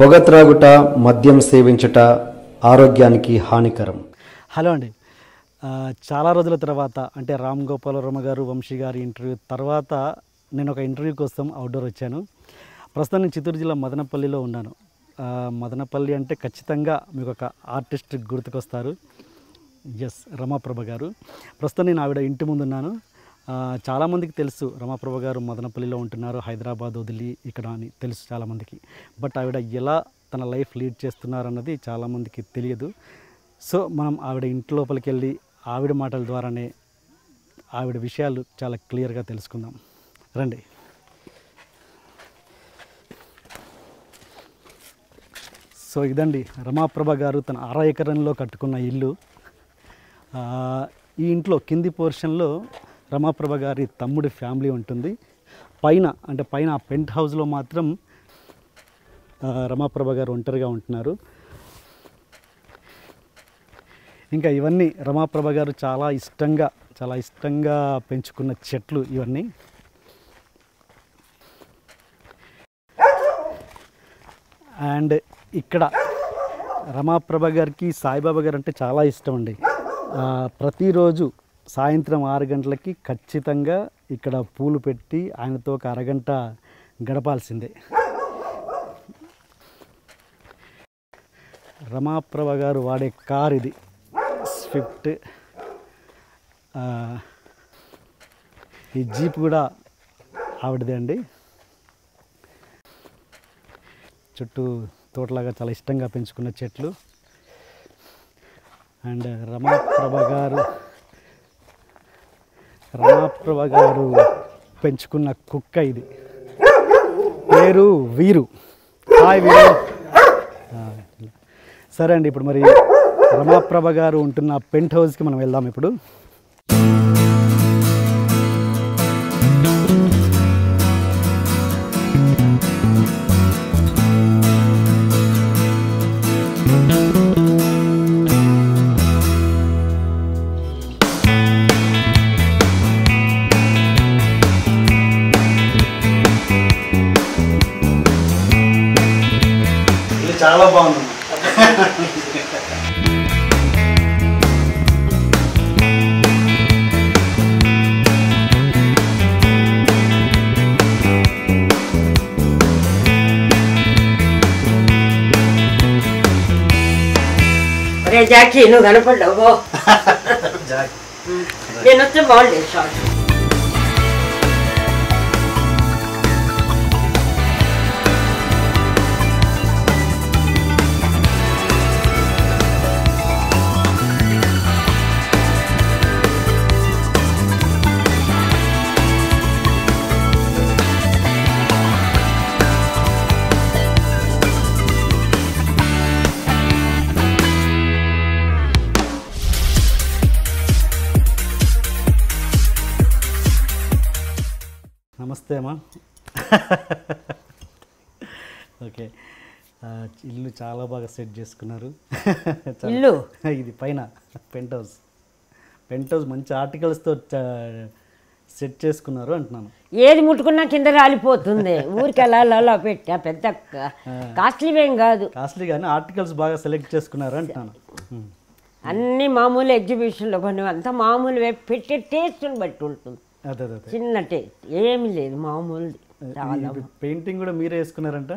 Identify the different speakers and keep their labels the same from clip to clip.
Speaker 1: పొగ త్రాగుట మద్యం సేవించుట ఆరోగ్యానికి హానికరం హలో అండి చాలా రోజుల తర్వాత అంటే రామ్ గోపాల్ వర్మ గారు వంశీ గారి ఇంటర్వ్యూ తర్వాత నేను ఒక ఇంటర్వ్యూ కోసం అవుట్డోర్ వచ్చాను ప్రస్తుతం నేను చిత్తూరు జిల్లా మదనపల్లిలో ఉన్నాను మదనపల్లి అంటే ఖచ్చితంగా మీకు ఒక ఆర్టిస్ట్ గుర్తుకొస్తారు ఎస్ రమాప్రభ గారు ప్రస్తుతం నేను ఆవిడ ఇంటి ముందున్నాను చాలామందికి తెలుసు రమాప్రభ గారు మదనపల్లిలో ఉంటున్నారు హైదరాబాద్ వదిలి ఇక్కడ అని తెలుసు చాలామందికి బట్ ఆవిడ ఎలా తన లైఫ్ లీడ్ చేస్తున్నారన్నది చాలామందికి తెలియదు సో మనం ఆవిడ ఇంటి లోపలికి వెళ్ళి ఆవిడ మాటల ద్వారానే ఆవిడ విషయాలు చాలా క్లియర్గా తెలుసుకుందాం రండి సో ఇదండి రమాప్రభ గారు తన అర ఎకరంలో కట్టుకున్న ఇల్లు ఈ ఇంట్లో కింది పోర్షన్లో రమాప్రభ గారి తమ్ముడి ఫ్యామిలీ ఉంటుంది పైన అంటే పైన ఆ పెంట్ హౌస్లో మాత్రం రమాప్రభ గారు ఒంటరిగా ఉంటున్నారు ఇంకా ఇవన్నీ రమాప్రభ గారు చాలా ఇష్టంగా చాలా ఇష్టంగా పెంచుకున్న చెట్లు ఇవన్నీ అండ్ ఇక్కడ రమాప్రభ గారికి సాయిబాబా గారు అంటే చాలా ఇష్టం అండి ప్రతిరోజు సాయంత్రం ఆరు గంటలకి ఖచ్చితంగా ఇక్కడ పూలు పెట్టి ఆయనతో ఒక అరగంట గడపాల్సిందే రమాప్రభ గారు వాడే కార్ ఇది స్విఫ్ట్ ఈ జీప్ కూడా ఆవిడదే అండి చుట్టూ తోటలాగా చాలా ఇష్టంగా పెంచుకున్న చెట్లు అండ్ రమాప్రభ గారు రామప్రభ గారు పెంచుకున్న కుక్క ఇది పేరు వీరు హాయ్ వీరు సరే అండి ఇప్పుడు మరి రమాప్రభ గారు ఉంటున్న పెంట్ హౌస్కి మనం వెళ్దాం ఇప్పుడు
Speaker 2: నేను కనపడ్డావు నేను వస్తే బాగుండేది షార్ట్
Speaker 1: ఓకే ఇల్లు చాలా బాగా సెట్ చేసుకున్నారు ఇల్లు ఇది పైన పెంట్ హౌస్ పెంట్ హౌస్ మంచి ఆర్టికల్స్తో సెట్ చేసుకున్నారు అంటున్నాను
Speaker 2: ఏది ముట్టుకున్నా కింద రాలిపోతుంది ఊరికి అలా పెట్టా పెద్ద కాస్ట్లీవేం కాదు కాస్ట్లీ కానీ ఆర్టికల్స్
Speaker 1: బాగా సెలెక్ట్ చేసుకున్నారు అంటున్నాను
Speaker 2: అన్ని మామూలు ఎగ్జిబిషన్లో కొన్ని అంతా మామూలు పెట్టే టేస్ట్ని బట్టి ఉంటుంది చిన్న టేస్ట్ ఏమి లేదు మామూలుది
Speaker 1: పెయింటింగ్ కూడా మీరే వేసుకున్నారంట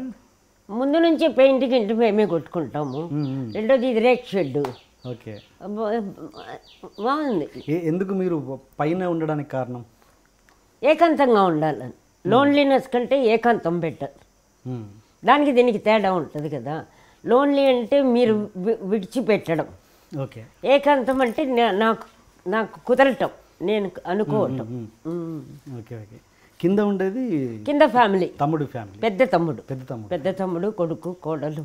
Speaker 2: ముందు నుంచి పెయింటింగ్ ఇంటి మేమే కొట్టుకుంటాము రెండోది ఇది రేక్ షెడ్ ఓకే బాగుంది ఎందుకు
Speaker 1: మీరు పైన ఉండడానికి కారణం
Speaker 2: ఏకాంతంగా ఉండాలని లోన్లీనెస్ కంటే ఏకాంతం బెటర్ దానికి దీనికి తేడా ఉంటుంది కదా లోన్లీ అంటే మీరు విడిచిపెట్టడం ఓకే ఏకాంతం అంటే నాకు నాకు కుదరటం నేను అనుకోవటం
Speaker 1: ఓకే ఓకే కింద ఉండేది కింద ఫ్యామిలీ తమ్ముడు ఫ్యామిలీ
Speaker 2: పెద్ద తమ్ముడు పెద్ద తమ్ముడు పెద్ద తమ్ముడు కొడుకు కోడలు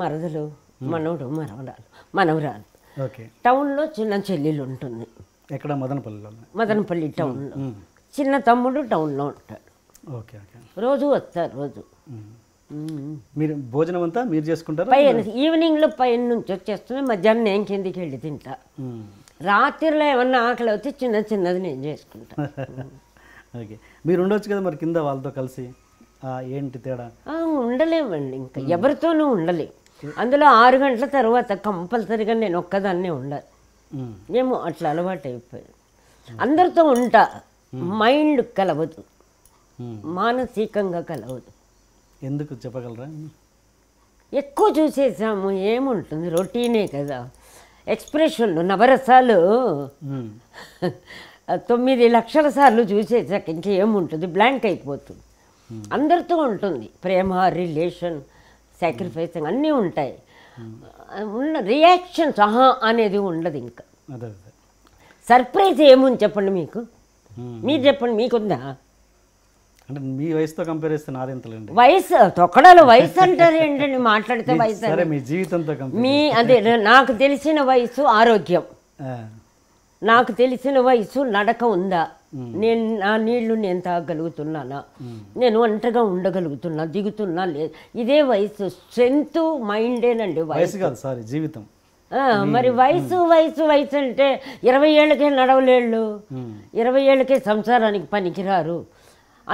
Speaker 2: మరదలు మనవడు మనవరాలు మనవరాలు ఓకే టౌన్లో చిన్న చెల్లెలు ఉంటుంది ఎక్కడ మదనపల్లిలో మదనపల్లి టౌన్లో చిన్న తమ్ముడు టౌన్లో
Speaker 1: ఉంటాడు ఓకే ఓకే
Speaker 2: రోజు వస్తారు రోజు
Speaker 1: మీరు భోజనం అంతా మీరు చేసుకుంటారు పైన
Speaker 2: ఈవినింగ్లో పైన నుంచి వచ్చేస్తుంది మధ్యాహ్నం నేను కిందికి వెళ్ళి తింటా రాత్రిలో ఏమన్నా ఆకలి వచ్చి చిన్న చిన్నది నేను చేసుకుంటాను
Speaker 1: ఓకే మీరు ఉండొచ్చు కదా మరి కింద వాళ్ళతో కలిసి ఏంటి తేడా
Speaker 2: ఉండలేమండి
Speaker 1: ఇంకా ఎవరితోనూ
Speaker 2: ఉండలేము అందులో ఆరు గంటల తర్వాత కంపల్సరీగా నేను ఒక్కదాన్నే ఉండాలి ఏమో అట్లా అలవాటు అయిపోయింది అందరితో ఉంటా మైండ్ కలవదు మానసికంగా కలవదు ఎందుకు చెప్పగలరా ఎక్కువ చూసేసాము ఏముంటుంది రొటీనే కదా ఎక్స్ప్రెషన్లు నవరసాలు తొమ్మిది లక్షల సార్లు చూసేసాక ఇంకేముంటుంది బ్లాంక్ అయిపోతుంది అందరితో ఉంటుంది ప్రేమ రిలేషన్ సాక్రిఫైసింగ్ అన్నీ ఉంటాయి ఉన్న రియాక్షన్స్ ఆహా అనేది ఉండదు ఇంకా సర్ప్రైజ్ ఏముంది చెప్పండి మీకు మీరు చెప్పండి మీకుందా
Speaker 1: అంటే మీ వయసుతో కంపేర్ చేస్తే
Speaker 2: వయసు తొక్కడాలు వయసు అంటారు ఏంటండి మాట్లాడితే వయసు సరే మీ
Speaker 1: జీవితంతో మీ అదే
Speaker 2: నాకు తెలిసిన వయసు ఆరోగ్యం నాకు తెలిసిన వయసు నడక ఉందా నేను నా నీళ్లు నేను తాగలుగుతున్నానా నేను ఒంటరిగా ఉండగలుగుతున్నా దిగుతున్నా లేదు ఇదే వయసు స్ట్రెంత్ మైండేనండి వయసు కాదు
Speaker 1: సారీ జీవితం మరి వయసు
Speaker 2: వయసు వయసు అంటే ఇరవై ఏళ్ళకే నడవలేళ్ళు ఇరవై ఏళ్ళకే సంసారానికి పనికిరారు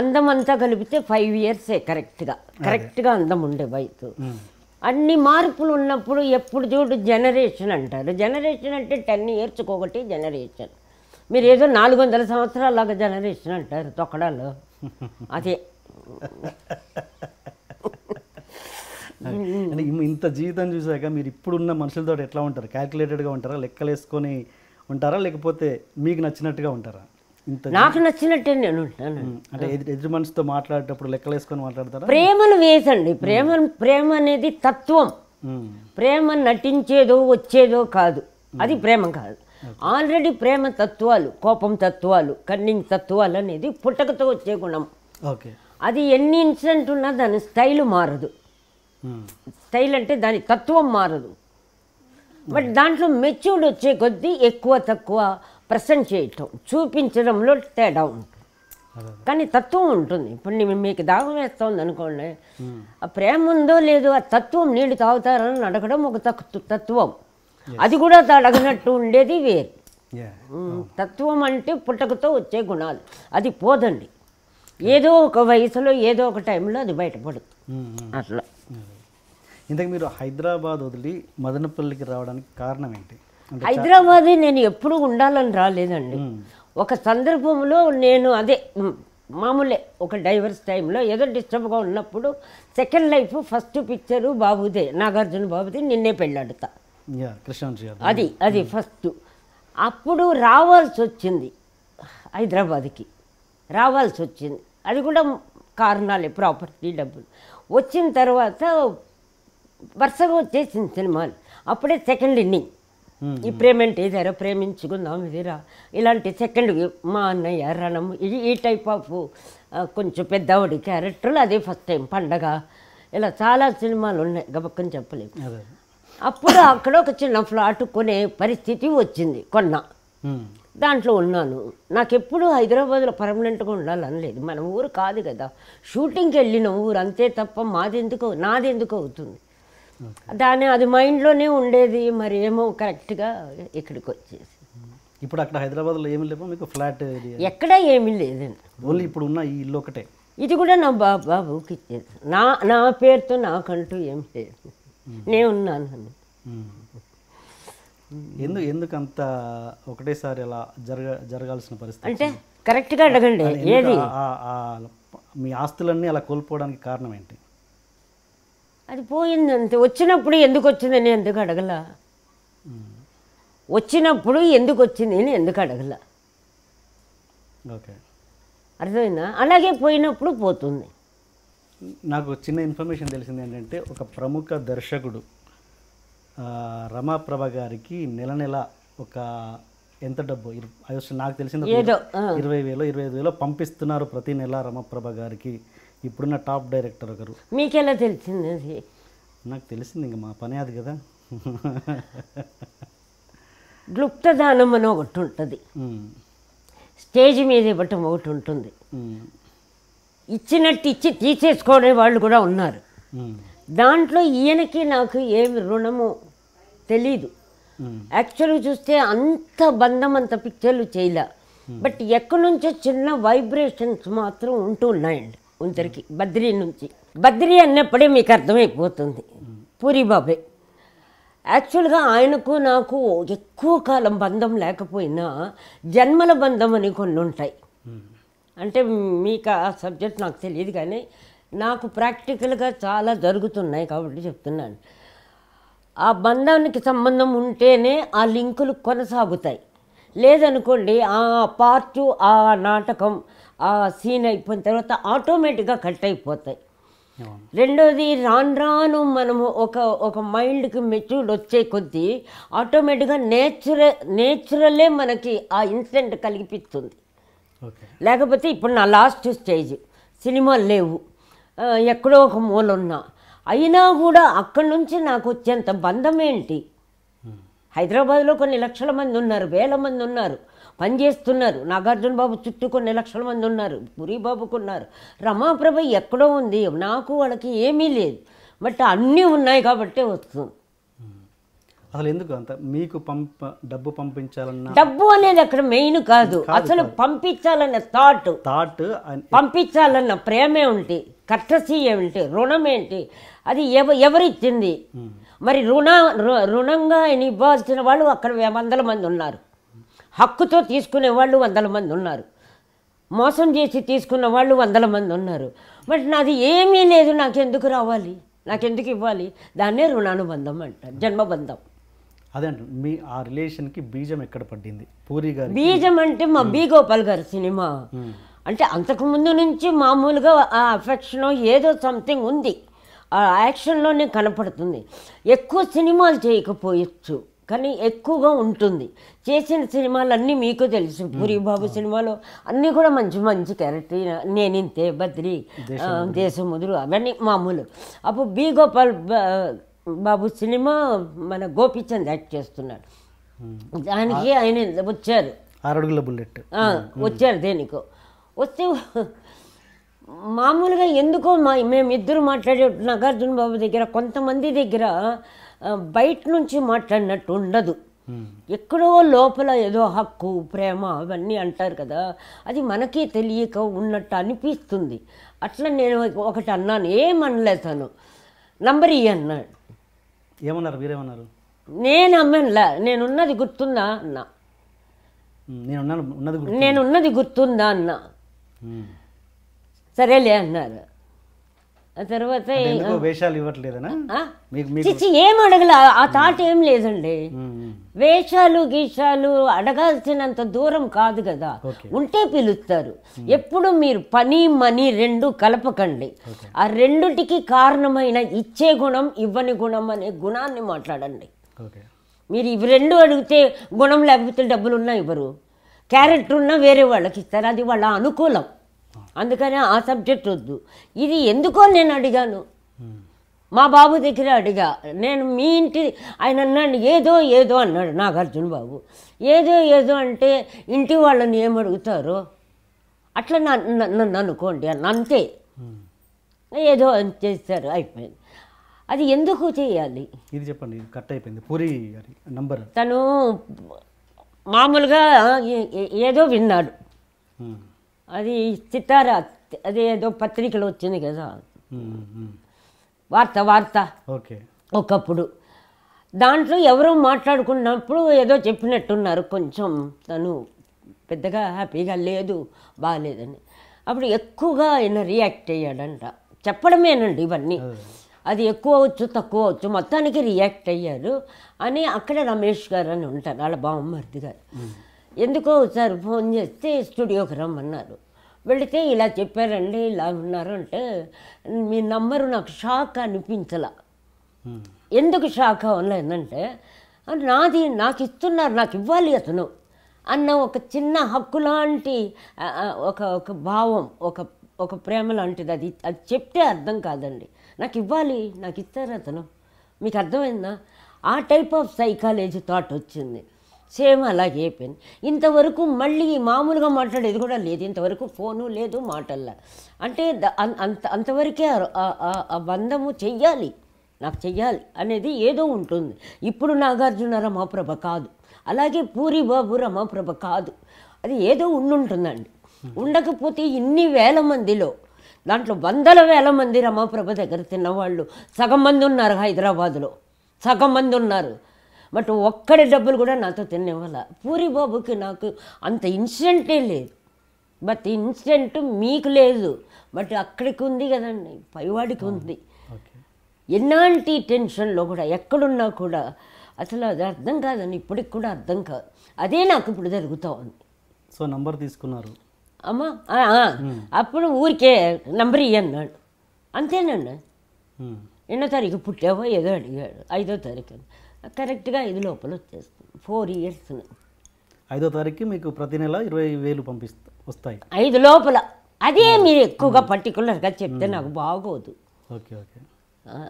Speaker 2: అందం అంతా కలిపితే ఫైవ్ ఇయర్సే కరెక్ట్గా కరెక్ట్గా అందం ఉండే వయసు అన్ని మార్పులు ఉన్నప్పుడు ఎప్పుడు చూడు జనరేషన్ అంటారు జనరేషన్ అంటే టెన్ ఇయర్స్ ఒకటి జనరేషన్ మీరు ఏదో నాలుగు వందల లాగా జనరేషన్ అంటారు తొక్కడాలు అదే
Speaker 1: ఇంత జీవితం చూసాక మీరు ఇప్పుడున్న మనుషులతో ఎట్లా ఉంటారు క్యాల్కులేటెడ్గా ఉంటారా లెక్కలేసుకొని ఉంటారా లేకపోతే మీకు నచ్చినట్టుగా ఉంటారా నాకు నచ్చినట్టే నేను అంటే ఎదురు మనసుతో మాట్లాడేటప్పుడు లెక్కలేసుకొని మాట్లాడతారా ప్రేమను
Speaker 2: వేసండి ప్రేమ ప్రేమ అనేది తత్వం ప్రేమ నటించేదో వచ్చేదో కాదు అది ప్రేమ కాదు ఆల్రెడీ ప్రేమ తత్వాలు కోపం తత్వాలు కన్నింగ్ తత్వాలు అనేది పుట్టకతో వచ్చే గుణం ఓకే అది ఎన్ని ఇన్సిడెంట్ ఉన్నా దాని స్టైలు మారదు స్టైల్ అంటే దాని తత్వం మారదు బట్ దాంట్లో మెచ్యూర్డ్ వచ్చే కొద్దీ ఎక్కువ తక్కువ ప్రసెంట్ చేయటం చూపించడంలో తేడా ఉంటుంది కానీ తత్వం ఉంటుంది ఇప్పుడు నేను మీకు దాహం వేస్తుంది అనుకోండి ఆ ప్రేమ ఉందో లేదో ఆ తత్వం నీళ్ళు తాగుతారని అడగడం ఒక తత్వం అది కూడా అడగనట్టు ఉండేది వేరు oh. తత్వం అంటే పుట్టకతో వచ్చే గుణాలు అది పోదండి ఏదో ఒక వయసులో ఏదో ఒక టైంలో అది బయటపడుతుంది
Speaker 1: అట్లా ఇంతకు మీరు హైదరాబాద్ వదిలి మదనపల్లికి రావడానికి కారణం ఏంటి హైదరాబాద్
Speaker 2: నేను ఎప్పుడు ఉండాలని రాలేదండి ఒక సందర్భంలో నేను అదే మామూలే ఒక డైవర్స్ టైంలో ఏదో డిస్టర్బ్గా ఉన్నప్పుడు సెకండ్ లైఫ్ ఫస్ట్ పిక్చరు బాబుదే నాగార్జున బాబుదే నిన్నే పెళ్ళాడుతా అది అది ఫస్ట్ అప్పుడు రావాల్సి వచ్చింది హైదరాబాద్కి రావాల్సి వచ్చింది అది కూడా కారణాలే ప్రాపర్టీ డబ్బులు వచ్చిన తర్వాత వరుసగా వచ్చేసింది సినిమాలు అప్పుడే సెకండ్ ఇన్నింగ్ Hmm, ఈ ప్రేమంటే ఇదేరా ప్రేమించుకుందాం ఇదిరా ఇలాంటి సెకండ్ మా అన్నయ్య రణము ఇది ఈ టైప్ ఆఫ్ కొంచెం పెద్దవాడి క్యారెక్టర్లు అదే ఫస్ట్ టైం పండగ ఇలా చాలా సినిమాలు ఉన్నాయి గబక్కని చెప్పలేదు అప్పుడు అక్కడ ఒక చిన్న ఫ్లాట్ కొనే పరిస్థితి వచ్చింది కొన్న hmm. దాంట్లో ఉన్నాను నాకు ఎప్పుడు హైదరాబాద్లో పర్మనెంట్గా ఉండాలని లేదు మన ఊరు కాదు కదా షూటింగ్కి వెళ్ళిన ఊరు అంతే తప్ప మాదెందుకు నాదెందుకు అవుతుంది దాని అది మైండ్లోనే ఉండేది మరి ఏమో కరెక్ట్గా
Speaker 1: ఇక్కడికి వచ్చేసి ఇప్పుడు అక్కడ హైదరాబాద్లో ఏమి లేవు మీకు ఫ్లాట్ ఎక్కడ ఏమీ లేదండి ఓన్లీ ఇప్పుడు ఉన్న ఈ
Speaker 2: ఇల్లు ఒకటే ఇది కూడా నా బాబు బాబుకి ఇచ్చేది నా నా పేరుతో నాకంటూ ఏం లేదు నేను
Speaker 1: ఉన్నాను ఎందుకు ఎందుకు అంత ఒకటేసారి అలా జరగ జరగాల్సిన పరిస్థితి అంటే కరెక్ట్గా అడగండి ఏది మీ ఆస్తులన్నీ అలా కోల్పోవడానికి కారణం ఏంటి
Speaker 2: అది పోయింది అంతే వచ్చినప్పుడు ఎందుకు వచ్చింది నేను ఎందుకు అడగల
Speaker 1: వచ్చినప్పుడు
Speaker 2: ఎందుకు వచ్చింది అని ఎందుకు అడగల ఓకే అర్థమైందా అలాగే
Speaker 1: పోయినప్పుడు పోతుంది నాకు చిన్న ఇన్ఫర్మేషన్ తెలిసింది ఏంటంటే ఒక ప్రముఖ దర్శకుడు రమాప్రభ గారికి నెల నెల ఒక ఎంత డబ్బు నాకు తెలిసింది ఇరవై వేలు ఇరవై ఐదు వేలు పంపిస్తున్నారు ప్రతి నెల రమప్రభ గారికి ఇప్పుడున్న టాప్ డైరెక్టర్ ఒకరు మీకెలా తెలిసింది అది నాకు తెలిసింది ఇంకా మా పని అది కదా
Speaker 2: దానం అని ఒకటి ఉంటుంది స్టేజ్ మీద ఇవ్వటం ఒకటి ఉంటుంది ఇచ్చినట్టు ఇచ్చి తీసేసుకోవడం వాళ్ళు కూడా ఉన్నారు దాంట్లో ఈయనకి నాకు ఏమి రుణము తెలీదు యాక్చువల్గా చూస్తే అంత బంధం అంత పిక్చర్లు చేయలే బట్ ఎక్కడి నుంచో చిన్న వైబ్రేషన్స్ మాత్రం ఉంటూ ఉన్నాయండి ఉందరికి బద్రీ నుంచి బద్రీ అన్నప్పుడే మీకు అర్థమైపోతుంది పూరి బాబే యాక్చువల్గా ఆయనకు నాకు ఎక్కువ కాలం బంధం లేకపోయినా జన్మల బంధం అని కొన్ని ఉంటాయి అంటే మీకు ఆ సబ్జెక్ట్ నాకు తెలియదు కానీ నాకు ప్రాక్టికల్గా చాలా జరుగుతున్నాయి కాబట్టి చెప్తున్నాను ఆ బంధానికి సంబంధం ఉంటేనే ఆ లింకులు కొనసాగుతాయి లేదనుకోండి ఆ పార్టు ఆ నాటకం ఆ సీన్ అయిపోయిన తర్వాత ఆటోమేటిక్గా కట్ అయిపోతాయి రెండోది రాను రాను మనము ఒక ఒక మైండ్కి మెచ్యూర్డ్ వచ్చే కొద్దీ ఆటోమేటిక్గా నేచురల్ నేచురలే మనకి ఆ ఇన్సిడెంట్ కలిగిపిస్తుంది లేకపోతే ఇప్పుడు నా లాస్ట్ స్టేజ్ సినిమాలు లేవు ఎక్కడో ఒక మూల ఉన్నా అయినా కూడా అక్కడి నుంచి నాకు వచ్చేంత బంధం ఏంటి హైదరాబాద్లో కొన్ని లక్షల మంది ఉన్నారు వేల మంది ఉన్నారు పనిచేస్తున్నారు నాగార్జున బాబు చుట్టూ కొన్ని లక్షల మంది ఉన్నారు పురి బాబుకున్నారు రమాప్రభ ఎక్కడో ఉంది నాకు వాళ్ళకి ఏమీ లేదు బట్ అన్నీ ఉన్నాయి
Speaker 1: కాబట్టి వస్తుంది అసలు ఎందుకు అంత మీకు పంప డబ్బు పంపించాలన్న డబ్బు అనేది అక్కడ మెయిన్ కాదు అసలు పంపించాలన్న థాట్ థాట్
Speaker 2: పంపించాలన్న ప్రేమే ఏమిటి కట్టసీ ఏమిటి రుణం ఏంటి అది ఎవ ఎవరిచ్చింది మరి రుణ రుణంగా ఆయన ఇవ్వాల్సిన వాళ్ళు అక్కడ వందల మంది ఉన్నారు హక్కుతో తీసుకునే వాళ్ళు వందల మంది ఉన్నారు మోసం చేసి తీసుకున్న వాళ్ళు వందల మంది ఉన్నారు బట్ నాది ఏమీ లేదు నాకెందుకు రావాలి నాకెందుకు ఇవ్వాలి దాన్నే రుణానుబంధం అంటారు జన్మబంధం
Speaker 1: అదే మీ ఆ రిలేషన్కి బీజం ఎక్కడ పడింది పూరి గారు
Speaker 2: బీజం అంటే మా బి గోపాల్ గారి సినిమా అంటే అంతకుముందు నుంచి మామూలుగా ఆ అఫెక్షన్ ఏదో సంథింగ్ ఉంది ఆ యాక్షన్లోనే కనపడుతుంది ఎక్కువ సినిమాలు చేయకపోవచ్చు కానీ ఎక్కువగా ఉంటుంది చేసిన సినిమాలన్నీ మీకు తెలుసు పూరిబాబు సినిమాలు అన్నీ కూడా మంచి మంచి క్యారెక్టర్ నేనింతే బద్రి దేశముదురు అవన్నీ మామూలు అప్పుడు బి గోపాల్ బాబు సినిమా మన గోపిచంద్ యాక్ట్ చేస్తున్నాడు దానికి ఆయన వచ్చారు
Speaker 1: ఆరడుగుల బుల్లెట్ వచ్చారు
Speaker 2: దేనికో వస్తే మామూలుగా ఎందుకో మా మేమిద్దరు మాట్లాడే నాగార్జున బాబు దగ్గర కొంతమంది దగ్గర బయట నుంచి మాట్లాడినట్టు ఉండదు ఎక్కడో లోపల ఏదో హక్కు ప్రేమ అవన్నీ అంటారు కదా అది మనకి తెలియక ఉన్నట్టు అనిపిస్తుంది అట్లా నేను ఒకటి అన్నాను ఏమనలే తను నంబర్ ఈ అన్నాడు
Speaker 1: ఏమన్నారు మీరేమన్నారు
Speaker 2: నేను అమ్మనులా నేనున్నది గుర్తుందా అన్నా నేనున్నది గుర్తుందా అన్నా సరేలే అన్నారు తర్వాత
Speaker 1: వేషాలు ఇవ్వట్లేదు
Speaker 2: ఏం అడగల ఆ థాట్ ఏం లేదండి వేషాలు గీషాలు అడగాల్సినంత దూరం కాదు కదా ఉంటే పిలుస్తారు ఎప్పుడు మీరు పని మనీ రెండు కలపకండి ఆ రెండుటికి కారణమైన ఇచ్చే గుణం ఇవ్వని గుణం అనే గుణాన్ని మాట్లాడండి మీరు ఇవి రెండు అడిగితే గుణం లేకపోతే డబ్బులున్నా ఇవ్వరు క్యారెక్టర్ ఉన్నా వేరే వాళ్ళకి ఇస్తారు అది వాళ్ళ అనుకూలం అందుకని ఆ సబ్జెక్ట్ వద్దు ఇది ఎందుకో నేను అడిగాను మా బాబు దగ్గర అడిగా నేను మీ ఇంటి ఆయన అన్నాడు ఏదో ఏదో అన్నాడు నాగార్జున బాబు ఏదో ఏదో అంటే ఇంటి వాళ్ళని ఏమడుగుతారు అట్లా నన్ను అనుకోండి అంతే ఏదో చేస్తారు అయిపోయింది అది ఎందుకు చేయాలి ఇది చెప్పండి కట్ అయిపోయింది పూరి నంబర్ తను మామూలుగా ఏదో విన్నాడు అది సితారా అది ఏదో పత్రికలు వచ్చింది కదా వార్త వార్త ఓకే ఒకప్పుడు దాంట్లో ఎవరో మాట్లాడుకున్నప్పుడు ఏదో చెప్పినట్టున్నారు కొంచెం తను పెద్దగా హ్యాపీగా లేదు బాగాలేదని అప్పుడు ఎక్కువగా ఆయన రియాక్ట్ అయ్యాడంట చెప్పడమేనండి ఇవన్నీ అది ఎక్కువ అవచ్చు తక్కువ అవచ్చు మొత్తానికి రియాక్ట్ అయ్యారు అని అక్కడ రమేష్ గారు అని ఉంటారు వాళ్ళ బావమర్ది గారు ఎందుకో ఒకసారి ఫోన్ చేస్తే స్టూడియోకి రమ్మన్నారు వెళితే ఇలా చెప్పారండి ఇలా ఉన్నారు అంటే మీ నంబరు నాకు షాక్ అనిపించలా ఎందుకు షాక్ అవ్వలేదంటే నాది నాకు ఇస్తున్నారు నాకు ఇవ్వాలి అతను అన్న ఒక చిన్న హక్కు లాంటి ఒక ఒక భావం ఒక ఒక ప్రేమ లాంటిది అది అది చెప్తే అర్థం కాదండి నాకు ఇవ్వాలి నాకు ఇస్తారు అతను మీకు అర్థమైందా ఆ టైప్ ఆఫ్ సైకాలజీ థాట్ వచ్చింది సేమ్ అలాగే అయిపోయింది ఇంతవరకు మళ్ళీ మామూలుగా మాట్లాడేది కూడా లేదు ఇంతవరకు ఫోను లేదు మాటల్లా అంటే అంత అంతవరకే ఆ బంధము చెయ్యాలి నాకు చెయ్యాలి అనేది ఏదో ఉంటుంది ఇప్పుడు నాగార్జున రమాప్రభ కాదు అలాగే పూరి బాబు రమాప్రభ కాదు అది ఏదో ఉండుంటుందండి ఉండకపోతే ఇన్ని వేల మందిలో దాంట్లో వందల వేల మంది రమాప్రభ దగ్గర తిన్నవాళ్ళు సగం మంది ఉన్నారు హైదరాబాదులో సగం మంది ఉన్నారు బట్ ఒక్కడి డబ్బులు కూడా నాతో తినేవాళ్ళ పూరి బాబుకి నాకు అంత ఇన్సిడెంటే లేదు బట్ ఇన్సిడెంట్ మీకు లేదు బట్ అక్కడికి ఉంది కదండి పైవాడికి ఉంది ఎలాంటి టెన్షన్లో కూడా ఎక్కడున్నా కూడా అసలు అది అర్థం కాదని ఇప్పటికి కూడా అర్థం కాదు అదే నాకు ఇప్పుడు జరుగుతూ ఉంది సో నంబర్ తీసుకున్నారు అమ్మా అప్పుడు ఊరికే నంబర్ ఇవ్వన్నాడు అంతేనండి ఎన్నో తారీఖు పుట్టావో ఏదో అడిగాడు ఐదో తారీఖు కరెక్ట్గా ఐదు లోపల వచ్చేస్తుంది ఫోర్ ఇయర్స్
Speaker 1: ఐదో తారీఖు మీకు ప్రతి నెల ఇరవై వేలు పంపిస్తా వస్తాయి
Speaker 2: ఐదు లోపల అదే మీరు ఎక్కువగా పర్టికులర్గా చెప్తే నాకు బాగోదు ఓకే ఓకే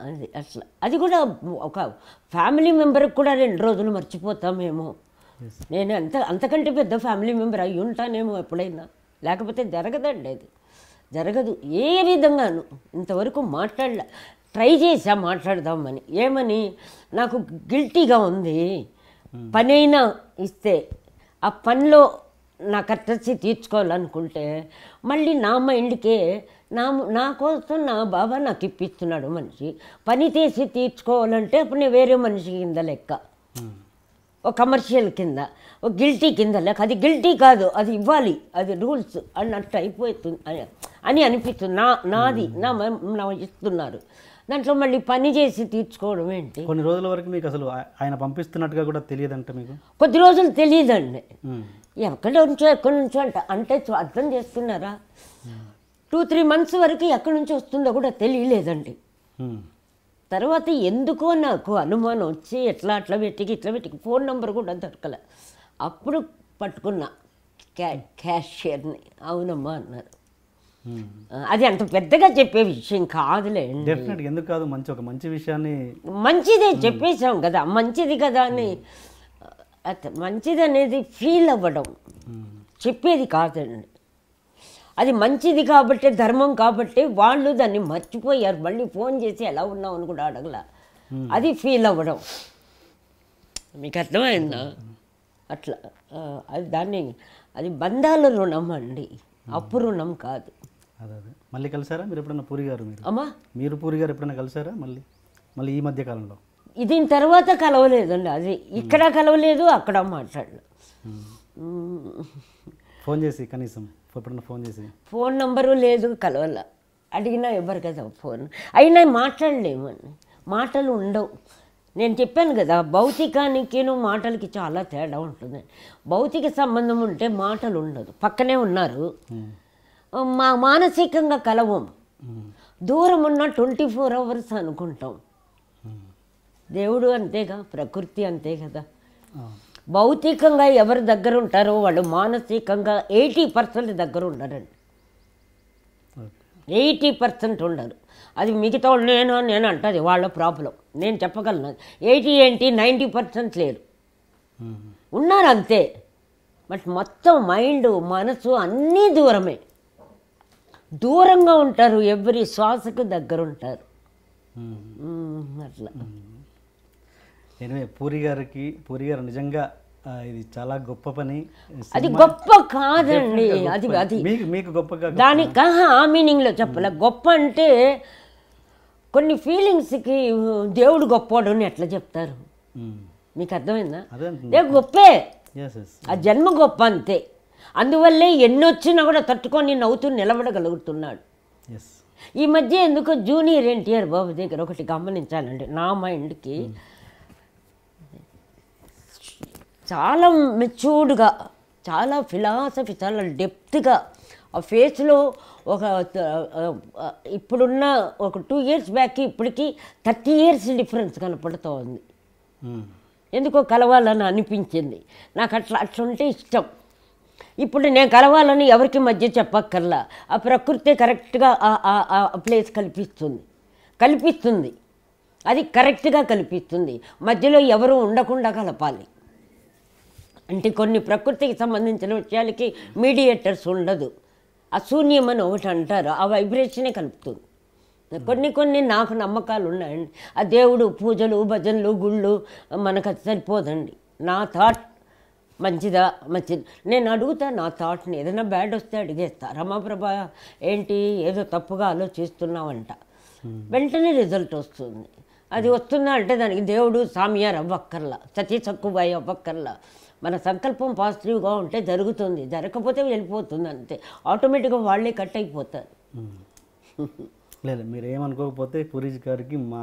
Speaker 2: అది అట్లా అది కూడా ఒక ఫ్యామిలీ మెంబర్కి కూడా రెండు రోజులు మర్చిపోతామేమో నేను అంత అంతకంటే పెద్ద ఫ్యామిలీ మెంబర్ అయి ఉంటానేమో ఎప్పుడైనా లేకపోతే జరగదండి అది జరగదు ఏ విధంగాను ఇంతవరకు మాట్లాడలే ట్రై చేసా మాట్లాడదామని ఏమని నాకు గిల్టీగా ఉంది పనైనా ఇస్తే ఆ పనిలో నా కట్టచ్చి తీర్చుకోవాలనుకుంటే మళ్ళీ నా మైండ్కే నా నా కోసం నా బాబా నాకు ఇప్పిస్తున్నాడు మనిషి పని చేసి తీర్చుకోవాలంటే అప్పుడు నేను వేరే మనిషి కింద లెక్క ఒక కమర్షియల్ కింద ఒక గిల్టీ కింద లెక్క అది గిల్టీ కాదు అది ఇవ్వాలి అది రూల్స్ అన్నట్టు అయిపోతుంది అని అనిపిస్తుంది నా నాది నా ఇస్తున్నారు దాంట్లో మళ్ళీ పని చేసి తీర్చుకోవడం
Speaker 1: ఏంటి కొన్ని రోజుల వరకు మీకు అసలు ఆయన పంపిస్తున్నట్టుగా కూడా తెలియదంట మీకు
Speaker 2: కొద్ది రోజులు తెలియదండి ఎక్కడ నుంచో ఎక్కడి నుంచో అంట అంటే అర్థం చేస్తున్నారా టూ త్రీ మంత్స్ వరకు ఎక్కడి నుంచి వస్తుందో కూడా తెలియలేదండి తర్వాత ఎందుకో నాకు అనుమానం వచ్చి ఎట్లా అట్లా పెట్టికి ఇట్లా పెట్టికి ఫోన్ నెంబర్ కూడా దొరకలే అప్పుడు పట్టుకున్నా క్యా క్యాషియర్ని అవునమ్మా అన్నారు అది అంత పెద్దగా చెప్పే విషయం కాదులే
Speaker 1: ఎందుకు కాదు మంచి ఒక మంచి విషయాన్ని
Speaker 2: మంచిదే hmm. చెప్పేశాం కదా మంచిది కదా అని hmm. మంచిది అనేది ఫీల్ అవ్వడం hmm. చెప్పేది కాదండి అది మంచిది కాబట్టి ధర్మం కాబట్టి వాళ్ళు దాన్ని మర్చిపోయారు మళ్ళీ ఫోన్ చేసి ఎలా ఉన్నావు అని కూడా అడగల అది ఫీల్ అవ్వడం మీకు అర్థమైందా అట్లా అది దాన్ని అది బంధాల రుణం అండి అప్పు రుణం కాదు
Speaker 1: అదే మళ్ళీ కలిసారా మీరు ఎప్పుడైనా పూరి గారు మీరు అమ్మా మీరు పూరి గారు ఎప్పుడైనా కలిసారా మళ్ళీ మళ్ళీ ఈ మధ్య కాలంలో
Speaker 2: దీని తర్వాత కలవలేదండి అది ఇక్కడ కలవలేదు అక్కడ మాట్లాడలేదు
Speaker 1: ఫోన్ చేసి కనీసం ఎప్పుడన్నా ఫోన్ చేసి
Speaker 2: ఫోన్ నంబరు లేదు కలవల అడిగినా ఎవరు కదా ఫోన్ అయినా మాట్లాడలేమని మాటలు ఉండవు నేను చెప్పాను కదా భౌతికానికిను మాటలకి చాలా తేడా ఉంటుంది భౌతిక సంబంధం ఉంటే మాటలు ఉండదు పక్కనే ఉన్నారు మా మానసికంగా కలవం దూరం ఉన్న ట్వంటీ ఫోర్ అవర్స్ అనుకుంటాం దేవుడు అంతేగా ప్రకృతి అంతే కదా భౌతికంగా ఎవరి దగ్గర ఉంటారో వాళ్ళు మానసికంగా ఎయిటీ పర్సెంట్ దగ్గర ఉండరండి ఎయిటీ పర్సెంట్ ఉండరు అది మిగతా నేను నేను అంటుంది వాళ్ళ ప్రాబ్లం నేను చెప్పగలను ఎయిటీ ఏంటి నైంటీ పర్సెంట్ లేరు ఉన్నారు అంతే బట్ మొత్తం మైండ్ మనసు అన్నీ దూరమే దూరంగా ఉంటారు ఎవరి శ్వాసకు దగ్గర ఉంటారు
Speaker 1: అట్లా ఎనివే పూరి గారికి పూరి గారు నిజంగా ఇది చాలా గొప్ప పని అది గొప్ప
Speaker 2: కాదండి అది అది
Speaker 1: మీకు గొప్ప దానికి
Speaker 2: ఆ మీనింగ్లో చెప్పాలి గొప్ప అంటే కొన్ని ఫీలింగ్స్కి దేవుడు గొప్పవాడు అని ఎట్లా చెప్తారు మీకు అర్థమైందా గొప్పే ఆ జన్మ గొప్ప అంతే అందువల్లే ఎన్నొచ్చినా కూడా తట్టుకొని నవ్వుతూ నిలబడగలుగుతున్నాడు ఈ మధ్య ఎందుకు జూనియర్ ఎన్టీఆర్ బాబు దగ్గర ఒకటి గమనించాలండి నా మైండ్కి చాలా మెచ్యూర్డ్గా చాలా ఫిలాసఫీ చాలా డెప్త్గా ఆ ఫేస్లో ఒక ఇప్పుడున్న ఒక టూ ఇయర్స్ బ్యాక్ ఇప్పటికీ థర్టీ ఇయర్స్ డిఫరెన్స్ కనపడుతూ ఉంది hmm. ఎందుకో కలవాలని అనిపించింది నాకు అట్లా అట్లుంటే ఇష్టం ఇప్పుడు నేను కలవాలని ఎవరికి మధ్య చెప్పక్కర్లా ఆ ప్రకృతి కరెక్ట్గా ఆ ప్లేస్ కల్పిస్తుంది కల్పిస్తుంది అది కరెక్ట్గా కల్పిస్తుంది మధ్యలో ఎవరు ఉండకుండా కలపాలి అంటే కొన్ని ప్రకృతికి సంబంధించిన విషయాలకి మీడియేటర్స్ ఉండదు అశూన్యం అని ఒకటి అంటారు ఆ వైబ్రేషనే కలుపుతుంది కొన్ని కొన్ని నాకు నమ్మకాలు ఉన్నాయండి ఆ దేవుడు పూజలు భజనలు గుళ్ళు మనకు అది సరిపోదండి నా థాట్ మంచిదా మంచిది నేను అడుగుతా నా థాట్ని ఏదైనా బ్యాడ్ వస్తే అడిగేస్తా రమాప్రభ ఏంటి ఏదో తప్పుగా ఆలోచిస్తున్నావంట వెంటనే రిజల్ట్ వస్తుంది అది వస్తుందా అంటే దానికి దేవుడు సామ్యార్ అవ్వక్కర్లా సతీ చక్కుబాయి అవ్వక్కర్లా మన సంకల్పం పాజిటివ్గా ఉంటే జరుగుతుంది జరగకపోతే వెళ్ళిపోతుంది అంతే ఆటోమేటిక్గా వాళ్ళే కట్ అయిపోతారు
Speaker 1: లేదు మీరు ఏమనుకోకపోతే పూరీజ్ గారికి మా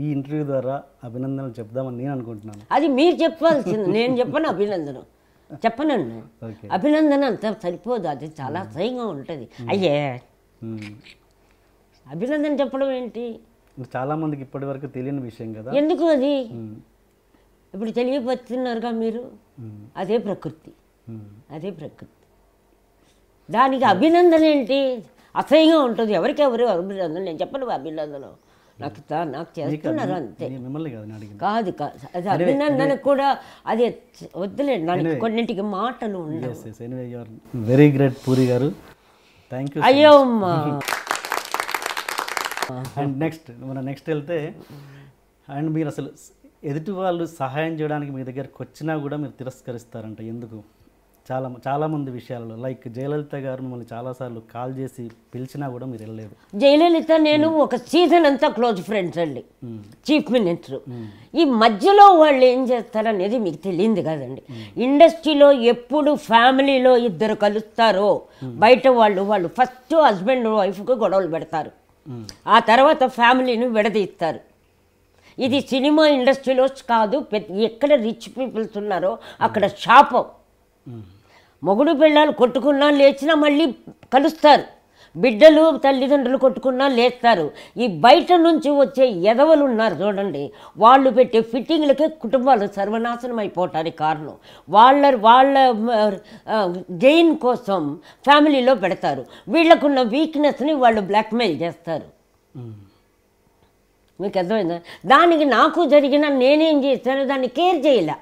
Speaker 1: ఈ ఇంటర్వ్యూ ద్వారా అభినందనలు చెప్దామని నేను అనుకుంటున్నాను
Speaker 2: అది మీరు చెప్పాల్సింది నేను చెప్పను అభినందనం చెప్పనండి అభినందన అంత సరిపోదు అది చాలా అసహ్యంగా ఉంటుంది అయ్యే
Speaker 1: అభినందన చెప్పడం ఏంటి చాలామందికి ఇప్పటి వరకు తెలియని విషయం కదా ఎందుకు అది
Speaker 2: ఇప్పుడు తెలియపరుస్తున్నారుగా మీరు అదే ప్రకృతి అదే ప్రకృతి దానికి అభినందన ఏంటి అసహ్యంగా ఉంటుంది ఎవరికెవరు అభినందన నేను చెప్పను అభినందన నాకు నాకు చేస్తున్నారు అంతే మిమ్మల్ని కాదు కాదు అది అభినందనకు కూడా అది వద్దులేదు నాకు
Speaker 1: కొన్నింటికి మాటలు ఉండవు very great Puri garu thank you అయ్యో అండ్ నెక్స్ట్ మన నెక్స్ట్ వెళ్తే అండ్ మీరు అసలు ఎదుటి వాళ్ళు సహాయం చేయడానికి మీ దగ్గరకు వచ్చినా కూడా మీరు తిరస్కరిస్తారంట ఎందుకు చాలా చాలామంది విషయాలలో లైక్ జయలలిత గారు మిమ్మల్ని చాలాసార్లు కాల్ చేసి పిలిచినా కూడా మీరు వెళ్ళలేదు
Speaker 2: జయలలిత నేను ఒక సీజన్ అంతా క్లోజ్ ఫ్రెండ్స్ అండి చీఫ్ మినిస్టర్ ఈ మధ్యలో వాళ్ళు ఏం చేస్తారనేది మీకు తెలియదు కదండి ఇండస్ట్రీలో ఎప్పుడు ఫ్యామిలీలో ఇద్దరు కలుస్తారో బయట వాళ్ళు వాళ్ళు ఫస్ట్ హస్బెండ్ వైఫ్కి గొడవలు పెడతారు ఆ తర్వాత ఫ్యామిలీని విడదీస్తారు ఇది సినిమా ఇండస్ట్రీలో కాదు ఎక్కడ రిచ్ పీపుల్స్ ఉన్నారో అక్కడ శాపం మొగుడు పిల్లలు కొట్టుకున్నా లేచినా మళ్ళీ కలుస్తారు బిడ్డలు తల్లిదండ్రులు కొట్టుకున్నా లేస్తారు ఈ బయట నుంచి వచ్చే ఎదవలు ఉన్నారు చూడండి వాళ్ళు పెట్టే ఫిట్టింగ్లకే కుటుంబాలు సర్వనాశనం అయిపోవటానికి కారణం వాళ్ళ వాళ్ళ గెయిన్ కోసం ఫ్యామిలీలో పెడతారు వీళ్ళకున్న వీక్నెస్ని వాళ్ళు బ్లాక్మెయిల్ చేస్తారు మీకు అర్థమైందా దానికి నాకు జరిగిన నేనేం చేశాను దాన్ని కేర్ చేయలే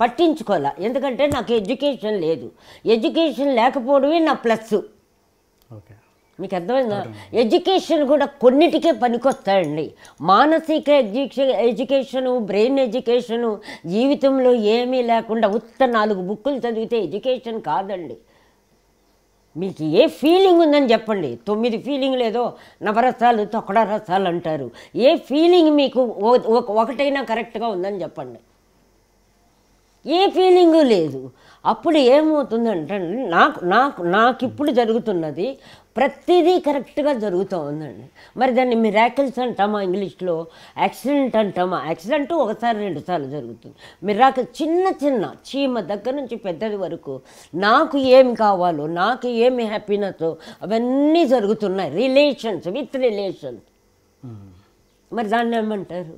Speaker 2: పట్టించుకోలే ఎందుకంటే నాకు ఎడ్యుకేషన్ లేదు ఎడ్యుకేషన్ లేకపోవడమే నా ప్లస్ మీకు అర్థమైందా ఎడ్యుకేషన్ కూడా కొన్నిటికే పనికొస్తాయండి మానసిక ఎడ్యుకే ఎడ్యుకేషను బ్రెయిన్ ఎడ్యుకేషను జీవితంలో ఏమీ లేకుండా ఉత్త నాలుగు బుక్కులు చదివితే ఎడ్యుకేషన్ కాదండి మీకు ఏ ఫీలింగ్ ఉందని చెప్పండి తొమ్మిది ఫీలింగ్ లేదో నవరసాలు తొక్కడ రసాలు అంటారు ఏ ఫీలింగ్ మీకు ఒకటైనా కరెక్ట్గా ఉందని చెప్పండి ఏ ఫీలింగు లేదు అప్పుడు ఏమవుతుందంటే నాకు నాకు నాకు ఇప్పుడు జరుగుతున్నది ప్రతిదీ కరెక్ట్గా జరుగుతూ ఉందండి మరి దాన్ని మిరాకిల్స్ అంటామా ఇంగ్లీష్లో యాక్సిడెంట్ అంటామా యాక్సిడెంట్ ఒకసారి రెండుసార్లు జరుగుతుంది రాక చిన్న చిన్న చీమ దగ్గర నుంచి పెద్దది వరకు నాకు ఏమి కావాలో నాకు ఏమి హ్యాపీనెస్ అవన్నీ జరుగుతున్నాయి రిలేషన్స్ విత్ రిలేషన్స్ మరి దాన్ని ఏమంటారు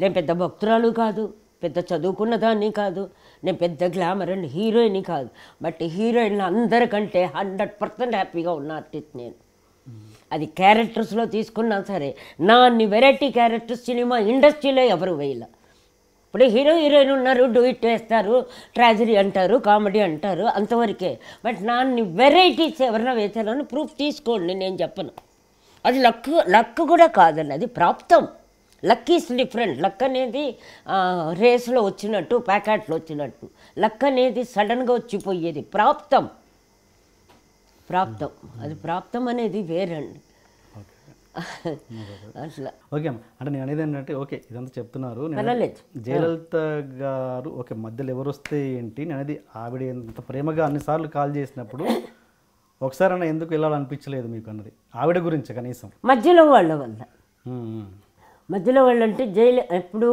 Speaker 2: నేను పెద్ద భక్తురాలు కాదు పెద్ద చదువుకున్న దాన్ని కాదు నేను పెద్ద గ్లామర్ అండ్ హీరోయిన్ కాదు బట్ హీరోయిన్ అందరికంటే హండ్రెడ్ పర్సెంట్ హ్యాపీగా ఉన్న ఆర్టిస్ట్ నేను అది క్యారెక్టర్స్లో తీసుకున్నా సరే నా అన్ని వెరైటీ క్యారెక్టర్స్ సినిమా ఇండస్ట్రీలో ఎవరు వేయాల ఇప్పుడు హీరో హీరోయిన్ ఉన్నారు డూయిట్ వేస్తారు ట్రాజడీ అంటారు కామెడీ అంటారు అంతవరకే బట్ నాన్ని వెరైటీస్ ఎవరైనా వేశారని ప్రూఫ్ తీసుకోండి నేను చెప్పను అది లక్ లక్ కూడా కాదండి అది ప్రాప్తం లక్ ఈస్ డిఫరెంట్ లక్ అనేది రేస్లో వచ్చినట్టు ప్యాకెట్లో వచ్చినట్టు లక్ అనేది సడన్గా వచ్చిపోయేది ప్రాప్తం ప్రాప్తం hmm. అది ప్రాప్తం అనేది వేరండి
Speaker 1: ఓకే అంటే నేను అనేది ఏంటంటే ఓకే ఇదంతా చెప్తున్నారు జయలలిత గారు ఓకే మధ్యలో ఎవరు వస్తే ఏంటి నేను అనేది ఆవిడ ఎంత ప్రేమగా అన్నిసార్లు కాల్ చేసినప్పుడు ఒకసారి అన్న ఎందుకు వెళ్ళాలనిపించలేదు మీకు అన్నది ఆవిడ గురించి కనీసం మధ్యలో వాళ్ళ వల్ల hmm, hmm. మధ్యలో వాళ్ళంటే జైలు
Speaker 2: ఇప్పుడు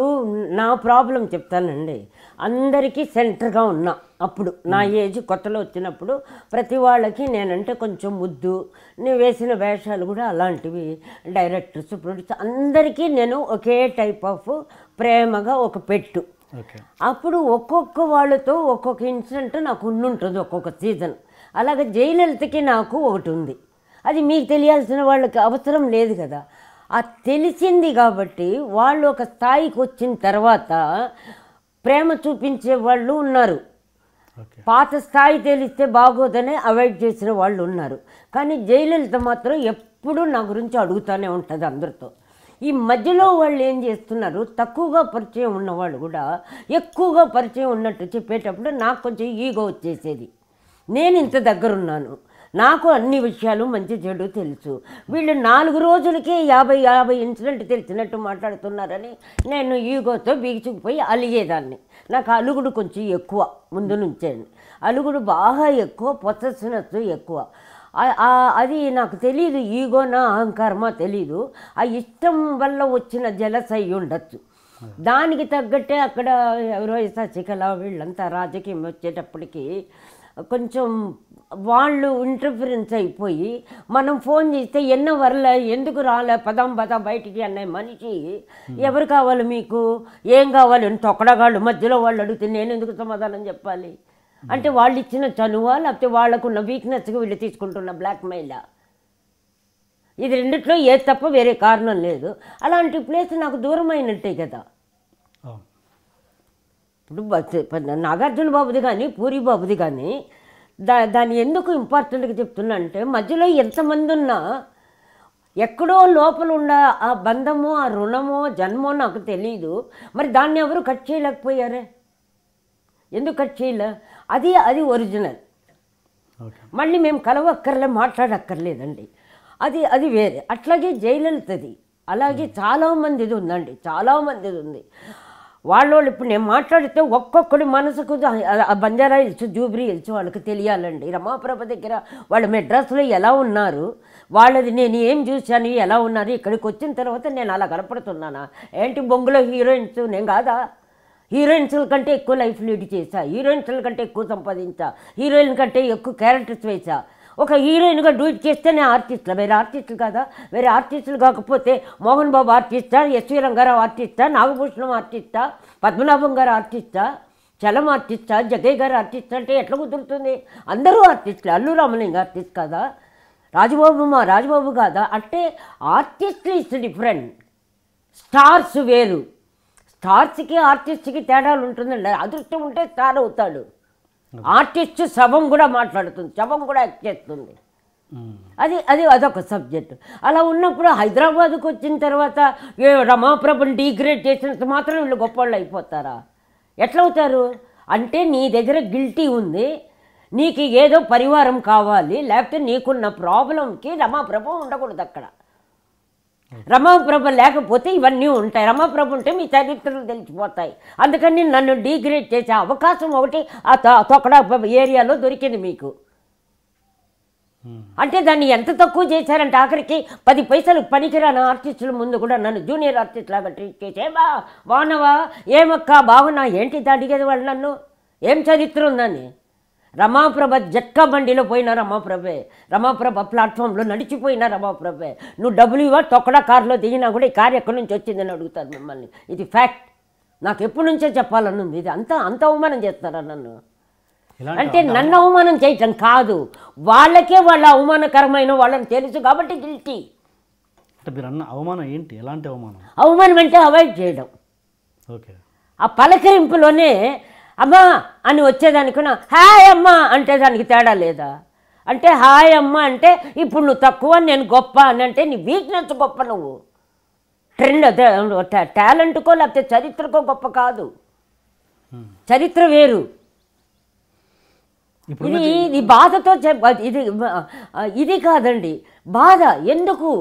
Speaker 2: నా ప్రాబ్లం చెప్తానండి అందరికీ సెంటర్గా ఉన్నా అప్పుడు నా ఏజ్ కొత్తలో వచ్చినప్పుడు ప్రతి వాళ్ళకి నేనంటే కొంచెం ముద్దు నేను వేసిన వేషాలు కూడా అలాంటివి డైరెక్టర్స్ ప్రొడ్యూసర్ అందరికీ నేను ఒకే టైప్ ఆఫ్ ప్రేమగా ఒక పెట్టు అప్పుడు ఒక్కొక్క వాళ్ళతో ఒక్కొక్క ఇన్సిడెంట్ నాకు ఉండుంటుంది ఒక్కొక్క సీజన్ అలాగే జయలలితకి నాకు ఒకటి ఉంది అది మీకు తెలియాల్సిన వాళ్ళకి అవసరం లేదు కదా ఆ తెలిసింది కాబట్టి వాళ్ళు ఒక స్థాయికి వచ్చిన తర్వాత ప్రేమ చూపించే వాళ్ళు ఉన్నారు పాత స్థాయి తెలిస్తే బాగోదని అవాయిడ్ చేసిన వాళ్ళు ఉన్నారు కానీ జయలలిత మాత్రం ఎప్పుడూ నా గురించి అడుగుతూనే ఉంటుంది అందరితో ఈ మధ్యలో వాళ్ళు ఏం చేస్తున్నారు తక్కువగా పరిచయం ఉన్నవాళ్ళు కూడా ఎక్కువగా పరిచయం ఉన్నట్టు చెప్పేటప్పుడు నాకు కొంచెం ఈగో వచ్చేసేది నేను ఇంత దగ్గరున్నాను నాకు అన్ని విషయాలు మంచి చెడు తెలుసు వీళ్ళు నాలుగు రోజులకే యాభై యాభై ఇన్సిడెంట్ తెలిసినట్టు మాట్లాడుతున్నారని నేను ఈగోతో బీచుకుపోయి అలిగేదాన్ని నాకు అలుగుడు కొంచెం ఎక్కువ ముందు నుంచే అలుగుడు బాగా ఎక్కువ పొసెసినెస్ ఎక్కువ అది నాకు తెలియదు ఈగోనా అహంకారమా తెలీదు ఆ ఇష్టం వల్ల వచ్చిన జలస అయి ఉండొచ్చు దానికి తగ్గట్టే అక్కడ ఎవరో శశికళ వీళ్ళంతా రాజకీయం వచ్చేటప్పటికి కొంచెం వాళ్ళు ఇంటర్ఫిరెన్స్ అయిపోయి మనం ఫోన్ చేస్తే ఎన్న వరలే ఎందుకు రాలే పదాం పదం బయటికి అనే మనిషి hmm. ఎవరు కావాలి మీకు ఏం కావాలి అని కాళ్ళు మధ్యలో వాళ్ళు అడిగితే నేను ఎందుకు సమాధానం చెప్పాలి hmm. అంటే వాళ్ళు ఇచ్చిన చనువ లేకపోతే వాళ్ళకున్న వీక్నెస్గా వీళ్ళు తీసుకుంటున్న బ్లాక్మెయిలా ఇది రెండిట్లో ఏ తప్ప వేరే కారణం లేదు అలాంటి ప్లేస్ నాకు దూరమైనట్టే కదా ఇప్పుడు నాగార్జున బాబుది కానీ పూరి బాబుది కానీ దా దాని ఎందుకు ఇంపార్టెంట్గా చెప్తున్నా అంటే మధ్యలో ఎంతమంది ఉన్నా ఎక్కడో లోపల ఉన్న ఆ బంధమో ఆ రుణమో జన్మో నాకు తెలీదు మరి దాన్ని ఎవరు కట్ చేయలేకపోయారే ఎందుకు కట్ చేయలే అది అది ఒరిజినల్ మళ్ళీ మేము కలవక్కర్లే మాట్లాడక్కర్లేదండి అది అది వేరే అట్లాగే జయలలితది అలాగే చాలామందిది ఉందండి చాలామందిది ఉంది వాళ్ళోళ్ళు ఇప్పుడు నేను మాట్లాడితే ఒక్కొక్కడి మనసుకు బంజారా హిల్స్ జూబ్రీ హిల్స్ వాళ్ళకి తెలియాలండి రమాప్రభ దగ్గర వాళ్ళు మెడ్రాస్లో ఎలా ఉన్నారు వాళ్ళది నేను ఏం చూశాను ఎలా ఉన్నారు ఇక్కడికి వచ్చిన తర్వాత నేను అలా కనపడుతున్నానా ఏంటి బొంగులో హీరోయిన్స్ నేను కాదా హీరోయిన్స్ల కంటే ఎక్కువ లైఫ్ లీడ్ చేశా హీరోయిన్స్ల కంటే ఎక్కువ సంపాదించా హీరోయిన్ కంటే ఎక్కువ క్యారెక్టర్స్ వేసా ఒక హీరోయిన్గా డూట్ చేస్తేనే ఆర్టిస్టులు వేరే ఆర్టిస్టులు కాదా వేరే ఆర్టిస్టులు కాకపోతే మోహన్ బాబు ఆర్టిస్టా ఎస్వి రంగారావు ఆర్టిస్టా నాగభూషణం ఆర్టిస్టా పద్మనాభం గారు ఆర్టిస్టా చలం ఆర్టిస్టా జగయ్య గారు ఆర్టిస్ట్ అంటే ఎట్లా కుదురుతుంది అందరూ ఆర్టిస్టులు అల్లు రామలింగ ఆర్టిస్ట్ కాదా రాజబాబు మా రాజబాబు కాదా అంటే ఆర్టిస్ట్లు ఇస్ డిఫరెంట్ స్టార్స్ వేరు స్టార్స్కి ఆర్టిస్ట్కి తేడాలు ఉంటుందండి అదృష్టం ఉంటే స్టార్ అవుతాడు ఆర్టిస్ట్ శవం కూడా మాట్లాడుతుంది శవం కూడా యాక్ట్ చేస్తుంది అది అది అదొక సబ్జెక్ట్ అలా ఉన్నప్పుడు హైదరాబాద్కు వచ్చిన తర్వాత ఏ రమాప్రభుని డీగ్రేడ్ చేసినంత మాత్రం వీళ్ళు గొప్పవాళ్ళు అయిపోతారా ఎట్లవుతారు అంటే నీ దగ్గర గిల్టీ ఉంది నీకు ఏదో పరివారం కావాలి లేకపోతే నీకున్న ప్రాబ్లంకి రమాప్రభం ఉండకూడదు అక్కడ రమాప్రభ లేకపోతే ఇవన్నీ ఉంటాయి రమాప్రభ ఉంటే మీ చరిత్రలు తెలిసిపోతాయి అందుకని నన్ను డీగ్రేడ్ చేసే అవకాశం ఒకటి ఆ తొక్కడ ఏరియాలో దొరికింది మీకు hmm. అంటే దాన్ని ఎంత తక్కువ చేశారంటే ఆఖరికి పది పైసలు పనికిరాని ఆర్టిస్టుల ముందు కూడా నన్ను జూనియర్ ఆర్టిస్ట్ లాగా ట్రీట్ చేసి ఏమా వానవా ఏమక్కా బాగున్నా ఏంటి అడిగేది వాళ్ళు నన్ను ఏం చరిత్ర ఉందని రమాప్రభ జక్క బండిలో పోయిన రమాప్రభే రమాప్రభ ప్లాట్ఫామ్లో నడిచిపోయిన రమాప్రభే నువ్వు డబ్బులు ఇవ్వ తొక్కడా కారులో దిగినా కూడా ఈ కారు ఎక్కడి నుంచి వచ్చిందని అడుగుతారు మిమ్మల్ని ఇది ఫ్యాక్ట్ నాకు ఎప్పటి నుంచో చెప్పాలని ఉంది ఇది అంత అంత అవమానం చేస్తారా నన్ను అంటే నన్ను అవమానం చేయటం కాదు వాళ్ళకే వాళ్ళ అవమానకరమైన వాళ్ళని తెలుసు కాబట్టి గిల్టీ
Speaker 1: అంటే మీరు అన్న అవమానం ఏంటి ఎలాంటి అవమానం
Speaker 2: అవమానం అంటే అవాయిడ్ చేయడం ఓకే ఆ పలకరింపులోనే అమ్మా అని వచ్చేదానికి హాయ్ అమ్మ అంటే దానికి తేడా లేదా అంటే హాయ్ అమ్మ అంటే ఇప్పుడు నువ్వు తక్కువ నేను గొప్ప అని అంటే నీ వీక్నెస్ గొప్ప నువ్వు ట్రెండ్ అదే టాలెంట్కో లేకపోతే చరిత్రకో గొప్ప కాదు చరిత్ర వేరు ఇది ఇది బాధతో ఇది ఇది కాదండి బాధ ఎందుకు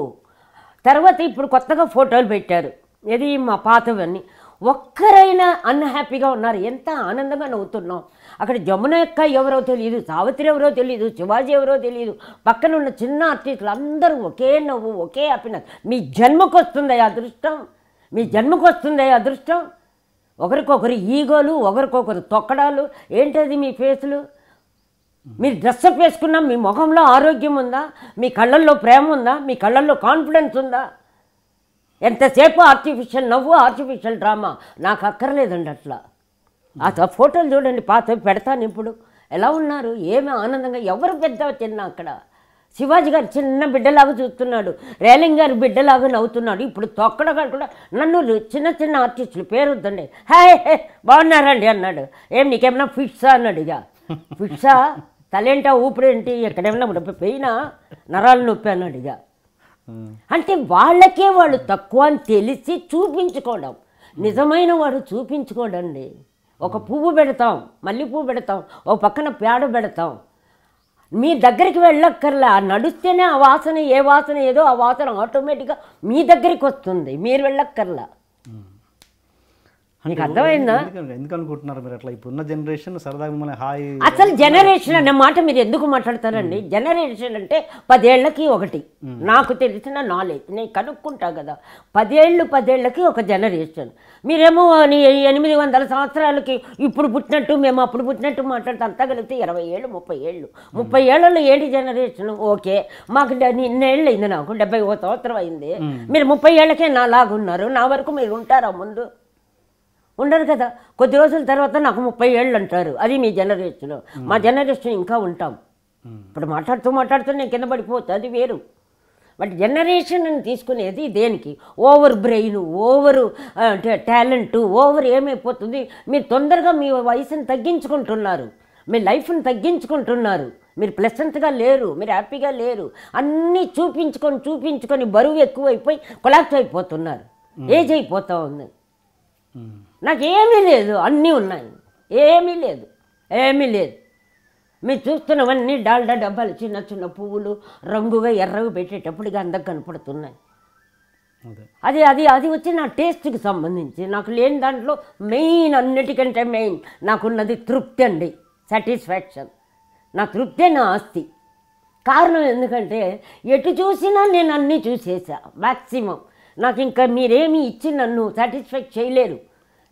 Speaker 2: తర్వాత ఇప్పుడు కొత్తగా ఫోటోలు పెట్టారు ఇది మా పాతవన్నీ ఒక్కరైనా అన్హ్యాపీగా ఉన్నారు ఎంత ఆనందంగా నవ్వుతున్నాం అక్కడ జమున యొక్క ఎవరో తెలియదు సావిత్రి ఎవరో తెలియదు శివాజీ ఎవరో తెలియదు పక్కన ఉన్న చిన్న ఆర్టిస్టులు అందరూ ఒకే నవ్వు ఒకే హ్యాపీనెస్ మీ జన్మకు వస్తుంది అదృష్టం మీ జన్మకు వస్తుంది అదృష్టం ఒకరికొకరు ఈగోలు ఒకరికొకరు తొక్కడాలు ఏంటది మీ ఫేసులు మీరు డ్రెస్అప్ వేసుకున్నా మీ ముఖంలో ఆరోగ్యం ఉందా మీ కళ్ళల్లో ప్రేమ ఉందా మీ కళ్ళల్లో కాన్ఫిడెన్స్ ఉందా ఎంతసేపు ఆర్టిఫిషియల్ నవ్వు ఆర్టిఫిషియల్ డ్రామా నాకు అక్కర్లేదండి అట్లా ఆ ఫోటోలు చూడండి పాత పెడతాను ఇప్పుడు ఎలా ఉన్నారు ఏమి ఆనందంగా ఎవరు పెద్ద చిన్న అక్కడ శివాజీ గారు చిన్న బిడ్డలాగా చూస్తున్నాడు రేలింగ్ గారు బిడ్డలాగా నవ్వుతున్నాడు ఇప్పుడు తొక్కడ కూడా నన్ను చిన్న చిన్న ఆర్టిస్టులు పేరు వద్దండి హే హే బాగున్నారండి అన్నాడు ఏం నీకేమైనా ఫిట్సా అన్నాడు ఇక ఫిట్సా తలేంటా ఏంటి ఎక్కడేమన్నా పెయినా నరాలు నొప్పి అన్నాడు ఇక అంటే వాళ్ళకే వాళ్ళు తక్కువ అని తెలిసి చూపించుకోవడం నిజమైన వాడు చూపించుకోడండి ఒక పువ్వు పెడతాం మళ్ళీ పువ్వు పెడతాం ఒక పక్కన పేడ పెడతాం మీ దగ్గరికి వెళ్ళక్కర్లే నడుస్తేనే ఆ వాసన ఏ వాసన ఏదో ఆ వాసన ఆటోమేటిక్గా మీ దగ్గరికి వస్తుంది మీరు వెళ్ళక్కర్లా
Speaker 1: మీకు అర్థమైందా ఎందుకు అనుకుంటున్నారు మీరు అట్లా ఇప్పుడున్న జనరేషన్ సరదాగా హాయ్ అసలు
Speaker 2: జనరేషన్ అనే మాట మీరు ఎందుకు మాట్లాడతారండి జనరేషన్ అంటే పదేళ్లకి ఒకటి నాకు తెలిసిన నాలెడ్జ్ నేను కనుక్కుంటా కదా పదేళ్ళు పదేళ్లకి ఒక జనరేషన్ మీరేమో ఎనిమిది వందల సంవత్సరాలకి ఇప్పుడు పుట్టినట్టు మేము అప్పుడు పుట్టినట్టు మాట్లాడితే అంతా కలిగితే ఇరవై ఏళ్ళు ముప్పై ఏళ్ళు ముప్పై ఏళ్ళలో ఏంటి జనరేషన్ ఓకే మాకు ఇన్నేళ్ళు అయింది నాకు డెబ్బై ఒక సంవత్సరం అయింది మీరు ముప్పై ఏళ్ళకే నా లాగా ఉన్నారు నా వరకు మీరు ఉంటారా ముందు ఉండరు కదా కొద్ది రోజుల తర్వాత నాకు ముప్పై ఏళ్ళు అంటారు అది మీ జనరేషన్ మా జనరేషన్ ఇంకా ఉంటాం ఇప్పుడు మాట్లాడుతూ మాట్లాడుతూ నేను కింద పడిపోతా అది వేరు బట్ జనరేషన్ అని తీసుకునేది దేనికి over brain over talent over ఏమైపోతుంది మీరు తొందరగా మీ వయసును తగ్గించుకుంటున్నారు మీ లైఫ్ని తగ్గించుకుంటున్నారు మీరు ప్లెసెంట్గా లేరు మీరు హ్యాపీగా లేరు అన్నీ చూపించుకొని చూపించుకొని బరువు ఎక్కువైపోయి కొలాక్స్ అయిపోతున్నారు ఏజ్ అయిపోతూ ఉంది నాకేమీ లేదు అన్నీ ఉన్నాయి ఏమీ లేదు ఏమీ లేదు మీరు చూస్తున్నవన్నీ డాల్డా డబ్బాలు చిన్న చిన్న పువ్వులు రంగుగా ఎర్రగా పెట్టేటప్పటికి అందకు కనపడుతున్నాయి అది అది అది వచ్చి నా టేస్ట్కి సంబంధించి నాకు లేని దాంట్లో మెయిన్ అన్నిటికంటే మెయిన్ నాకున్నది తృప్తి అండి సాటిస్ఫాక్షన్ నా తృప్తే నా ఆస్తి కారణం ఎందుకంటే ఎటు చూసినా నేను అన్నీ చూసేసా మ్యాక్సిమం నాకు ఇంకా మీరేమీ ఇచ్చి నన్ను సాటిస్ఫై చేయలేరు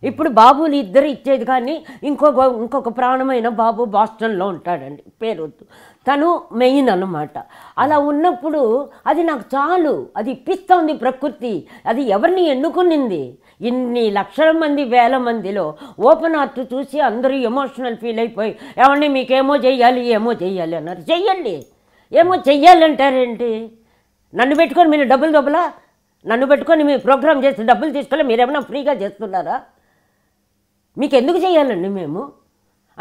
Speaker 2: ఇప్పుడు బాబుని ఇద్దరు ఇచ్చేది కానీ ఇంకొక ఇంకొక ప్రాణమైన బాబు బాస్టన్లో ఉంటాడండి పేరొద్దు తను మెయిన్ అనమాట అలా ఉన్నప్పుడు అది నాకు చాలు అది ఇప్పిస్తోంది ప్రకృతి అది ఎవరిని ఎన్నుకునింది ఇన్ని లక్షల మంది వేల మందిలో ఓపెన్ ఆర్ట్ చూసి అందరూ ఎమోషనల్ ఫీల్ అయిపోయి ఏమండి మీకేమో చెయ్యాలి ఏమో చెయ్యాలి అన్నారు చెయ్యండి ఏమో చెయ్యాలంటారేంటి నన్ను పెట్టుకొని మీరు డబ్బులు దొబ్బలా నన్ను పెట్టుకొని మీ ప్రోగ్రామ్ చేసి డబ్బులు తీసుకెళ్ళి మీరేమన్నా ఫ్రీగా చేస్తున్నారా మీకు ఎందుకు చేయాలండి మేము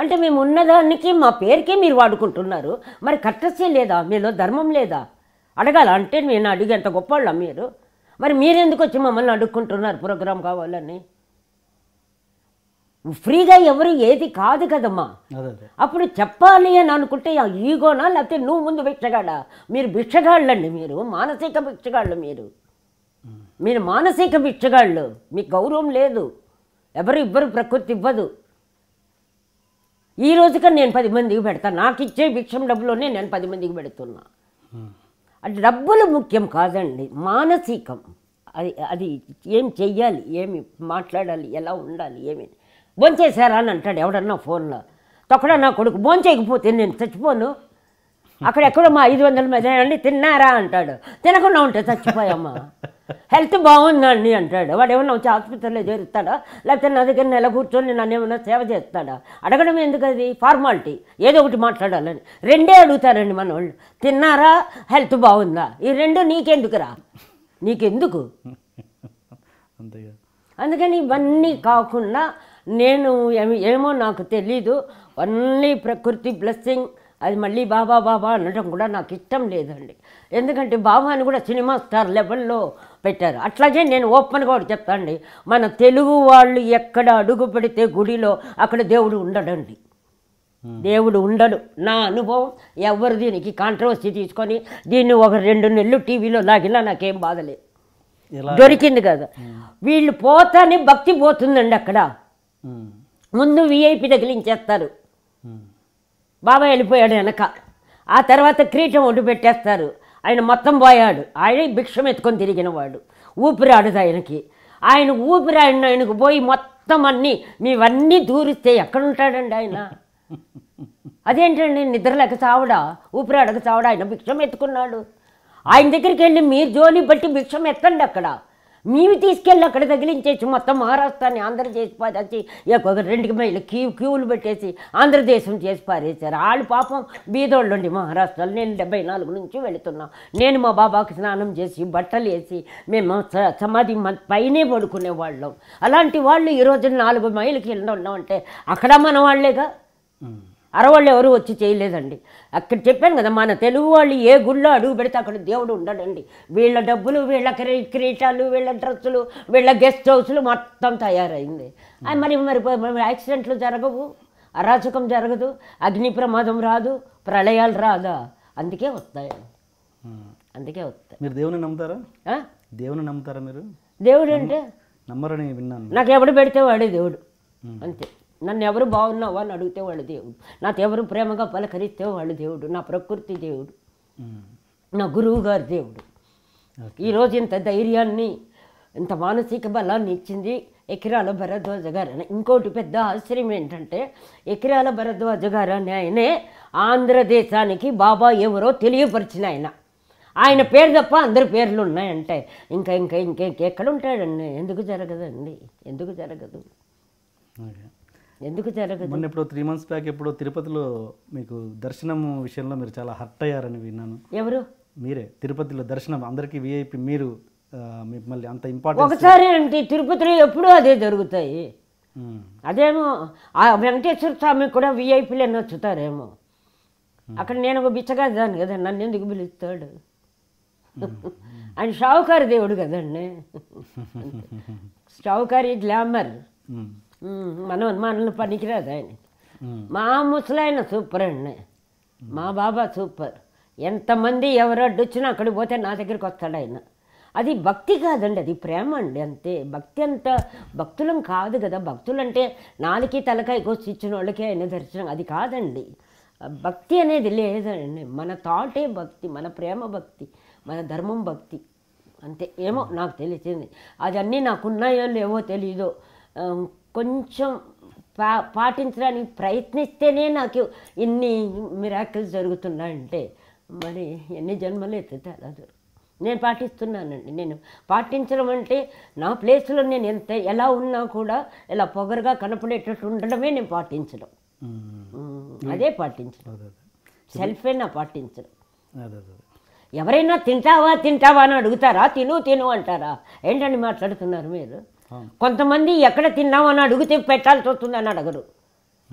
Speaker 2: అంటే మేము ఉన్నదానికి మా పేరుకే మీరు వాడుకుంటున్నారు మరి కర్తస్యం లేదా మీలో ధర్మం లేదా అడగాల అంటే నేను అడిగేంత గొప్పవాళ్ళ మీరు మరి మీరెందుకు వచ్చి మమ్మల్ని అడుక్కుంటున్నారు ప్రోగ్రామ్ కావాలని ఫ్రీగా ఎవరు ఏది కాదు కదమ్మా అప్పుడు చెప్పాలి అని అనుకుంటే ఈగోనా లేకపోతే నువ్వు ముందు భిక్షగాడ మీరు భిక్షగాళ్ళండి మీరు మానసిక భిక్షగాళ్ళు మీరు మీరు మానసిక భిక్షగాళ్ళు మీకు గౌరవం లేదు ఎవరు ఇవ్వరు ప్రకృతి ఇవ్వదు ఈ రోజుకి నేను పది మందికి పెడతాను నాకు ఇచ్చే భిక్షం డబ్బులోనే నేను పది మందికి పెడుతున్నా అంటే డబ్బులు ముఖ్యం కాదండి మానసికం అది అది ఏం చెయ్యాలి ఏమి మాట్లాడాలి ఎలా ఉండాలి ఏమి భోంచేశారా అని అంటాడు ఎవడన్నా ఫోన్లో తొక్కడన్నా కొడుకు భోంచేయకపోతే నేను చచ్చిపోను అక్కడెక్కడో మా ఐదు వందల అండి తిన్నారా అంటాడు తినకుండా ఉంటే చచ్చిపోయామ్మా హెల్త్ బాగుందండి అంటాడు వాడు ఏమన్నా వచ్చి ఆసుపత్రిలో చేరుస్తాడా లేకపోతే నా దగ్గర నెల కూర్చొని నన్ను ఏమైనా సేవ చేస్తాడా అడగడం ఎందుకు అది ఫార్మాలిటీ ఏదో ఒకటి మాట్లాడాలని రెండే అడుగుతారండి మన వాళ్ళు తిన్నారా హెల్త్ బాగుందా ఈ రెండు నీకెందుకురా నీకెందుకు అందుకని ఇవన్నీ కాకుండా నేను ఏమో నాకు తెలీదు ఓన్లీ ప్రకృతి బ్లెస్సింగ్ అది మళ్ళీ బాబా బాబా అనడం కూడా నాకు ఇష్టం లేదండి ఎందుకంటే బాబాని కూడా సినిమా స్టార్ లెవెల్లో పెట్టారు అట్లాగే నేను ఓపెన్గా కూడా చెప్తాండి మన తెలుగు వాళ్ళు ఎక్కడ అడుగు పెడితే గుడిలో అక్కడ దేవుడు ఉండడండి దేవుడు ఉండడు నా అనుభవం ఎవరు దీనికి కాంట్రవర్సీ తీసుకొని దీన్ని ఒక రెండు నెలలు టీవీలో లాగినా నాకేం బాధలేదు దొరికింది కదా వీళ్ళు పోతానే భక్తి పోతుందండి అక్కడ ముందు విఐపి తగిలించేస్తారు బాబాయ్ వెళ్ళిపోయాడు వెనక ఆ తర్వాత క్రీటం ఒడ్డు పెట్టేస్తారు ఆయన మొత్తం పోయాడు ఆయన భిక్షం ఎత్తుకొని తిరిగినవాడు ఊపిరి ఆడదు ఆయనకి ఆయన ఊపిరి ఆయన ఆయనకు పోయి మొత్తం అన్నీ మీవన్నీ దూరిస్తే ఎక్కడుంటాడండి ఆయన అదేంటండి నిద్రలేక చావుడా ఊపిరి అడగ చావడా ఆయన భిక్షం ఎత్తుకున్నాడు ఆయన దగ్గరికి వెళ్ళి మీరు జోలి బట్టి భిక్షం ఎత్తండి అక్కడ మేము తీసుకెళ్ళి అక్కడ తగిలించేసి మొత్తం మహారాష్ట్రాన్ని ఆంధ్రదేశ్ పారేసి ఒక రెండు మైళ్ళు క్యూ క్యూలు పెట్టేసి ఆంధ్రదేశం చేసి పారేశారు వాళ్ళు పాపం ఉండి మహారాష్ట్రలో నేను డెబ్బై నాలుగు నుంచి వెళుతున్నాం నేను మా బాబాకి స్నానం చేసి బట్టలు వేసి మేము సమాధి పైనే పడుకునేవాళ్ళం అలాంటి వాళ్ళు ఈరోజు నాలుగు మైళ్ళకి వెళ్ళి ఉన్నామంటే అక్కడ మన వాళ్ళేగా అరవాళ్ళు ఎవరు వచ్చి చేయలేదండి అక్కడ చెప్పాను కదా మన తెలుగు వాళ్ళు ఏ గుళ్ళో అడుగు పెడితే అక్కడ దేవుడు ఉండడండి వీళ్ళ డబ్బులు వీళ్ళ క్రీటాలు వీళ్ళ డ్రెస్సులు వీళ్ళ గెస్ట్ హౌస్లు మొత్తం తయారైంది మరి మరి యాక్సిడెంట్లు జరగవు అరాచకం జరగదు అగ్ని ప్రమాదం రాదు ప్రళయాలు రాదా అందుకే వస్తాయి
Speaker 1: అందుకే వస్తాయి మీరు దేవుని నమ్ముతారా దేవుని నమ్ముతారా మీరు దేవుడు అంటే నమ్మరని విన్నాను నాకు
Speaker 2: ఎవడు పెడితే వాడే దేవుడు అంతే నన్ను ఎవరు బాగున్నావు అని అడిగితే వాళ్ళు దేవుడు నాకు ఎవరు ప్రేమగా పలకరిస్తే వాళ్ళు దేవుడు నా ప్రకృతి దేవుడు నా గురువు గారు దేవుడు ఈరోజు ఇంత ధైర్యాన్ని ఇంత మానసిక బలాన్ని ఇచ్చింది ఎకిరాల భరద్వాజ గారు అని ఇంకోటి పెద్ద ఆశ్చర్యం ఏంటంటే ఎకిరాల భరద్వాజ గారు అని ఆయనే ఆంధ్రదేశానికి బాబా ఎవరో తెలియపరిచిన ఆయన ఆయన పేరు తప్ప అందరి పేర్లు ఉన్నాయంటే ఇంకా ఇంకా ఇంకా ఎక్కడ ఉంటాడండి ఎందుకు జరగదండి ఎందుకు జరగదు
Speaker 1: ఎందుకు జరగదు మొన్న ఇప్పుడు త్రీ మంత్స్ బ్యాక్ ఎప్పుడో తిరుపతిలో మీకు దర్శనం విషయంలో మీరు చాలా హర్ట్ అయ్యారని విన్నాను ఎవరు మీరే తిరుపతిలో దర్శనం అందరికీ విఐపి మీరు మిమ్మల్ని అంత ఇంపార్టెంట్ ఒకసారి
Speaker 2: అంటే తిరుపతిలో ఎప్పుడూ అదే జరుగుతాయి అదేమో ఆ వెంకటేశ్వర స్వామి కూడా అని వచ్చుతారేమో అక్కడ నేను ఒక బిచ్చగా దాన్ని కదా నన్ను ఎందుకు పిలుస్తాడు ఆయన షావుకారి దేవుడు కదండి షావుకారి గ్లామర్ మనం మనల్ని పనికిరాదు ఆయన మా ముసలాయన సూపర్ అండి మా బాబా సూపర్ ఎంతమంది ఎవరు అడ్డొచ్చినా అక్కడికి పోతే నా దగ్గరికి వస్తాడు ఆయన అది భక్తి కాదండి అది ప్రేమ అండి అంతే భక్తి అంత భక్తులం కాదు కదా భక్తులంటే నాలుకి తలకాయ కోసి ఇచ్చిన వాళ్ళకే ఆయన దర్శనం అది కాదండి భక్తి అనేది లేదండి మన థాటే భక్తి మన ప్రేమ భక్తి మన ధర్మం భక్తి అంతే ఏమో నాకు తెలిసింది అదన్నీ నాకున్నాయో లేవో తెలీదో కొంచెం పా పాటించడానికి ప్రయత్నిస్తేనే నాకు ఇన్ని మిరాకిల్స్ జరుగుతున్నాయంటే మరి ఎన్ని జన్మలు ఎత్తితే అలా జరుగుతుంది నేను పాటిస్తున్నానండి నేను పాటించడం అంటే నా ప్లేస్లో నేను ఎంత ఎలా ఉన్నా కూడా ఇలా పొగరుగా కనపడేటట్టు ఉండడమే నేను పాటించడం అదే పాటించడం సెల్ఫే నా పాటించడం ఎవరైనా తింటావా తింటావా అని అడుగుతారా తిను తిను అంటారా ఏంటండి మాట్లాడుతున్నారు మీరు కొంతమంది ఎక్కడ తిన్నామని అని అడిగితే పెట్టాల్సి వస్తుంది అని అడగరు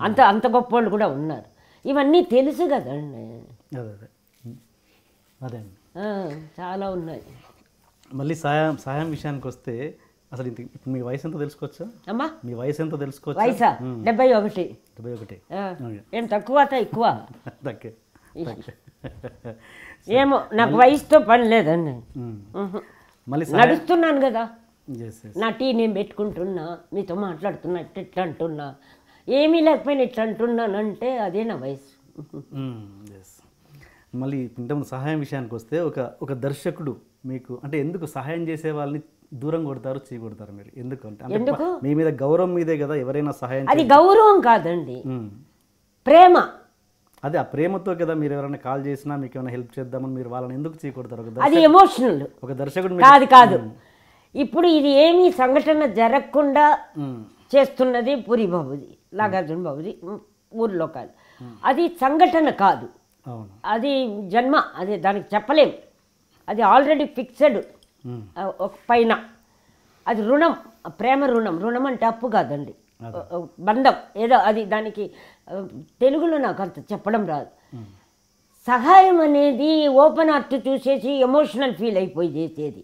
Speaker 2: అంత అంత గొప్ప వాళ్ళు కూడా ఉన్నారు ఇవన్నీ తెలుసు కదండి అదే చాలా ఉన్నాయి
Speaker 1: మళ్ళీ సాయం సాయం విషయానికి వస్తే అసలు ఇంత మీ వయసు ఎంత తెలుసుకోవచ్చా అమ్మా మీ వయసు ఎంత తెలుసుకోవచ్చు వయసా డెబ్బై ఒకటి డెబ్బై ఒకటి
Speaker 2: ఏం తక్కువ ఎక్కువ ఏమో నాకు వయసుతో పని లేదండి
Speaker 1: మళ్ళీ నడుస్తున్నాను కదా నా
Speaker 2: టీ నేను పెట్టుకుంటున్నా మీతో మాట్లాడుతున్నా ఇట్లా అంటున్నా ఏమీ లేకపోయినా ఇట్లా అంటున్నానంటే అదే నా వయసు
Speaker 1: hmm, మళ్ళీ ఇంతకుముందు సహాయం విషయానికి వస్తే ఒక ఒక దర్శకుడు మీకు అంటే ఎందుకు సహాయం చేసే వాళ్ళని దూరం కొడతారు కొడతారు మీరు ఎందుకు అంటే మీ మీద గౌరవం మీదే కదా ఎవరైనా సహాయం అది
Speaker 2: గౌరవం కాదండి
Speaker 1: hmm. ప్రేమ అదే ఆ ప్రేమతో కదా మీరు ఎవరైనా కాల్ చేసినా మీకు ఏమైనా హెల్ప్ చేద్దామని మీరు వాళ్ళని ఎందుకు చేయకూడతారు అది ఎమోషనల్ ఒక దర్శకుడు కాదు కాదు hmm.
Speaker 2: ఇప్పుడు ఇది ఏమీ సంఘటన జరగకుండా చేస్తున్నది పూరి బాబుది నాగార్జున బాబుది ఊర్లో కాదు అది సంఘటన కాదు అది జన్మ అది దానికి చెప్పలేం అది ఆల్రెడీ ఫిక్స్డ్ ఒక పైన అది రుణం ప్రేమ రుణం రుణం అంటే అప్పు కాదండి బంధం ఏదో అది దానికి తెలుగులో నాకు అంత చెప్పడం రాదు సహాయం అనేది ఓపెన్ ఆర్ట్ చూసేసి ఎమోషనల్ ఫీల్ అయిపోయి చేసేది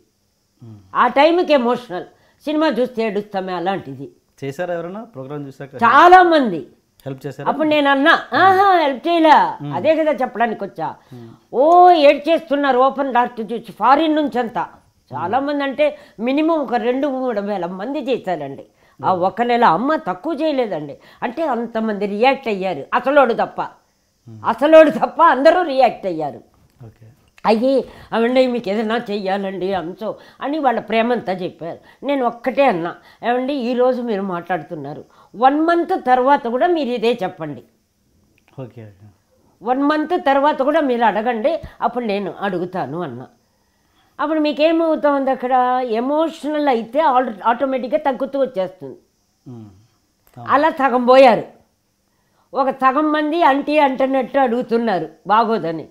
Speaker 2: ఆ టైంకి ఎమోషనల్ సినిమా చూస్తే ఏడుస్తామే అలాంటిది
Speaker 1: చేశారు ఎవరన్నా ప్రోగ్రామ్ చూసాక చాలా మంది హెల్ప్ చేశారు అప్పుడు
Speaker 2: నేను అన్నా ఆహా హెల్ప్ చేయలే అదే కదా చెప్పడానికి వచ్చా ఓ ఏడ్ చేస్తున్నారు ఓపెన్ డార్ట్ చూసి ఫారిన్ నుంచి అంతా చాలామంది అంటే మినిమం ఒక రెండు మూడు వేల మంది చేశారండి ఆ ఒక నెల అమ్మ తక్కువ చేయలేదండి అంటే అంతమంది రియాక్ట్ అయ్యారు అసలోడు తప్ప అసలోడు తప్ప అందరూ రియాక్ట్ అయ్యారు ఓకే అయ్యి అవండి మీకు ఏదైనా చెయ్యాలండి అంశం అని వాళ్ళ ప్రేమంతా చెప్పారు నేను ఒక్కటే అన్నా ఏమండి ఈరోజు మీరు మాట్లాడుతున్నారు వన్ మంత్ తర్వాత కూడా మీరు ఇదే చెప్పండి ఓకే వన్ మంత్ తర్వాత కూడా మీరు అడగండి అప్పుడు నేను అడుగుతాను అన్న అప్పుడు మీకేమవుతుంది అక్కడ ఎమోషనల్ అయితే ఆల్ ఆటోమేటిక్గా తగ్గుతూ వచ్చేస్తుంది అలా సగం పోయారు ఒక సగం మంది అంటీ అంటున్నట్టు అడుగుతున్నారు బాగోదని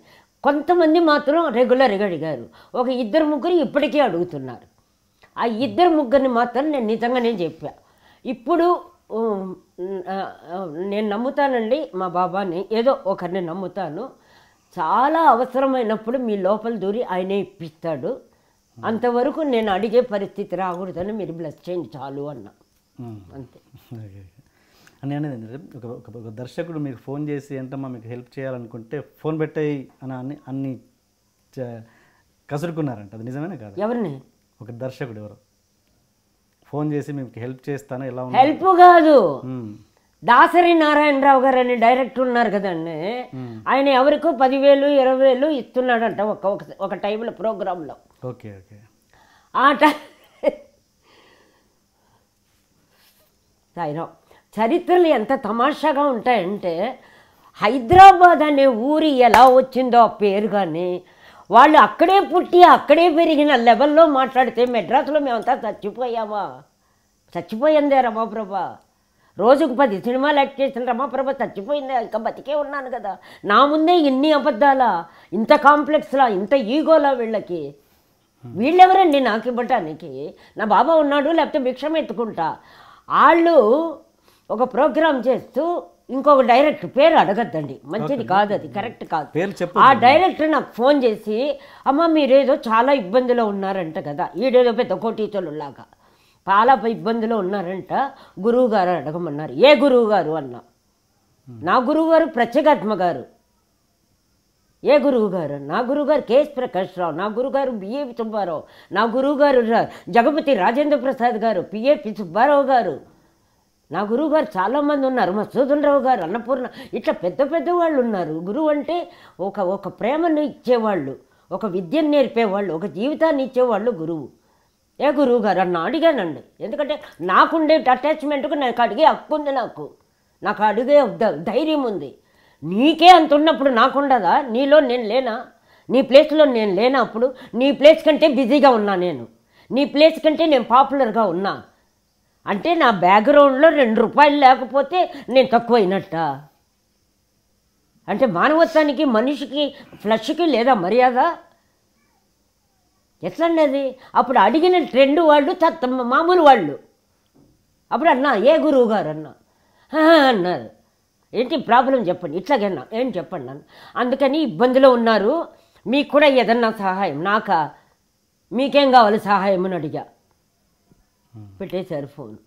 Speaker 2: కొంతమంది మాత్రం రెగ్యులర్గా అడిగారు ఒక ఇద్దరు ముగ్గురు ఇప్పటికే అడుగుతున్నారు ఆ ఇద్దరు ముగ్గురిని మాత్రం నేను నిజంగానే చెప్పా ఇప్పుడు నేను నమ్ముతానండి మా బాబాని ఏదో ఒకరిని నమ్ముతాను చాలా అవసరమైనప్పుడు మీ లోపల దూరి ఆయనే ఇప్పిస్తాడు అంతవరకు నేను అడిగే పరిస్థితి రాకూడదని మీరు బ్లస్ చేయండి చాలు అన్నా
Speaker 1: అంతే అని అనేది ఒక ఒక దర్శకుడు మీకు ఫోన్ చేసి ఏంటమ్మా మీకు హెల్ప్ చేయాలనుకుంటే ఫోన్ పెట్టాయి అని అన్ని అన్ని కసురుకున్నారంట అది నిజమేనా కాదు ఎవరిని ఒక దర్శకుడు ఎవరు ఫోన్ చేసి మీకు హెల్ప్ చేస్తాను ఎలా హెల్ప్
Speaker 2: కాదు దాసరి నారాయణరావు గారు అనే డైరెక్టర్ ఉన్నారు కదండి ఆయన ఎవరికో పదివేలు ఇరవై వేలు ఇస్తున్నాడంట ఒక ఒక టైంలో ప్రోగ్రాంలో ఓకే ఓకే ఆ టైం సాయిరావు చరిత్రలు ఎంత తమాషాగా ఉంటాయంటే హైదరాబాద్ అనే ఊరి ఎలా వచ్చిందో ఆ పేరు కానీ వాళ్ళు అక్కడే పుట్టి అక్కడే పెరిగిన లెవెల్లో మాట్లాడితే మెడ్రాస్లో మేమంతా చచ్చిపోయామా చచ్చిపోయిందే రమాప్రభ రోజుకు పది సినిమాలు యాక్ట్ చేసిన రమాప్రభ చచ్చిపోయిందే ఇంకా బతికే ఉన్నాను కదా నా ముందే ఇన్ని అబద్ధాల ఇంత కాంప్లెక్స్లా ఇంత ఈగోలా వీళ్ళకి వీళ్ళెవరండి నాకు ఇవ్వటానికి నా బాబా ఉన్నాడు లేకపోతే భిక్షం ఎత్తుకుంటా వాళ్ళు ఒక ప్రోగ్రామ్ చేస్తూ ఇంకొక డైరెక్టర్ పేరు అడగద్దండి మంచిది కాదు అది కరెక్ట్ కాదు పేరు ఆ డైరెక్టర్ నాకు ఫోన్ చేసి అమ్మ మీరేదో చాలా ఇబ్బందిలో ఉన్నారంట కదా ఈడేదో పెద్ద కోటీతలు లాగా చాలా ఇబ్బందిలో ఉన్నారంట గురువు గారు అడగమన్నారు ఏ గురువు గారు అన్న నా గురువు గారు ప్రత్యేకాత్మ గారు ఏ గురువు గారు నా గురుగారు కేఎస్ ప్రకాష్ రావు నా గురుగారు బిఏ సుబ్బారావు నా గురువుగారు జగపతి రాజేంద్ర ప్రసాద్ గారు పిఏపి సుబ్బారావు గారు నా గురువు గారు చాలామంది ఉన్నారు మా రావు గారు అన్నపూర్ణ ఇట్లా పెద్ద పెద్ద వాళ్ళు ఉన్నారు గురువు అంటే ఒక ఒక ప్రేమను ఇచ్చేవాళ్ళు ఒక విద్యను నేర్పేవాళ్ళు ఒక జీవితాన్ని ఇచ్చేవాళ్ళు గురువు ఏ గురువు గారు అన్న అడిగానండి ఎందుకంటే నాకుండే అటాచ్మెంట్కు నాకు అడిగే హక్కు ఉంది నాకు నాకు అడిగే ధైర్యం ఉంది నీకే అంత ఉన్నప్పుడు నాకుండదా నీలో నేను లేనా నీ ప్లేస్లో నేను లేనప్పుడు నీ ప్లేస్ కంటే బిజీగా ఉన్నా నేను నీ ప్లేస్ కంటే నేను పాపులర్గా ఉన్నా అంటే నా బ్యాక్గ్రౌండ్లో రెండు రూపాయలు లేకపోతే నేను తక్కువైనట్ట అంటే మానవత్వానికి మనిషికి ఫ్లష్కి లేదా మర్యాద ఎట్లండి అది అప్పుడు అడిగిన రెండు వాళ్ళు తత్త మామూలు వాళ్ళు అప్పుడు అన్నా ఏ గురువు గారు అన్నా అన్నారు ఏంటి ప్రాబ్లం చెప్పండి ఇట్లాగన్నా ఏం చెప్పండి అన్న అందుకని ఇబ్బందిలో ఉన్నారు మీకు కూడా ఏదన్నా సహాయం నాకా మీకేం కావాలి సహాయం అని అడిగా పెట్టేశారు ఫోన్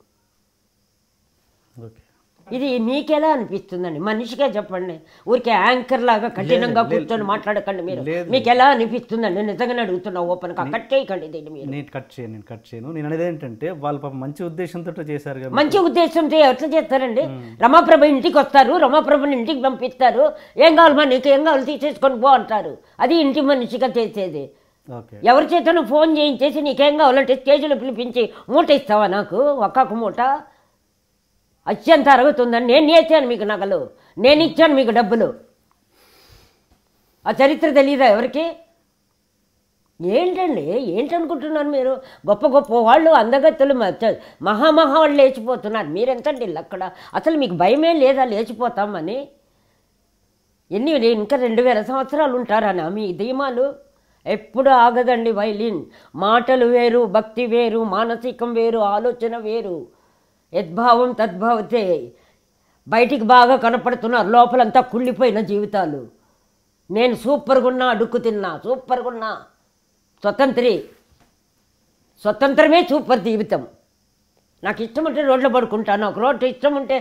Speaker 2: ఇది మీకెలా అనిపిస్తుందండి మనిషిగా చెప్పండి ఊరికే యాంకర్ లాగా కఠినంగా కూర్చొని మాట్లాడకండి మీరు మీకు ఎలా అనిపిస్తుందండి నిజంగానే అడుగుతున్నా ఓపెన్ గా కట్ చేయకండి దీన్ని
Speaker 1: నేను కట్ చేయను నేను కట్ చేయను నేను అనేది ఏంటంటే వాళ్ళ పాప మంచి ఉద్దేశంతో చేశారు మంచి
Speaker 2: ఉద్దేశంతో ఎట్లా చేస్తారండి రమాప్రభ ఇంటికి వస్తారు రమాప్రభని ఇంటికి పంపిస్తారు ఏం కావాలి మా నీకు ఏం కావాలి తీసేసుకొని పో అంటారు అది ఇంటి మనిషిగా చేసేది ఎవరి చేతను ఫోన్ చేయించేసి నీకేం కావాలంటే స్టేజ్లో పిలిపించి మూట ఇస్తావా నాకు ఒక్కొక్క మూట అత్యంత అరుగుతుందని నేను నేర్చాను మీకు నగలు నేను ఇచ్చాను మీకు డబ్బులు ఆ చరిత్ర తెలియదా ఎవరికి ఏంటండి ఏంటనుకుంటున్నారు మీరు గొప్ప గొప్ప వాళ్ళు అందగత్తులు మహామహా వాళ్ళు లేచిపోతున్నారు మీరెంతండి అక్కడ అసలు మీకు భయమే లేదా లేచిపోతామని ఎన్ని ఇంకా రెండు వేల సంవత్సరాలు ఉంటారా మీ ధీమాలు ఎప్పుడు ఆగదండి వైలిన్ మాటలు వేరు భక్తి వేరు మానసికం వేరు ఆలోచన వేరు యద్భావం తద్భావతే బయటికి బాగా కనపడుతున్నారు లోపలంతా కుళ్ళిపోయిన జీవితాలు నేను సూపర్గున్నా అడుక్కు తిన్నా సూపర్గున్నా స్వతంత్రి స్వతంత్రమే సూపర్ జీవితం నాకు ఇష్టం ఉంటే రోడ్లో పడుకుంటాను ఒక రోడ్డు ఇష్టం ఉంటే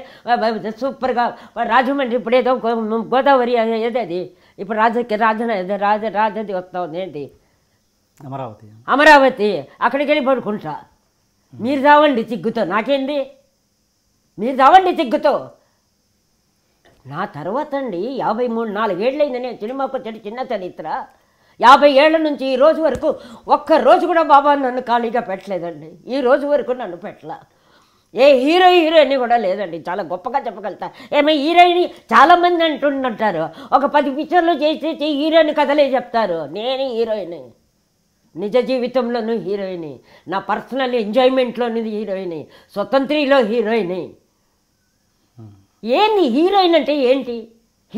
Speaker 2: సూపర్గా రాజమండ్రి ఇప్పుడు ఏదో గోదావరి అది ఇప్పుడు రాజకీయ రాజధాని రాజ రాజధాని వస్తా ఉంది ఏంటి అమరావతి అమరావతి అక్కడికి వెళ్ళి పడుకుంటా మీరు చావండి చిగ్గుతో నాకేంటి మీరు చావండి చిగ్గుతో నా తర్వాత అండి యాభై మూడు నాలుగేళ్ళైంది నేను సినిమా పచ్చడి చిన్న చరిత్ర యాభై ఏళ్ళ నుంచి ఈ రోజు వరకు ఒక్క రోజు కూడా బాబా నన్ను ఖాళీగా పెట్టలేదండి ఈ రోజు వరకు నన్ను పెట్టలే ఏ హీరో హీరోయిన్ కూడా లేదండి చాలా గొప్పగా చెప్పగలుగుతా ఏమో హీరోయిన్ చాలామంది అంటుంటారు ఒక పది పిక్చర్లు చేసేసి హీరోయిన్ కథలే చెప్తారు నేను హీరోయిన్ నిజ జీవితంలోనూ హీరోయిన్ నా పర్సనల్ ఎంజాయ్మెంట్లోని హీరోయిన్ స్వతంత్రిలో హీరోయిన్ ఏంది హీరోయిన్ అంటే ఏంటి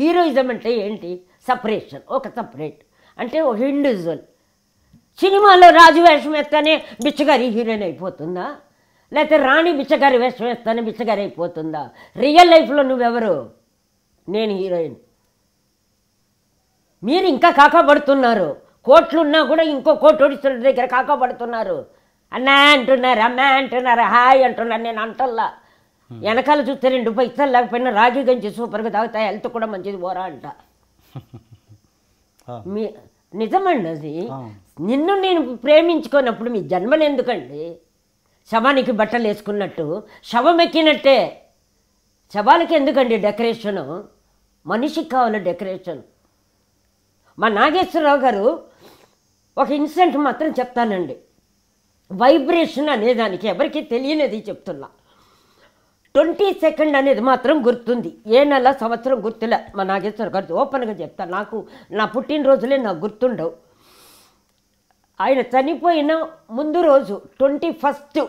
Speaker 2: హీరోయిజం అంటే ఏంటి సపరేషన్ ఒక సపరేట్ అంటే ఒక ఇండివిజువల్ సినిమాలో రాజు వేషం వేస్తేనే బిచ్చగారి హీరోయిన్ అయిపోతుందా లేకపోతే రాణి బిచ్చగారి వేషం వేస్తాను బిచ్చగారి అయిపోతుందా రియల్ లైఫ్లో నువ్వెవరు నేను హీరోయిన్ మీరు ఇంకా కాకపడుతున్నారు కోట్లున్నా కూడా ఇంకో కోటోడిస్తుల దగ్గర కాకపడుతున్నారు అన్నా అంటున్నారు అమ్మా అంటున్నారు హాయ్ అంటున్నారు నేను అంటల్లా వెనకాల చూస్తే రెండు పైసలు లేకపోయినా రాగి గంజి సూపర్గా తాగుతాయి హెల్త్ కూడా మంచిది పోరా అంట మీ నిజమండి అది నిన్ను నేను ప్రేమించుకున్నప్పుడు మీ జన్మలు ఎందుకండి శవానికి బట్టలు వేసుకున్నట్టు శవం ఎక్కినట్టే శవాలకి ఎందుకండి డెకరేషను మనిషికి కావాలి డెకరేషన్ మా నాగేశ్వరరావు గారు ఒక ఇన్సిడెంట్ మాత్రం చెప్తానండి వైబ్రేషన్ అనేదానికి ఎవరికి తెలియనిది చెప్తున్నా ట్వంటీ సెకండ్ అనేది మాత్రం గుర్తుంది ఏ నెల సంవత్సరం గుర్తులే మా నాగేశ్వర గారు ఓపెన్గా చెప్తాను నాకు నా పుట్టినరోజులే నాకు గుర్తుండవు ఆయన చనిపోయిన ముందు రోజు ట్వంటీ ఫస్ట్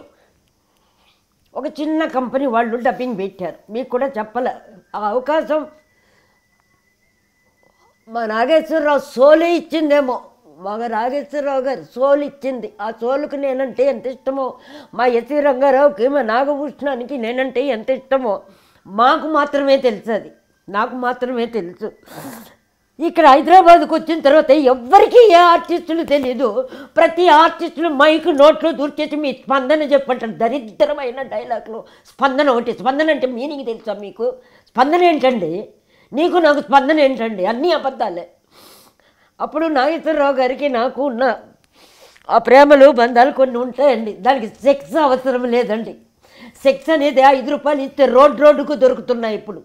Speaker 2: ఒక చిన్న కంపెనీ వాళ్ళు డబ్బింగ్ పెట్టారు మీకు కూడా చెప్పాల ఆ అవకాశం మా నాగేశ్వరరావు సోలు ఇచ్చిందేమో మా నాగేశ్వరరావు గారు సోలు ఇచ్చింది ఆ సోలుకు నేనంటే ఎంత ఇష్టమో మా ఎస్వి రంగారావుకి మా నాగభూషణానికి నేనంటే ఎంత ఇష్టమో మాకు మాత్రమే తెలుసు అది నాకు మాత్రమే తెలుసు ఇక్కడ హైదరాబాద్కు వచ్చిన తర్వాత ఎవ్వరికీ ఏ ఆర్టిస్టులు తెలియదు ప్రతి ఆర్టిస్టులు మైక్ నోట్లు దూర్చేసి మీ స్పందన చెప్పంటారు దరిద్రమైన డైలాగులు స్పందన ఒకటి స్పందన అంటే మీనింగ్ తెలుసా మీకు స్పందన ఏంటండి నీకు నాకు స్పందన ఏంటండి అన్నీ అబద్ధాలే అప్పుడు నాగేశ్వరరావు గారికి నాకు ఉన్న ఆ ప్రేమలు బంధాలు కొన్ని ఉంటాయండి దానికి సెక్స్ అవసరం లేదండి సెక్స్ అనేది ఐదు రూపాయలు ఇస్తే రోడ్ రోడ్డుకు దొరుకుతున్నాయి ఇప్పుడు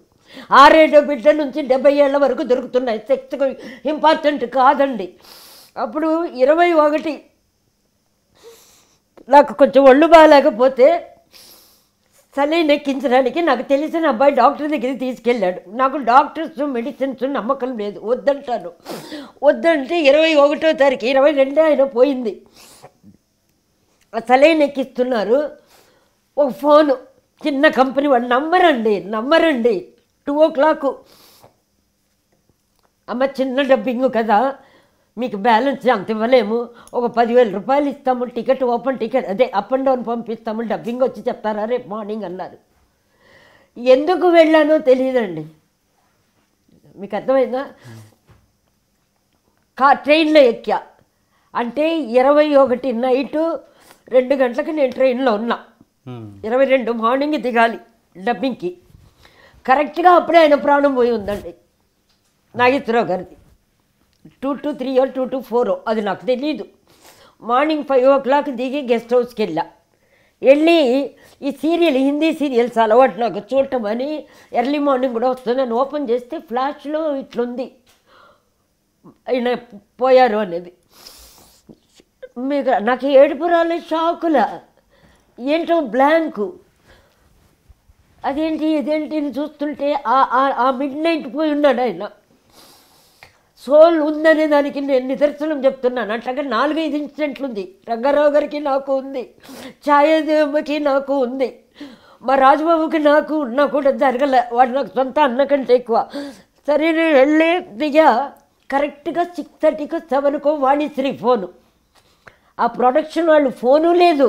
Speaker 2: ఆరేడో బిడ్డ నుంచి డెబ్బై ఏళ్ళ వరకు దొరుకుతున్నాయి సెక్స్ ఇంపార్టెంట్ కాదండి అప్పుడు ఇరవై ఒకటి నాకు కొంచెం ఒళ్ళు బాగాలేకపోతే సలై నెక్కించడానికి నాకు తెలిసిన అబ్బాయి డాక్టర్ దగ్గరికి తీసుకెళ్ళాడు నాకు డాక్టర్స్ మెడిసిన్స్ నమ్మకం లేదు వద్దంటాను వద్దంటే ఇరవై ఒకటో తారీఖు ఇరవై రెండే ఆయన పోయింది ఆ సలైన్ ఎక్కిస్తున్నారు ఒక ఫోను చిన్న కంపెనీ వాళ్ళు నమ్మరండి నమ్మరండి టూ ఓ క్లాక్ అమ్మ చిన్న డబ్బింగ్ కదా మీకు బ్యాలెన్స్ అంత ఇవ్వలేము ఒక పదివేల రూపాయలు ఇస్తాము టికెట్ ఓపెన్ టికెట్ అదే అప్ అండ్ డౌన్ పంపిస్తాము డబ్బింగ్ వచ్చి చెప్తారా రేపు మార్నింగ్ అన్నారు ఎందుకు వెళ్ళానో తెలియదండి మీకు అర్థమైందా కా ట్రైన్లో ఎక్కా అంటే ఇరవై ఒకటి నైటు రెండు గంటలకు నేను ట్రైన్లో ఉన్నా ఇరవై రెండు మార్నింగ్ దిగాలి డబ్బింగ్కి కరెక్ట్గా అప్పుడే ఆయన ప్రాణం పోయి ఉందండి నాగేశ్వరరావు గారిది two two three O two two four అది నాకు తెలియదు మార్నింగ్ ఫైవ్ ఓ క్లాక్ దిగి గెస్ట్ హౌస్కి వెళ్ళా వెళ్ళి ఈ సీరియల్ హిందీ సీరియల్స్ అలవాటు నాకు చూడటం అని ఎర్లీ మార్నింగ్ కూడా వస్తుందని ఓపెన్ చేస్తే ఫ్లాష్లో ఇట్లుంది ఆయన పోయారు అనేది మీకు నాకు ఏడుపురాలే షాకుల ఏంటో బ్లాంకు అదేంటి ఇదేంటి అని చూస్తుంటే ఆ మిడ్ నైట్ పోయి ఉన్నాడు ఆయన సోల్ ఉందనే దానికి నేను నిదర్శనం చెప్తున్నాను అట్లాగే నాలుగైదు ఇన్సిడెంట్లు ఉంది రంగారావు గారికి నాకు ఉంది ఛాయాదేవికి నాకు ఉంది మా రాజుబాబుకి నాకు ఉన్నా కూడా జరగలే వాడు నాకు సొంత అన్న కంటే ఎక్కువ సరే నేను వెళ్ళే దిగా కరెక్ట్గా సిక్స్ థర్టీకి సెవెన్కో వాణిశ్రీ ఫోను ఆ ప్రొడక్షన్ వాళ్ళు ఫోను లేదు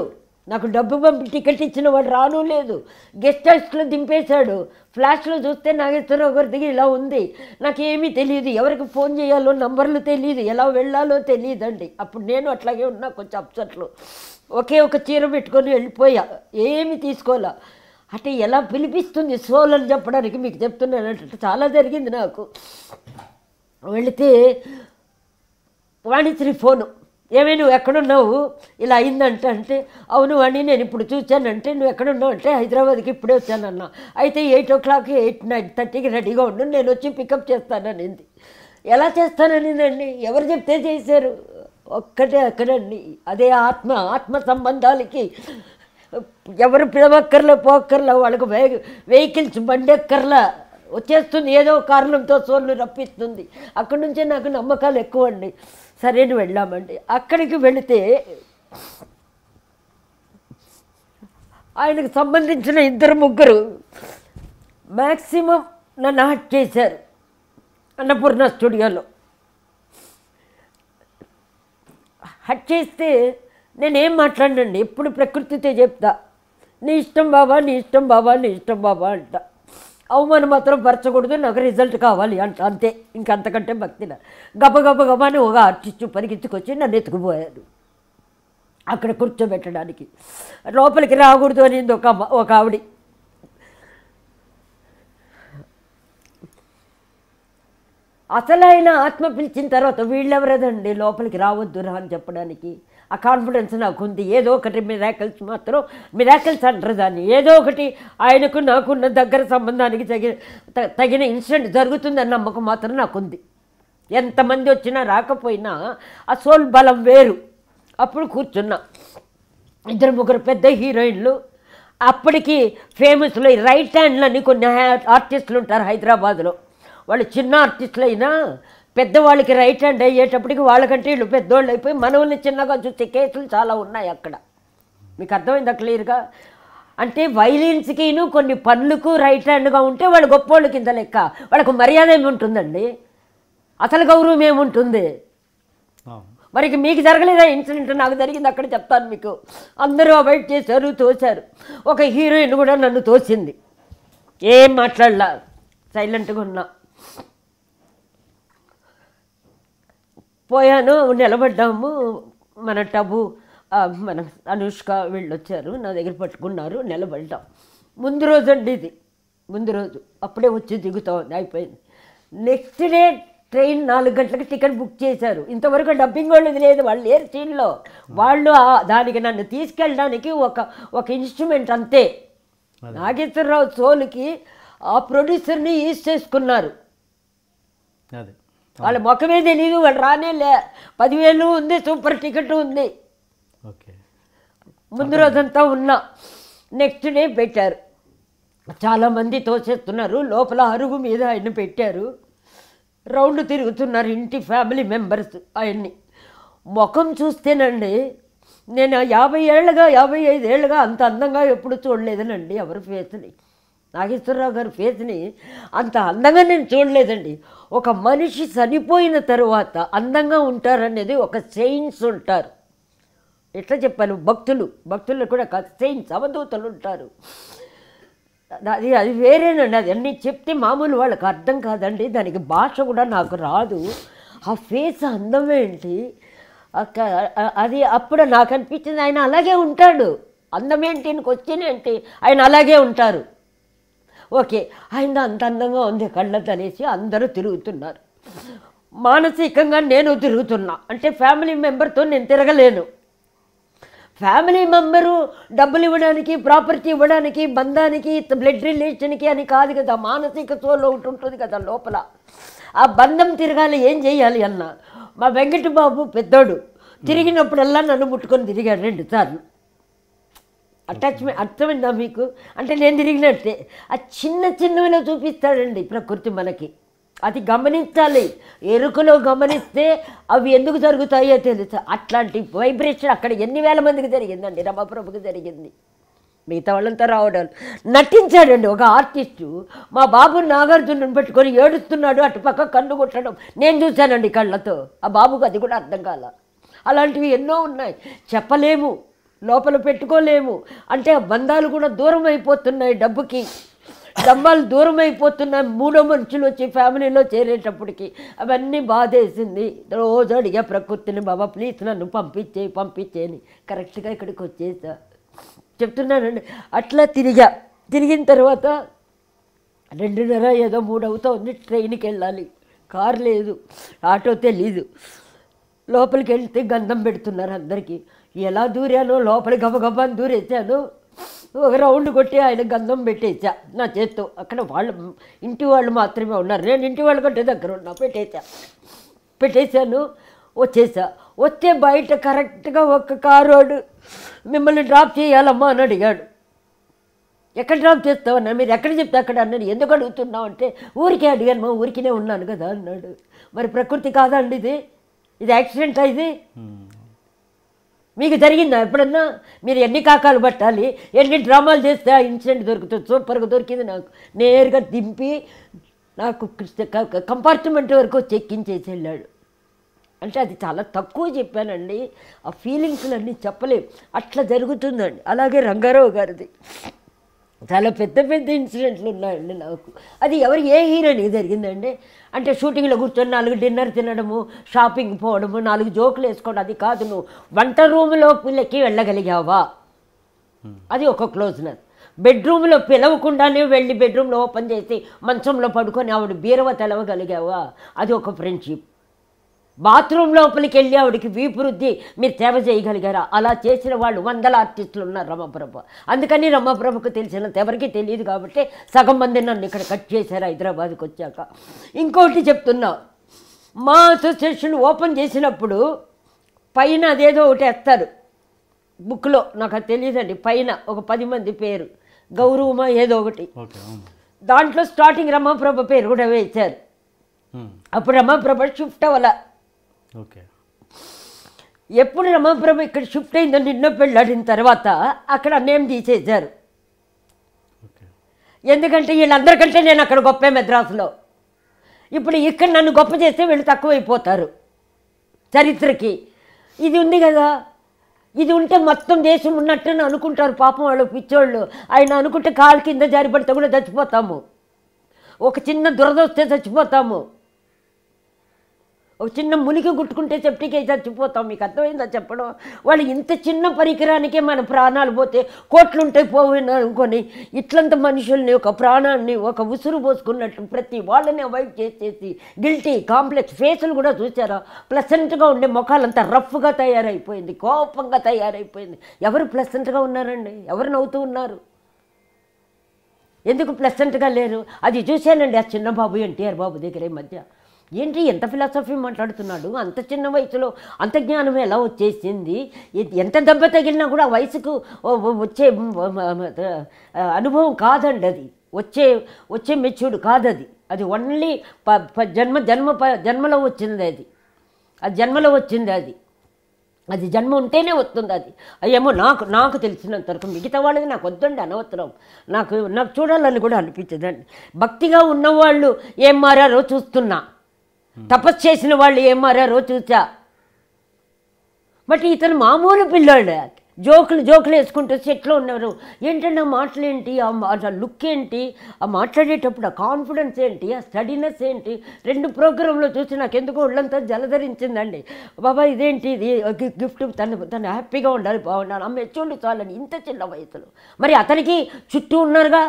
Speaker 2: నాకు డబ్బు పంపి టికెట్ ఇచ్చిన వాడు రాను లేదు గెస్ట్ హౌస్లో దింపేశాడు ఫ్లాష్లో చూస్తే నాగేశ్వరరావు దగ్గర ఇలా ఉంది నాకేమీ తెలియదు ఎవరికి ఫోన్ చేయాలో నంబర్లు తెలియదు ఎలా వెళ్ళాలో తెలియదండి అప్పుడు నేను అట్లాగే ఉన్నా కొంచెం అప్సెట్లు ఒకే ఒక చీర పెట్టుకొని వెళ్ళిపోయా ఏమి తీసుకోలే అంటే ఎలా పిలిపిస్తుంది సోలని చెప్పడానికి మీకు చెప్తున్నాను చాలా జరిగింది నాకు వెళితే వాణిశ్రీ ఫోను ఏమే నువ్వు ఎక్కడున్నావు ఇలా అయిందంట అంటే అవును అని నేను ఇప్పుడు చూశానంటే నువ్వు ఎక్కడున్నావు అంటే హైదరాబాద్కి ఇప్పుడే వచ్చానన్నా అయితే eight o'clock eight nine థర్టీకి రెడీగా ఉండు నేను వచ్చి పికప్ చేస్తాననింది ఎలా చేస్తాననిందండి ఎవరు చెప్తే చేశారు ఒక్కటే అక్కడండి అదే ఆత్మ ఆత్మ సంబంధాలకి ఎవరు పిలవక్కర్లే పోక్కర్లో వాళ్ళకు వెహికల్స్ బండి ఎక్కర్లా వచ్చేస్తుంది ఏదో కారణంతో సోర్లు రప్పిస్తుంది అక్కడి నుంచే నాకు నమ్మకాలు ఎక్కువ అండి సరేని వెళ్ళామండి అక్కడికి వెళితే ఆయనకు సంబంధించిన ఇద్దరు ముగ్గురు మ్యాక్సిమం నన్ను హట్ చేశారు అన్నపూర్ణ స్టూడియోలో హట్ చేస్తే నేనేం మాట్లాడండి ఎప్పుడు ప్రకృతితో చెప్తా నీ ఇష్టం బాబా నీ ఇష్టం బాబా నీ ఇష్టం బాబా అంటా అవమాన మాత్రం పరచకూడదు నాకు రిజల్ట్ కావాలి అంట అంతే ఇంకంతకంటే భక్తిన గబ గబని ఒక ఆర్టిస్టు పరిగెత్తుకొచ్చి నన్ను ఎత్తుకుపోయాడు అక్కడ కూర్చోబెట్టడానికి లోపలికి రాకూడదు అనేది ఒక ఒక ఆవిడ అసలైన ఆత్మ పిలిచిన తర్వాత వీళ్ళెవరదండి లోపలికి రావద్దురా అని చెప్పడానికి ఆ కాన్ఫిడెన్స్ నాకు ఉంది ఏదో ఒకటి మిరాకల్స్ మాత్రం మిరాకల్స్ అంటారు దాన్ని ఏదో ఒకటి ఆయనకు నాకున్న దగ్గర సంబంధానికి తగిన తగిన ఇన్సిడెంట్ జరుగుతుందన్న నమ్మకం మాత్రం నాకుంది ఎంతమంది వచ్చినా రాకపోయినా ఆ సోల్ బలం వేరు అప్పుడు కూర్చున్నా ఇద్దరు ముగ్గురు పెద్ద హీరోయిన్లు అప్పటికి ఫేమస్లో రైట్ హ్యాండ్లని కొన్ని ఆర్టిస్టులు ఉంటారు హైదరాబాద్లో వాళ్ళు చిన్న ఆర్టిస్టులు అయినా పెద్దవాళ్ళకి రైట్ హ్యాండ్ అయ్యేటప్పటికి వాళ్ళకంటే వీళ్ళు పెద్దవాళ్ళు అయిపోయి మనవుల్ని చిన్నగా చూసే కేసులు చాలా ఉన్నాయి అక్కడ మీకు అర్థమైందా క్లియర్గా అంటే వైలెన్స్కిను కొన్ని పనులకు రైట్ హ్యాండ్గా ఉంటే వాళ్ళు గొప్పవాళ్ళు కింద లెక్క వాళ్ళకు మర్యాద ఏమి ఉంటుందండి అసలు గౌరవం ఏముంటుంది మరికి మీకు జరగలేదా ఇన్సిడెంట్ నాకు జరిగింది అక్కడ చెప్తాను మీకు అందరూ అవైట్ చేశారు తోశారు ఒక హీరోయిన్ కూడా నన్ను తోసింది ఏం మాట్లాడలా సైలెంట్గా ఉన్నా పోయాను నిలబడ్డాము మన టబు మన అనుష్క వీళ్ళు వచ్చారు నా దగ్గర పట్టుకున్నారు నిలబడ్డాం ముందు రోజు అండి ఇది ముందు రోజు అప్పుడే వచ్చి దిగుతా అయిపోయింది నెక్స్ట్ డే ట్రైన్ నాలుగు గంటలకు టికెట్ బుక్ చేశారు ఇంతవరకు డబ్బింగ్ వాళ్ళది లేదు వాళ్ళు లేరు ట్రైన్లో వాళ్ళు దానికి నన్ను తీసుకెళ్ళడానికి ఒక ఒక ఇన్స్ట్రుమెంట్ అంతే నాగేశ్వరరావు సోలుకి ఆ ప్రొడ్యూసర్ని యూజ్ చేసుకున్నారు వాళ్ళ ముఖమే తెలియదు వాళ్ళు రానే లే పదివేలు ఉంది సూపర్ టికెట్ ఉంది ఓకే ముందు రోజంతా ఉన్నా నెక్స్ట్ డే పెట్టారు చాలామంది తోసేస్తున్నారు లోపల అరుగు మీద ఆయన పెట్టారు రౌండ్ తిరుగుతున్నారు ఇంటి ఫ్యామిలీ మెంబర్స్ ఆయన్ని ముఖం చూస్తేనండి నేను యాభై ఏళ్ళగా యాభై ఐదేళ్ళుగా అంత అందంగా ఎప్పుడు చూడలేదనండి ఎవరి ఫేస్ని నాగేశ్వరరావు గారి ఫేస్ని అంత అందంగా నేను చూడలేదండి ఒక మనిషి చనిపోయిన తరువాత అందంగా ఉంటారనేది ఒక సెయిన్స్ ఉంటారు ఎట్లా చెప్పాను భక్తులు భక్తులు కూడా సెయిన్స్ అవధూతలు ఉంటారు అది అది వేరేనండి అది అన్నీ చెప్తే మామూలు వాళ్ళకి అర్థం కాదండి దానికి భాష కూడా నాకు రాదు ఆ ఫేస్ అందమేంటి అది అప్పుడు నాకు అనిపించింది ఆయన అలాగే ఉంటాడు అందమేంటి క్వశ్చన్ ఏంటి ఆయన అలాగే ఉంటారు ఓకే ఆయన అంత అందంగా ఉంది కళ్ళది అనేసి అందరూ తిరుగుతున్నారు మానసికంగా నేను తిరుగుతున్నా అంటే ఫ్యామిలీ మెంబర్తో నేను తిరగలేను ఫ్యామిలీ మెంబరు డబ్బులు ఇవ్వడానికి ప్రాపర్టీ ఇవ్వడానికి బంధానికి బ్లడ్ రిలేషన్కి అని కాదు కదా మానసిక సోలో ఒకటి ఉంటుంది కదా లోపల ఆ బంధం తిరగాలి ఏం చేయాలి అన్న మా వెంకటబాబు పెద్దోడు తిరిగినప్పుడల్లా నన్ను ముట్టుకొని తిరిగాడు రెండు సార్లు అటాచ్మెంట్ అర్థమైందా మీకు అంటే నేను తిరిగినట్టే ఆ చిన్న చిన్నవిలో చూపిస్తాడండి ప్రకృతి మనకి అది గమనించాలి ఎరుకలో గమనిస్తే అవి ఎందుకు జరుగుతాయో తెలుసు అట్లాంటి వైబ్రేషన్ అక్కడ ఎన్ని వేల మందికి జరిగిందండి రమాప్రభుకి జరిగింది మిగతా వాళ్ళంతా రావడం నటించాడండి ఒక ఆర్టిస్టు మా బాబు నాగార్జును పెట్టుకొని ఏడుస్తున్నాడు అటు పక్క కన్ను కొట్టడం నేను చూశానండి కళ్ళతో ఆ బాబుకు అది కూడా అర్థం కాల అలాంటివి ఎన్నో ఉన్నాయి చెప్పలేము లోపల పెట్టుకోలేము అంటే బంధాలు కూడా దూరం అయిపోతున్నాయి డబ్బుకి డబ్బాలు దూరం అయిపోతున్నాయి మూడో మనుషులు వచ్చి ఫ్యామిలీలో చేరేటప్పటికి అవన్నీ బాధేసింది రోజు అడిగా ప్రకృతిని బాబా ప్లీజ్ నన్ను పంపించే పంపించేయని కరెక్ట్గా ఇక్కడికి వచ్చేసా చెప్తున్నానండి అట్లా తిరిగా తిరిగిన తర్వాత రెండున్నర ఏదో మూడు అవుతుంది ట్రైన్కి వెళ్ళాలి కారు లేదు ఆటో తెలీదు లోపలికి వెళ్తే గంధం పెడుతున్నారు అందరికీ ఎలా దూరాను లోపలి గబగబని దూరేశాను ఒక రౌండ్ కొట్టి ఆయన గంధం పెట్టేసా నా చేత్తో అక్కడ వాళ్ళు ఇంటి వాళ్ళు మాత్రమే ఉన్నారు నేను ఇంటి వాళ్ళ కంటే దగ్గర ఉన్నా పెట్టేసా పెట్టేశాను వచ్చేసా వస్తే బయట కరెక్ట్గా ఒక కారోడు మిమ్మల్ని డ్రాప్ చేయాలమ్మా అని అడిగాడు ఎక్కడ డ్రాప్ చేస్తావన్నా మీరు ఎక్కడ చెప్తే అక్కడ అన్నాడు ఎందుకు అడుగుతున్నావు అంటే ఊరికే అడిగాను మా ఊరికినే ఉన్నాను కదా అన్నాడు మరి ప్రకృతి కాదండి ఇది ఇది యాక్సిడెంట్ ఇది మీకు జరిగిందా ఎప్పుడన్నా మీరు ఎన్ని కాకాలు పట్టాలి ఎన్ని డ్రామాలు చేస్తే ఆ ఇన్సిడెంట్ దొరుకుతుంది సూపర్గా దొరికింది నాకు నేరుగా దింపి నాకు కంపార్ట్మెంట్ వరకు చెక్కించేసి వెళ్ళాడు అంటే అది చాలా తక్కువ చెప్పానండి ఆ ఫీలింగ్స్లన్నీ చెప్పలేవు అట్లా జరుగుతుందండి అలాగే రంగారావు గారిది చాలా పెద్ద పెద్ద ఇన్సిడెంట్లు ఉన్నాయండి నాకు అది ఎవరు ఏ హీరోని జరిగిందండి అంటే షూటింగ్లో కూర్చొని నాలుగు డిన్నర్ తినడము షాపింగ్ పోవడము నాలుగు జోకులు వేసుకోవడం అది కాదు నువ్వు వంట రూమ్లో పిల్లకి వెళ్ళగలిగావా అది ఒక క్లోజ్నెస్ బెడ్రూమ్లో పిలవకుండానే వెళ్ళి బెడ్రూమ్లో ఓపెన్ చేసి మంచంలో పడుకొని ఆవిడ బీరవ తెలవగలిగావా అది ఒక ఫ్రెండ్షిప్ బాత్రూమ్ లోపలికి వెళ్ళి ఆవిడకి వీపురుద్ది మీరు సేవ చేయగలిగారా అలా చేసిన వాళ్ళు వందల ఆర్టిస్టులు ఉన్నారు రమప్రభ అందుకని రమప్రభకు తెలిసినంత ఎవరికి తెలియదు కాబట్టి సగం మంది నన్ను ఇక్కడ కట్ చేశారు హైదరాబాద్కి వచ్చాక ఇంకోటి చెప్తున్నా మా అసోసియేషన్ ఓపెన్ చేసినప్పుడు పైన అదేదో ఒకటి వేస్తారు బుక్లో నాకు అది తెలియదండి పైన ఒక పది మంది పేరు గౌరవమా ఏదో ఒకటి దాంట్లో స్టార్టింగ్ రమాప్రభ పేరు కూడా వేశారు అప్పుడు రమాప్రభ షిఫ్ట్ అవ్వాల ఓకే ఎప్పుడు రమాపురం ఇక్కడ షిఫ్ట్ అయిందో నిన్న పెళ్ళాడిన తర్వాత అక్కడ నేమ్ తీసేసారు ఎందుకంటే వీళ్ళందరికంటే నేను అక్కడ గొప్ప మెద్రాసులో ఇప్పుడు ఇక్కడ నన్ను గొప్ప చేస్తే వీళ్ళు తక్కువైపోతారు చరిత్రకి ఇది ఉంది కదా ఇది ఉంటే మొత్తం దేశం ఉన్నట్టు అనుకుంటారు పాపం వాళ్ళు పిచ్చోళ్ళు ఆయన అనుకుంటే కాలు కింద జారిపడితే కూడా చచ్చిపోతాము ఒక చిన్న దురద వస్తే చచ్చిపోతాము ఒక చిన్న మునికి గుట్టుకుంటే సెప్టిక్ అయితే చచ్చిపోతాం మీకు అర్థమైందా చెప్పడం వాళ్ళు ఇంత చిన్న పరికరానికే మన ప్రాణాలు పోతే కోట్లు ఉంటాయి పోవేనా అనుకొని ఇట్లంత మనుషుల్ని ఒక ప్రాణాన్ని ఒక ఉసురు పోసుకున్నట్టు ప్రతి వాళ్ళని అవాయిడ్ చేసేసి గిల్టీ కాంప్లెక్స్ ఫేసులు కూడా చూసారా ప్లసెంట్గా ఉండే ముఖాలంతా రఫ్గా తయారైపోయింది కోపంగా తయారైపోయింది ఎవరు ప్లసెంట్గా ఉన్నారండి ఎవరు నవ్వుతూ ఉన్నారు ఎందుకు ప్లసెంట్గా లేరు అది చూశానండి ఆ చిన్నబాబు ఎన్టీఆర్ బాబు దగ్గర ఈ మధ్య ఏంటి ఎంత ఫిలాసఫీ మాట్లాడుతున్నాడు అంత చిన్న వయసులో అంత జ్ఞానం ఎలా వచ్చేసింది ఎంత దెబ్బ తగిలినా కూడా వయసుకు వచ్చే అనుభవం కాదండి అది వచ్చే వచ్చే మెచ్యూర్డ్ కాదది అది ఓన్లీ జన్మ జన్మ జన్మలో వచ్చింది అది అది జన్మలో వచ్చింది అది అది జన్మ ఉంటేనే వస్తుంది అది అయ్యేమో నాకు నాకు తెలిసినంత వరకు మిగతా వాళ్ళది నాకు వద్దండి అనవసరం నాకు నాకు చూడాలని కూడా అనిపించదండి భక్తిగా ఉన్నవాళ్ళు ఏం మారారో చూస్తున్నా తపస్సు చేసిన వాళ్ళు ఏం మారారో చూసా బట్ ఇతను మామూలు పిల్లాడు జోకులు జోకులు వేసుకుంటూ సెట్లో ఉన్నారు ఏంటంటే ఆ మాటలు ఏంటి ఆ లుక్ ఏంటి ఆ మాట్లాడేటప్పుడు ఆ కాన్ఫిడెన్స్ ఏంటి ఆ స్టడీనెస్ ఏంటి రెండు ప్రోగ్రాంలో చూసి నాకు ఎందుకో ఒళ్ళంతా జలధరించిందండి బాబా ఇదేంటి ఇది గిఫ్ట్ తను తను హ్యాపీగా ఉండాలి బాగున్నాను ఆ మెచ్చుండి చాలని ఇంత చిన్న వయసులో మరి అతనికి చుట్టూ ఉన్నారుగా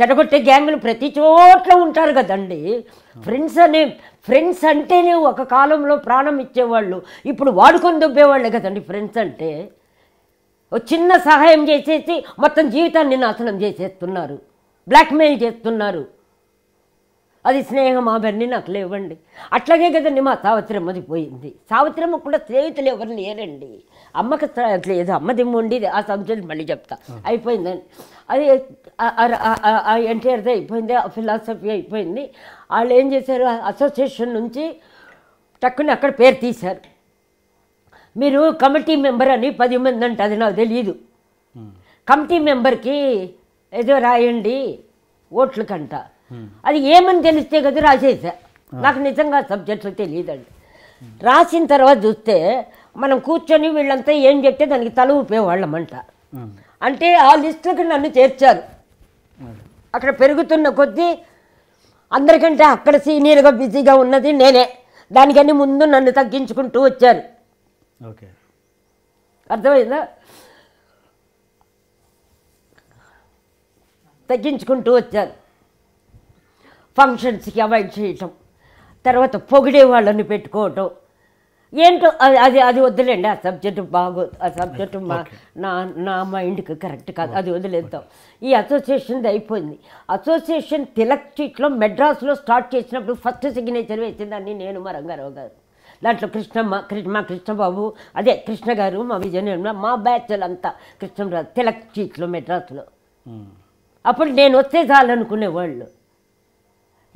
Speaker 2: చెడగొట్టే గ్యాంగులు ప్రతి చోట్ల ఉంటారు కదండి ఫ్రెండ్స్ అనే ఫ్రెండ్స్ అంటేనే ఒక కాలంలో ప్రాణం ఇచ్చేవాళ్ళు ఇప్పుడు వాడుకొని దొబ్బేవాళ్ళే కదండి ఫ్రెండ్స్ అంటే చిన్న సహాయం చేసేసి మొత్తం జీవితాన్ని నాశనం చేసేస్తున్నారు బ్లాక్మెయిల్ చేస్తున్నారు అది స్నేహం అవన్నీ నాకు లేవండి అట్లాగే కదండి మా సావిత్రమ్మది పోయింది సావిత్రమ్మ కూడా స్నేహితులు ఎవరు లేరండి అమ్మకి లేదు అమ్మది ఉండేది ఆ సబ్జెక్ట్ మళ్ళీ చెప్తా అయిపోయిందండి అది ఎన్టీఆర్ది అయిపోయింది ఆ ఫిలాసఫీ అయిపోయింది వాళ్ళు ఏం చేశారు అసోసియేషన్ నుంచి టక్కున అక్కడ పేరు తీశారు మీరు కమిటీ మెంబర్ అని పది మంది అంటే అది నాకు తెలియదు కమిటీ మెంబర్కి ఏదో రాయండి ఓట్లు కంట అది ఏమని తెలిస్తే కదా రాసేసా నాకు నిజంగా సబ్జెక్టులు తెలియదండి రాసిన తర్వాత చూస్తే మనం కూర్చొని వీళ్ళంతా ఏం చెప్తే దానికి తల అంట అంటే ఆ లిస్టులకి నన్ను చేర్చారు అక్కడ పెరుగుతున్న కొద్దీ అందరికంటే అక్కడ సీనియర్గా బిజీగా ఉన్నది నేనే దానికని ముందు నన్ను తగ్గించుకుంటూ వచ్చాను ఓకే అర్థమైందా తగ్గించుకుంటూ వచ్చాను ఫంక్షన్స్కి అవాయిడ్ చేయటం తర్వాత పొగిడే వాళ్ళని పెట్టుకోవటం ఏంటో అది అది వదిలేండి ఆ సబ్జెక్టు బాగో ఆ సబ్జెక్టు మా నా నా మైండ్కి కరెక్ట్ కాదు అది వదిలేద్దాం ఈ అసోసియేషన్ది అయిపోయింది అసోసియేషన్ తిలక్ స్ట్రీట్లో మెడ్రాస్లో స్టార్ట్ చేసినప్పుడు ఫస్ట్ సిగ్నేచర్ వేసిందాన్ని నేను మా రంగారావు గారు దాంట్లో కృష్ణమ్మ కృష్ణ మా కృష్ణబాబు అదే కృష్ణ గారు మా విజయనిర్మ మా బ్యాచ్లు అంతా కృష్ణరాజు తిలక్ స్ట్రీట్లో మెడ్రాస్లో hmm. అప్పుడు నేను వస్తే చాలనుకునేవాళ్ళు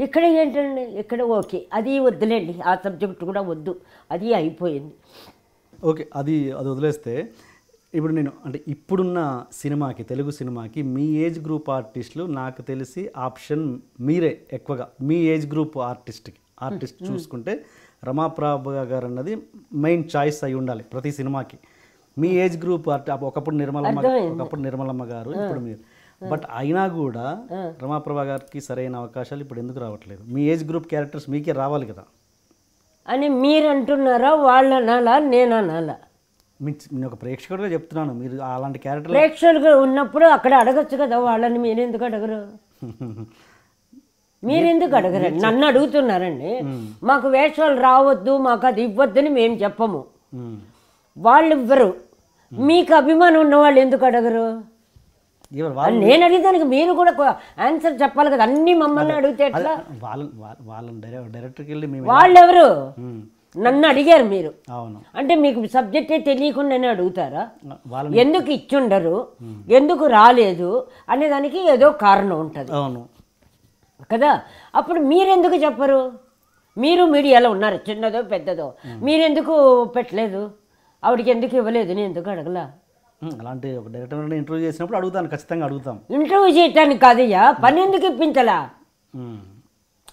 Speaker 2: ఇక్కడ ఏంటండి ఇక్కడ ఓకే అది వద్దులేండి ఆ
Speaker 1: సబ్జెక్ట్ కూడా వద్దు అది అయిపోయింది ఓకే అది అది వదిలేస్తే ఇప్పుడు నేను అంటే ఇప్పుడున్న సినిమాకి తెలుగు సినిమాకి మీ ఏజ్ గ్రూప్ ఆర్టిస్టులు నాకు తెలిసి ఆప్షన్ మీరే ఎక్కువగా మీ ఏజ్ గ్రూప్ ఆర్టిస్ట్కి ఆర్టిస్ట్ చూసుకుంటే రమాప్రాభ గారు అన్నది మెయిన్ చాయిస్ అయి ఉండాలి ప్రతి సినిమాకి మీ ఏజ్ గ్రూప్ ఒకప్పుడు నిర్మలమ్మ ఒకప్పుడు నిర్మలమ్మ గారు ఇప్పుడు మీరు బట్ అయినా కూడా రమాప్రభ గారికి సరైన అవకాశాలు ఇప్పుడు ఎందుకు రావట్లేదు మీ ఏజ్ గ్రూప్ క్యారెక్టర్స్ మీకే రావాలి కదా
Speaker 2: అని మీరు అంటున్నారా వాళ్ళు అనాలా నేను అనాలా
Speaker 1: నేను ఒక ప్రేక్షకుడుగా చెప్తున్నాను మీరు అలాంటి క్యారెక్టర్ ప్రేక్షకులు
Speaker 2: ఉన్నప్పుడు అక్కడ అడగచ్చు కదా వాళ్ళని మీరు ఎందుకు అడగరు మీరు ఎందుకు అడగరండి నన్ను అడుగుతున్నారండి మాకు వేషాలు రావద్దు మాకు అది ఇవ్వద్దని మేము చెప్పము వాళ్ళు ఇవ్వరు మీకు అభిమానం ఉన్న వాళ్ళు ఎందుకు అడగరు
Speaker 1: నేను
Speaker 2: అడిగేదానికి మీరు కూడా ఆన్సర్ చెప్పాలి కదా అన్ని మమ్మల్ని అడిగితే వాళ్ళు ఎవరు నన్ను అడిగారు మీరు అవును అంటే మీకు సబ్జెక్టే తెలియకుండానే అడుగుతారా ఎందుకు ఇచ్చుండరు ఎందుకు రాలేదు అనే దానికి ఏదో కారణం ఉంటుంది అవును కదా అప్పుడు మీరెందుకు చెప్పరు మీరు మీడియాలో ఉన్నారు చిన్నదో పెద్దదో మీరెందుకు పెట్టలేదు ఆవిడకి ఎందుకు ఇవ్వలేదు నేను ఎందుకు అడగలా
Speaker 1: అలాంటి ఒక డైరెక్టర్ ఇంటర్వ్యూ చేసినప్పుడు అడుగుతాను ఖచ్చితంగా అడుగుతాం
Speaker 2: ఇంటర్వ్యూ చేయటానికి కాదయ్యా పని ఎందుకు ఇప్పించలా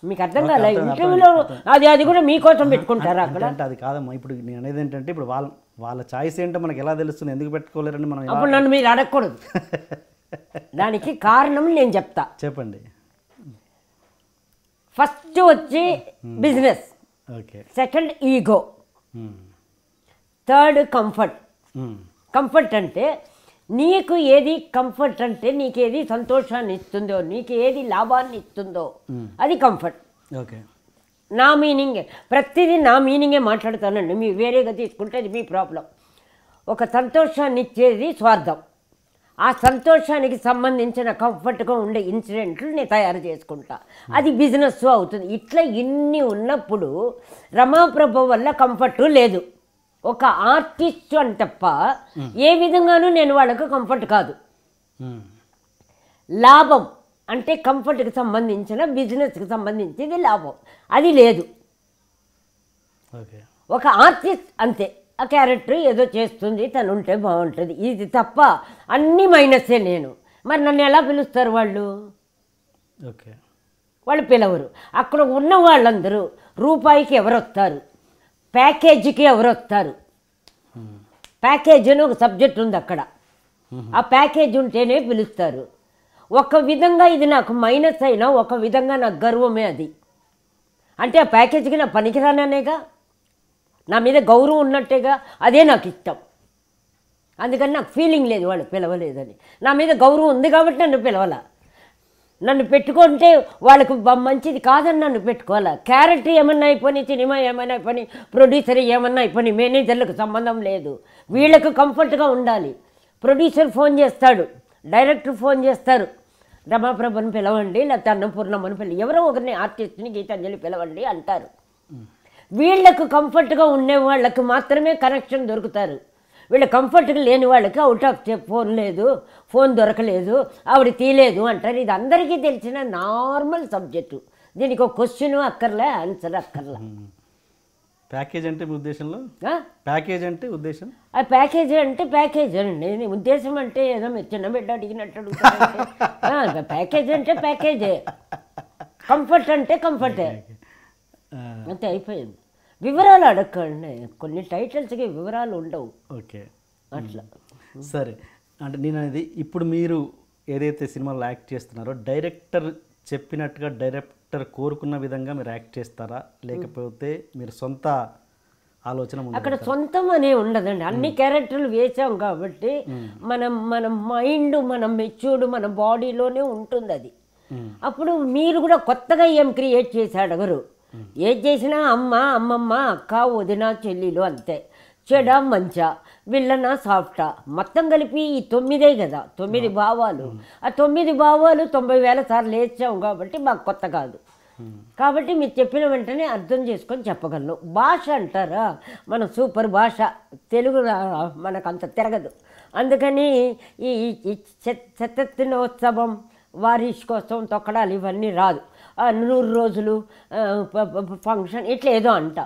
Speaker 2: మీకు అర్థం కాలే ఇంటర్వ్యూలో అది అది కూడా మీకోసం పెట్టుకుంటారా అక్కడ అంటే
Speaker 1: అది కాదమ్మా ఇప్పుడు నేను అనేది ఏంటంటే ఇప్పుడు వాళ్ళ వాళ్ళ చాయిస్ ఏంటో మనకి ఎలా తెలుస్తుంది ఎందుకు పెట్టుకోలేరని మనం అప్పుడు
Speaker 2: నన్ను మీరు అడగకూడదు దానికి కారణం నేను చెప్తా చెప్పండి ఫస్ట్ వచ్చి business okay second ego third comfort comfort అంటే నీకు ఏది కంఫర్ట్ అంటే నీకు ఏది సంతోషాన్ని ఇస్తుందో నీకు ఏది లాభాన్ని ఇస్తుందో అది కంఫర్ట్ ఓకే నా మీనింగే ప్రతిదీ నా మీనింగే మాట్లాడతానండి మీరు వేరేగా తీసుకుంటే అది మీ ప్రాబ్లం ఒక సంతోషాన్ని ఇచ్చేది స్వార్థం ఆ సంతోషానికి సంబంధించిన కంఫర్ట్గా ఉండే ఇన్సిడెంట్లు నేను తయారు చేసుకుంటా అది బిజినెస్ అవుతుంది ఇట్లా ఇన్ని ఉన్నప్పుడు రమాప్రభ వల్ల కంఫర్టు లేదు ఒక ఆర్టిస్ట్ అని తప్ప ఏ విధంగానూ నేను వాళ్ళకు కంఫర్ట్ కాదు లాభం అంటే కంఫర్ట్కి సంబంధించిన బిజినెస్కి సంబంధించింది లాభం అది లేదు ఒక ఆర్టిస్ట్ అంతే ఆ క్యారెక్టర్ ఏదో చేస్తుంది తను ఉంటే బాగుంటుంది ఇది తప్ప అన్నీ మైనస్సే నేను మరి నన్ను ఎలా పిలుస్తారు వాళ్ళు ఓకే వాళ్ళు పిలవరు అక్కడ ఉన్న వాళ్ళందరూ రూపాయికి ఎవరు వస్తారు ప్యాకేజీకి ఎవరు వస్తారు ప్యాకేజ్ అని ఒక సబ్జెక్ట్ ఉంది అక్కడ ఆ ప్యాకేజ్ ఉంటేనే పిలుస్తారు ఒక విధంగా ఇది నాకు మైనస్ అయినా ఒక విధంగా నాకు గర్వమే అది అంటే ఆ ప్యాకేజీకి నా పనికిరాననేగా నా మీద గౌరవం ఉన్నట్టేగా అదే నాకు ఇష్టం అందుకని నాకు ఫీలింగ్ లేదు వాళ్ళు పిలవలేదని నా మీద గౌరవం ఉంది కాబట్టి నన్ను పిలవాల నన్ను పెట్టుకుంటే వాళ్ళకు మంచిది కాదని నన్ను పెట్టుకోవాలా క్యారెట్ ఏమన్నా అయిపోయి సినిమా ఏమైనా అయిపోయి ప్రొడ్యూసర్ ఏమన్నా అయిపోయి మేనేజర్లకు సంబంధం లేదు వీళ్ళకు కంఫర్ట్గా ఉండాలి ప్రొడ్యూసర్ ఫోన్ చేస్తాడు డైరెక్టర్ ఫోన్ చేస్తారు రమాప్రభను పిలవండి లేకపోతే అన్నపూర్ణమ్మను పిలి ఎవరో ఒకరిని ఆర్టిస్ట్ని గీతాంజలి పిలవండి అంటారు వీళ్లకు కంఫర్ట్గా ఉండే వాళ్ళకు మాత్రమే కనెక్షన్ దొరుకుతారు వీళ్ళ కంఫర్ట్గా లేని వాళ్ళకి అవుట్ ఆఫ్ ఫోన్ లేదు ఫోన్ దొరకలేదు ఆవిడ తీయలేదు అంటారు ఇది అందరికీ తెలిసిన నార్మల్ సబ్జెక్టు దీనికి ఒక క్వశ్చన్ అక్కర్లే ఆన్సర్ అక్కర్లే
Speaker 1: ప్యాకేజ్ అంటే ఉద్దేశంలో ప్యాకేజ్ అంటే ఉద్దేశం
Speaker 2: ఆ ప్యాకేజ్ అంటే ప్యాకేజ్ అండి నేను ఉద్దేశం అంటే ఏదో మీరు చిన్న బిడ్డ అడిగినట్టు ప్యాకేజ్ అంటే ప్యాకేజే కంఫర్ట్ అంటే కంఫర్టే అంతే అయిపోయింది వివరాలు అడగండి కొన్ని టైటిల్స్కి వివరాలు ఉండవు
Speaker 1: ఓకే అట్లా సరే అంటే నేను అనేది ఇప్పుడు మీరు ఏదైతే సినిమాలో యాక్ట్ చేస్తున్నారో డైరెక్టర్ చెప్పినట్టుగా డైరెక్టర్ కోరుకున్న విధంగా మీరు యాక్ట్ చేస్తారా లేకపోతే మీరు సొంత ఆలోచన అక్కడ
Speaker 2: సొంతం అనే ఉండదండి అన్ని క్యారెక్టర్లు వేసాం కాబట్టి మనం మన మైండ్ మన మెచ్యూర్డ్ మన బాడీలోనే ఉంటుంది అది అప్పుడు మీరు కూడా కొత్తగా ఏం క్రియేట్ చేశాడు ఎవరు ఏది చేసినా అమ్మ అమ్మమ్మ అక్క వదిన చెల్లిలు అంతే చెడ మంచా విల్లనా సాఫ్టా మొత్తం కలిపి ఈ తొమ్మిదే కదా తొమ్మిది భావాలు ఆ తొమ్మిది భావాలు తొంభై వేల సార్లు లేచాము కాబట్టి మాకు కొత్త కాదు కాబట్టి మీరు చెప్పిన వెంటనే అర్థం చేసుకొని చెప్పగలను భాష అంటారా మన సూపర్ భాష తెలుగు మనకు అంత తిరగదు అందుకని ఈ చెత్తనోత్సవం వారిష్ కోసం తొక్కడాలు ఇవన్నీ రాదు నూరు రోజులు ఫంక్షన్ ఇట్లా ఏదో అంట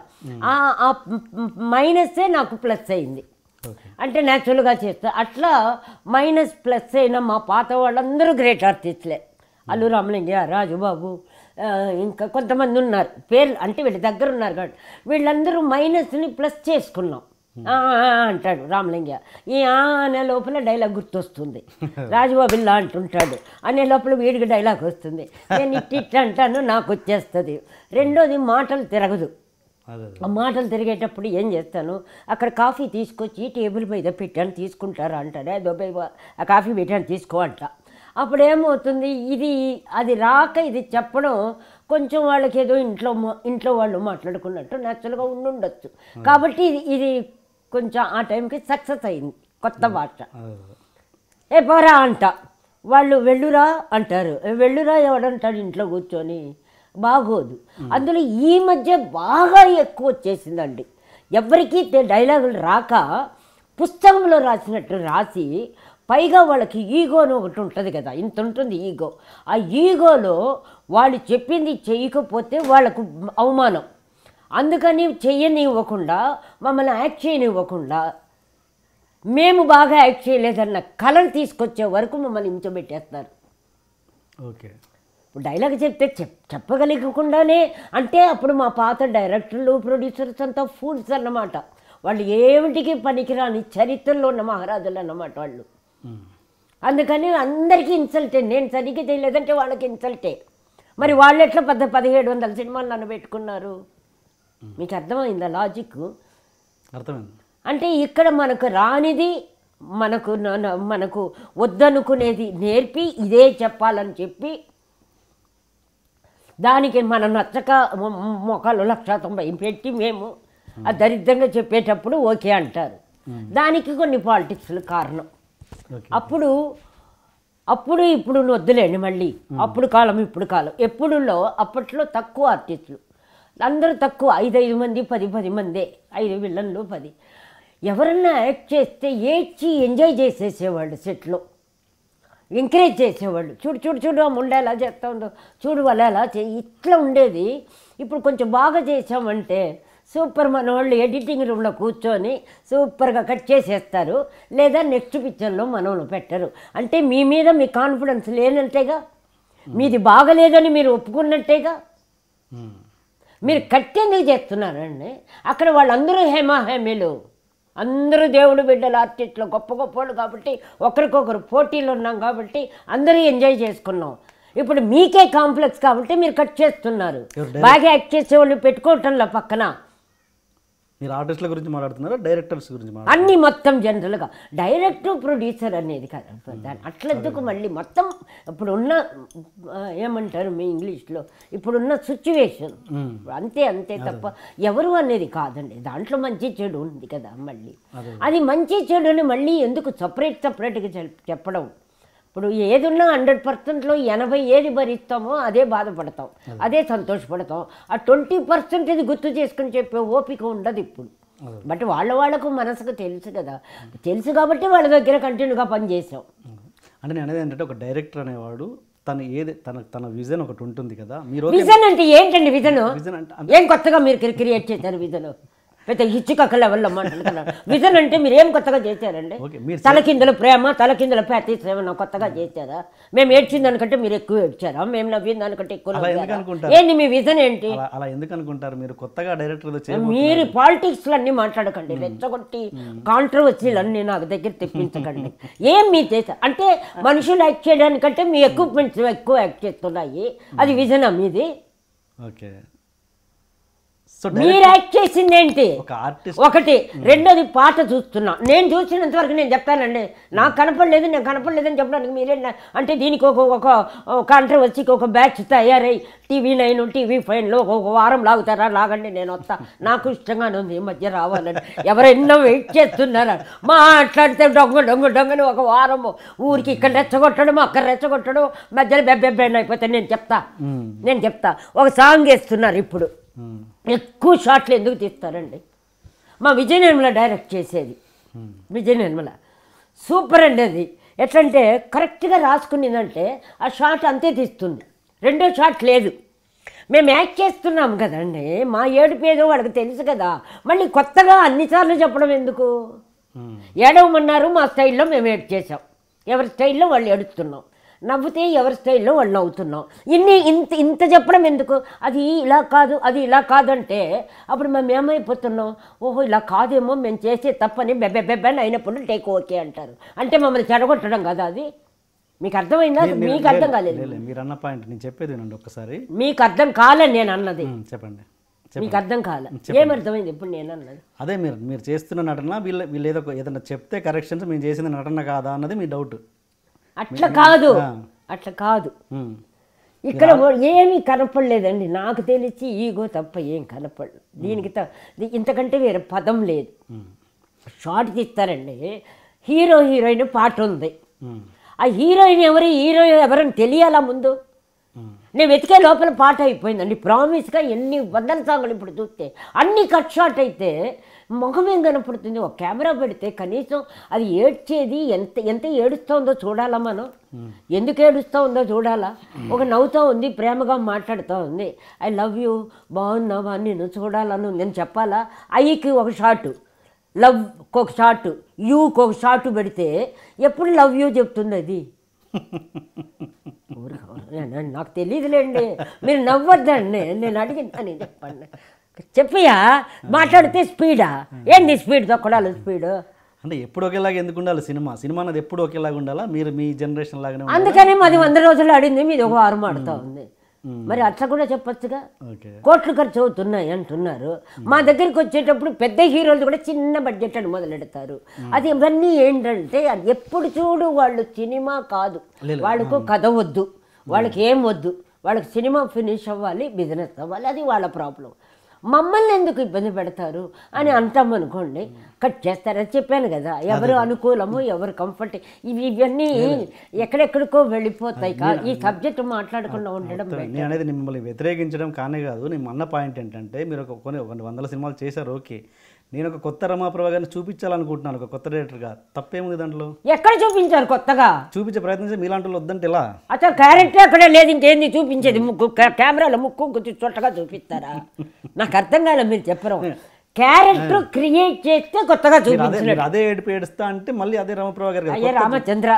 Speaker 2: ఆ మైనస్సే నాకు ప్లస్ అయింది అంటే న్యాచురల్గా చేస్తా అట్లా మైనస్ ప్లస్ అయిన మా పాత వాళ్ళందరూ గ్రేట్ ఆర్టిస్టులే అల్లు hmm. రామలింగయ్య రాజుబాబు ఇంకా కొంతమంది ఉన్నారు పేర్లు అంటే వీళ్ళ దగ్గర ఉన్నారు కాబట్టి వీళ్ళందరూ మైనస్ని ప్లస్ చేసుకున్నాం hmm. అంటాడు రామలింగ ఈ అనే లోపల డైలాగ్ గుర్తొస్తుంది రాజుబాబు ఇలా అంటుంటాడు అనే లోపల వీడికి డైలాగ్ వస్తుంది నేను ఇట్టి ఇట్లా అంటాను నాకు వచ్చేస్తుంది రెండోది మాటలు తిరగదు ఆ మాటలు తిరిగేటప్పుడు ఏం చేస్తాను అక్కడ కాఫీ తీసుకొచ్చి టేబుల్ మీద పెట్టాను తీసుకుంటారా అంటాడే దుబాయ్ ఆ కాఫీ పెట్టాను తీసుకో అంట అప్పుడేమవుతుంది ఇది అది రాక ఇది చెప్పడం కొంచెం వాళ్ళకి ఏదో ఇంట్లో ఇంట్లో వాళ్ళు మాట్లాడుకున్నట్టు నచ్చలుగా ఉండుండొచ్చు కాబట్టి ఇది ఇది కొంచెం ఆ టైంకి సక్సెస్ అయింది కొత్త భాష ఏ పోరా అంట వాళ్ళు వెళ్ళురా అంటారు వెళ్ళురా ఎవడంటాడు ఇంట్లో కూర్చొని బాగోదు అందులో ఈ మధ్య బాగా ఎక్కువ వచ్చేసిందండి ఎవరికీ డైలాగులు రాక పుస్తకంలో రాసినట్టు రాసి పైగా వాళ్ళకి ఈగోను ఒకటి ఉంటుంది కదా ఇంత ఉంటుంది ఈగో ఆ ఈగోలో వాళ్ళు చెప్పింది చేయకపోతే వాళ్ళకు అవమానం అందుకని చెయ్యనివ్వకుండా మమ్మల్ని యాక్ట్ చేయనివ్వకుండా మేము బాగా యాక్ట్ చేయలేదన్న కళను తీసుకొచ్చే వరకు మమ్మల్ని ఇంచబెట్టేస్తారు ఓకే డైలాగ్ చెప్తే చెప్ చెప్పగలగకుండానే అంటే అప్పుడు మా పాత డైరెక్టర్లు ప్రొడ్యూసర్స్ అంతా ఫూల్స్ అన్నమాట వాళ్ళు ఏమిటికి పనికిరాని చరిత్రలో ఉన్న మహారాజులు అన్నమాట వాళ్ళు అందుకని అందరికీ ఇన్సల్టే నేను సరిగ్గా చేయలేదంటే వాళ్ళకి ఇన్సల్టే మరి వాళ్ళు ఎట్లా పెద్ద పదిహేడు వందల సినిమాలు నన్ను పెట్టుకున్నారు మీకు అర్థమైందా లాజిక్ అర్థమైంది అంటే ఇక్కడ మనకు రానిది మనకు మనకు వద్దనుకునేది నేర్పి ఇదే చెప్పాలని చెప్పి దానికి మనం నచ్చక మొక్కలు లక్ష తొంభై పెట్టి మేము ఆ దరిద్రంగా చెప్పేటప్పుడు ఓకే అంటారు దానికి కొన్ని పాలిటిక్స్లు కారణం అప్పుడు అప్పుడు ఇప్పుడు వద్దులేండి మళ్ళీ అప్పుడు కాలం ఇప్పుడు కాలం ఎప్పుడులో అప్పట్లో తక్కువ ఆర్టిస్టులు అందరూ తక్కువ ఐదైదు మంది పది పది మందే ఐదు విల్లన్లు పది ఎవరన్నా యాక్ట్ చేస్తే ఏడ్చి ఎంజాయ్ చేసేసేవాళ్ళు సెట్లో ఎంకరేజ్ చేసేవాళ్ళు చూడు చూడు చూడు ఆ ముండా ఎలా చేస్తా ఉందో చూడు వాళ్ళు ఎలా చే ఇట్లా ఉండేది ఇప్పుడు కొంచెం బాగా చేసామంటే సూపర్ మన వాళ్ళు ఎడిటింగ్ రూమ్లో కూర్చొని సూపర్గా కట్ చేసేస్తారు లేదా నెక్స్ట్ పిక్చర్లో మనల్ని పెట్టరు అంటే మీ మీద మీ కాన్ఫిడెన్స్ లేనట్టేగా మీది బాగలేదని మీరు ఒప్పుకున్నట్టేగా మీరు కట్టేందుకు చేస్తున్నారండి అక్కడ వాళ్ళందరూ హేమా హేమీలు అందరూ దేవుడు బిడ్డలు ఆర్టిస్టులు గొప్ప గొప్పవాళ్ళు కాబట్టి ఒకరికొకరు పోటీలు ఉన్నాం కాబట్టి అందరూ ఎంజాయ్ చేసుకున్నాం ఇప్పుడు మీకే కాంప్లెక్స్ కాబట్టి మీరు కట్ చేస్తున్నారు బాగా యాక్ట్ చేసే వాళ్ళు పెట్టుకోవటంలో పక్కన
Speaker 1: మీరు ఆర్టిస్టుల గురించి మాట్లాడుతున్నారా డైరెక్టర్స్ గురించి అన్ని
Speaker 2: మొత్తం జనరల్గా డైరెక్టర్ ప్రొడ్యూసర్ అనేది కాదు దాని అట్లెందుకు మళ్ళీ మొత్తం ఇప్పుడున్న ఏమంటారు మీ ఇంగ్లీష్లో ఇప్పుడున్న సిచ్యువేషన్ అంతే అంతే తప్ప ఎవరు అనేది కాదండి దాంట్లో మంచి చెడు ఉంది కదా మళ్ళీ అది మంచి చెడుని మళ్ళీ ఎందుకు సపరేట్ సపరేట్గా చెప్పడం ఇప్పుడు ఏది ఉన్నా హండ్రెడ్ పర్సెంట్లో ఎనభై ఏది భరిస్తామో అదే బాధపడతాం అదే సంతోషపడతాం ఆ ట్వంటీ పర్సెంట్ ఇది గుర్తు చేసుకుని చెప్పే ఓపిక ఉండదు ఇప్పుడు బట్ వాళ్ళ వాళ్ళకు మనసుకు తెలుసు కదా తెలుసు కాబట్టి వాళ్ళ దగ్గర కంటిన్యూగా పనిచేసాం
Speaker 1: అంటే నేను అనేది ఏంటంటే ఒక డైరెక్టర్ అనేవాడు తన ఏది తన తన విజన్ ఒకటి ఉంటుంది కదా మీరు విజన్
Speaker 2: అంటే ఏంటండి విజన్ విజన్ అంటే ఏం కొత్తగా మీరు క్రియేట్ చేశారు విజన్ పెద్ద ఇచ్చుకక్క లెవెల్లో మాట్లాడుతున్నారు విజన్ అంటే మీరు ఏం కొత్తగా చేశారండి తలకిందుల ప్రేమ తలకిందల ప్రతి ఏమన్నా కొత్తగా చేశారా మేము ఏడ్చిన దానికంటే మీరు ఎక్కువ ఏడ్చారా మేము నవ్విన దానికంటే ఎక్కువ ఏంటి మీ విజన్ ఏంటి
Speaker 1: అలా ఎందుకు అనుకుంటారు మీరు కొత్తగా డైరెక్టర్ మీరు
Speaker 2: పాలిటిక్స్ అన్ని మాట్లాడకండి రెచ్చగొట్టి కాంట్రవర్సీలు అన్ని నాకు దగ్గర తెప్పించకండి ఏం మీ చేశారు అంటే మనుషులు యాక్ట్ చేయడానికంటే మీ ఎక్విప్మెంట్స్ ఎక్కువ యాక్ట్ చేస్తున్నాయి అది విజనా మీది ఓకే మీరు చేసింది ఏంటి ఒకటి hmm. రెండోది పాట చూస్తున్నా నేను చూసినంత వరకు నేను చెప్తానండి hmm. నాకు కనపడలేదు నేను కనపడలేదని చెప్పడానికి మీరే అంటే దీనికి ఒక ఒక వచ్చి ఒక బ్యాచ్ తయారై టీవీ నైన్ టీవీ ఫైన్లో ఒక వారం లాగుతారా లాగండి నేను వస్తా నాకు ఇష్టంగానే ఉంది ఈ మధ్య రావాలని ఎవరెన్నో వెయిట్ చేస్తున్నారు మాట్లాడితే డొంగ డొంగ డొంగని ఒక వారం ఊరికి ఇక్కడ hmm. రెచ్చగొట్టడం అక్కడ రెచ్చగొట్టడం మధ్యలో బెబ్బెబ్బెన్ అయిపోతే నేను చెప్తా నేను చెప్తా ఒక సాంగ్ వేస్తున్నారు ఇప్పుడు ఎక్కువ షాట్లు ఎందుకు తీస్తారండి మా విజయ నిర్మల డైరెక్ట్ చేసేది విజయ నిర్మల సూపర్ అండి అది ఎట్లంటే కరెక్ట్గా రాసుకునిందంటే ఆ షాట్ అంతే తీస్తుంది రెండో షాట్ లేదు మేము యాక్ట్ చేస్తున్నాం కదండి మా పేదో వాళ్ళకి తెలుసు కదా మళ్ళీ కొత్తగా అన్నిసార్లు చెప్పడం ఎందుకు ఏడవమన్నారు మా స్టైల్లో మేము యాడ్ చేసాం ఎవరి స్టైల్లో వాళ్ళు ఏడుస్తున్నాం నవ్వితే ఎవరి స్టైల్లో వాళ్ళు నవ్వుతున్నాం ఇన్ని ఇంత ఇంత చెప్పడం ఎందుకు అది ఇలా కాదు అది ఇలా కాదంటే అప్పుడు మేము ఏమైపోతున్నాం ఓహో ఇలా కాదేమో మేము చేసే తప్పని బెబ్బె బెబ్బని అని అయినప్పుడు టేక్ ఓకే అంటారు అంటే మమ్మల్ని చెడగొట్టడం కదా అది మీకు అర్థమైందా మీకు అర్థం కాలేదు
Speaker 1: మీరు అన్న పాయింట్ నేను చెప్పేది వినండి ఒకసారి
Speaker 2: మీకు అర్థం కాలే నేను అన్నది
Speaker 1: చెప్పండి మీకు అర్థం కాలే
Speaker 2: అర్థమైంది ఇప్పుడు నేను అన్నది
Speaker 1: అదే మీరు మీరు చేస్తున్న నటన వీళ్ళు వీళ్ళు ఏదో ఏదైనా చెప్తే కరెక్షన్స్ మేము చేసిన నటన కాదా అన్నది మీ డౌట్ అట్లా కాదు అట్లా కాదు ఇక్కడ
Speaker 2: ఏమీ కనపడలేదండి నాకు తెలిసి ఈగో తప్ప ఏం కనపడదు దీనికి ఇంతకంటే వేరే పదం లేదు షార్ట్ తీస్తారండి హీరో హీరోయిన్ పాట ఉంది ఆ హీరోయిన్ ఎవరు హీరోయిన్ ఎవరని తెలియాలా ముందు నేను వెతికే లోపల పాట అయిపోయిందండి ప్రామిస్గా ఎన్ని వందల సాంగులు ఇప్పుడు చూస్తే అన్ని కట్ షార్ట్ అయితే ఏం కనపడుతుంది ఒక కెమెరా పెడితే కనీసం అది ఏడ్చేది ఎంత ఎంత ఏడుస్తూ ఉందో చూడాలా మనం ఎందుకు ఏడుస్తూ ఉందో చూడాలా ఒక నవ్వుతూ ఉంది ప్రేమగా మాట్లాడుతూ ఉంది ఐ లవ్ యూ బాగున్నావా నేను చూడాలను నేను చెప్పాలా ఐకి ఒక షాటు లవ్ ఒక షాటు యూకి ఒక షాటు పెడితే ఎప్పుడు లవ్ యూ చెప్తుంది అది నాకు తెలియదులేండి మీరు నవ్వద్దండి నేను నేను చెప్పండి చెప్పియా మాట్లాడితే స్పీడా ఏంది స్పీడ్ తొక్కడాలు స్పీడ్
Speaker 1: అంటే ఎప్పుడు ఒకేలాగా ఎందుకు ఉండాలి సినిమా సినిమా అనేది ఎప్పుడు ఒకేలాగా ఉండాలా మీరు మీ జనరేషన్ లాగానే అందుకని
Speaker 2: మాది వంద hmm. రోజులు ఆడింది మీది ఒక వారం ఆడుతూ hmm.
Speaker 1: ఉంది hmm.
Speaker 2: మరి అట్లా కూడా చెప్పొచ్చుగా కోట్లు ఖర్చు అవుతున్నాయి అంటున్నారు మా దగ్గరికి వచ్చేటప్పుడు పెద్ద హీరోలు కూడా చిన్న బడ్జెట్ అని మొదలెడతారు అది ఇవన్నీ ఏంటంటే అది ఎప్పుడు చూడు వాళ్ళు సినిమా కాదు వాళ్ళకు కథ వద్దు వాళ్ళకి ఏం వద్దు వాళ్ళకి సినిమా ఫినిష్ అవ్వాలి బిజినెస్ అవ్వాలి అది వాళ్ళ ప్రాబ్లం మమ్మల్ని ఎందుకు ఇబ్బంది పెడతారు అని hmm. అంటాం అనుకోండి కట్ చేస్తారని చెప్పాను కదా ఎవరు అనుకూలము ఎవరు కంఫర్ట్ ఇవి ఇవన్నీ ఎక్కడెక్కడికో వెళ్ళిపోతాయి ఈ సబ్జెక్ట్ మాట్లాడకుండా ఉండడం నేను
Speaker 1: అనేది మిమ్మల్ని వ్యతిరేకించడం కానే కాదు నేను అన్న పాయింట్ ఏంటంటే మీరు కొన్ని వందల సినిమాలు చేశారు ఓకే నేను ఒక కొత్త రమాప్రభ గారిని చూపించాలనుకుంటున్నాను ఒక కొత్త డైరెక్టర్గా తప్పేముంది దాంట్లో ఎక్కడ చూపించారు కొత్తగా చూపించే ప్రయత్నం మీలాంటి వద్దంటే ఇలా
Speaker 2: అసలు క్యారెక్టర్ అక్కడే లేదు ఇంకేంది చూపించేది ముక్కు కెమెరాలో ముక్కు కొంచెం చొట్టగా చూపిస్తారా నాకు అర్థం కాలేదు మీరు చెప్పరు క్యారెక్టర్ క్రియేట్ చేస్తే కొత్తగా చూపించారు అదే ఏడుపు ఏడుస్తా అంటే మళ్ళీ అదే రామప్రభ గారు అయ్యే రామచంద్ర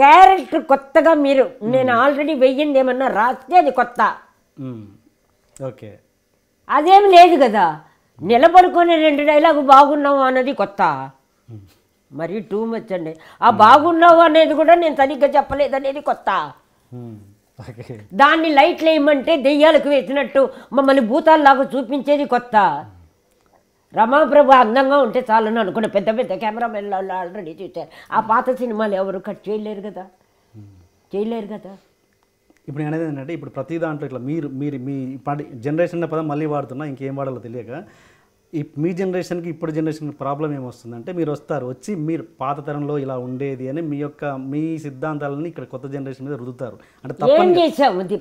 Speaker 2: క్యారెక్టర్ కొత్తగా మీరు నేను ఆల్రెడీ వెయ్యింది ఏమన్నా రాస్తే అది కొత్త ఓకే అదేం లేదు కదా నిలబడుకొని రెండు డైలాగు బాగున్నావు అన్నది కొత్త మరి టూ మచ్ అండి ఆ hmm. బాగున్నావు అనేది కూడా నేను సరిగ్గా చెప్పలేదు అనేది కొత్త hmm. దాన్ని లైట్లు వేయమంటే దెయ్యాలకు వేసినట్టు మమ్మల్ని భూతాల్లాగా చూపించేది కొత్త రమాప్రభు అందంగా ఉంటే చాలని అనుకున్న పెద్ద పెద్ద కెమెరామెన్ ఆల్రెడీ చూశారు ఆ పాత సినిమాలు ఎవరు కట్ చేయలేరు కదా hmm. చేయలేరు కదా
Speaker 1: ఇప్పుడు అనేది ఏంటంటే ఇప్పుడు ప్రతి దాంట్లో ఇట్లా మీరు మీరు మీ జనరేషన్ పదం మళ్ళీ వాడుతున్నా ఇంకేం వాడాలో తెలియక ఈ మీ జనరేషన్కి ఇప్పుడు జనరేషన్కి ప్రాబ్లం ఏమొస్తుందంటే మీరు వస్తారు వచ్చి మీరు పాత తరంలో ఇలా ఉండేది అని మీ యొక్క మీ సిద్ధాంతాలని ఇక్కడ కొత్త జనరేషన్ మీద రుదుతారు అంటే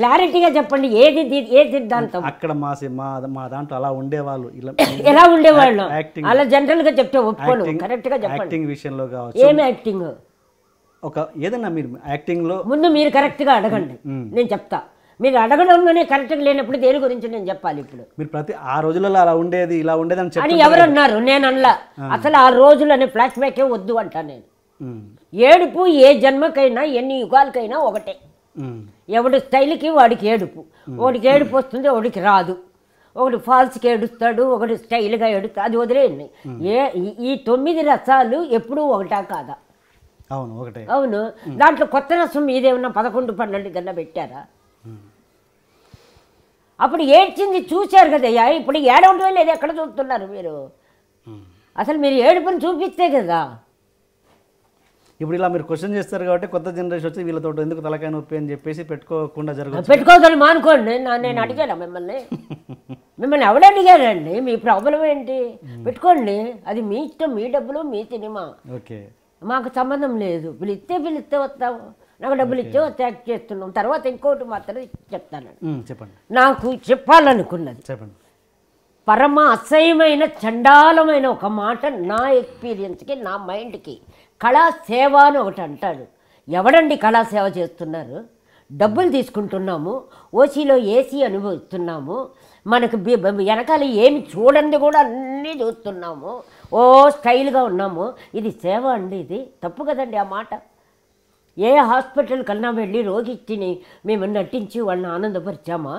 Speaker 1: క్లారిటీగా చెప్పండి ఏది ఏ సిద్ధాంతం అక్కడ మా మా మా దాంట్లో అలా ఉండేవాళ్ళు ఇలా ఎలా ఉండేవాళ్ళు యాక్టింగ్ అలా జనరల్గా చెప్తే ఒప్పుకోను కరెక్ట్గా యాక్టింగ్ విషయంలో కావచ్చు ఏమి
Speaker 2: యాక్టింగ్ ఒక ఏదన్నా మీరు యాక్టింగ్లో ముందు మీరు కరెక్ట్గా అడగండి నేను చెప్తా మీరు అడగడంలోనే కరెక్ట్గా లేనప్పుడు దేని గురించి నేను చెప్పాలి ఇప్పుడు
Speaker 1: మీరు ప్రతి ఆ రోజులలో అలా ఉండేది ఇలా ఉండేది అని అని అన్నారు
Speaker 2: నేను అనలా అసలు ఆ రోజులు అనే ఫ్లాష్ బ్యాకే వద్దు అంటా నేను ఏడుపు ఏ జన్మకైనా ఎన్ని యుగాలకైనా ఒకటే ఎవడి స్టైల్కి వాడికి ఏడుపు వాడికి ఏడుపు వస్తుంది వాడికి రాదు ఒకడు ఫాల్స్కి ఏడుస్తాడు ఒకటి స్టైల్గా ఏడుస్తాడు అది వదిలేయండి ఏ ఈ తొమ్మిది రసాలు ఎప్పుడూ ఒకటా కాదా
Speaker 1: అవును ఒకటే అవును
Speaker 2: దాంట్లో కొత్త రసం మీదేమన్నా పదకొండు పన్నెండు కన్నా పెట్టారా అప్పుడు ఏడ్చింది చూశారు కదయ్యా ఇప్పుడు ఏడవటమే లేదు ఎక్కడ చూస్తున్నారు మీరు అసలు మీరు ఏడుపుని చూపిస్తే కదా
Speaker 1: ఇప్పుడు ఇలా మీరు క్వశ్చన్ చేస్తారు కాబట్టి కొత్త జనరేషన్ వచ్చి వీళ్ళతో ఎందుకు తలకాయ నొప్పి అని చెప్పేసి పెట్టుకోకుండా జరుగుతుంది పెట్టుకోదని
Speaker 2: మానుకోండి నేను అడిగాను మిమ్మల్ని
Speaker 1: మిమ్మల్ని ఎవడ అడిగారండి మీ
Speaker 2: ప్రాబ్లం ఏంటి పెట్టుకోండి అది మీ ఇష్టం మీ డబ్బులు మీ సినిమా ఓకే మాకు సంబంధం లేదు పిలిస్తే పిలిస్తే వస్తాము నాకు డబ్బులు ఇచ్చావు త్యాగ్ చేస్తున్నాం తర్వాత ఇంకోటి మాత్రం చెప్తాను చెప్పండి నాకు చెప్పాలనుకున్నది చెప్పండి పరమ అసహ్యమైన చండాలమైన ఒక మాట నా ఎక్స్పీరియన్స్కి నా మైండ్కి కళాసేవ అని ఒకటి అంటాడు ఎవడండి కళాసేవ చేస్తున్నారు డబ్బులు తీసుకుంటున్నాము ఓసీలో ఏసీ అనుభవిస్తున్నాము మనకు వెనకాల ఏమి చూడండి కూడా అన్నీ చూస్తున్నాము ఓ స్టైల్గా ఉన్నాము ఇది సేవ అండి ఇది తప్పు కదండి ఆ మాట ఏ హాస్పిటల్ కన్నా వెళ్ళి రోగి తిని మేము నటించి వాళ్ళని ఆనందపరిచామా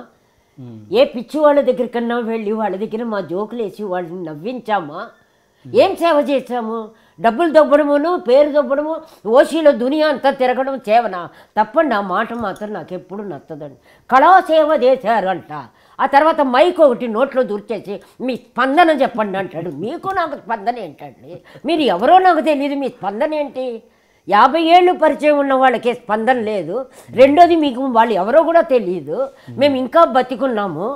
Speaker 2: ఏ పిచ్చి వాళ్ళ దగ్గర కన్నా వెళ్ళి వాళ్ళ దగ్గర మా జోకులు వేసి వాళ్ళని నవ్వించామా ఏం సేవ చేసాము డబ్బులు దొబ్బడమును పేరు దొబ్బడము ఓసీలో దునియా అంతా తిరగడం సేవనా తప్పండి ఆ మాట మాత్రం నాకు ఎప్పుడు నచ్చదండి కళాసేవ చేశారంట ఆ తర్వాత మైక్ ఒకటి నోట్లో దూర్చేసి మీ స్పందన చెప్పండి అంటాడు మీకు నాకు స్పందన ఏంటండి మీరు ఎవరో నాకు తెలియదు మీ స్పందన ఏంటి యాభై ఏళ్ళు పరిచయం ఉన్న వాళ్ళకే స్పందన లేదు రెండోది మీకు వాళ్ళు ఎవరో కూడా తెలియదు మేము ఇంకా బతికున్నాము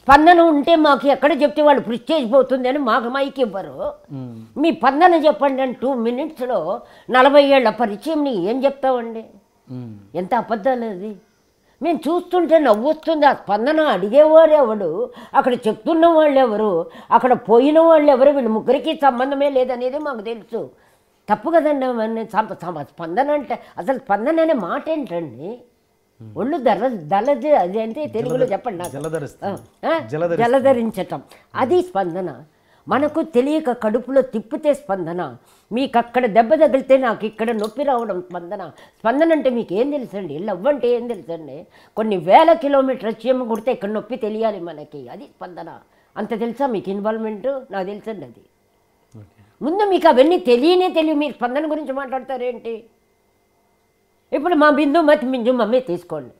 Speaker 2: స్పందన ఉంటే మాకు ఎక్కడ చెప్తే వాళ్ళు పృష్ చేసిపోతుంది అని మాకు మైకి ఇవ్వరు మీ స్పందన చెప్పండి అని టూ మినిట్స్లో నలభై ఏళ్ళ పరిచయం నీకు ఏం చెప్తావండి ఎంత అబద్ధాలు అది మేము చూస్తుంటే నవ్వు వస్తుంది ఆ స్పందన అడిగేవారు ఎవడు అక్కడ చెప్తున్న వాళ్ళు ఎవరు అక్కడ పోయిన వాళ్ళు ఎవరు వీళ్ళు ముగ్గురికి సంబంధమే లేదనేది మాకు తెలుసు తప్పు కదండి అవన్నీ స్పందన అంటే అసలు స్పందన అనే మాట ఏంటండి ఒళ్ళు దర దళది అది అంటే తెలుగులో చెప్పండి జలధరించటం అది స్పందన మనకు తెలియక కడుపులో తిప్పితే స్పందన మీకు అక్కడ దెబ్బ తగిలితే నాకు ఇక్కడ నొప్పి రావడం స్పందన స్పందన అంటే మీకు ఏం తెలుసండి ఇల్లు అవ్వంటే ఏం తెలుసండి కొన్ని వేల కిలోమీటర్ చీమ కుడితే ఇక్కడ నొప్పి తెలియాలి మనకి అది స్పందన అంత తెలుసా మీకు ఇన్వాల్వ్మెంట్ నాకు తెలుసండి అది ముందు మీకు అవన్నీ తెలియనే తెలియ మీరు స్పందన గురించి మాట్లాడతారేంటి ఇప్పుడు మా బిందు మతి మింజు మమ్మీ తీసుకోండి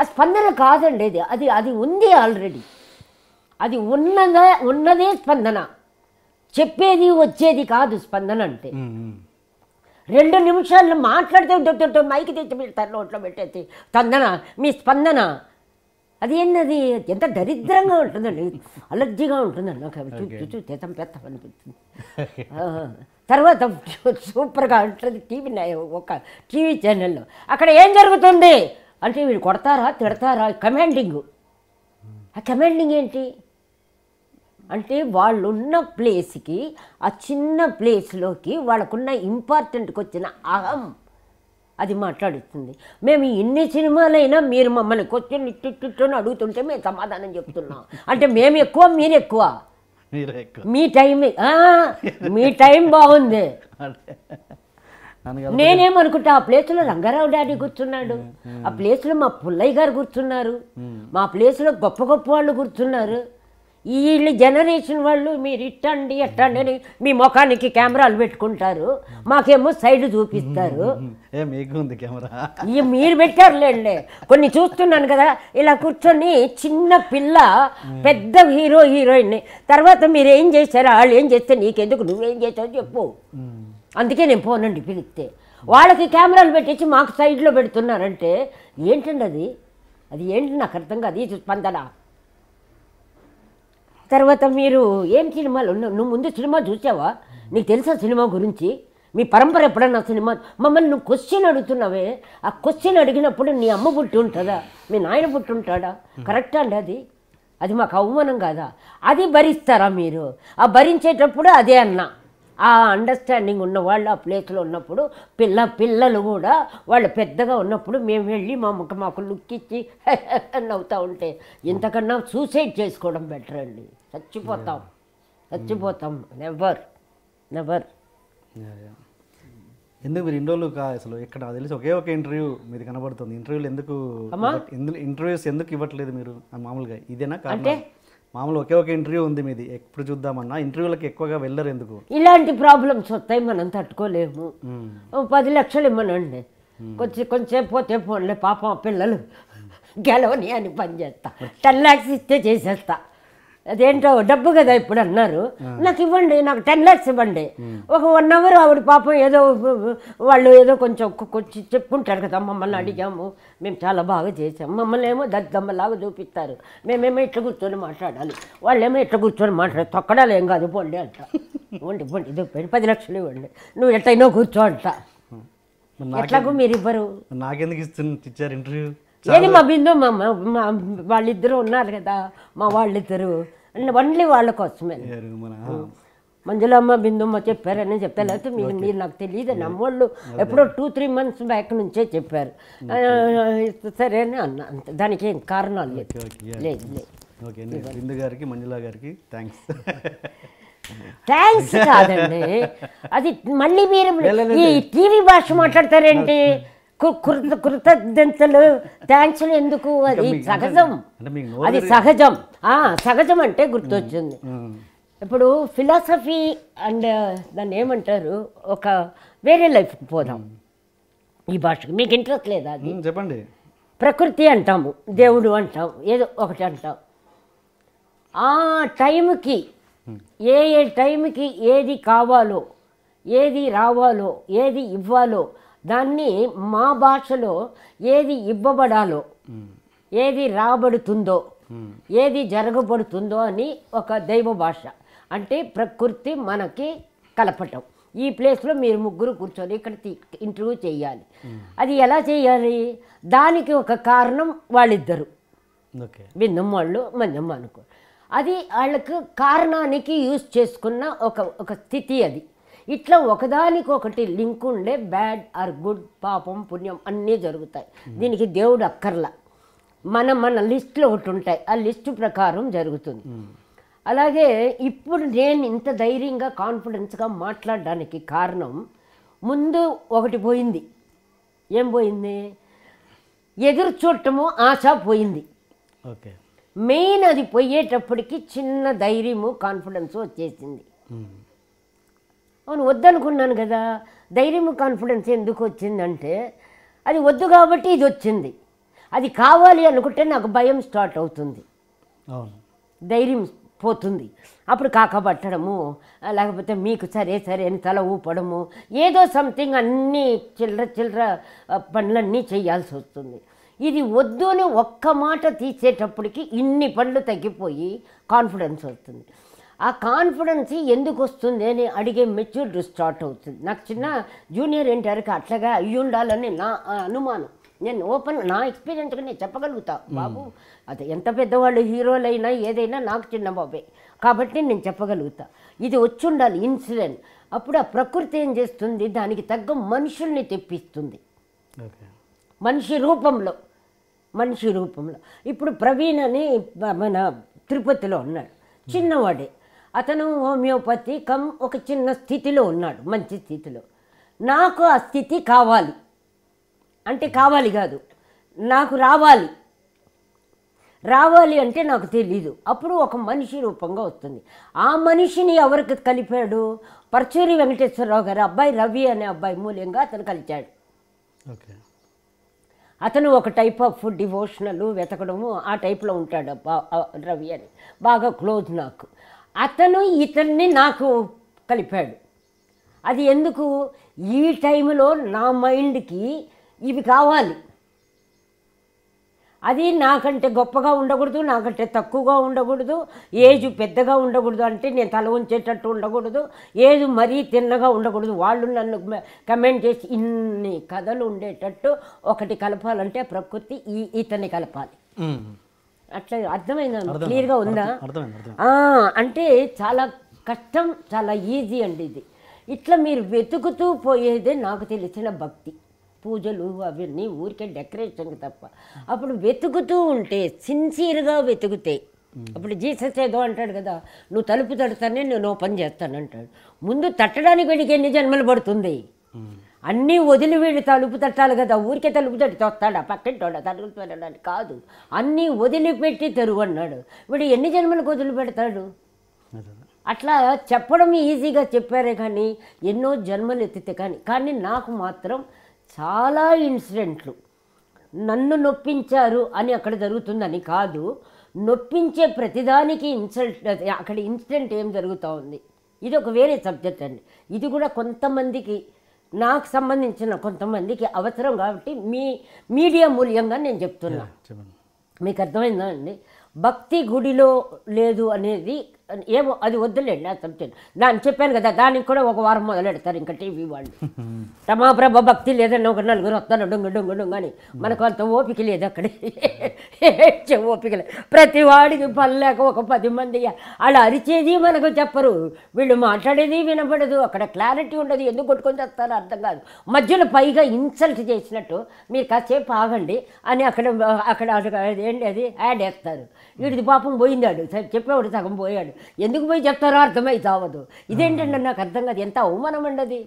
Speaker 2: ఆ స్పందన కాదండి ఇది అది అది ఉంది ఆల్రెడీ అది ఉన్నద ఉన్నదే స్పందన చెప్పేది వచ్చేది కాదు స్పందన అంటే రెండు నిమిషాల్లో మాట్లాడితే మైకి తెచ్చి మీరు తన నోట్లో పెట్టేసి స్పందన మీ స్పందన అది ఏంది ఎంత దరిద్రంగా ఉంటుందండి అలర్జీగా ఉంటుందండి నాకు అవి చూచు చేతం పెత్తం అనిపిస్తుంది తర్వాత సూపర్గా ఉంటుంది టీవీ ఒక టీవీ ఛానల్లో అక్కడ ఏం జరుగుతుంది అంటే వీళ్ళు కొడతారా తిడతారా కమాండింగ్ ఆ కమాండింగ్ ఏంటి అంటే వాళ్ళు ఉన్న ప్లేస్కి ఆ చిన్న ప్లేస్లోకి వాళ్ళకున్న ఇంపార్టెంట్కి వచ్చిన అహం అది మాట్లాడుతుంది మేము ఇన్ని సినిమాలైనా మీరు మమ్మల్ని క్వశ్చన్ ఇట్టిట్టుని అడుగుతుంటే మేము సమాధానం చెప్తున్నాం అంటే మేము ఎక్కువ మీరు ఎక్కువ మీ టైం మీ టైం బాగుంది నేనేమనుకుంటా ఆ ప్లేస్లో రంగారావు డాడీ కూర్చున్నాడు ఆ ప్లేస్లో మా పుల్లయ్య గారు కూర్చున్నారు మా ప్లేస్లో గొప్ప గొప్ప వాళ్ళు కూర్చున్నారు వీళ్ళు జనరేషన్ వాళ్ళు మీరు ఇట్టండి ఎట్టండి అని మీ ముఖానికి కెమెరాలు పెట్టుకుంటారు మాకేమో సైడ్ చూపిస్తారు మీరు పెట్టారులేండి కొన్ని చూస్తున్నాను కదా ఇలా కూర్చొని చిన్న పిల్ల పెద్ద హీరో హీరోయిన్ తర్వాత మీరు ఏం చేశారు వాళ్ళు ఏం చేస్తే నీకెందుకు నువ్వేం చేసావు చెప్పు అందుకే నేను పోనండి పిలిస్తే వాళ్ళకి కెమెరాలు పెట్టేసి మాకు సైడ్లో పెడుతున్నారంటే ఏంటండి అది అది ఏంటి నాకు అర్థం కాదు ఈ స్పందన తర్వాత మీరు ఏం సినిమాలు నువ్వు ముందు సినిమా చూసావా నీకు తెలుసా సినిమా గురించి మీ పరంపర ఎప్పుడన్నా సినిమా మమ్మల్ని నువ్వు క్వశ్చన్ అడుగుతున్నావే ఆ క్వశ్చన్ అడిగినప్పుడు నీ అమ్మ పుట్టి ఉంటుందా మీ నాయన పుట్టి ఉంటాడా కరెక్ట్ అండి అది అది మాకు అవమానం కాదా అది భరిస్తారా మీరు ఆ భరించేటప్పుడు అదే అన్నా ఆ అండర్స్టాండింగ్ ఉన్న వాళ్ళు ఆ ప్లేస్లో ఉన్నప్పుడు పిల్ల పిల్లలు కూడా వాళ్ళు పెద్దగా ఉన్నప్పుడు మేము వెళ్ళి మా ముఖ మాకు లుక్ ఇచ్చి నవ్వుతూ ఉంటే ఇంతకన్నా సూసైడ్ చేసుకోవడం బెటర్ అండి చచ్చిపోతాం
Speaker 1: చచ్చిపోతాం నెవర్ నెవర్ ఎందుకు మీరు ఇన్ని రోజులు అసలు ఇక్కడ తెలిసి ఒకే ఒక ఇంటర్వ్యూ మీది కనబడుతుంది ఇంటర్వ్యూలు ఎందుకు ఇంటర్వ్యూస్ ఎందుకు ఇవ్వట్లేదు మీరు మామూలుగా ఇదేనా అంటే మామూలు ఒకే ఒక ఇంటర్వ్యూ ఉంది మీది ఎప్పుడు చూద్దామన్నా ఇంటర్వ్యూలకు ఎక్కువగా వెళ్ళరు ఎందుకు
Speaker 2: ఇలాంటి ప్రాబ్లమ్స్ వస్తాయి మనం తట్టుకోలేము పది లక్షలు ఇమ్మనండి కొంచెం కొంచెం పోతే పోన్లే పాపం పిల్లలు గెలవని అని పని చేస్తా టెన్ లాక్స్ ఇస్తే చేసేస్తా అదేంటో డబ్బు కదా ఇప్పుడు అన్నారు నాకు ఇవ్వండి నాకు టెన్ ల్యాక్స్ ఇవ్వండి ఒక వన్ అవర్ ఆవిడ పాపం ఏదో వాళ్ళు ఏదో కొంచెం కొంచెం చెప్పుకుంటారు కదా మమ్మల్ని అడిగాము మేము చాలా బాగా చేసాము మమ్మల్ని ఏమో దద్దమ్మలాగా చూపిస్తారు మేమేమో ఇట్లా కూర్చొని మాట్లాడాలి వాళ్ళు ఏమో ఇట్లా కూర్చొని మాట్లాడాలి తొక్కడాలు ఏం కాదు పోండి అంట ఇవ్వండి ఇవ్వండి ఇది పది లక్షలు ఇవ్వండి నువ్వు ఎట్లయినా కూర్చో అంట ఎట్లాగో మీరు ఇవ్వరు
Speaker 1: నాకెందుకు ఇస్తున్నారు ఇంటర్వ్యూ ఏది మా
Speaker 2: బిందు మా వాళ్ళిద్దరూ ఉన్నారు కదా మా వాళ్ళిద్దరు ఓన్లీ వాళ్ళ కోసమే మంజులమ్మ బిందుమ్మ చెప్పారని చెప్పారు లేకపోతే మీరు మీరు నాకు తెలియదు నమ్మోళ్ళు ఎప్పుడో టూ త్రీ మంత్స్ బ్యాక్ నుంచే చెప్పారు సరే అని అన్న
Speaker 1: దానికి ఏం కారణాలు లేదు లేదు గారికి గారికి థ్యాంక్స్
Speaker 2: థ్యాంక్స్ కాదండి అది మళ్ళీ మీరు ఈ టీవీ భాష మాట్లాడతారేంటి కృతజ్ఞతలు థ్యాంక్స్లు ఎందుకు అది సహజం అది సహజం సహజం అంటే గుర్తొచ్చింది ఇప్పుడు ఫిలాసఫీ అండ్ దాన్ని ఏమంటారు ఒక వేరే లైఫ్కి పోదాం ఈ భాషకు మీకు
Speaker 1: ఇంట్రెస్ట్ లేదా అది చెప్పండి
Speaker 2: ప్రకృతి అంటాము దేవుడు అంటాం ఏదో ఒకటి అంటాం ఆ టైంకి ఏ ఏ టైంకి ఏది కావాలో ఏది రావాలో ఏది ఇవ్వాలో దాన్ని మా భాషలో ఏది ఇవ్వబడాలో ఏది రాబడుతుందో ఏది జరగబడుతుందో అని ఒక దైవ భాష అంటే ప్రకృతి మనకి కలపటం ఈ ప్లేస్లో మీరు ముగ్గురు కూర్చొని ఇక్కడ ఇంటర్వ్యూ చేయాలి అది ఎలా చేయాలి దానికి ఒక కారణం వాళ్ళిద్దరు బిందం వాళ్ళు మంజమ్మ అనుకో అది వాళ్ళకు కారణానికి యూజ్ చేసుకున్న ఒక ఒక స్థితి అది ఇట్లా ఒకదానికొకటి లింక్ ఉండే బ్యాడ్ ఆర్ గుడ్ పాపం పుణ్యం అన్నీ జరుగుతాయి hmm. దీనికి దేవుడు అక్కర్లా మన మన లిస్టులో ఒకటి ఉంటాయి ఆ లిస్టు ప్రకారం జరుగుతుంది hmm. అలాగే ఇప్పుడు నేను ఇంత ధైర్యంగా కాన్ఫిడెన్స్గా మాట్లాడడానికి కారణం ముందు ఒకటి పోయింది ఏం పోయింది ఎదురు చూడటము ఆశ పోయింది ఓకే మెయిన్ అది పోయేటప్పటికి చిన్న ధైర్యము కాన్ఫిడెన్స్ వచ్చేసింది hmm. అవును వద్దనుకున్నాను కదా ధైర్యం కాన్ఫిడెన్స్ ఎందుకు వచ్చిందంటే అది వద్దు కాబట్టి ఇది వచ్చింది అది కావాలి అనుకుంటే నాకు భయం స్టార్ట్ అవుతుంది ధైర్యం పోతుంది అప్పుడు కాకబట్టడము లేకపోతే మీకు సరే సరే అని తల ఊపడము ఏదో సంథింగ్ అన్నీ చిల్లర చిల్లర పనులన్నీ చేయాల్సి వస్తుంది ఇది వద్దు అని ఒక్క మాట తీసేటప్పటికి ఇన్ని పనులు తగ్గిపోయి కాన్ఫిడెన్స్ వస్తుంది ఆ కాన్ఫిడెన్స్ ఎందుకు వస్తుంది అని అడిగే మెచ్యూరిటీ స్టార్ట్ అవుతుంది నాకు చిన్న జూనియర్ ఎన్టీఆర్కి అట్లాగా అయ్యి ఉండాలని నా అనుమానం నేను ఓపెన్ నా ఎక్స్పీరియన్స్గా నేను చెప్పగలుగుతా బాబు అది ఎంత పెద్దవాళ్ళు హీరోలైనా ఏదైనా నాకు చిన్న బాబే కాబట్టి నేను చెప్పగలుగుతా ఇది వచ్చి ఉండాలి ఇన్సిడెంట్ అప్పుడు ఆ ప్రకృతి ఏం చేస్తుంది దానికి తగ్గ మనుషుల్ని తెప్పిస్తుంది మనిషి రూపంలో మనిషి రూపంలో ఇప్పుడు ప్రవీణ్ అని మన తిరుపతిలో ఉన్నాడు చిన్నవాడే అతను హోమియోపతి కమ్ ఒక చిన్న స్థితిలో ఉన్నాడు మంచి స్థితిలో నాకు ఆ స్థితి కావాలి అంటే కావాలి కాదు నాకు రావాలి రావాలి అంటే నాకు తెలీదు అప్పుడు ఒక మనిషి రూపంగా వస్తుంది ఆ మనిషిని ఎవరికి కలిపాడు పరచూరి వెంకటేశ్వరరావు గారు అబ్బాయి రవి అనే అబ్బాయి మూల్యంగా అతను కలిచాడు అతను ఒక టైప్ ఆఫ్ డివోషనల్ వెతకడము ఆ టైప్లో ఉంటాడు రవి అని బాగా క్లోజ్ నాకు అతను ఇతన్ని నాకు కలిపాడు అది ఎందుకు ఈ టైంలో నా మైండ్కి ఇవి కావాలి అది నాకంటే గొప్పగా ఉండకూడదు నాకంటే తక్కువగా ఉండకూడదు ఏజ్ పెద్దగా ఉండకూడదు అంటే నేను తల ఉంచేటట్టు ఉండకూడదు ఏజ్ మరీ తిన్నగా ఉండకూడదు వాళ్ళు నన్ను కమెంట్ చేసి ఇన్ని కథలు ఉండేటట్టు ఒకటి కలపాలంటే ప్రకృతి ఈ ఇతని కలపాలి అట్లా అర్థమైందా క్లియర్గా ఉందా అంటే చాలా కష్టం చాలా ఈజీ అండి ఇది ఇట్లా మీరు వెతుకుతూ పోయేదే నాకు తెలిసిన భక్తి పూజలు అవన్నీ ఊరికే డెకరేషన్ తప్ప అప్పుడు వెతుకుతూ ఉంటే సిన్సియర్గా వెతుకుతే అప్పుడు జీసస్ ఏదో అంటాడు కదా నువ్వు తలుపు తడతానే నేను ఓపెన్ చేస్తానంటాడు ముందు తట్టడానికి వెళ్ళి ఎన్ని జన్మలు పడుతుంది అన్నీ వదిలి వీళ్ళు తలుపు తట్టాలి కదా ఊరికే తలుపు తట్టి తొస్తాడా పక్కింటోడా తలుపు కాదు అన్నీ వదిలిపెట్టి తెరుగున్నాడు వీడు ఎన్ని జన్మలకు వదిలిపెడతాడు అట్లా చెప్పడం ఈజీగా చెప్పారే కానీ ఎన్నో జన్మలు ఎత్తితే కానీ కానీ నాకు మాత్రం చాలా ఇన్సిడెంట్లు నన్ను నొప్పించారు అని అక్కడ జరుగుతుందని కాదు నొప్పించే ప్రతిదానికి ఇన్సల్ట్ అక్కడ ఇన్సిడెంట్ ఏం జరుగుతూ ఉంది ఇది ఒక వేరే సబ్జెక్ట్ అండి ఇది కూడా కొంతమందికి నాకు సంబంధించిన కొంతమందికి అవసరం కాబట్టి మీ మీడియా మూల్యంగా నేను చెప్తున్నా మీకు అర్థమైందా అండి భక్తి గుడిలో లేదు అనేది ఏమో అది వద్దులేండి నాకు సంథింగ్ దాన్ని చెప్పాను కదా దానికి కూడా ఒక వారం మొదలెడతారు ఇంకా టీవీ వాళ్ళు రమాప్రభ భక్తి లేదని ఒక నలుగురు వస్తాను డొంగు డొంగు డొంగ అని మనకు అంత ఓపిక లేదు అక్కడ ఓపిక లేదు ప్రతి వాడికి పల్లెక ఒక పది మంది వాళ్ళు అరిచేది మనకు చెప్పరు వీళ్ళు మాట్లాడేది వినపడదు అక్కడ క్లారిటీ ఉండదు ఎందుకు కొట్టుకొని చేస్తారో అర్థం కాదు మధ్యలో పైగా ఇన్సల్ట్ చేసినట్టు మీరు కాసేపు ఆగండి అని అక్కడ అక్కడ ఏంటి అది యాడ్ వేస్తారు వీడిది పాపం పోయిందాడు చెప్పేవాడు సగం పోయాడు ఎందుకు పోయి చెప్తారో అర్థమై చావదు ఇదేంటంటే నాకు అర్థం కాదు ఎంత అవమానం అండి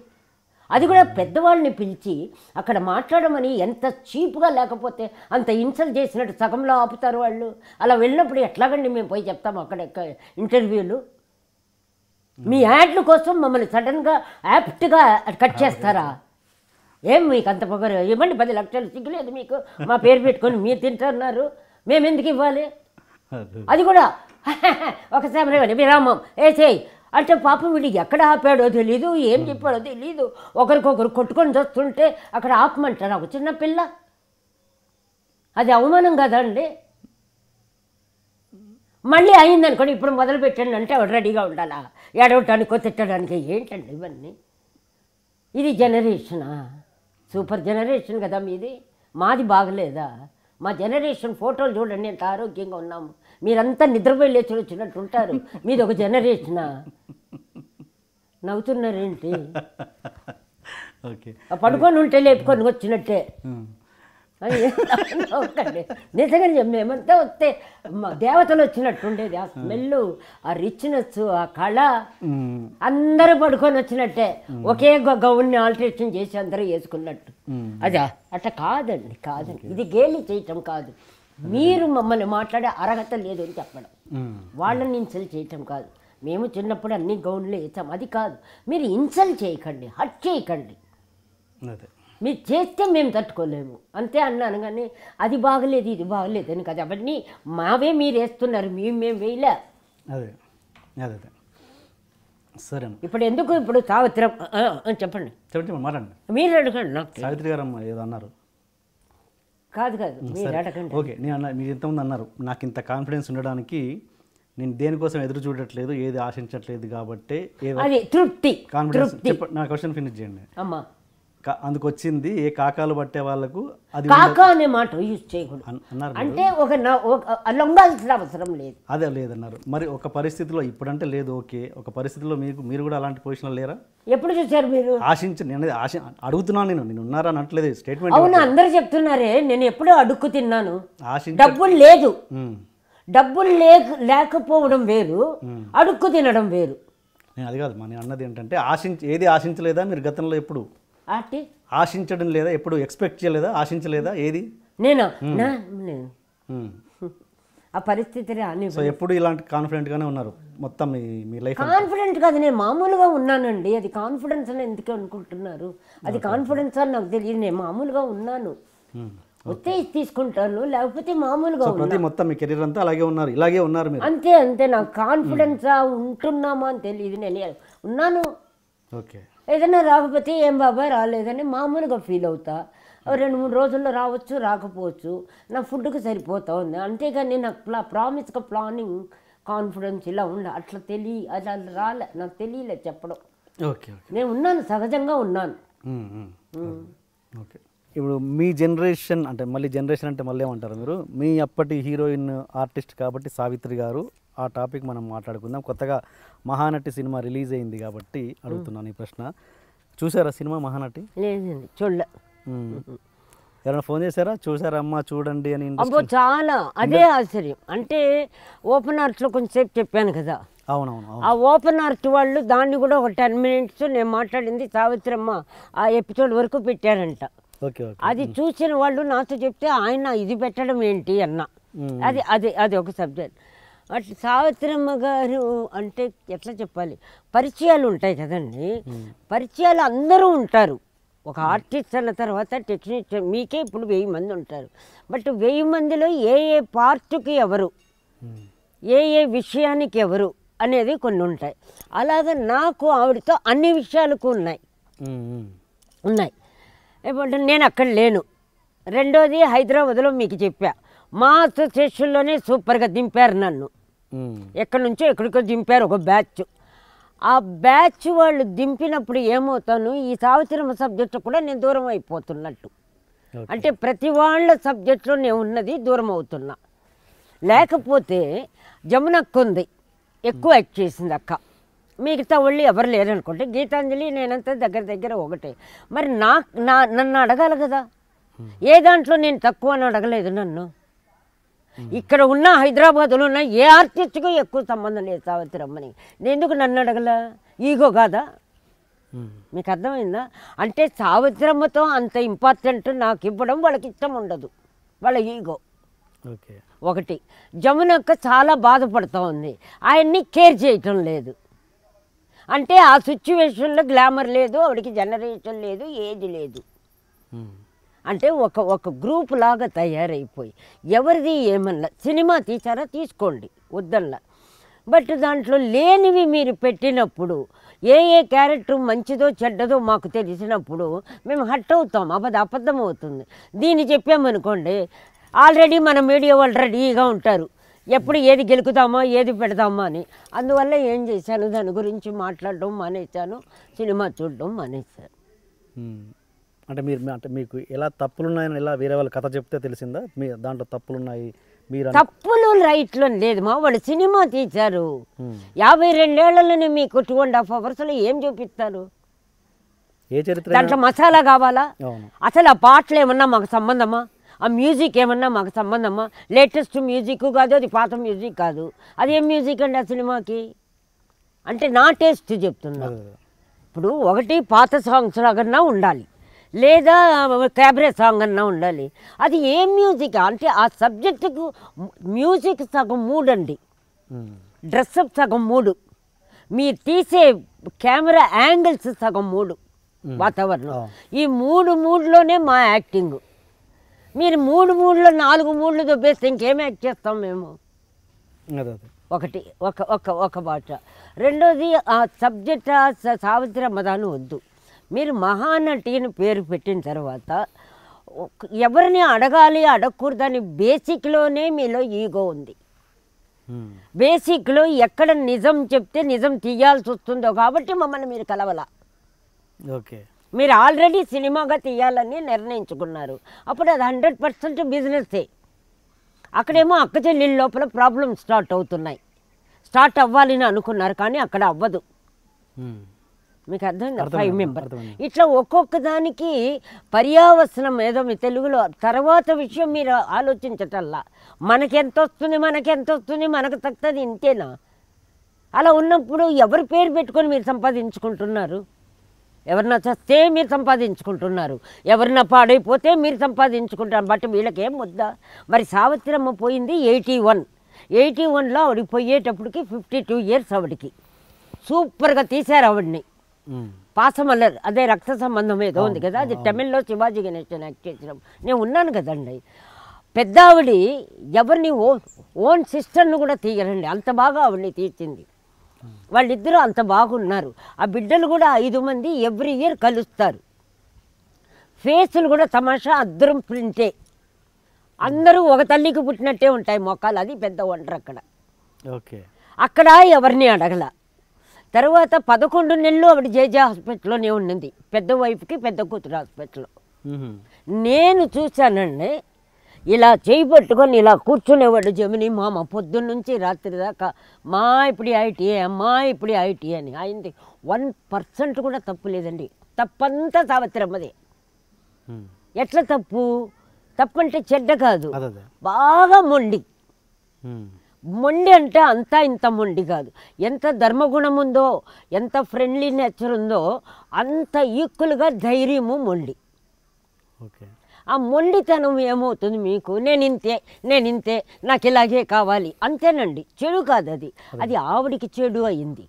Speaker 2: అది కూడా పెద్దవాళ్ళని పిలిచి అక్కడ మాట్లాడమని ఎంత చీప్గా లేకపోతే అంత ఇన్సల్ట్ చేసినట్టు సగంలో ఆపుతారు వాళ్ళు అలా వెళ్ళినప్పుడు ఎట్లాగండి మేము పోయి చెప్తాము అక్కడ ఇంటర్వ్యూలు మీ యాడ్ల కోసం మమ్మల్ని సడన్గా యాప్ట్గా కట్ చేస్తారా ఏం మీకు అంత పొగరు ఇవ్వండి పది లక్షలు సిగ్గులేదు మీకు మా పేరు పెట్టుకొని మీరు తింటున్నారు మేము ఎందుకు ఇవ్వాలి అది కూడా ఒక ఒకసారి విరామం ఏ చేయి అంటే పాపం వీడు ఎక్కడ ఆపాడో తెలీదు ఏం చెప్పాడో తెలీదు ఒకరికొకరు కొట్టుకొని చూస్తుంటే అక్కడ ఆపమంటారు ఒక చిన్న పిల్ల అది అవమానం కదండి మళ్ళీ అయింది అనుకోండి ఇప్పుడు మొదలు పెట్టండి అంటే రెడీగా ఉండాలా ఏడవటానికో తిట్టడానికి ఏంటండి ఇవన్నీ ఇది జనరేషనా సూపర్ జనరేషన్ కదా మీది మాది బాగలేదా మా జనరేషన్ ఫోటోలు చూడండి ఎంత ఆరోగ్యంగా ఉన్నాము మీరంతా నిద్రపోయి లేచి వచ్చినట్టు ఉంటారు మీది ఒక జనరేషనా నవ్వుతున్నారేంటి పడుకొని ఉంటే లేపుకొని వచ్చినట్టే అని ఒకండి నిజంగా మేమంతా వస్తే దేవతలు వచ్చినట్టు ఉండేది ఆ స్మెల్ ఆ రిచ్నెస్ ఆ కళ అందరూ పడుకొని వచ్చినట్టే ఒకే గౌన్ని ఆల్ట్రేషన్ చేసి అందరూ వేసుకున్నట్టు అదే అట్లా కాదండి కాదండి ఇది గేలి చేయటం కాదు మీరు మమ్మల్ని మాట్లాడే అర్హత లేదు అని చెప్పడం వాళ్ళని ఇన్సల్ట్ చేయటం కాదు మేము చిన్నప్పుడు అన్ని గౌన్లు వేసాం అది కాదు మీరు ఇన్సల్ట్ చేయకండి హట్ చేయకండి అదే మీరు చేస్తే మేము తట్టుకోలేము అంతే అన్నాను కానీ అది బాగలేదు ఇది బాగలేదు అని కదా అవన్నీ మావే మీరు వేస్తున్నారు మేము మేము వేయలే
Speaker 1: అదే అదే సరే ఇప్పుడు ఎందుకు ఇప్పుడు అని చెప్పండి చెప్పండి మరండి మీరు అడగండి నాకు సావిత్రి గారు అమ్మ ఏదో అన్నారు
Speaker 2: కాదు కాదు మీరు అడగండి
Speaker 1: ఓకే నేను అన్న మీరు ఇంతమంది అన్నారు నాకు ఇంత కాన్ఫిడెన్స్ ఉండడానికి నేను దేనికోసం ఎదురు చూడట్లేదు ఏది ఆశించట్లేదు కాబట్టి తృప్తి కాన్ఫిడెన్స్ నా క్వశ్చన్ ఫినిష్ చేయండి అమ్మా అందుకు వచ్చింది ఏ కాకాలు పట్టే వాళ్ళకు అది కాకా అనే మాట యూజ్ చేయకూడదు అన్నారు అంటే
Speaker 2: ఒక లొంగాల్సిన అవసరం లేదు
Speaker 1: అదే లేదన్నారు మరి ఒక పరిస్థితిలో ఇప్పుడంటే లేదు ఓకే ఒక పరిస్థితిలో మీకు మీరు కూడా అలాంటి పొజిషన్ లేరా
Speaker 2: ఎప్పుడు చూసారు మీరు
Speaker 1: ఆశించి నేను ఆశ అడుగుతున్నాను నేను నేను ఉన్నారా అనట్లేదు స్టేట్మెంట్ అవును అందరు
Speaker 2: చెప్తున్నారే నేను ఎప్పుడూ అడుక్కు తిన్నాను డబ్బులు లేదు డబ్బులు లేక లేకపోవడం వేరు అడుక్కు తినడం వేరు
Speaker 1: నేను అది కాదు మన అన్నది ఏంటంటే ఆశించి ఏది ఆశించలేదా మీరు గతంలో ఎప్పుడు ఆశించడం లేదా ఎప్పుడు ఎక్స్పెక్ట్ చేయలేదా ఆశించలేదా ఏది నేను
Speaker 2: ఆ పరిస్థితి సో ఎప్పుడు
Speaker 1: ఇలాంటి కాన్ఫిడెంట్గానే ఉన్నారు మొత్తం మీ లైఫ్
Speaker 2: కాన్ఫిడెంట్ కాదు నేను మామూలుగా ఉన్నానండి అది కాన్ఫిడెన్స్ అని ఎందుకు అనుకుంటున్నారు అది కాన్ఫిడెన్స్ అని నాకు తెలియదు నేను మామూలుగా ఉన్నాను ఒత్తిడి తీసుకుంటాను లేకపోతే మామూలుగా ప్రతి
Speaker 1: మొత్తం మీ కెరీర్ అంతా అలాగే ఉన్నారు ఇలాగే ఉన్నారు మీరు
Speaker 2: అంతే అంతే నాకు కాన్ఫిడెన్స్ ఉంటున్నామా అని తెలియదు నేను ఉన్నాను ఓకే ఏదైనా రాకపోతే ఏం బాబాయ్ రాలేదని మామూలుగా ఫీల్ అవుతా రెండు మూడు రోజుల్లో రావచ్చు రాకపోవచ్చు నా ఫుడ్కి సరిపోతా ఉంది అంతేగాని నాకు ప్లా ప్రామిస్గా ప్లానింగ్ కాన్ఫిడెన్స్ ఇలా ఉండ అట్లా తెలియ అది అది రాలే నాకు తెలియలే చెప్పడం ఓకే నేను ఉన్నాను సహజంగా ఉన్నాను
Speaker 1: ఓకే ఇప్పుడు మీ జనరేషన్ అంటే మళ్ళీ జనరేషన్ అంటే మళ్ళీ ఏమంటారు మీరు మీ అప్పటి హీరోయిన్ ఆర్టిస్ట్ కాబట్టి సావిత్రి గారు ఆ టాపిక్ మనం మాట్లాడుకుందాం కొత్తగా మహానటి సినిమా రిలీజ్ అయింది కాబట్టి అడుగుతున్నాను ఈ ప్రశ్న చూసారా సినిమా మహానటి చూడలే ఎవరైనా ఫోన్ చేశారా చూసారా అమ్మ చూడండి అని
Speaker 2: చాలా అదే ఆశ్చర్యం అంటే ఓపెన్ లో కొంచెంసేపు చెప్పాను కదా అవునవును ఆ ఓపెన్ ఆర్ట్ వాళ్ళు దాన్ని కూడా ఒక టెన్ మినిట్స్ నేను మాట్లాడింది సావిత్రమ్మ ఆ ఎపిసోడ్ వరకు పెట్టారంట అది చూసిన వాళ్ళు నాతో చెప్తే ఆయన ఇది పెట్టడం ఏంటి అన్న అది అది అది ఒక సబ్జెక్ట్ అట్లా సావిత్రమ్మ గారు అంటే ఎట్లా చెప్పాలి పరిచయాలు ఉంటాయి కదండి పరిచయాలు అందరూ ఉంటారు ఒక ఆర్టిస్ట్ అన్న తర్వాత టెక్నీషియన్ మీకే ఇప్పుడు వెయ్యి మంది ఉంటారు బట్ వెయ్యి మందిలో ఏ ఏ పార్ట్కి ఎవరు ఏ ఏ విషయానికి ఎవరు అనేది కొన్ని ఉంటాయి అలాగే నాకు ఆవిడతో అన్ని విషయాలకు ఉన్నాయి ఉన్నాయి ఏమంటే నేను అక్కడ లేను రెండోది హైదరాబాద్లో మీకు చెప్పా మా అసోసియేషన్లోనే సూపర్గా దింపారు నన్ను ఎక్కడి నుంచో ఎక్కడికో దింపారు ఒక బ్యాచ్ ఆ బ్యాచ్ వాళ్ళు దింపినప్పుడు ఏమవుతాను ఈ సావిత్రమ సబ్జెక్టు కూడా నేను దూరం అయిపోతున్నట్టు అంటే ప్రతి వాళ్ళ సబ్జెక్టులో నేను ఉన్నది దూరం అవుతున్నా లేకపోతే జమునక్కుంది ఎక్కువ యాక్ట్ చేసింది అక్క మిగతా వాళ్ళు ఎవరు లేరనుకోండి గీతాంజలి నేనంత దగ్గర దగ్గర ఒకటే మరి నా నా నన్ను అడగాలి కదా ఏ దాంట్లో నేను తక్కువ అని అడగలేదు నన్ను ఇక్కడ ఉన్న హైదరాబాద్లో ఉన్న ఏ ఆర్టిస్ట్కు ఎక్కువ సంబంధం లేదు సావిత్రి అమ్మని నేను ఎందుకు నన్ను అడగలా ఈగో కాదా మీకు అర్థమైందా అంటే సావిత్రమ్మతో అంత ఇంపార్టెంట్ నాకు ఇవ్వడం వాళ్ళకి ఇష్టం ఉండదు వాళ్ళ ఈగో ఒకటి జమునక్క చాలా బాధపడుతూ ఉంది ఆయన్ని కేర్ చేయటం లేదు అంటే ఆ సిచ్యువేషన్లో గ్లామర్ లేదు ఆవిడకి జనరేషన్ లేదు ఏజ్ లేదు అంటే ఒక ఒక గ్రూప్ లాగా తయారైపోయి ఎవరిది ఏమన్నా సినిమా తీసారా తీసుకోండి వద్దల్లా బట్ దాంట్లో లేనివి మీరు పెట్టినప్పుడు ఏ ఏ క్యారెక్టర్ మంచిదో చెడ్డదో మాకు తెలిసినప్పుడు మేము హట్ అవుతాం అబద్ధ అబద్ధం అవుతుంది దీన్ని చెప్పామనుకోండి ఆల్రెడీ మన మీడియా వాళ్ళు రెడీగా ఉంటారు ఎప్పుడు ఏది గెలుకుతామో ఏది పెడతామో అని అందువల్ల ఏం చేశాను దాని గురించి మాట్లాడడం మానేశాను సినిమా చూడడం మానేశాను
Speaker 1: అంటే మీరు అంటే మీకు ఎలా తప్పులు ఉన్నాయని ఎలా వేరే వాళ్ళ కథ చెప్తే తెలిసిందా మీ దాంట్లో తప్పులు ఉన్నాయి మీరు
Speaker 2: తప్పులు రైట్లో లేదు మా వాళ్ళు సినిమా తీశారు యాభై రెండేళ్లలోనే మీకు టూ అండ్ హాఫ్ అవర్స్లో ఏం చూపిస్తారు
Speaker 1: ఏ చరిత్ర దాంట్లో
Speaker 2: మసాలా కావాలా అసలు ఆ పాటలు ఏమన్నా మాకు సంబంధమా ఆ మ్యూజిక్ ఏమన్నా మాకు సంబంధమా లేటెస్ట్ మ్యూజిక్ కాదు అది పాత మ్యూజిక్ కాదు అది ఏం మ్యూజిక్ అండి ఆ సినిమాకి అంటే నా టేస్ట్ చెప్తున్నా ఇప్పుడు ఒకటి పాత సాంగ్స్ లాగన్నా ఉండాలి లేదా క్యాబరే సాంగ్ అన్నా ఉండాలి అది ఏం మ్యూజిక్ అంటే ఆ సబ్జెక్టుకు మ్యూజిక్ సగం మూడ్ అండి డ్రెస్అప్ సగం మూడు మీరు తీసే కెమెరా యాంగిల్స్ సగం మూడు వాతావరణం ఈ మూడు మూడులోనే మా యాక్టింగ్ మీరు మూడు మూడులో నాలుగు మూడులు దొబ్బేస్తే ఇంకేం యాక్ట్ చేస్తాం మేము ఒకటి ఒక ఒక ఒక భాష రెండోది ఆ సబ్జెక్ట్ సావిత్ర మతాన్ని వద్దు మీరు మహానటి అని పేరు పెట్టిన తర్వాత ఎవరిని అడగాలి అడగకూడదని బేసిక్లోనే మీలో ఈగో ఉంది బేసిక్లో ఎక్కడ నిజం చెప్తే నిజం తీయాల్సి వస్తుందో కాబట్టి మమ్మల్ని మీరు కలవలా ఓకే మీరు ఆల్రెడీ సినిమాగా తీయాలని నిర్ణయించుకున్నారు అప్పుడు అది హండ్రెడ్ పర్సెంట్ బిజినెస్సే అక్కడేమో అక్క చెల్లెళ్ళ లోపల ప్రాబ్లమ్స్ స్టార్ట్ అవుతున్నాయి స్టార్ట్ అవ్వాలని అనుకున్నారు కానీ అక్కడ అవ్వదు మీకు అర్థం ఫైవ్ మెంబర్ ఇట్లా ఒక్కొక్క దానికి పర్యావసనం ఏదో మీ తెలుగులో తర్వాత విషయం మీరు ఆలోచించటల్లా మనకెంత వస్తుంది మనకెంత వస్తుంది మనకు తగ్గది ఇంతేనా అలా ఉన్నప్పుడు ఎవరి పేరు పెట్టుకొని మీరు సంపాదించుకుంటున్నారు ఎవరన్నా చస్తే మీరు సంపాదించుకుంటున్నారు ఎవరిన పాడైపోతే మీరు సంపాదించుకుంటారు బట్ వీళ్ళకేం వద్దా మరి సావిత్రమ్మ పోయింది ఎయిటీ వన్ ఎయిటీ వన్లో ఆవిడికి పోయేటప్పటికి ఫిఫ్టీ టూ ఇయర్స్ ఆవిడికి సూపర్గా తీశారు ఆవిడ్ని పాసమల్లర్ అదే రక్త సంబంధం ఏదో ఉంది కదా అది తమిళ్లో శివాజీ గణేష్ యాక్ట్ చేసినాం నేను ఉన్నాను కదండి పెద్దావిడి ఎవరిని ఓన్ ఓన్ సిస్టర్ను కూడా తీయరండి అంత బాగా ఆవిడ్ని తీర్చింది వాళ్ళిద్దరూ అంత బాగున్నారు ఆ బిడ్డలు కూడా ఐదు మంది ఎవ్రీ ఇయర్ కలుస్తారు ఫేసులు కూడా తమాషా అద్దరం ప్రింటే అందరూ ఒక తల్లికి పుట్టినట్టే ఉంటాయి మొక్కలు అది పెద్ద వంటర్ అక్కడ ఓకే అక్కడ ఎవరిని అడగల తర్వాత పదకొండు నెలలు ఆవిడ జేజే హాస్పిటల్లోనే ఉన్నది పెద్ద వైఫ్కి పెద్ద కూతురు హాస్పిటల్లో నేను చూశానండి ఇలా చేయి పట్టుకొని ఇలా కూర్చునేవాడు జమిని మామ పొద్దున్న నుంచి రాత్రి దాకా మా ఇప్పుడు ఐటీఏ అమ్మా ఇప్పుడు ఐటీ అని ఆయనది వన్ పర్సెంట్ కూడా తప్పు లేదండి తప్పంతా సావిత్రమ్మది ఎట్లా తప్పు అంటే చెడ్డ కాదు బాగా మొండి మొండి అంటే అంతా ఇంత మొండి కాదు ఎంత ధర్మగుణం ఉందో ఎంత ఫ్రెండ్లీ నేచర్ ఉందో అంత ఈక్వల్గా ధైర్యము మొండి ఆ మొండితనం ఏమవుతుంది మీకు నేను ఇంతే నేను ఇంతే నాకు ఇలాగే కావాలి అంతేనండి చెడు కాదు అది అది ఆవిడికి చెడు అయింది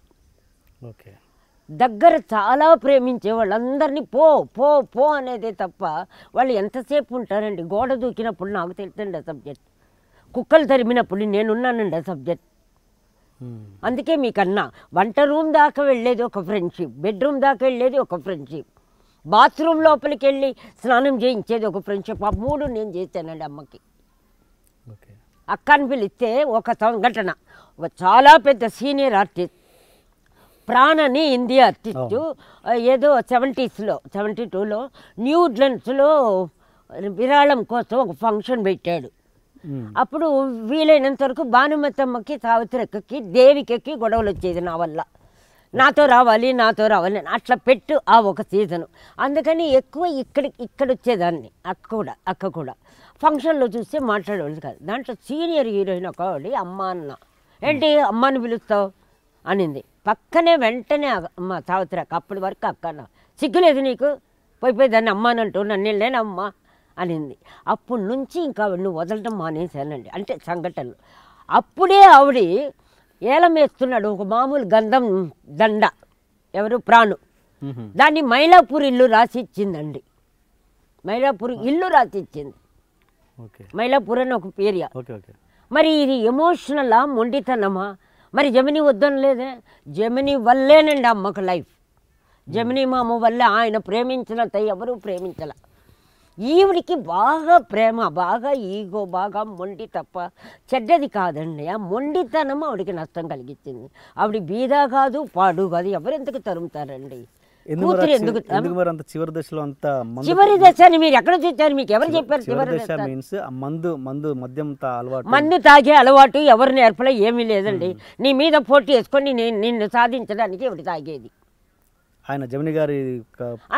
Speaker 2: ఓకే దగ్గర చాలా ప్రేమించే వాళ్ళందరినీ పో పో పో అనేదే తప్ప వాళ్ళు ఎంతసేపు ఉంటారండి గోడ దూకినప్పుడు నాకు తెలుసండి ఆ సబ్జెక్ట్ కుక్కలు తరిమినప్పుడు నేనున్నానండి ఆ సబ్జెక్ట్ అందుకే మీకన్నా వంట రూమ్ దాకా వెళ్ళేది ఒక ఫ్రెండ్షిప్ బెడ్రూమ్ దాకా వెళ్ళేది ఒక ఫ్రెండ్షిప్ బాత్రూమ్ లోపలికి వెళ్ళి స్నానం చేయించేది ఒక ఫ్రెండ్షిప్ ఆ మూడు నేను చేశానండి అమ్మకి అక్కని పిలిస్తే ఒక సంఘటన చాలా పెద్ద సీనియర్ ఆర్టిస్ట్ ప్రాణని హిందీ ఆర్టిస్టు ఏదో సెవెంటీస్లో సెవెంటీ టూలో న్యూడ్లండ్స్లో విరాళం కోసం ఒక ఫంక్షన్ పెట్టాడు అప్పుడు వీలైనంత వరకు భానుమతమ్మకి అక్కకి దేవికకి గొడవలు వచ్చేది నా వల్ల నాతో రావాలి నాతో రావాలి అట్లా పెట్టు ఆ ఒక సీజను అందుకని ఎక్కువ ఇక్కడ ఇక్కడ వచ్చేదాన్ని అక్క కూడా అక్క కూడా ఫంక్షన్లో చూస్తే మాట్లాడేవాళ్ళు కాదు దాంట్లో సీనియర్ హీరోయిన్ ఒక అమ్మ అన్న ఏంటి అమ్మని పిలుస్తావు అనింది పక్కనే వెంటనే అమ్మ సావిత్రాక అప్పటి వరకు అక్క అన్న సిగ్గులేదు నీకు పోయిపోయి దాన్ని అమ్మానంటూ నన్ను అమ్మ అనింది అప్పటి నుంచి ఇంకా నువ్వు వదలటం మానేసానండి అంటే సంఘటనలు అప్పుడే ఆవిడ ఏలం వేస్తున్నాడు ఒక మామూలు గంధం దండ ఎవరు ప్రాణు దాన్ని మైలాపూర్ ఇల్లు రాసి ఇచ్చిందండి మైలాపూర్ ఇల్లు రాసి ఇచ్చింది మైలాపూర్ అని ఒక ఏరియా మరి ఇది ఎమోషనలా మొండితనమా మరి జమిని వద్దని లేదే జమిని వల్లేనండి అమ్మకు లైఫ్ జమిని మామ వల్లే ఆయన ప్రేమించినంత ఎవరూ ప్రేమించలే ఈవిడికి బాగా ప్రేమ బాగా ఈగో బాగా మొండి తప్ప చెడ్డది కాదండి ఆ మొండితనం ఆవిడికి నష్టం కలిగించింది ఆవిడ బీదా కాదు పాడు కాదు ఎవరు ఎందుకు తరుముతారండి
Speaker 1: చివరి దశలో అంత చివరి
Speaker 2: అని మీరు ఎక్కడ చూచారు మీకు ఎవరు చెప్పారు చివరి దశ
Speaker 1: మీన్స్ మందు మందు మద్యం అలవాటు మందు
Speaker 2: తాగే అలవాటు ఎవరు నేర్పలే ఏమీ లేదండి నీ మీద పోటీ వేసుకొని నేను నిన్ను సాధించడానికి ఎవడు తాగేది
Speaker 1: ఆయన జమిని గారి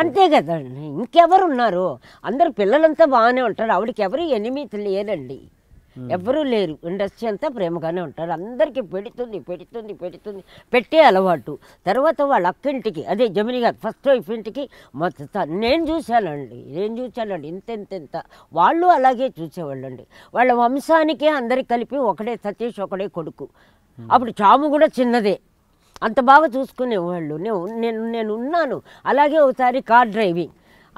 Speaker 1: అంతే
Speaker 2: కదండి ఇంకెవరున్నారు అందరు పిల్లలంతా బాగానే ఉంటారు ఆవిడకి ఎవరు ఎనిమిది లేదండి ఎవరూ లేరు ఇండస్ట్రీ అంతా ప్రేమగానే ఉంటారు అందరికీ పెడుతుంది పెడుతుంది పెడుతుంది పెట్టే అలవాటు తర్వాత వాళ్ళ అక్కింటికి అదే జమిని గారు ఫస్ట్ వైఫ్ ఇంటికి మొత్తం నేను చూశానండి నేను చూశానండి ఇంత ఇంత ఇంత వాళ్ళు అలాగే చూసేవాళ్ళండి వాళ్ళ వంశానికే అందరికి కలిపి ఒకడే సతీష్ ఒకడే కొడుకు అప్పుడు చాము కూడా చిన్నదే అంత బాగా చూసుకునేవాళ్ళు నేను నేను నేను ఉన్నాను అలాగే ఒకసారి కార్ డ్రైవింగ్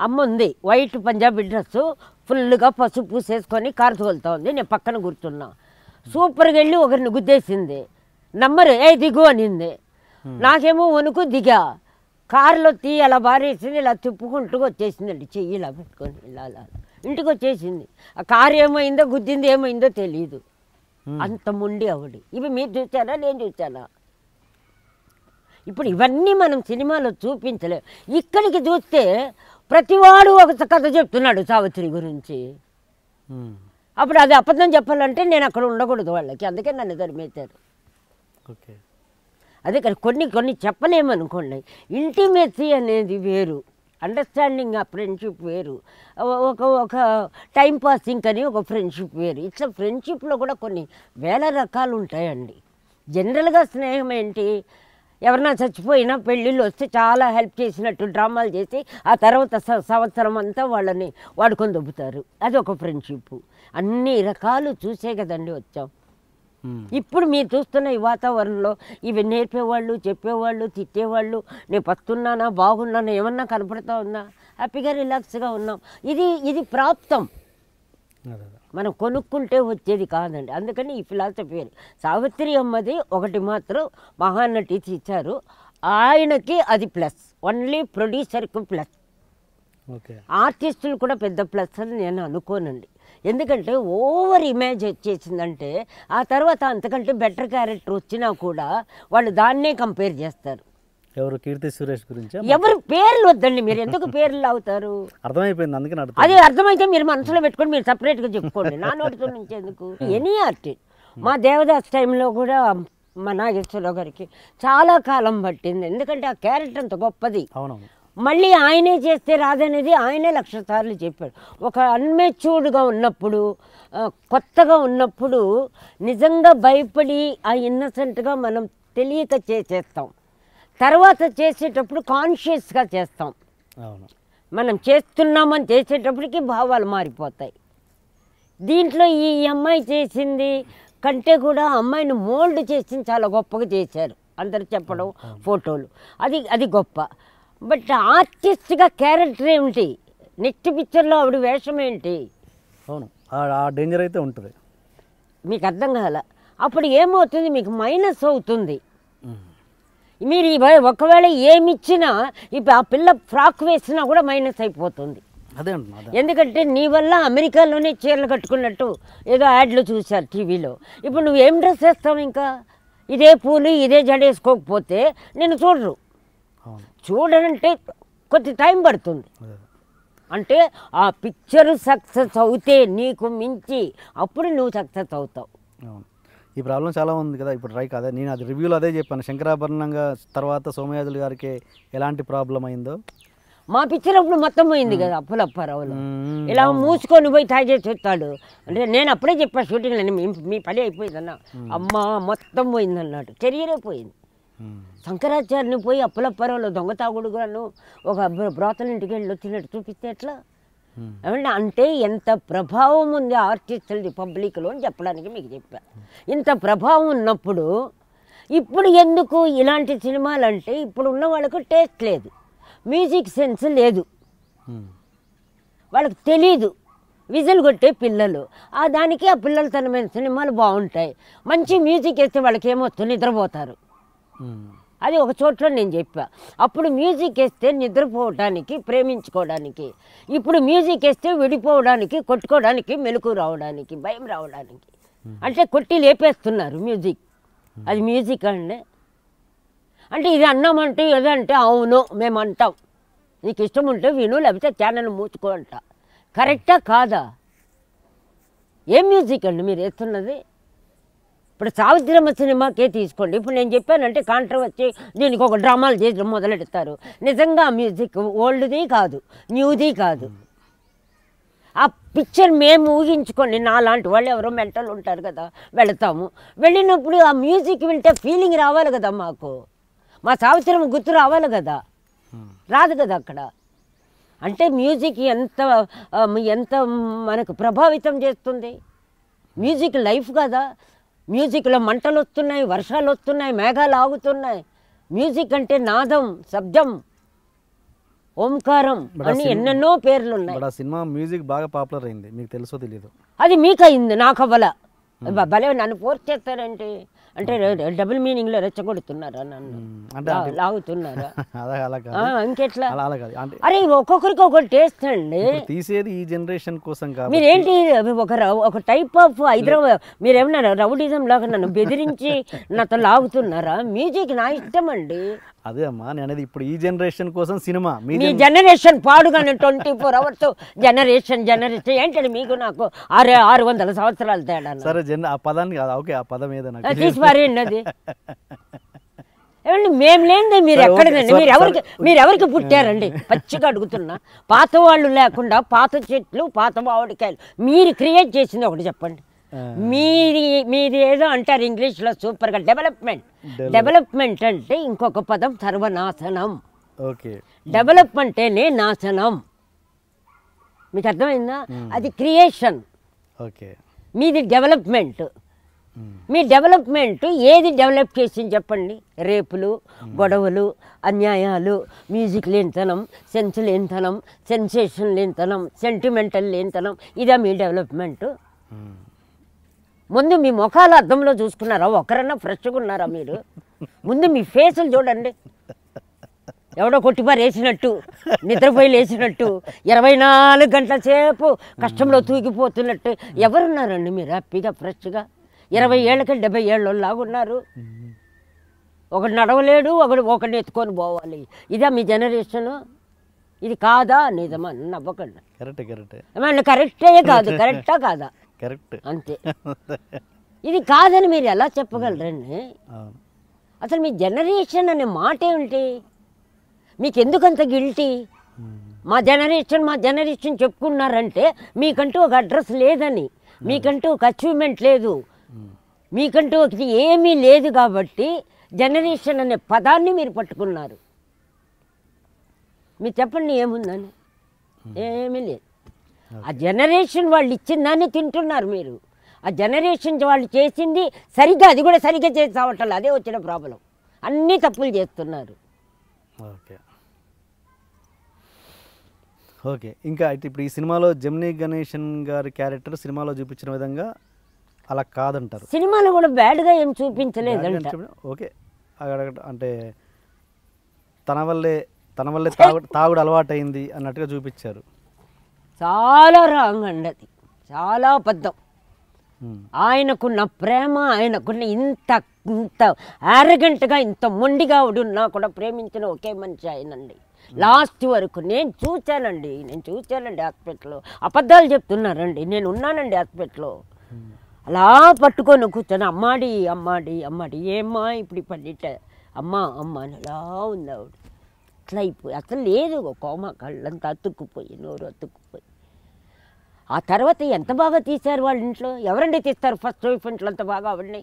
Speaker 2: అమ్మ ఉంది వైట్ పంజాబీ డ్రెస్ ఫుల్గా పసుపు పూసేసుకొని కారు తోలుతా ఉంది నేను పక్కన కూర్చున్నా సూపర్గా వెళ్ళి ఒకరిని గుద్దేసింది నంబర్ ఏ దిగు అనింది నాకేమో వణుకు దిగా కారులో తీ అలా బారేసింది ఇలా తిప్పుకుంటూ వచ్చేసిందండి చెయ్యి ఇలా పెట్టుకొని ఇలా ఇంటికి వచ్చేసింది ఆ కారు ఏమైందో గుద్దింది ఏమైందో తెలియదు అంత ముండి ఆవిడ ఇవి మీరు చూసారా నేను చూసానా ఇప్పుడు ఇవన్నీ మనం సినిమాలో చూపించలేము ఇక్కడికి చూస్తే ప్రతివాడు ఒక కథ చెప్తున్నాడు సావిత్రి గురించి అప్పుడు అది అబద్ధం చెప్పాలంటే నేను అక్కడ ఉండకూడదు వాళ్ళకి అందుకే నన్ను తరిమేశారు ఓకే అదే కానీ కొన్ని కొన్ని చెప్పలేమనుకోండి ఇంటిమేసీ అనేది వేరు అండర్స్టాండింగ్ ఆ ఫ్రెండ్షిప్ వేరు ఒక ఒక టైం పాసింగ్ అని ఒక ఫ్రెండ్షిప్ వేరు ఇట్లా ఫ్రెండ్షిప్లో కూడా కొన్ని వేల రకాలు ఉంటాయండి జనరల్గా స్నేహం ఏంటి ఎవరైనా చచ్చిపోయినా పెళ్ళిళ్ళు వస్తే చాలా హెల్ప్ చేసినట్టు డ్రామాలు చేసి ఆ తర్వాత సంవత్సరం అంతా వాళ్ళని వాడుకొని దొబ్బుతారు అది ఒక ఫ్రెండ్షిప్ అన్ని రకాలు చూసే కదండి వచ్చాం ఇప్పుడు మీరు చూస్తున్న ఈ వాతావరణంలో ఇవి నేర్పేవాళ్ళు చెప్పేవాళ్ళు తిట్టేవాళ్ళు నేను పత్తున్నానా బాగున్నానా ఏమన్నా కనపడతా ఉన్నా హ్యాపీగా రిలాక్స్గా ఉన్నాం ఇది ఇది ప్రాప్తం మనం కొనుక్కుంటే వచ్చేది కాదండి అందుకని ఈ ఫిలాసఫీ అని సావిత్రి అమ్మది ఒకటి మాత్రం మహానటి తీశారు ఆయనకి అది ప్లస్ ఓన్లీ ప్రొడ్యూసర్కి ప్లస్ ఆర్టిస్టులు కూడా పెద్ద ప్లస్ అని నేను అనుకోనండి ఎందుకంటే ఓవర్ ఇమేజ్ వచ్చేసిందంటే ఆ తర్వాత అంతకంటే బెటర్ క్యారెక్టర్ వచ్చినా కూడా వాళ్ళు దాన్నే కంపేర్ చేస్తారు
Speaker 1: ఎవరు కీర్తి సురేష్ గురించి ఎవరు పేర్లు వద్దండి మీరు ఎందుకు
Speaker 2: పేర్లు అవుతారు
Speaker 1: అర్థమైపోయింది అందుకని అది
Speaker 2: అర్థమైతే మీరు మనసులో పెట్టుకొని మీరు సపరేట్గా చెప్పుకోండి నా నోటితో నుంచి ఎందుకు ఎనీ ఆర్టిస్ట్ మా దేవదాస్ టైంలో కూడా మా నాగేశ్వరరావు గారికి చాలా కాలం పట్టింది ఎందుకంటే ఆ క్యారెక్టర్ అంత గొప్పది అవును మళ్ళీ ఆయనే చేస్తే రాదనేది ఆయనే లక్ష సార్లు చెప్పాడు ఒక అన్మెచ్యూర్డ్గా ఉన్నప్పుడు కొత్తగా ఉన్నప్పుడు నిజంగా భయపడి ఆ ఇన్నసెంట్గా మనం తెలియక చేసేస్తాం తర్వాత చేసేటప్పుడు కాన్షియస్గా చేస్తాం అవును మనం చేస్తున్నామని చేసేటప్పటికి భావాలు మారిపోతాయి దీంట్లో ఈ అమ్మాయి చేసింది కంటే కూడా అమ్మాయిని మోల్డ్ చేసింది చాలా గొప్పగా చేశారు అందరు చెప్పడం ఫోటోలు అది అది గొప్ప బట్ ఆర్టిస్ట్గా క్యారెక్టర్ ఏమిటి నెక్స్ట్ పిక్చర్లో ఆవిడ వేషం ఏంటి
Speaker 1: అవును ఆ డేంజర్ అయితే ఉంటుంది
Speaker 2: మీకు అర్థం కాల అప్పుడు ఏమవుతుంది మీకు మైనస్ అవుతుంది మీరు ఒకవేళ ఏమిచ్చినా ఇప్పుడు ఆ పిల్ల ఫ్రాక్ వేసినా కూడా మైనస్ అయిపోతుంది అదే ఎందుకంటే నీ వల్ల అమెరికాలోనే చీరలు కట్టుకున్నట్టు ఏదో యాడ్లు చూశారు టీవీలో ఇప్పుడు నువ్వు ఏం డ్రెస్ వేస్తావు ఇంకా ఇదే పూలు ఇదే జడేసుకోకపోతే నేను చూడరు చూడనంటే కొద్ది టైం పడుతుంది అంటే ఆ పిక్చర్ సక్సెస్ అవుతే నీకు మించి అప్పుడు నువ్వు సక్సెస్ అవుతావు
Speaker 1: ఈ ప్రాబ్లం చాలా ఉంది కదా ఇప్పుడు రైక్ అదే నేను అది రివ్యూలో అదే చెప్పాను శంకరాభరణంగా తర్వాత సోమయాజులు గారికి ఎలాంటి ప్రాబ్లం అయిందో
Speaker 2: మా పిక్చర్ అప్పుడు మొత్తం పోయింది కదా అప్పుల అప్పారావులు ఇలా మూసుకొని పోయి చేసి చూస్తాడు అంటే నేను అప్పుడే చెప్పాను షూటింగ్ మీ పని అన్న అమ్మ మొత్తం పోయింది అన్నాడు చర్యలే పోయింది శంకరాచార్యని పోయి అప్పుల పరవలో దొంగ ఒక బ్రోతల ఇంటికి వెళ్ళి వచ్చినట్టు చూపిస్తే ఎట్లా ఏమంటే అంటే ఎంత ప్రభావం ఉంది ఆర్టిస్టులది రిపబ్లిక్లో అని చెప్పడానికి మీకు చెప్పా ఇంత ప్రభావం ఉన్నప్పుడు ఇప్పుడు ఎందుకు ఇలాంటి సినిమాలు అంటే ఇప్పుడు ఉన్న వాళ్ళకు టేస్ట్ లేదు మ్యూజిక్ సెన్స్ లేదు వాళ్ళకి తెలీదు విజిల్ కొట్టే పిల్లలు ఆ దానికి ఆ తనమైన సినిమాలు బాగుంటాయి మంచి మ్యూజిక్ వేస్తే వాళ్ళకి ఏమొస్తుంది నిద్రపోతారు అది ఒక చోట్ల నేను చెప్పా అప్పుడు మ్యూజిక్ వేస్తే నిద్రపోవడానికి ప్రేమించుకోవడానికి ఇప్పుడు మ్యూజిక్ వేస్తే విడిపోవడానికి కొట్టుకోవడానికి మెలకు రావడానికి భయం రావడానికి అంటే కొట్టి లేపేస్తున్నారు మ్యూజిక్ అది మ్యూజిక్ అండి అంటే ఇది అన్నామంటే ఏదంటే అవును మేము అంటాం నీకు ఇష్టం ఉంటే విను లేకపోతే ఛానల్ మూసుకో అంట కరెక్టా కాదా ఏ మ్యూజిక్ అండి మీరు వేస్తున్నది ఇప్పుడు సావిత్రమ్మ సినిమాకే తీసుకోండి ఇప్పుడు నేను చెప్పానంటే కాంట్రవర్సీ దీనికి ఒక డ్రామాలు చేసి మొదలెడతారు నిజంగా మ్యూజిక్ ఓల్డ్ది కాదు న్యూది కాదు ఆ పిక్చర్ మేము ఊహించుకోండి నాలాంటి వాళ్ళు ఎవరో మెంటల్ ఉంటారు కదా వెళతాము వెళ్ళినప్పుడు ఆ మ్యూజిక్ వింటే ఫీలింగ్ రావాలి కదా మాకు మా సావిత్రం గుర్తు రావాలి కదా రాదు కదా అక్కడ అంటే మ్యూజిక్ ఎంత ఎంత మనకు ప్రభావితం చేస్తుంది మ్యూజిక్ లైఫ్ కదా మ్యూజిక్లో మంటలు వస్తున్నాయి వర్షాలు వస్తున్నాయి మేఘాలు ఆగుతున్నాయి మ్యూజిక్ అంటే నాదం శబ్దం
Speaker 1: ఓంకారం అని ఎన్నెన్నో పేర్లు ఉన్నాయి సినిమా మ్యూజిక్ బాగా పాపులర్ అయింది మీకు తెలుసో తెలియదు
Speaker 2: అది మీకు అయింది నాకు అవ్వలే భలే నన్ను ఫోర్స్ చేస్తారంటే అంటే డబుల్ మీనింగ్ లో రెచ్చగొడుతున్నారా
Speaker 1: నన్ను
Speaker 2: లాగుతున్నారా ఇంకెట్లా అరే ఒక్కొక్కరికి ఒక టేస్ట్
Speaker 1: అండి తీసేది ఈ జనరేషన్ కోసం మీరేంటి
Speaker 2: ఒక ఒక టైప్ ఆఫ్ హైదరాబాద్ మీరేమన్నా రౌడిజం లాగా నన్ను బెదిరించి నాతో లాగుతున్నారా మ్యూజిక్ నా ఇష్టం అండి
Speaker 1: అదే అమ్మా నేను ఇప్పుడు ఈ జనరేషన్ కోసం సినిమా మీ
Speaker 2: జనరేషన్ పాడుగానే twenty four hours generation generation ఏంటండి మీకు నాకు ఆరు ఆరు వందల సంవత్సరాలు తేడా సరే జన ఆ పదాన్ని
Speaker 1: ఓకే ఆ పదం ఏదైనా తీసి పారేయండి
Speaker 2: ఏమండి మేము లేనిదే మీరు ఎక్కడదండి మీరు ఎవరికి మీరు ఎవరికి పుట్టారండి పచ్చిగా అడుగుతున్నా పాత వాళ్ళు లేకుండా పాత చెట్లు పాత మామిడికాయలు మీరు క్రియేట్ చేసింది ఒకటి చెప్పండి మీది మీది ఏదో అంటారు ఇంగ్లీష్లో సూపర్గా డెవలప్మెంట్ డెవలప్మెంట్ అంటే ఇంకొక పదం సర్వనాశనం ఓకే డెవలప్ అంటేనే నాశనం మీకు అర్థమైందా అది క్రియేషన్ ఓకే మీది డెవలప్మెంట్ మీ డెవలప్మెంట్ ఏది డెవలప్ చేసింది చెప్పండి రేపులు గొడవలు అన్యాయాలు మ్యూజిక్ లేనితనం సెన్స్ లేనితనం సెన్సేషన్ లేనితనం సెంటిమెంటల్ లేనితనం ఇదా మీ డెవలప్మెంట్ ముందు మీ ముఖాలు అద్దంలో చూసుకున్నారా ఒకరన్నా ఫ్రెష్గా ఉన్నారా మీరు ముందు మీ ఫేసులు చూడండి ఎవడో కొట్టిపారు వేసినట్టు నిద్రపోయి లేచినట్టు ఇరవై నాలుగు గంటల సేపు కష్టంలో తూగిపోతున్నట్టు ఎవరున్నారండి మీరు హ్యాపీగా ఫ్రెష్గా ఇరవై ఏళ్ళకి డెబ్బై ఏళ్ళు లాగున్నారు ఒకడు నడవలేడు ఒకడు ఒకటి ఎత్తుకొని పోవాలి ఇదే మీ జనరేషను ఇది కాదా నిజమా నవ్వకండి కరెక్ట్ కరెక్ట్ కరెక్టే కాదు కరెక్టా కాదా
Speaker 1: కరెక్ట్ అంతే
Speaker 2: ఇది కాదని మీరు ఎలా చెప్పగలరండి అసలు మీ జనరేషన్ అనే మాట ఏమిటి మీకు అంత గిల్టీ మా జనరేషన్ మా జనరేషన్ చెప్పుకున్నారంటే మీకంటూ ఒక అడ్రస్ లేదని మీకంటూ ఒక అచీవ్మెంట్ లేదు మీకంటూ ఒకటి ఏమీ లేదు కాబట్టి జనరేషన్ అనే పదాన్ని మీరు పట్టుకున్నారు మీరు చెప్పండి ఏముందని ఏమీ లేదు ఆ జనరేషన్ వాళ్ళు ఇచ్చిన దాన్ని తింటున్నారు మీరు ఆ జనరేషన్ వాళ్ళు చేసింది సరిగ్గా అది కూడా సరిగ్గా చేసి అవటం అదే వచ్చిన ప్రాబ్లం అన్నీ తప్పులు చేస్తున్నారు
Speaker 1: ఓకే ఓకే ఇంకా అయితే ఇప్పుడు ఈ సినిమాలో జమ్నీ గణేషన్ గారి క్యారెక్టర్ సినిమాలో చూపించిన విధంగా అలా కాదంటారు
Speaker 2: సినిమాలో కూడా బ్యాడ్గా ఏం చూపించలేదు
Speaker 1: ఓకే అంటే తన వల్లే తన వల్లే తాగుడు తాగుడు అయింది అన్నట్టుగా చూపించారు
Speaker 2: చాలా రాంగ్ అండి అది చాలా అబద్ధం hmm. ఆయనకున్న ప్రేమ ఆయనకున్న ఇంత ఇంత యారగెంట్గా ఇంత మొండిగా ఉన్నా కూడా ప్రేమించిన ఒకే మనిషి ఆయనండి లాస్ట్ hmm. వరకు నేను చూశానండి నేను చూశానండి హాస్పిటల్లో అబద్ధాలు చెప్తున్నారండి నేను ఉన్నానండి హాస్పిటల్లో hmm. అలా పట్టుకొని కూర్చొని అమ్మాడి అమ్మాడి అమ్మాడి ఏమ్మా ఇప్పుడు పండిట అమ్మ అమ్మ అని అలా ఉంది ఆవిడ అట్లా అయిపోయి అసలు లేదు కోమా కళ్ళంతా అతుక్కుపోయి నోరు అతుక్కుపోయి ఆ తర్వాత ఎంత బాగా తీశారు వాళ్ళ ఇంట్లో ఎవరండి తీస్తారు ఫస్ట్ వైఫ్ ఇంట్లో అంత బాగా ఆవిడని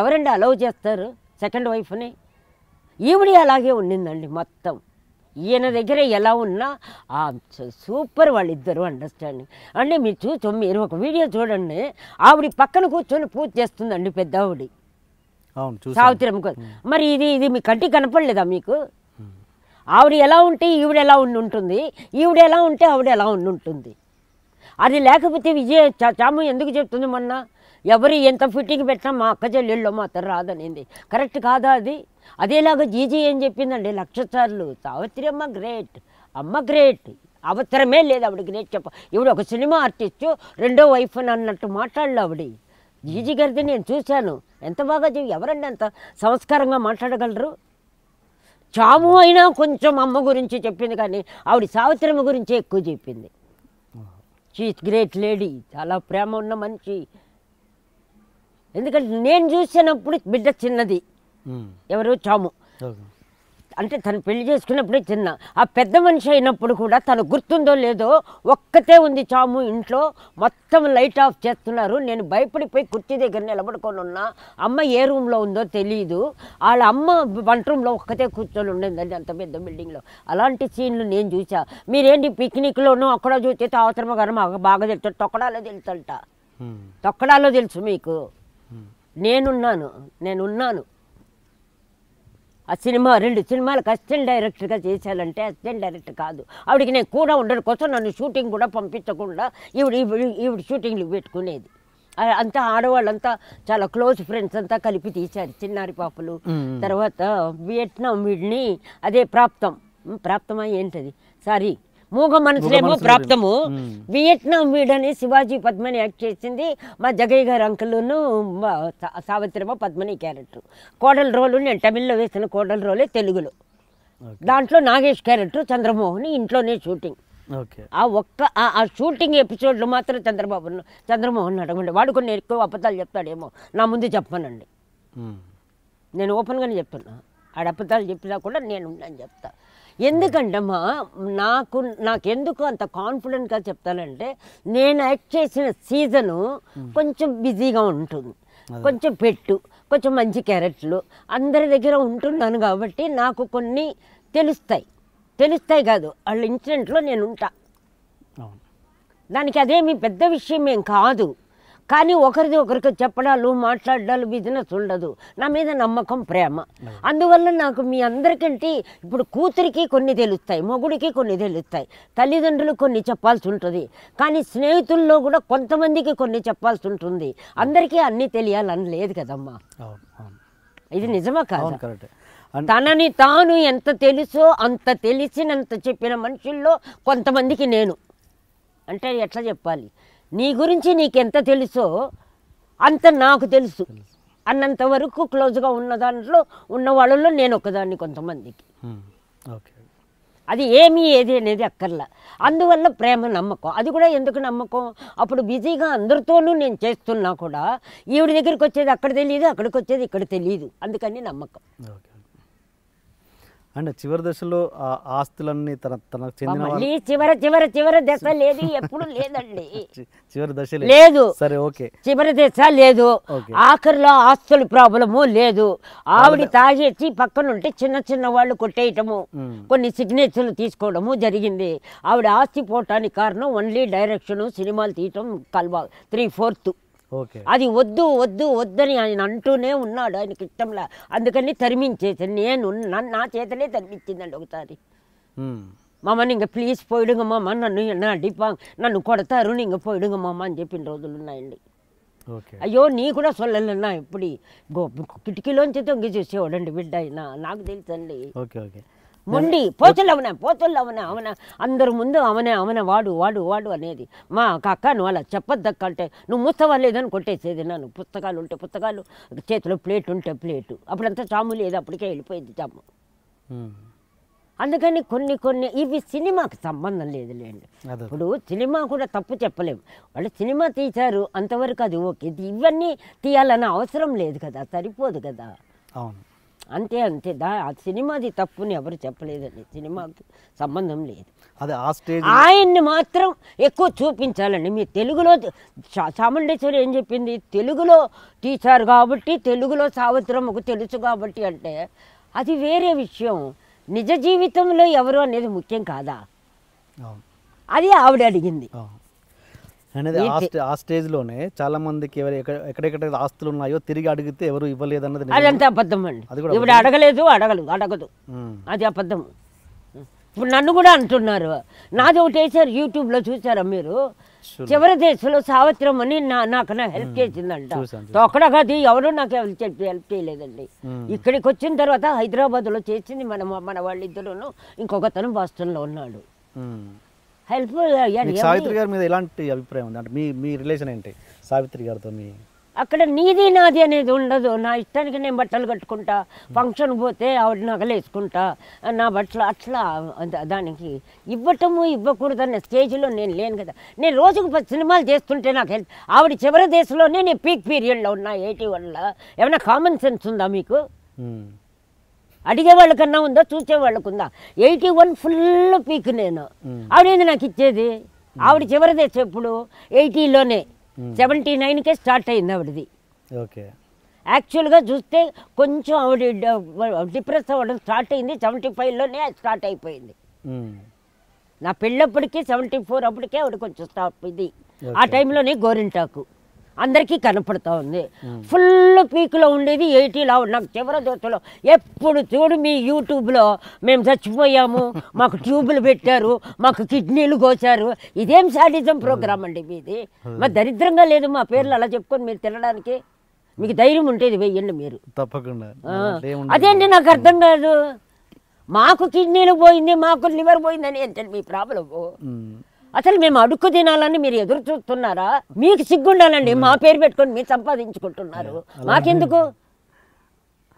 Speaker 2: ఎవరండి అలౌ చేస్తారు సెకండ్ వైఫ్ని ఈవిడి అలాగే ఉండిందండి మొత్తం ఈయన దగ్గర ఎలా ఉన్నా ఆ సూపర్ వాళ్ళిద్దరు అండర్స్టాండింగ్ అంటే మీరు చూచు మీరు ఒక వీడియో చూడండి ఆవిడ పక్కన కూర్చొని పూజ చేస్తుందండి పెద్ద ఆవిడ సావిత్రమ్మ మరి ఇది ఇది మీ కంటికి కనపడలేదా మీకు ఆవిడ ఎలా ఉంటే ఈవిడ ఎలా ఉండి ఉంటుంది ఈవిడ ఎలా ఉంటే ఆవిడ ఎలా ఉండి ఉంటుంది అది లేకపోతే విజయ చాము ఎందుకు చెప్తుంది మొన్న ఎవరు ఎంత ఫిట్టింగ్ పెట్టినా మా అక్క చెల్లెళ్ళు మా అత్త రాదనింది కరెక్ట్ కాదా అది అదేలాగా జీజీ ఏం చెప్పిందండి లక్ష సార్లు సావిత్రి అమ్మ గ్రేట్ అమ్మ గ్రేట్ అవసరమే లేదు ఆవిడ గ్రేట్ చెప్ప ఇవిడ ఒక సినిమా ఆర్టిస్టు రెండో వైఫ్ అని అన్నట్టు మాట్లాడలే ఆవిడ జీజీ గారిది నేను చూశాను ఎంత బాగా చెవి ఎవరండి అంత సంస్కారంగా మాట్లాడగలరు చాము అయినా కొంచెం అమ్మ గురించి చెప్పింది కానీ ఆవిడ సావిత్రమ్మ గురించి ఎక్కువ చెప్పింది ఇస్ గ్రేట్ లేడీ చాలా ప్రేమ ఉన్న మనిషి ఎందుకంటే నేను చూసినప్పుడు బిడ్డ చిన్నది hmm. ఎవరు చాము అంటే తను పెళ్లి చేసుకున్నప్పుడే చిన్న ఆ పెద్ద మనిషి అయినప్పుడు కూడా తను గుర్తుందో లేదో ఒక్కతే ఉంది చాము ఇంట్లో మొత్తం లైట్ ఆఫ్ చేస్తున్నారు నేను భయపడిపోయి కుర్చీ దగ్గర నిలబడుకొని ఉన్నా అమ్మ ఏ రూమ్లో ఉందో తెలియదు వాళ్ళ అమ్మ వంట రూమ్లో ఒక్కతే కూర్చొని ఉండేదండి అంత పెద్ద బిల్డింగ్లో అలాంటి సీన్లు నేను చూసా మీరేంటి పిక్నిక్లోనూ అక్కడ చూస్తే అవసరం గారు మాకు బాగా తెలుసు తొక్కడాలో తెలుసంట తొక్కడాలో తెలుసు మీకు నేనున్నాను నేనున్నాను ఆ సినిమా రెండు సినిమాలకు అసిస్టెంట్ డైరెక్టర్గా చేశాడంటే అసిస్టెంట్ డైరెక్టర్ కాదు ఆవిడికి నేను కూడా ఉండడం కోసం నన్ను షూటింగ్ కూడా పంపించకుండా ఈవిడ ఈవిడ షూటింగ్లు పెట్టుకునేది అంతా ఆడవాళ్ళంతా చాలా క్లోజ్ ఫ్రెండ్స్ అంతా కలిపి తీశారు చిన్నారి పాపలు తర్వాత వియట్నాం వీడిని అదే ప్రాప్తం ప్రాప్తమా ఏంటది సారీ మూగ మనసులేమో ప్రాప్తము వియట్నాం వీడని శివాజీ పద్మని యాక్ట్ చేసింది మా జగయ్య గారి అంకుల్ను సావిత్రమ్మ పద్మని క్యారెక్టర్ కోడల రోలు నేను తమిళ్లో వేసిన కోడల రోలే తెలుగులో దాంట్లో నాగేష్ క్యారెక్టర్ చంద్రమోహన్ ఇంట్లోనే షూటింగ్ ఆ ఒక్క ఆ షూటింగ్ ఎపిసోడ్లో మాత్రం చంద్రబాబు చంద్రమోహన్ అడగండి వాడు కొన్ని ఎక్కువ అబద్ధాలు చెప్తాడేమో నా ముందు చెప్పానండి నేను ఓపెన్గానే చెప్తున్నా ఆడ అబద్ధాలు చెప్పినా కూడా నేను చెప్తా ఎందుకంటే మా నాకు నాకు ఎందుకు అంత కాన్ఫిడెంట్గా చెప్తానంటే నేను యాక్ట్ చేసిన సీజను కొంచెం బిజీగా ఉంటుంది కొంచెం పెట్టు కొంచెం మంచి క్యారెట్లు అందరి దగ్గర ఉంటున్నాను కాబట్టి నాకు కొన్ని తెలుస్తాయి తెలుస్తాయి కాదు వాళ్ళ ఇన్సిడెంట్లో నేను ఉంటా దానికి అదేమి పెద్ద విషయం ఏం కాదు కానీ ఒకరిది ఒకరికి చెప్పడాలు మాట్లాడడాలు బిజినెస్ ఉండదు నా మీద నమ్మకం ప్రేమ అందువల్ల నాకు మీ అందరికంటే ఇప్పుడు కూతురికి కొన్ని తెలుస్తాయి మొగుడికి కొన్ని తెలుస్తాయి తల్లిదండ్రులు కొన్ని చెప్పాల్సి ఉంటుంది కానీ స్నేహితుల్లో కూడా కొంతమందికి కొన్ని చెప్పాల్సి ఉంటుంది అందరికీ అన్నీ తెలియాలని లేదు కదమ్మా ఇది నిజమా కాదు తనని తాను ఎంత తెలుసో అంత తెలిసినంత చెప్పిన మనుషుల్లో కొంతమందికి నేను అంటే ఎట్లా చెప్పాలి నీ గురించి నీకెంత తెలుసో అంత నాకు తెలుసు అన్నంత వరకు క్లోజ్గా ఉన్న దాంట్లో ఉన్న వాళ్ళలో నేను ఒకదాన్ని కొంతమందికి అది ఏమి ఏది అనేది అక్కర్లా అందువల్ల ప్రేమ నమ్మకం అది కూడా ఎందుకు నమ్మకం అప్పుడు బిజీగా అందరితోనూ నేను చేస్తున్నా కూడా ఈవిడ దగ్గరికి వచ్చేది అక్కడ తెలియదు అక్కడికి వచ్చేది ఇక్కడ తెలియదు అందుకని నమ్మకం
Speaker 1: అండ్ చివరి దశలో ఆస్తులన్నీ తన తనకు చెందిన
Speaker 2: చివరి చివరి చివరి దశ లేదు ఎప్పుడు
Speaker 1: లేదండి చివరి దశ లేదు సరే ఓకే
Speaker 2: చివరి దశ లేదు ఆఖరిలో ఆస్తుల ప్రాబ్లము లేదు ఆవిడ తాగేసి పక్కన ఉంటే చిన్న చిన్న వాళ్ళు కొట్టేయటము కొన్ని సిగ్నేచర్లు తీసుకోవడము జరిగింది ఆవిడ ఆస్తి పోవటానికి కారణం ఓన్లీ డైరెక్షన్ సినిమాలు తీయటం కల్వా త్రీ ఫోర్త్ అది వద్దు వద్దు వద్దని ఆయన అంటూనే ఉన్నాడు ఆయనకి ఇష్టంలా అందుకని తరిమించేసాను నేను నా చేతనే తరిమించిందండి ఒకసారి మామ ఇంకా ప్లీజ్ పోయిడుగా మామ నన్ను నా డిపా నన్ను కొడతారు ఇంకా పోయిడుగా మామ అని చెప్పిన రోజులు ఉన్నాయండి అయ్యో నీ కూడా సొల్లన్నా ఇప్పుడు కిటికీలోంచి తొంగి చూసేవాడండి బిడ్డ అయినా నాకు తెలుసండి
Speaker 3: ఓకే ఓకే మొండి
Speaker 2: పోతులు అవునా పోతులు అవునా అవునా అందరు ముందు అవనే అవన వాడు వాడు వాడు అనేది మా అక్క నువ్వు అలా చెప్పొద్దక్క అంటే నువ్వు ముస్తవా లేదని కొట్టేసేది నన్ను పుస్తకాలు ఉంటే పుస్తకాలు చేతిలో ప్లేట్ ఉంటే ప్లేటు అప్పుడంతా చాము లేదు అప్పటికే వెళ్ళిపోయింది చాము అందుకని కొన్ని కొన్ని ఇవి సినిమాకు సంబంధం లేండి ఇప్పుడు సినిమా కూడా తప్పు చెప్పలేము వాళ్ళు సినిమా తీశారు అంతవరకు అది ఓకే ఇవన్నీ తీయాలన్న అవసరం లేదు కదా సరిపోదు కదా అవును అంతే అంతే దా ఆ సినిమాది తప్పుని ఎవరు చెప్పలేదండి సినిమాకి సంబంధం లేదు అది ఆ స్టేజ్ ఆయన్ని మాత్రం ఎక్కువ చూపించాలండి మీ తెలుగులో చాముండేశ్వరి ఏం చెప్పింది తెలుగులో టీచర్ కాబట్టి తెలుగులో ఒక తెలుసు కాబట్టి అంటే అది వేరే విషయం నిజ జీవితంలో ఎవరు అనేది ముఖ్యం కాదా
Speaker 1: అది ఆవిడ అడిగింది అనేది ఆ స్టేజ్ లోనే చాలా మందికి ఎవరు ఎక్కడెక్కడ ఆస్తులు ఉన్నాయో తిరిగి అడిగితే ఎవరు ఇవ్వలేదు అన్నది అదంతా
Speaker 2: అబద్ధం అండి ఇప్పుడు అడగలేదు అడగదు అడగదు అది అబద్ధం ఇప్పుడు నన్ను కూడా అంటున్నారు నాది ఒకటి వేసారు లో చూసారా మీరు చివరి దేశంలో సావిత్రం అని నా నాకు హెల్ప్ చేసిందంట అక్కడ కాదు ఎవరు నాకు హెల్ప్ చెప్పి హెల్ప్ చేయలేదండి ఇక్కడికి వచ్చిన తర్వాత హైదరాబాద్లో చేసింది మన మన వాళ్ళిద్దరూను ఇంకొకతను లో ఉన్నాడు హెల్ప్ఫుల్ సావిత్రి గారి మీద
Speaker 1: ఎలాంటి అభిప్రాయం ఉంది అంటే మీ మీ రిలేషన్ ఏంటి సావిత్రి గారితో మీ
Speaker 2: అక్కడ నీది నాది అనేది ఉండదు నా ఇష్టానికి నేను బట్టలు కట్టుకుంటా ఫంక్షన్ పోతే ఆవిడ నగలు వేసుకుంటా నా బట్టలు అట్లా దానికి ఇవ్వటము ఇవ్వకూడదు అన్న స్టేజ్లో నేను లేను కదా నేను రోజుకు పది సినిమాలు చేస్తుంటే నాకు హెల్త్ ఆవిడ చివరి దేశంలోనే నేను పీక్ పీరియడ్లో ఉన్నా ఎయిటీ వన్లో ఏమైనా కామన్ సెన్స్ ఉందా మీకు అడిగే వాళ్ళకన్నా ఉందా చూసేవాళ్ళకు ఉందా ఎయిటీ వన్ ఫుల్ పీక్ నేను ఆవిడేంది నాకు ఇచ్చేది ఆవిడ చివరిదే చెప్పుడు ఎయిటీలోనే సెవెంటీ నైన్కే స్టార్ట్ అయింది ఆవిడది ఓకే యాక్చువల్గా చూస్తే కొంచెం ఆవిడ డిప్రెస్ అవ్వడం స్టార్ట్ అయింది సెవెంటీ ఫైవ్లోనే స్టార్ట్ అయిపోయింది నా పెళ్ళప్పటికీ సెవెంటీ ఫోర్ అప్పటికే ఆవిడ కొంచెం స్టాప్ ఇది ఆ టైంలోనే గోరింటాకు అందరికీ కనపడుతూ ఉంది ఫుల్ పీక్లో ఉండేది ఎయిటీలో నాకు చివరి దోశలో ఎప్పుడు చూడు మీ యూట్యూబ్లో మేము చచ్చిపోయాము మాకు ట్యూబులు పెట్టారు మాకు కిడ్నీలు కోసారు ఇదేం సాడిజం ప్రోగ్రామ్ అండి మీది మా దరిద్రంగా లేదు మా పేర్లు అలా చెప్పుకొని మీరు తినడానికి మీకు ధైర్యం ఉంటుంది వెయ్యండి మీరు
Speaker 1: తప్పకుండా అదేంటి
Speaker 2: నాకు అర్థం కాదు మాకు కిడ్నీలు పోయింది మాకు లివర్ పోయిందని ఏంటండి మీ ప్రాబ్లము అసలు మేము అడుక్కు తినాలని మీరు ఎదురు చూస్తున్నారా మీకు సిగ్గుండాలండి మా పేరు పెట్టుకొని మీరు సంపాదించుకుంటున్నారు మాకెందుకు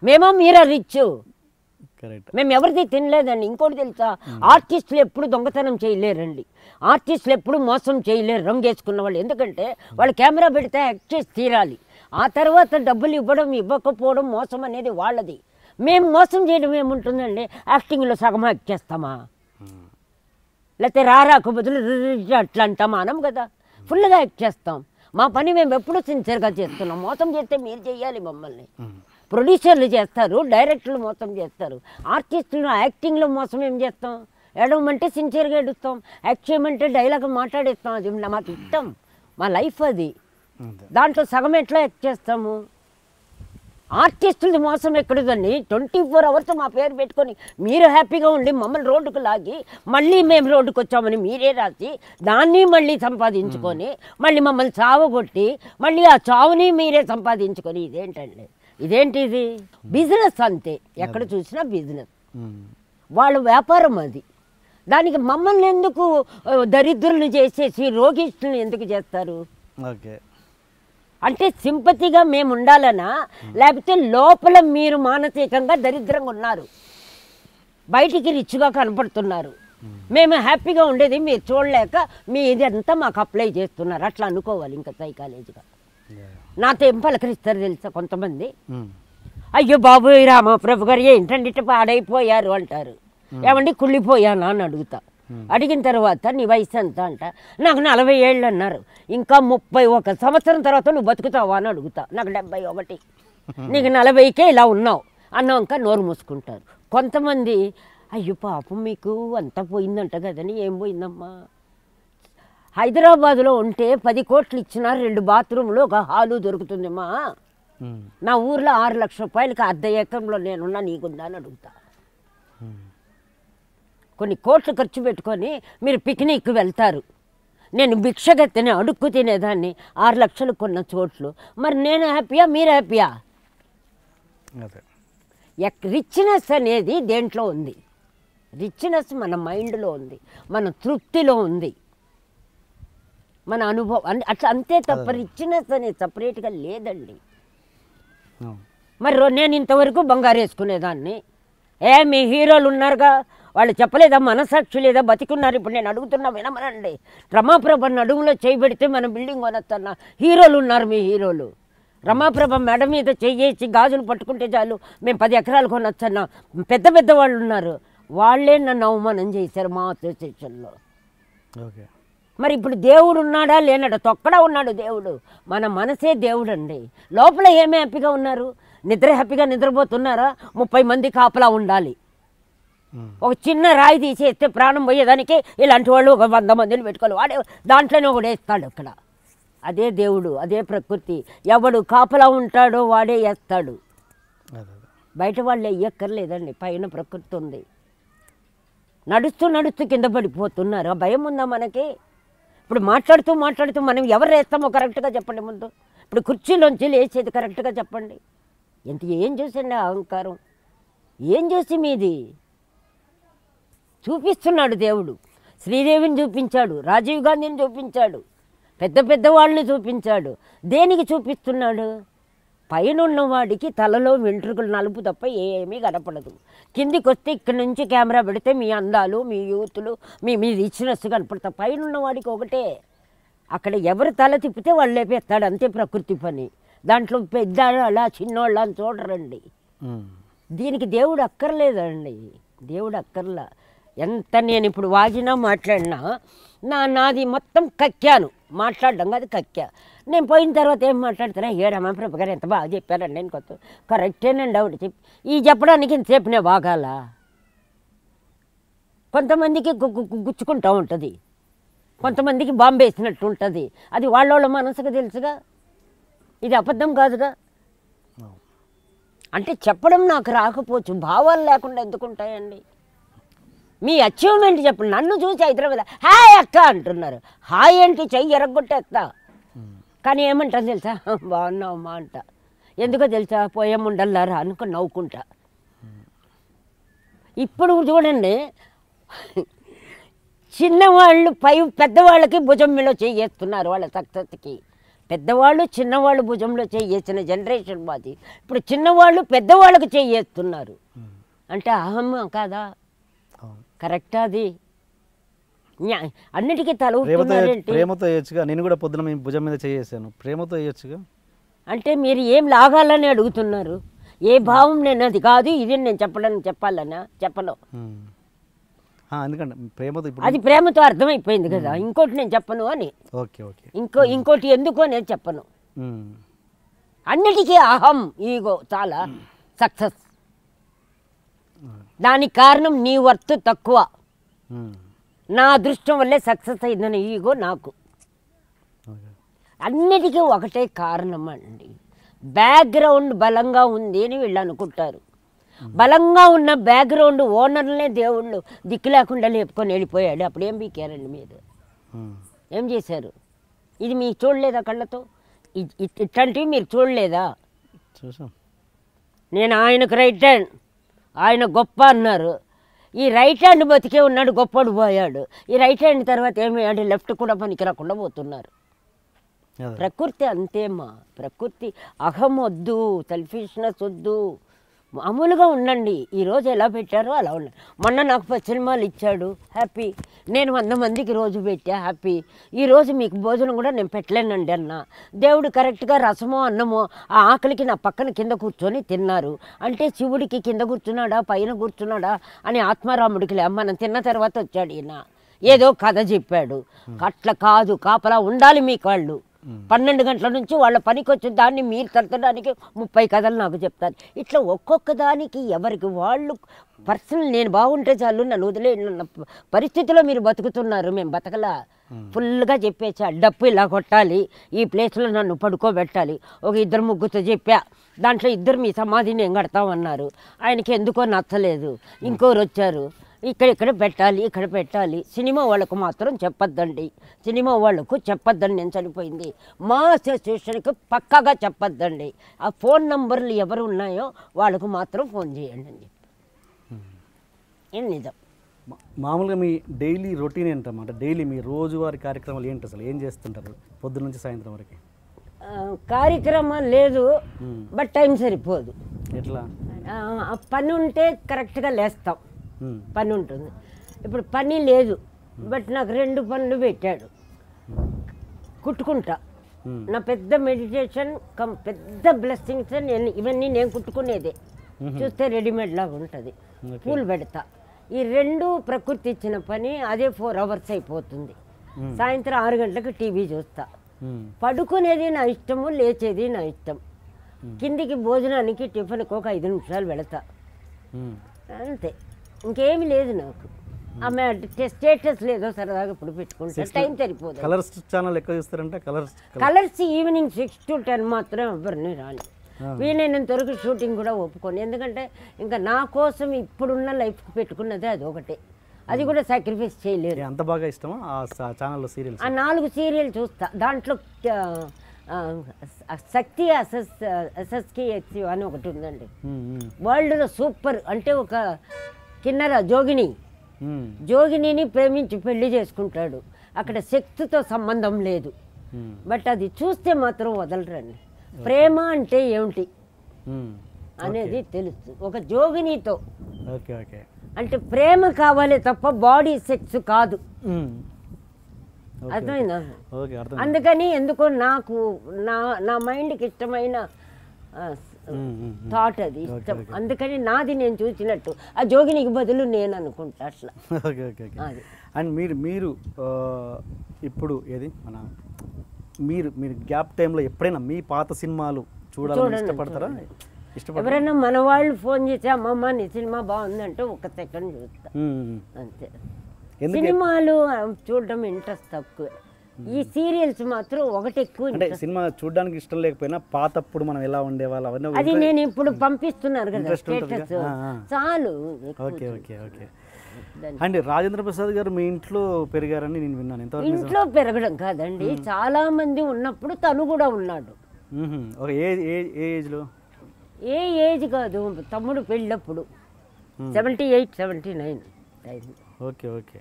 Speaker 2: మేమో అది రిచ్ మేము ఎవరిది తినలేదండి ఇంకోటి తెలుసా ఆర్టిస్టులు ఎప్పుడు దొంగతనం చేయలేరండి ఆర్టిస్టులు ఎప్పుడు మోసం చేయలేరు రంగు వేసుకున్న వాళ్ళు ఎందుకంటే వాళ్ళు కెమెరా పెడితే యాక్ట్ చేసి తీరాలి ఆ తర్వాత డబ్బులు ఇవ్వడం ఇవ్వకపోవడం మోసం అనేది వాళ్ళది మేము మోసం చేయడం ఏముంటుందండి యాక్టింగ్లో సగం యాక్ట్ చేస్తామా లేకపోతే రారాకు బదులు అట్లా అంటాం అనం కదా ఫుల్గా యాక్ట్ చేస్తాం మా పని మేము ఎప్పుడూ సిన్సియర్గా చేస్తున్నాం మోసం చేస్తే మీరు చేయాలి మమ్మల్ని ప్రొడ్యూసర్లు చేస్తారు డైరెక్టర్లు మోసం చేస్తారు ఆర్టిస్టులు యాక్టింగ్లో మోసం ఏం చేస్తాం ఏడవమంటే సిన్సియర్గా ఏడుస్తాం యాక్ట్ చేయమంటే డైలాగ్ మాట్లాడేస్తాం అది మాకు ఇష్టం మా లైఫ్ అది దాంట్లో సగం ఎట్లా యాక్ట్ చేస్తాము ఆర్టిస్టులది మోసం ఎక్కడదండి ట్వంటీ ఫోర్ అవర్స్ మా పేరు పెట్టుకొని మీరు హ్యాపీగా ఉండి మమ్మల్ని రోడ్డుకు లాగి మళ్ళీ మేము రోడ్డుకు వచ్చామని మీరే రాసి దాన్ని మళ్ళీ సంపాదించుకొని మళ్ళీ మమ్మల్ని కొట్టి మళ్ళీ ఆ చావుని మీరే సంపాదించుకొని ఇదేంటండి ఇదేంటి ఇది బిజినెస్ అంతే ఎక్కడ చూసినా బిజినెస్ వాళ్ళ వ్యాపారం అది దానికి మమ్మల్ని ఎందుకు దరిద్రులను చేసేసి రోగిష్ఠులను ఎందుకు చేస్తారు ఓకే అంటే సింపతిగా మేము ఉండాలనా లేకపోతే లోపల మీరు మానసికంగా దరిద్రంగా ఉన్నారు బయటికి రిచ్గా కనపడుతున్నారు మేము హ్యాపీగా ఉండేది మీరు చూడలేక మీ ఇది అంతా మాకు అప్లై చేస్తున్నారు అట్లా అనుకోవాలి ఇంకా సైకాలజీగా నాతో ఏం పలకరిస్తారు తెలుసా కొంతమంది hmm. అయ్యో బాబోయ్ రామప్రభు గారు ఏంటంటే పాడైపోయారు అంటారు hmm. ఏమండి కుళ్ళిపోయానా అని అడుగుతా అడిగిన తర్వాత నీ వయసు ఎంత అంట నాకు నలభై ఏళ్ళు అన్నారు ఇంకా ముప్పై ఒక సంవత్సరం తర్వాత నువ్వు బతుకుతావా అని అడుగుతా నాకు డెబ్బై ఒకటి నీకు నలభైకే ఇలా ఉన్నావు అన్నాక నోరు మూసుకుంటారు కొంతమంది అయ్యో పాపం మీకు అంతా పోయిందంట కదని ఏం పోయిందమ్మా హైదరాబాద్లో ఉంటే పది కోట్లు ఇచ్చిన రెండు బాత్రూమ్లు ఒక హాలు దొరుకుతుందమ్మా నా ఊర్లో ఆరు లక్షల రూపాయలకి అర్ధ ఏకంలో నేనున్నా నీకుందా అని అడుగుతా కొన్ని కోట్లు ఖర్చు పెట్టుకొని మీరు పిక్నిక్ వెళ్తారు నేను తినే అడుక్కు తినేదాన్ని ఆరు లక్షలు కొన్న చోట్లు మరి నేను హ్యాపీయా మీరు హ్యాపీయా రిచ్నెస్ అనేది దేంట్లో ఉంది రిచ్నెస్ మన మైండ్లో ఉంది మన తృప్తిలో ఉంది మన అనుభవం అట్లా అంతే తప్ప రిచ్నెస్ అనేది సపరేట్గా లేదండి మరి నేను ఇంతవరకు బంగారు వేసుకునేదాన్ని ఏ మీ హీరోలు ఉన్నారుగా వాళ్ళు చెప్పలేదా మనసాక్షి లేదా బతికున్నారు ఇప్పుడు నేను అడుగుతున్నా వినమనండి రమాప్రభ అడుగులో చేయబెడితే మనం బిల్డింగ్ కొనొస్తున్నా హీరోలు ఉన్నారు మీ హీరోలు రమాప్రభ మెడ మీద చేయేసి గాజులు పట్టుకుంటే చాలు మేము పది ఎకరాలు కొనొచ్చన్నా పెద్ద పెద్ద వాళ్ళు ఉన్నారు వాళ్ళే నన్ను అవమానం చేశారు మా అసోసియేషన్లో ఓకే మరి ఇప్పుడు దేవుడు ఉన్నాడా లేనాడా తొక్కడా ఉన్నాడు దేవుడు మన మనసే దేవుడు అండి లోపల ఏమి హ్యాపీగా ఉన్నారు నిద్ర హ్యాపీగా నిద్రపోతున్నారా ముప్పై మంది కాపలా ఉండాలి ఒక చిన్న రాయి తీసి ఎత్తే ప్రాణం పోయేదానికి ఇలాంటి వాళ్ళు ఒక వంద మందిని పెట్టుకోవాలి వాడే దాంట్లోనే ఒకటి వేస్తాడు ఇక్కడ అదే దేవుడు అదే ప్రకృతి ఎవడు కాపలా ఉంటాడో వాడే వేస్తాడు బయట వాళ్ళు వెయ్యక్కర్లేదండి పైన ప్రకృతి ఉంది నడుస్తూ నడుస్తూ కింద పడిపోతున్నారు ఆ భయం ఉందా మనకి ఇప్పుడు మాట్లాడుతూ మాట్లాడుతూ మనం ఎవరు వేస్తామో కరెక్ట్గా చెప్పండి ముందు ఇప్పుడు కుర్చీలోంచి లేచేది కరెక్ట్గా చెప్పండి ఎంత ఏం చూసండి అహంకారం ఏం చూసి మీది చూపిస్తున్నాడు దేవుడు శ్రీదేవిని చూపించాడు రాజీవ్ గాంధీని చూపించాడు పెద్ద పెద్ద వాళ్ళని చూపించాడు దేనికి చూపిస్తున్నాడు పైన ఉన్నవాడికి తలలో వెంట్రుకలు నలుపు తప్ప ఏమీ కనపడదు కిందికి వస్తే ఇక్కడి నుంచి కెమెరా పెడితే మీ అందాలు మీ యూతులు మీ మీ రిచ్నెస్ కనపడతా పైన ఉన్నవాడికి ఒకటే అక్కడ ఎవరు తల తిప్పితే వాళ్ళు లేపేస్తాడు అంతే ప్రకృతి పని దాంట్లో పెద్దవాళ్ళ చిన్నవాళ్ళ అని చూడరండి దీనికి దేవుడు అక్కర్లేదండి దేవుడు అక్కర్లా ఎంత నేను ఇప్పుడు వాగినా మాట్లాడినా నా నాది మొత్తం కక్కాను మాట్లాడడం కాదు కక్కా నేను పోయిన తర్వాత ఏం మాట్లాడుతున్నా ఏ రమాప్రభు గారు ఎంత బాగా చెప్పారండి నేను కొత్త కరెక్టేనండి అవి చెప్పి ఈ చెప్పడానికి ఇంత చెప్పినా బాగాల కొంతమందికి గుచ్చుకుంటూ ఉంటుంది కొంతమందికి బాంబేసినట్టు ఉంటుంది అది వాళ్ళ వాళ్ళ మనసుకు తెలుసుగా ఇది అబద్ధం కాదుగా అంటే చెప్పడం నాకు రాకపోవచ్చు భావాలు లేకుండా ఎందుకుంటాయండి మీ అచీవ్మెంట్ చెప్పండి నన్ను చూసి హైదరాబాద్ హాయ్ అక్క అంటున్నారు హాయ్ అంటే చెయ్యి ఎరగొట్టేస్తా కానీ ఏమంటా తెలుసా బాగున్నావమ్మా అంట ఎందుకో తెలుసా పోయేం ఉండాలారా అనుకుని నవ్వుకుంటా ఇప్పుడు చూడండి చిన్నవాళ్ళు పై పెద్దవాళ్ళకి భుజం మీద చేయేస్తున్నారు వాళ్ళ సక్సెస్కి పెద్దవాళ్ళు చిన్నవాళ్ళు భుజంలో చేసిన జనరేషన్ మాది ఇప్పుడు చిన్నవాళ్ళు పెద్దవాళ్ళకి చేయేస్తున్నారు అంటే అహమ్మ కాదా కరెక్టా అది అన్నిటికీ తల ప్రేమతో
Speaker 1: వేయొచ్చుగా నేను కూడా పొద్దున మీ భుజం మీద చేసాను ప్రేమతో వేయొచ్చుగా
Speaker 2: అంటే మీరు ఏం లాగాలని అడుగుతున్నారు ఏ భావం నేను అది కాదు ఇది నేను చెప్పడానికి చెప్పాలన్నా చెప్పను
Speaker 1: ఎందుకంటే ప్రేమతో అది ప్రేమతో
Speaker 2: అర్థమైపోయింది కదా ఇంకోటి నేను చెప్పను అని ఓకే ఓకే ఇంకో ఇంకోటి ఎందుకో నేను చెప్పను అన్నిటికీ అహం ఈగో చాలా సక్సెస్ దానికి కారణం నీ వర్త్ తక్కువ నా అదృష్టం వల్లే సక్సెస్ అయిందని ఈగో నాకు అన్నిటికీ ఒకటే కారణం అండి బ్యాక్గ్రౌండ్ బలంగా ఉంది అని వీళ్ళు అనుకుంటారు బలంగా ఉన్న బ్యాక్గ్రౌండ్ ఓనర్లే దేవుళ్ళు దిక్కు లేకుండా లేపుకొని వెళ్ళిపోయాడు అప్పుడేం పీకారండి మీరు ఏం చేశారు ఇది మీకు చూడలేదా కళ్ళతో ఇట్లాంటివి మీరు చూడలేదా నేను ఆయనకు రైట్ హ్యాండ్ ఆయన గొప్ప అన్నారు ఈ రైట్ హ్యాండ్ బతికే ఉన్నాడు గొప్పడు పోయాడు ఈ రైట్ హ్యాండ్ తర్వాత ఏమయ్యాడు లెఫ్ట్ కూడా పనికి రాకుండా పోతున్నారు ప్రకృతి అంతేమా ప్రకృతి అహం వద్దు సెల్ఫిష్నెస్ వద్దు మామూలుగా ఉండండి ఈరోజు ఎలా పెట్టారో అలా ఉండండి మొన్న నాకు పచ్చనిమాలు ఇచ్చాడు హ్యాపీ నేను వంద మందికి రోజు పెట్టా హ్యాపీ ఈరోజు మీకు భోజనం కూడా నేను పెట్టలేనండి అన్న దేవుడు కరెక్ట్గా రసమో అన్నమో ఆ ఆకలికి నా పక్కన కింద కూర్చొని తిన్నారు అంటే శివుడికి కింద కూర్చున్నాడా పైన కూర్చున్నాడా అని ఆత్మారాముడికి లే మనం తిన్న తర్వాత వచ్చాడు ఈయన ఏదో కథ చెప్పాడు అట్లా కాదు కాపలా ఉండాలి మీకు వాళ్ళు పన్నెండు గంటల నుంచి వాళ్ళ పనికి వచ్చిన దాన్ని మీరు తరచడానికి ముప్పై కథలు నాకు చెప్తారు ఇట్లా ఒక్కొక్క దానికి ఎవరికి వాళ్ళు పర్సనల్ నేను బాగుంటే చాలు నన్ను వదిలే పరిస్థితిలో మీరు బతుకుతున్నారు మేము బతకలా ఫుల్గా చెప్పేసా డప్పు ఇలా కొట్టాలి ఈ ప్లేస్లో నన్ను పడుకోబెట్టాలి ఒక ఇద్దరు ముగ్గుతో చెప్పా దాంట్లో ఇద్దరు మీ సమాధిని ఎంగడతామన్నారు ఆయనకి ఎందుకో నచ్చలేదు ఇంకోరు వచ్చారు ఇక్కడ ఇక్కడ పెట్టాలి ఇక్కడ పెట్టాలి సినిమా వాళ్ళకు మాత్రం చెప్పొద్దండి సినిమా వాళ్ళకు చెప్పొద్దని నేను చనిపోయింది మా అసోసియేషన్కి పక్కగా చెప్పొద్దండి ఆ ఫోన్ నంబర్లు ఎవరు ఉన్నాయో వాళ్ళకు మాత్రం ఫోన్ చేయండి అని
Speaker 1: చెప్పి నిజం మామూలుగా మీ డైలీ రొటీన్ ఏంటన్నమాట డైలీ మీ రోజువారి కార్యక్రమాలు ఏంటి అసలు ఏం చేస్తుంటారు పొద్దున్న నుంచి సాయంత్రం వరకు
Speaker 2: కార్యక్రమం లేదు బట్ టైం సరిపోదు ఎట్లా పని ఉంటే కరెక్ట్గా లేస్తాం పని ఉంటుంది ఇప్పుడు పని లేదు బట్ నాకు రెండు పనులు పెట్టాడు కుట్టుకుంటా నా పెద్ద మెడిటేషన్ కం పెద్ద బ్లెస్సింగ్స్ నేను ఇవన్నీ నేను కుట్టుకునేదే చూస్తే రెడీమేడ్ లాగా ఉంటుంది పూలు పెడతా ఈ రెండు ప్రకృతి ఇచ్చిన పని అదే ఫోర్ అవర్స్ అయిపోతుంది సాయంత్రం ఆరు గంటలకు టీవీ చూస్తా పడుకునేది నా ఇష్టము లేచేది నా ఇష్టం కిందికి భోజనానికి టిఫిన్కి ఒక ఐదు నిమిషాలు వెళతా అంతే ఇంకేమి లేదు నాకు ఆమె స్టేటస్ లేదో సరదాగా ఇప్పుడు పెట్టుకుంటే టైం సరిపోదు కలర్స్
Speaker 1: ఛానల్ ఎక్కువ చూస్తారంటే Colors Colors
Speaker 2: evening six to ten మాత్రం ఎవరిని రాని వీలైనంత వరకు షూటింగ్ కూడా ఒప్పుకోను ఎందుకంటే ఇంకా నా కోసం ఇప్పుడున్న లైఫ్ పెట్టుకున్నదే అది ఒకటే అది
Speaker 1: కూడా సాక్రిఫైస్ చేయలేరు అంత బాగా ఇష్టం ఆ ఛానల్లో సీరియల్ ఆ
Speaker 2: నాలుగు సీరియల్ చూస్తా దాంట్లో శక్తి అసస్ ఎస్ఎస్కి హెచ్ అని ఒకటి ఉందండి వరల్డ్లో సూపర్ అంటే ఒక కిన్నర జోగిని జోగినిని ప్రేమించి పెళ్లి చేసుకుంటాడు అక్కడ శక్తితో సంబంధం లేదు బట్ అది చూస్తే మాత్రం వదలరండి ప్రేమ అంటే ఏమిటి అనేది తెలుస్తుంది ఒక జోగినితో అంటే ప్రేమ కావాలి తప్ప బాడీ సెక్స్ కాదు అర్థమైందా అందుకని ఎందుకో నాకు నా నా మైండ్కి ఇష్టమైన
Speaker 1: థాట్ అది ఇష్టం
Speaker 2: అందుకని నాది నేను చూసినట్టు ఆ జోగినికి బదులు నేను అనుకుంటా
Speaker 1: అట్లా అండ్ మీరు మీరు ఇప్పుడు ఏది మన మీరు మీరు గ్యాప్ టైంలో ఎప్పుడైనా మీ పాత సినిమాలు చూడాలని ఇష్టపడతారా ఎవరైనా
Speaker 2: మన వాళ్ళు ఫోన్ చేసి అమ్మమ్మ నీ సినిమా బాగుందంటే ఒక సెకండ్ చూస్తా
Speaker 1: అంతే సినిమాలు
Speaker 2: చూడడం ఇంట్రెస్ట్ తక్కువ ఈ సీరియల్స్ మాత్రం ఒకటి ఎక్కువ అంటే సినిమా
Speaker 1: చూడడానికి ఇష్టం లేకపోయినా పాతప్పుడు మనం ఎలా ఉండేవాళ్ళం అది నేను
Speaker 2: ఇప్పుడు పంపిస్తున్నారు కదా చాలు ఓకే
Speaker 1: ఓకే ఓకే అండి రాజేంద్ర ప్రసాద్ గారు మీ ఇంట్లో పెరిగారని నేను విన్నాను ఎంత ఇంట్లో
Speaker 2: పెరగడం కాదండి చాలా మంది ఉన్నప్పుడు తను కూడా ఉన్నాడు ఏజ్లో ఏ ఏజ్ కాదు తమ్ముడు పెళ్ళప్పుడు seventy eight seventy nine okay okay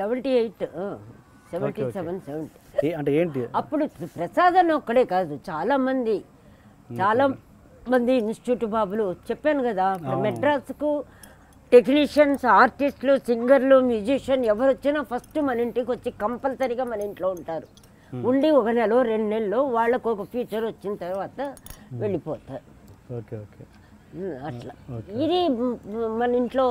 Speaker 2: seventy eight seventy seven seventy అంటే ఏంటి అప్పుడు ప్రసాదం ఒక్కడే కాదు చాలా మంది చాలా మంది ఇన్స్టిట్యూట్ బాబులు చెప్పాను కదా మెడ్రాస్కు టెక్నీషియన్స్ ఆర్టిస్టులు సింగర్లు మ్యూజిషియన్ ఎవరు వచ్చినా ఫస్ట్ మన ఇంటికి వచ్చి కంపల్సరీగా మన ఇంట్లో ఉంటారు ఉండి ఒక నెల రెండు నెలలు వాళ్ళకు ఒక ఫ్యూచర్ వచ్చిన తర్వాత వెళ్ళిపోతారు అట్లా ఇది మన ఇంట్లో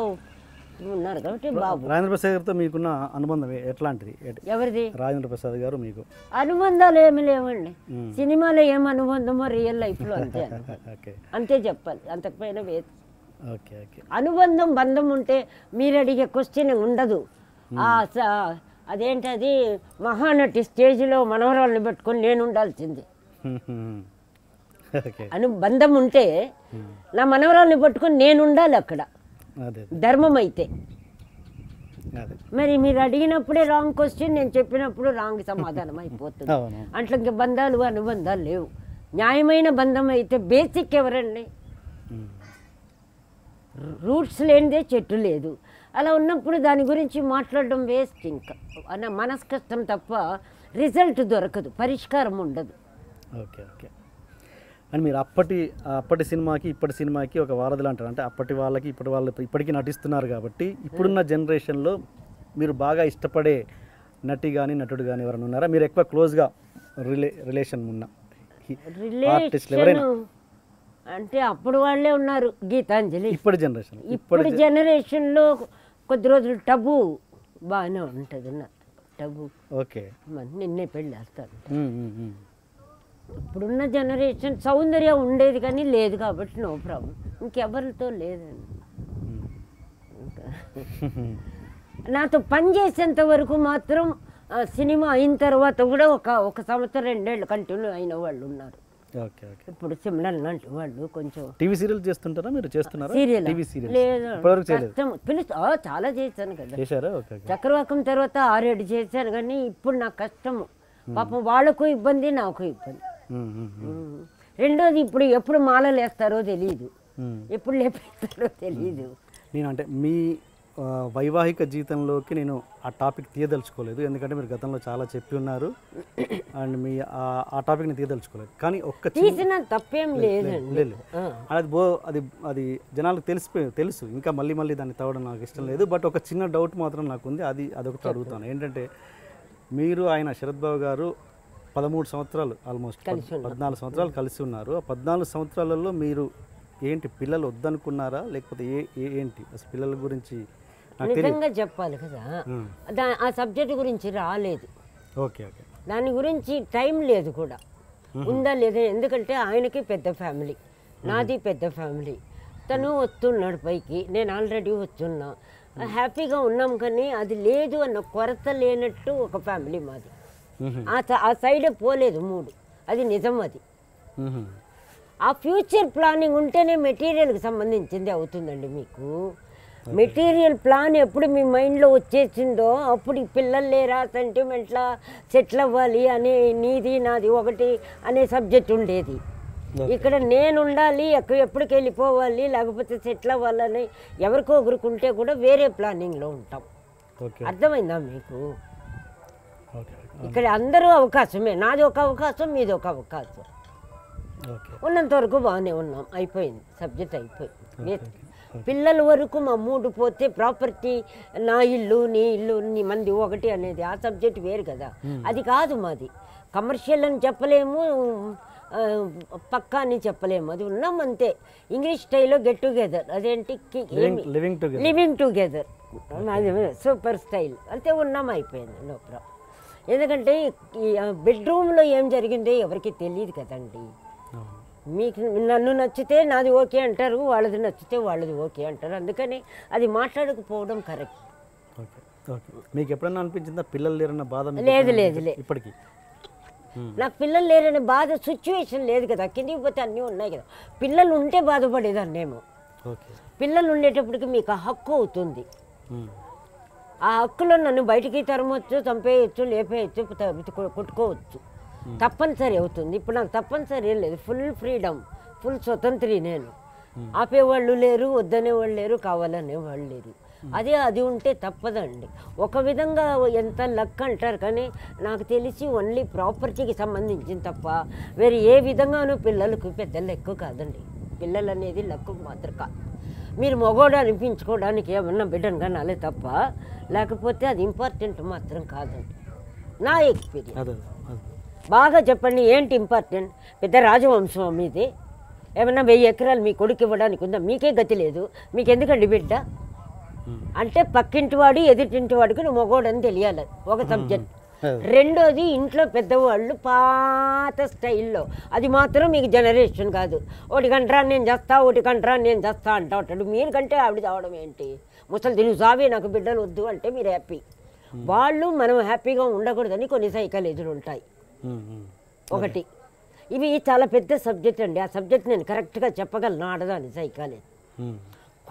Speaker 2: ఉన్నారు కాబట్టి బాబు రాజేంద్ర
Speaker 1: ప్రసాద్ గారితో మీకున్న అనుబంధం ఎట్లాంటిది ఎవరిది రాజేంద్ర ప్రసాద్ గారు మీకు
Speaker 2: అనుబంధాలు ఏమి లేవండి సినిమాలో ఏం అనుబంధమో రియల్ లైఫ్లో అంతే అంతే చెప్పాలి అంతకుపోయిన ఓకే ఓకే అనుబంధం బంధం ఉంటే మీరు అడిగే క్వశ్చన్ ఉండదు అదేంటది మహానటి స్టేజ్లో మనవరాలను పెట్టుకొని నేను ఉండాల్సింది అనుబంధం ఉంటే నా మనవరాలను పట్టుకొని నేను ఉండాలి అక్కడ ధర్మం అయితే మరి మీరు అడిగినప్పుడే రాంగ్ క్వశ్చన్ నేను చెప్పినప్పుడు రాంగ్ సమాధానం అయిపోతుంది అంట్లో ఇంకా బంధాలు అనుబంధాలు లేవు న్యాయమైన బంధం అయితే బేసిక్ ఎవరండి రూట్స్ లేనిదే చెట్టు లేదు అలా ఉన్నప్పుడు దాని గురించి మాట్లాడడం వేస్ట్ ఇంకా అన్న మనస్కష్టం తప్ప రిజల్ట్ దొరకదు పరిష్కారం ఉండదు
Speaker 1: ఓకే ఓకే అని మీరు అప్పటి అప్పటి సినిమాకి ఇప్పటి సినిమాకి ఒక వారధిలో అంటారు అంటే అప్పటి వాళ్ళకి ఇప్పటి వాళ్ళతో ఇప్పటికీ నటిస్తున్నారు కాబట్టి ఇప్పుడున్న జనరేషన్లో మీరు బాగా ఇష్టపడే నటి కానీ నటుడు కానీ ఎవరైనా ఉన్నారా మీరు ఎక్కువ క్లోజ్గా రిలే రిలేషన్ ఉన్న ఆర్టిస్టులు ఎవరైనా
Speaker 2: అంటే అప్పుడు వాళ్ళే ఉన్నారు గీతాంజలి ఇప్పటి జనరేషన్ ఇప్పటి జనరేషన్లో కొద్ది రోజులు టబు బాగానే ఉంటుంది టబు ఓకే నిన్నే పెళ్ళి వేస్తారు ఇప్పుడున్న జనరేషన్ సౌందర్యం ఉండేది కానీ లేదు కాబట్టి నో ప్రాబ్లం ఇంకెవరితో లేదండి నాతో పని చేసేంత వరకు మాత్రం సినిమా అయిన తర్వాత కూడా ఒక ఒక సంవత్సరం రెండేళ్ళు కంటిన్యూ అయిన వాళ్ళు ఉన్నారు
Speaker 1: ఇప్పుడు సిమ్లన్ లాంటి వాళ్ళు కొంచెం టీవీ సీరియల్ చేస్తుంటారా మీరు చేస్తున్నారా సీరియల్ లేదు
Speaker 2: పిలుస్తా చాలా చేశాను కదా చక్రవాకం తర్వాత ఆరేడు చేశాను కానీ ఇప్పుడు నాకు కష్టము పాపం వాళ్ళకు ఇబ్బంది నాకు ఇబ్బంది రెండోది ఇప్పుడు ఎప్పుడు మాలలు వేస్తారో తెలియదు ఎప్పుడు లేపేస్తారో తెలియదు
Speaker 1: నేను అంటే మీ వైవాహిక జీవితంలోకి నేను ఆ టాపిక్ తీయదలుచుకోలేదు ఎందుకంటే మీరు గతంలో చాలా చెప్పి ఉన్నారు అండ్ మీ ఆ టాపిక్ని తీయదలుచుకోలేదు కానీ ఒక్క తీసిన
Speaker 2: తప్పేం లేదు
Speaker 1: అది బో అది అది జనాలకు తెలిసిపోయి తెలుసు ఇంకా మళ్ళీ మళ్ళీ దాన్ని తవ్వడం నాకు ఇష్టం లేదు బట్ ఒక చిన్న డౌట్ మాత్రం నాకు ఉంది అది అదొకటి అడుగుతాను ఏంటంటే మీరు ఆయన శరత్ బాబు గారు పదమూడు సంవత్సరాలు ఆల్మోస్ట్ పద్నాలుగు సంవత్సరాలు కలిసి ఉన్నారు ఆ పద్నాలుగు సంవత్సరాలలో మీరు ఏంటి పిల్లలు వద్దనుకున్నారా లేకపోతే ఏ ఏంటి అసలు పిల్లల గురించి నిజంగా
Speaker 2: చెప్పాలి కదా ఆ సబ్జెక్ట్ గురించి రాలేదు ఓకే ఓకే దాని గురించి టైం లేదు కూడా ఉందా లేదా ఎందుకంటే ఆయనకి పెద్ద ఫ్యామిలీ నాది పెద్ద ఫ్యామిలీ తను వస్తున్నాడు పైకి నేను ఆల్రెడీ వస్తున్నా హ్యాపీగా ఉన్నాం కానీ అది లేదు అన్న కొరత లేనట్టు ఒక ఫ్యామిలీ మాది ఆ సైడే పోలేదు మూడు అది నిజం అది ఆ ఫ్యూచర్ ప్లానింగ్ ఉంటేనే మెటీరియల్కి సంబంధించింది అవుతుందండి మీకు మెటీరియల్ ప్లాన్ ఎప్పుడు మీ మైండ్లో వచ్చేసిందో అప్పుడు పిల్లలు లేరా సెంటిమెంట్లా సెటిల్ అవ్వాలి అనే నీది నాది ఒకటి అనే సబ్జెక్ట్ ఉండేది ఇక్కడ నేను ఉండాలి ఎప్పటికి వెళ్ళిపోవాలి లేకపోతే సెటిల్ అవ్వాలని ఎవరికో ఒకరికి ఉంటే కూడా వేరే ప్లానింగ్లో ఉంటాం అర్థమైందా మీకు ఇక్కడ అందరూ అవకాశమే నాది ఒక అవకాశం మీది ఒక అవకాశం ఉన్నంత వరకు బాగానే ఉన్నాం అయిపోయింది సబ్జెక్ట్ అయిపోయింది పిల్లల వరకు మా మూడు పోతే ప్రాపర్టీ నా ఇల్లు నీ ఇల్లు నీ మంది ఒకటి అనేది ఆ సబ్జెక్ట్ వేరు కదా అది కాదు మాది కమర్షియల్ అని చెప్పలేము పక్కా అని చెప్పలేము అది ఉన్నాం అంతే ఇంగ్లీష్ స్టైల్లో గెట్ టుగెదర్ అదేంటి లివింగ్ టుగెదర్ సూపర్ స్టైల్ అంతే ఉన్నాం అయిపోయింది నో ప్రాబ్లం ఎందుకంటే ఈ బెడ్రూమ్లో ఏం జరిగిందో ఎవరికి తెలియదు కదండి మీకు నన్ను నచ్చితే నాది ఓకే అంటారు వాళ్ళది నచ్చితే వాళ్ళది ఓకే అంటారు అందుకని అది మాట్లాడకపోవడం కరెక్ట్
Speaker 1: మీకు ఎప్పుడన్నా అనిపించిందా పిల్లలు లేరన్న బాధ లేదు లేదు ఇప్పటికి
Speaker 2: నాకు పిల్లలు లేరనే బాధ సిచ్యువేషన్ లేదు కదా కిందికి పోతే అన్నీ ఉన్నాయి కదా పిల్లలు ఉంటే నేను పిల్లలు ఉండేటప్పటికి మీకు హక్కు అవుతుంది ఆ హక్కులో నన్ను బయటికి తరమొచ్చు చంపేయచ్చు లేపేయచ్చు కొట్టుకోవచ్చు తప్పనిసరి అవుతుంది ఇప్పుడు నాకు తప్పనిసరి ఏం లేదు ఫుల్ ఫ్రీడమ్ ఫుల్ స్వతంత్రి నేను ఆపేవాళ్ళు లేరు వద్దనేవాళ్ళు లేరు కావాలనేవాళ్ళు లేరు అదే అది ఉంటే తప్పదండి ఒక విధంగా ఎంత లక్ అంటారు కానీ నాకు తెలిసి ఓన్లీ ప్రాపర్టీకి సంబంధించిన తప్ప వేరే ఏ విధంగానూ పిల్లలకు పెద్ద లెక్కు కాదండి పిల్లలు అనేది లక్కు మాత్రం కాదు మీరు మగోడు అనిపించుకోవడానికి ఏమన్నా బిడ్డను కనాలి తప్ప లేకపోతే అది ఇంపార్టెంట్ మాత్రం కాదండి నా ఎక్స్పీరియన్స్ బాగా చెప్పండి ఏంటి ఇంపార్టెంట్ పెద్ద రాజవంశం మీది ఏమన్నా వెయ్యి ఎకరాలు మీ కొడుకు ఇవ్వడానికి ఉందా మీకే గతి లేదు మీకు ఎందుకండి బిడ్డ అంటే పక్కింటి వాడు ఎదుటింటి వాడికి నువ్వు మగోడని తెలియాలి ఒక సబ్జెక్ట్ Hmm. రెండోది ఇంట్లో పెద్దవాళ్ళు పాత స్టైల్లో అది మాత్రం మీకు జనరేషన్ కాదు ఒకటి గంటరా నేను చేస్తా ఒకటి గంటరా నేను చేస్తా అంటా ఉంటాడు మీరు కంటే ఆవిడ చావడం ఏంటి ముసలి తిరుగు సావే నాకు బిడ్డలు వద్దు అంటే మీరు హ్యాపీ hmm. వాళ్ళు మనం హ్యాపీగా ఉండకూడదని కొన్ని సైకాలజీలు ఉంటాయి hmm, ఒకటి ఇవి చాలా పెద్ద సబ్జెక్ట్ అండి ఆ సబ్జెక్ట్ నేను కరెక్ట్గా చెప్పగలను ఆడదాన్ని సైకాలజీ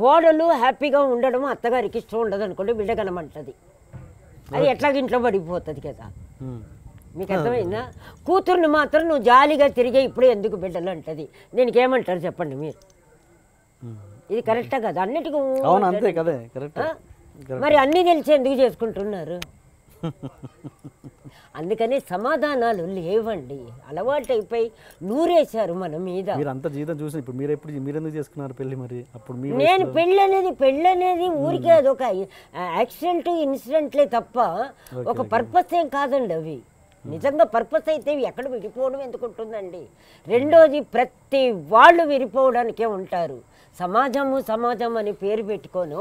Speaker 2: కోడలు హ్యాపీగా ఉండడం అత్తగారికి ఇష్టం ఉండదు అనుకోండి బిడ్డగలమంటది అది ఎట్లాగ ఇంట్లో పడిపోతుంది కదా
Speaker 3: మీకు అర్థమైందా
Speaker 2: కూతుర్ని మాత్రం నువ్వు జాలీగా తిరిగే ఇప్పుడు ఎందుకు బిడ్డలు అంటది దీనికి ఏమంటారు చెప్పండి మీరు ఇది కరెక్టా కదా అన్నిటికీ మరి అన్ని తెలిసి ఎందుకు చేసుకుంటున్నారు అందుకని సమాధానాలు లేవండి అలవాటైపోయి నూరేశారు మన మీద మీరు
Speaker 1: అంత జీతం చూసిన ఇప్పుడు మీరు ఎప్పుడు మీరు ఎందుకు చేసుకున్నారు పెళ్లి మరి అప్పుడు నేను పెళ్ళి
Speaker 2: అనేది పెళ్ళి అనేది ఊరికే అది ఒక యాక్సిడెంట్ ఇన్సిడెంట్లే తప్ప ఒక పర్పస్ ఏం కాదండి అవి నిజంగా పర్పస్ అయితే ఎక్కడ విడిపోవడం ఎందుకు ఉంటుందండి రెండోది ప్రతి వాళ్ళు విడిపోవడానికే ఉంటారు సమాజము సమాజం అని పేరు పెట్టుకోను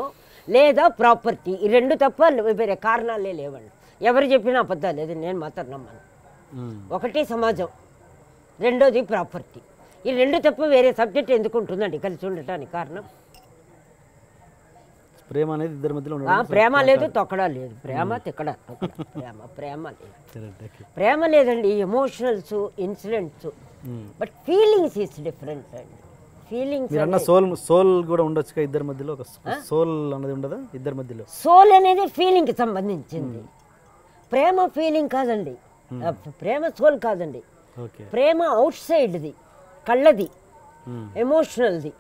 Speaker 2: లేదా ప్రాపర్టీ ఈ రెండు తప్ప వేరే కారణాలే లేవండి ఎవరు చెప్పినా అబద్ధాలు లేదు నేను మాత్రం నమ్మను ఒకటి సమాజం రెండోది ప్రాపర్టీ ఈ రెండు తప్ప వేరే సబ్జెక్ట్ ఎందుకు ఉంటుందండి కలిసి ఉండటానికి కారణం
Speaker 1: ప్రేమ అనేది ఇద్దరి మధ్యలో ప్రేమ లేదు
Speaker 2: తొక్కడా లేదు ప్రేమ తిక్కడా ప్రేమ ప్రేమ లేదు ప్రేమ లేదండి emotionals incidents but feelings is different అండి ఫీలింగ్స్ అన్న సోల్
Speaker 1: సోల్ కూడా ఉండొచ్చు ఇద్దరి మధ్యలో ఒక సోల్ అనేది ఉండదా ఇద్దరి మధ్యలో
Speaker 2: సోల్ అనేది ఫీలింగ్ కి సంబంధించింది ప్రేమ ఫీలింగ్ కాదండి hmm. ప్రేమ సోల్ కాదండి ప్రేమ అవుట్ సైడ్ది కళ్ళది ఎమోషనల్ది hmm.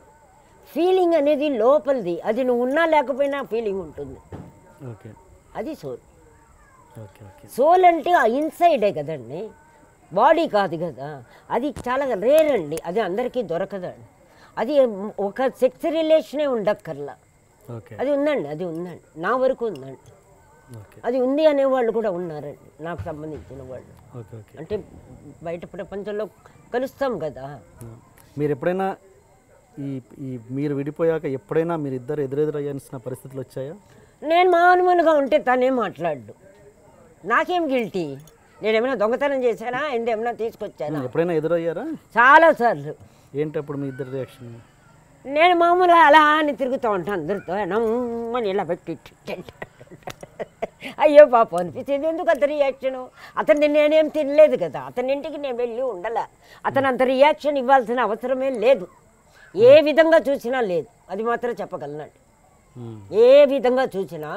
Speaker 2: ఫీలింగ్ అనేది లోపలిది అది నువ్వు ఉన్నా లేకపోయినా ఫీలింగ్ ఉంటుంది అది సోల్ సోల్ అంటే ఆ ఇన్సైడే కదండి బాడీ కాదు కదా అది చాలా రేర్ అండి అది అందరికీ దొరకదండి అది ఒక సెక్స్ రిలేషనే ఉండక్కర్లా అది ఉందండి అది ఉందండి నా వరకు ఉందండి అది ఉంది అనేవాళ్ళు కూడా ఉన్నారండి నాకు సంబంధించిన వాళ్ళు అంటే బయట ప్రపంచంలో కలుస్తాం కదా
Speaker 1: మీరు ఎప్పుడైనా ఈ ఈ మీరు విడిపోయాక ఎప్పుడైనా మీరు ఇద్దరు ఎదురెదురయ్యాల్సిన పరిస్థితులు వచ్చాయా
Speaker 2: నేను మామూలుగా ఉంటే తనే మాట్లాడు నాకేం గిల్టీ నేనేమైనా దొంగతనం
Speaker 1: చేశానా ఏమైనా
Speaker 2: తీసుకొచ్చాను
Speaker 1: ఎప్పుడైనా ఎదురయ్యారా చాలా సార్లు ఏంటప్పుడు మీ ఇద్దరు రియాక్షన్
Speaker 2: నేను మామూలుగా అలా అని తిరుగుతూ ఉంటాను అందరితో నమ్మని ఇలా పెట్టి అయ్యో పాపం అనిపించేది ఎందుకు అతని రియాక్షన్ అతన్ని నేనేం తినలేదు కదా అతని ఇంటికి నేను వెళ్ళి ఉండాల అతను అంత రియాక్షన్ ఇవ్వాల్సిన అవసరమే లేదు ఏ విధంగా చూసినా లేదు అది మాత్రం చెప్పగలనండి ఏ విధంగా చూసినా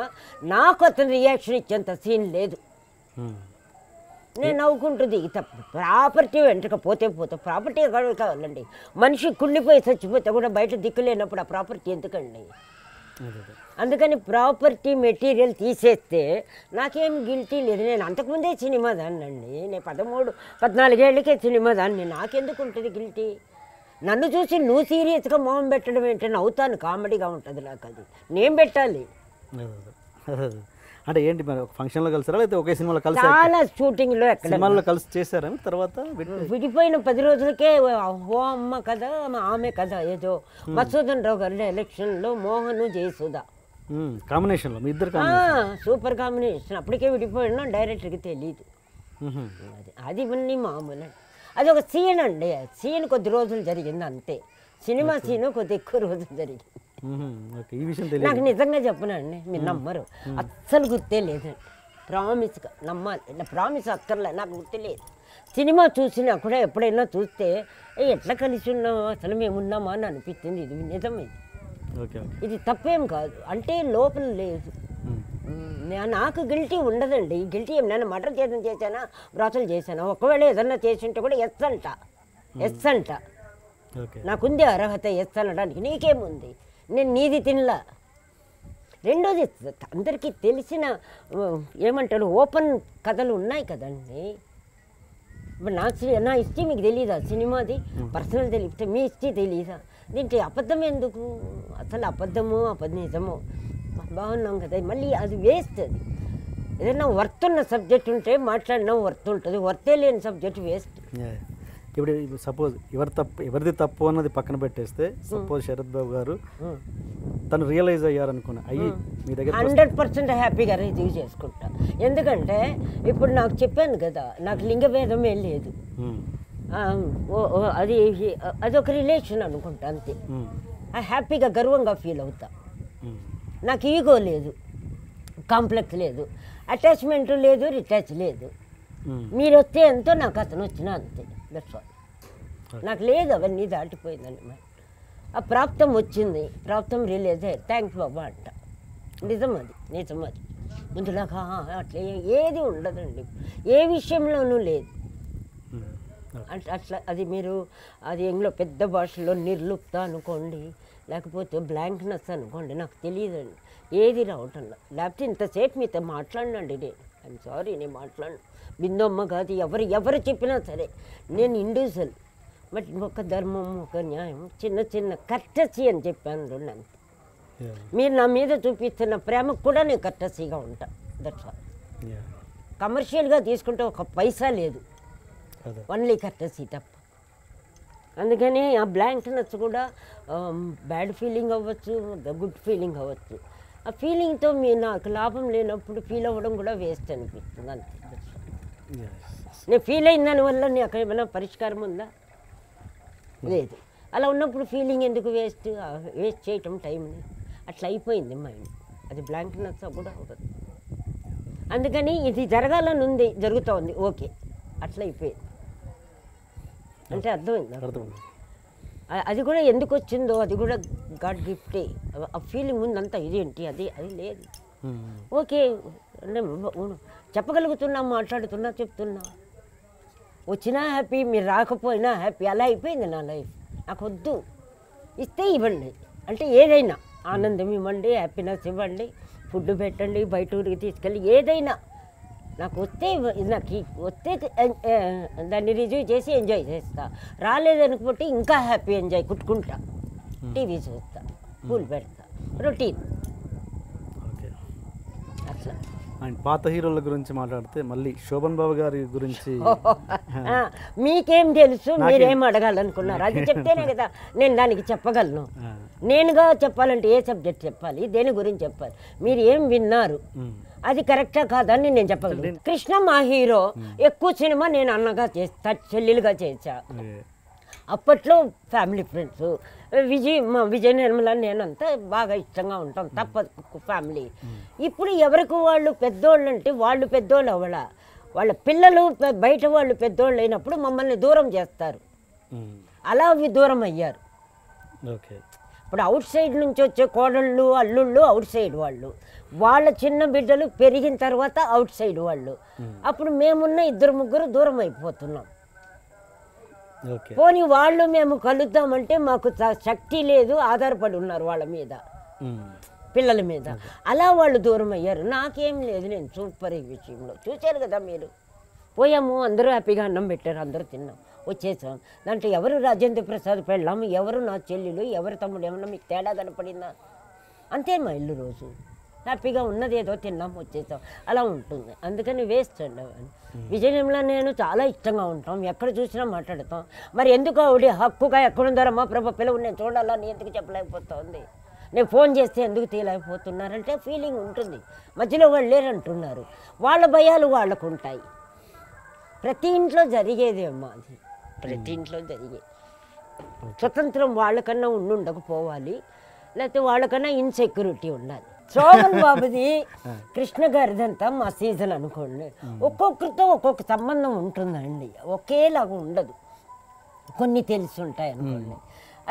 Speaker 2: నాకు అతను రియాక్షన్ ఇచ్చేంత సీన్ లేదు నేను నవ్వుకుంటుంది ఇత ప్రాపర్టీ వెంటకపోతే పోతే ప్రాపర్టీ కావాలండి మనిషి కుళ్ళిపోయి చచ్చిపోతే కూడా బయట దిక్కు లేనప్పుడు ఆ ప్రాపర్టీ ఎందుకండి అందుకని ప్రాపర్టీ మెటీరియల్ తీసేస్తే నాకేం గిల్టీ లేదు నేను అంతకుముందే సినిమా దాన్నండి నేను పదమూడు పద్నాలుగేళ్ళకే సినిమా దాన్ని నాకెందుకు ఉంటుంది గిల్టీ నన్ను చూసి నువ్వు సీరియస్గా మొహం పెట్టడం ఏంటి అవుతాను కామెడీగా ఉంటుంది నాకు అది నేను పెట్టాలి
Speaker 1: అంటే ఏంటి మరి ఒక ఫంక్షన్లో కలిసారా లేకపోతే ఒకే సినిమాలో కలిసి చాలా షూటింగ్లో ఎక్కడ సినిమాలో కలిసి చేశారా తర్వాత
Speaker 2: విడిపోయిన పది రోజులకే ఓ అమ్మ కదా ఆమె కదా ఏదో మత్సూదన్ రావు గారు ఎలక్షన్లో మోహను జయసుధ
Speaker 1: కాంబినేషన్లో మీ ఇద్దరు
Speaker 2: సూపర్ కాంబినేషన్ అప్పటికే విడిపోయినా డైరెక్టర్కి తెలియదు అది ఇవన్నీ మామూలు అది ఒక సీన్ అండి సీన్ కొద్ది రోజులు జరిగింది అంతే సినిమా సీన్ కొద్ది ఎక్కువ రోజులు జరిగింది నాకు నిజంగా చెప్పనండి మీరు నమ్మరు అస్సలు గుర్తే లేదండి ప్రామిస్ నమ్మాలి ప్రామిస్ అక్కర్లే నాకు గుర్తులేదు సినిమా చూసినా కూడా ఎప్పుడైనా చూస్తే ఎట్లా కలిసి ఉన్నామో అసలు మేమున్నామా అని అనిపించింది ఇది నిజం ఇది ఇది తప్పేం కాదు అంటే లోపల లేదు నాకు గిల్టీ ఉండదండి గిల్టీ ఏం నేను మర్డర్ చేసిన చేశానా బ్రాసలు చేశానా ఒకవేళ ఏదన్నా చేసింటే కూడా ఎస్ అంట ఎస్ అంట నాకుంది అర్హత ఎస్ అనడానికి నీకేముంది నేను నీది తినలా రెండోది అందరికీ తెలిసిన ఏమంటారు ఓపెన్ కథలు ఉన్నాయి కదండి ఇప్పుడు నా నా ఇష్టం మీకు తెలియదా సినిమాది పర్సనల్ తెలియదు మీ ఇష్టం తెలియదా దీంట్లో అబద్ధం ఎందుకు అసలు అబద్ధము అబద్ధము బాగున్నాం కదా మళ్ళీ అది వేస్ట్ అది ఏదైనా వర్త్ ఉన్న సబ్జెక్ట్ ఉంటే మాట్లాడినా వర్త్ ఉంటుంది వర్తే లేని సబ్జెక్ట్ వేస్ట్
Speaker 1: ఇప్పుడు సపోజ్ ఎవరి తప్పు ఎవరిది తప్పు అన్నది పక్కన పెట్టేస్తే సపోజ్ శరత్ బాబు గారు తను రియలైజ్ అయ్యారనుకున్నా అయ్యి మీ దగ్గర హండ్రెడ్
Speaker 2: పర్సెంట్ హ్యాపీగా రిసీవ్ చేసుకుంటా ఎందుకంటే ఇప్పుడు నాకు చెప్పాను కదా నాకు లింగభేదం ఏం లేదు అది అదొక రిలేషన్ అనుకుంటా అంతే హ్యాపీగా గర్వంగా ఫీల్ అవుతా నాకు ఈగో లేదు కాంప్లెక్స్ లేదు అటాచ్మెంట్ లేదు రిటాచ్ లేదు మీరు వస్తే ఎంతో నాకు అతను వచ్చిన అంతే దట్స్ ఆల్ నాకు లేదు అవన్నీ దాటిపోయిందని ఆ ప్రాప్తం వచ్చింది ప్రాప్తం రిలీజ్ అయ్యి యూ బాబా అంట నిజం అది నిజం అది ముందు నాకు అట్లా ఏది ఉండదండి ఏ విషయంలోనూ లేదు అట్లా అది మీరు అది ఎంగ్లో పెద్ద భాషలో నిర్లుప్త అనుకోండి లేకపోతే బ్లాంక్నెస్ అనుకోండి నాకు తెలియదండి ఏది రావటంలో లేకపోతే ఇంతసేపు మీతో మాట్లాడినండి నేను సారీ నేను మాట్లాడను బిందమ్మ కాదు ఎవరు ఎవరు చెప్పినా సరే నేను ఇండివిజువల్ బట్ ఒక ధర్మం ఒక న్యాయం చిన్న చిన్న కర్టసీ అని చెప్పాను రెండు మీరు నా మీద చూపిస్తున్న ప్రేమకు కూడా నేను కర్టసీగా ఉంటాను దట్స్ కమర్షియల్గా తీసుకుంటే ఒక పైసా లేదు ఓన్లీ కర్టసీ తప్ప అందుకని ఆ బ్లాంక్నెస్ కూడా బ్యాడ్ um, ఫీలింగ్ అవ్వచ్చు గుడ్ ఫీలింగ్ అవ్వచ్చు ఆ ఫీలింగ్తో మీ నాకు లాభం లేనప్పుడు ఫీల్ అవ్వడం కూడా వేస్ట్ అనిపిస్తుంది అంతే నేను ఫీల్ అయిన దానివల్ల అక్కడ ఏమైనా పరిష్కారం ఉందా hmm. లేదు అలా ఉన్నప్పుడు ఫీలింగ్ ఎందుకు వేస్ట్ వేస్ట్ చేయటం టైంని అట్లా అయిపోయింది మైండ్ అది బ్లాంక్నెస్ కూడా అవ్వదు అందుకని ఇది జరగాలని ఉంది జరుగుతుంది ఓకే అట్లా అయిపోయింది అంటే అర్థమైంది అర్థమైంది అది కూడా ఎందుకు వచ్చిందో అది కూడా గాడ్ గిఫ్టే ఆ ఫీలింగ్ ఉందంతా ఇదేంటి అది అది లేదు ఓకే అంటే చెప్పగలుగుతున్నా మాట్లాడుతున్నా చెప్తున్నా వచ్చినా హ్యాపీ మీరు రాకపోయినా హ్యాపీ అలా అయిపోయింది నా లైఫ్ నాకు వద్దు ఇస్తే ఇవ్వండి అంటే ఏదైనా ఆనందం ఇవ్వండి హ్యాపీనెస్ ఇవ్వండి ఫుడ్ పెట్టండి బయట ఊరికి తీసుకెళ్ళి ఏదైనా నాకు వస్తే నాకు వస్తే దాన్ని రిజీవ్ చేసి ఎంజాయ్ చేస్తా రాలేదనుకుంటే ఇంకా హ్యాపీ ఎంజాయ్ కుట్టుకుంటా టీవీ చూస్తా పూలు పెడతా రొటీన్
Speaker 1: అండ్ పాత హీరోల గురించి మాట్లాడితే మళ్ళీ శోభన్ బాబు గారి గురించి
Speaker 2: మీకేం తెలుసు మీరేం అడగాలనుకున్నారు అది చెప్తేనే కదా నేను దానికి చెప్పగలను నేనుగా చెప్పాలంటే ఏ సబ్జెక్ట్ చెప్పాలి దేని గురించి చెప్పాలి మీరు ఏం విన్నారు అది కరెక్టా కాదని నేను చెప్పగలను కృష్ణ మా హీరో ఎక్కువ సినిమా నేను అన్నగా చేస్తా చెల్లెలుగా చేసా అప్పట్లో ఫ్యామిలీ ఫ్రెండ్స్ విజయ్ మా విజయ నిర్మల నేనంతా బాగా ఇష్టంగా ఉంటాం తప్పదు ఫ్యామిలీ ఇప్పుడు ఎవరికి వాళ్ళు పెద్దోళ్ళు అంటే వాళ్ళు పెద్దోళ్ళు అవ్వాల వాళ్ళ పిల్లలు బయట వాళ్ళు పెద్దోళ్ళు అయినప్పుడు మమ్మల్ని దూరం చేస్తారు అలా అవి దూరం అయ్యారు ఓకే ఇప్పుడు అవుట్ సైడ్ నుంచి వచ్చే కోడళ్ళు అల్లుళ్ళు అవుట్ సైడ్ వాళ్ళు వాళ్ళ చిన్న బిడ్డలు పెరిగిన తర్వాత అవుట్ సైడ్ వాళ్ళు అప్పుడు మేమున్న ఇద్దరు ముగ్గురు దూరం అయిపోతున్నాం పోనీ వాళ్ళు మేము కలుద్దామంటే మాకు శక్తి లేదు ఆధారపడి ఉన్నారు వాళ్ళ మీద పిల్లల మీద అలా వాళ్ళు దూరం అయ్యారు నాకేం లేదు నేను సూపర్ ఈ విషయంలో చూశారు కదా మీరు పోయాము అందరూ హ్యాపీగా అన్నం పెట్టారు అందరూ తిన్నాం వచ్చేసాం దాంట్లో ఎవరు రాజేంద్ర ప్రసాద్ పెళ్ళాం ఎవరు నా చెల్లెలు ఎవరు తమ్ముడు ఏమన్నా మీకు తేడా కనపడిందా అంతే మా ఇల్లు రోజు హ్యాపీగా ఉన్నది ఏదో తిన్నాం వచ్చేసాం అలా ఉంటుంది అందుకని వేస్ట్ అండి అవన్నీ విజయంలో నేను చాలా ఇష్టంగా ఉంటాం ఎక్కడ చూసినా మాట్లాడతాం మరి ఎందుకు ఆవిడ హక్కుగా మా ప్రభా పిల్లవు నేను చూడాలని ఎందుకు చెప్పలేకపోతుంది నేను ఫోన్ చేస్తే ఎందుకు తీయలేకపోతున్నారంటే ఫీలింగ్ ఉంటుంది మధ్యలో వాళ్ళు లేరంటున్నారు వాళ్ళ భయాలు వాళ్ళకు ఉంటాయి ప్రతి ఇంట్లో జరిగేదేమో అది ప్రతి ఇంట్లో జరిగే స్వతంత్రం వాళ్ళకన్నా ఉండకపోవాలి లేకపోతే వాళ్ళకన్నా ఇన్సెక్యూరిటీ ఉండాలి శోభన్ బాబుది కృష్ణ గారిదంతా మా సీజన్ అనుకోండి ఒక్కొక్కరితో ఒక్కొక్క సంబంధం ఉంటుందండి ఒకేలాగా ఉండదు కొన్ని తెలుసుంటాయి అనుకోండి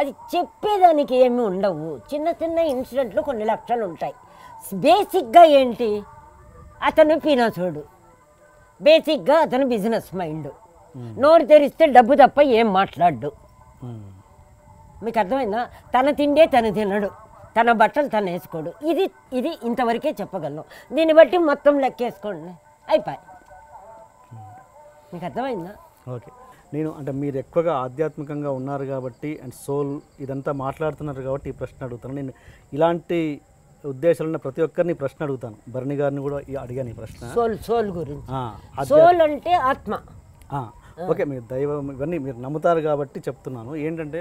Speaker 2: అది చెప్పేదానికి ఏమి ఉండవు చిన్న చిన్న ఇన్సిడెంట్లు కొన్ని లక్షలు ఉంటాయి బేసిక్గా ఏంటి అతను ఫినాసోడు బేసిక్గా అతను బిజినెస్ మైండ్ నోరు తెరిస్తే డబ్బు తప్ప ఏం మాట్లాడు మీకు అర్థమైందా తన తిండే తను తినడు తన బట్టలు తను వేసుకోడు ఇది ఇది ఇంతవరకే చెప్పగలను దీన్ని బట్టి మొత్తం లెక్కేసుకోండి అయిపోయి మీకు అర్థమైందా
Speaker 1: ఓకే నేను అంటే మీరు ఎక్కువగా ఆధ్యాత్మికంగా ఉన్నారు కాబట్టి అండ్ సోల్ ఇదంతా మాట్లాడుతున్నారు కాబట్టి ఈ ప్రశ్న అడుగుతాను నేను ఇలాంటి ఉద్దేశాలు ఉన్న ప్రతి ఒక్కరిని ప్రశ్న అడుగుతాను భరణి గారిని కూడా అడిగాను ఈ ప్రశ్న సోల్ సోల్ గురించి సోల్
Speaker 2: అంటే ఆత్మ
Speaker 1: ఓకే మీరు దైవం ఇవన్నీ మీరు నమ్ముతారు కాబట్టి చెప్తున్నాను ఏంటంటే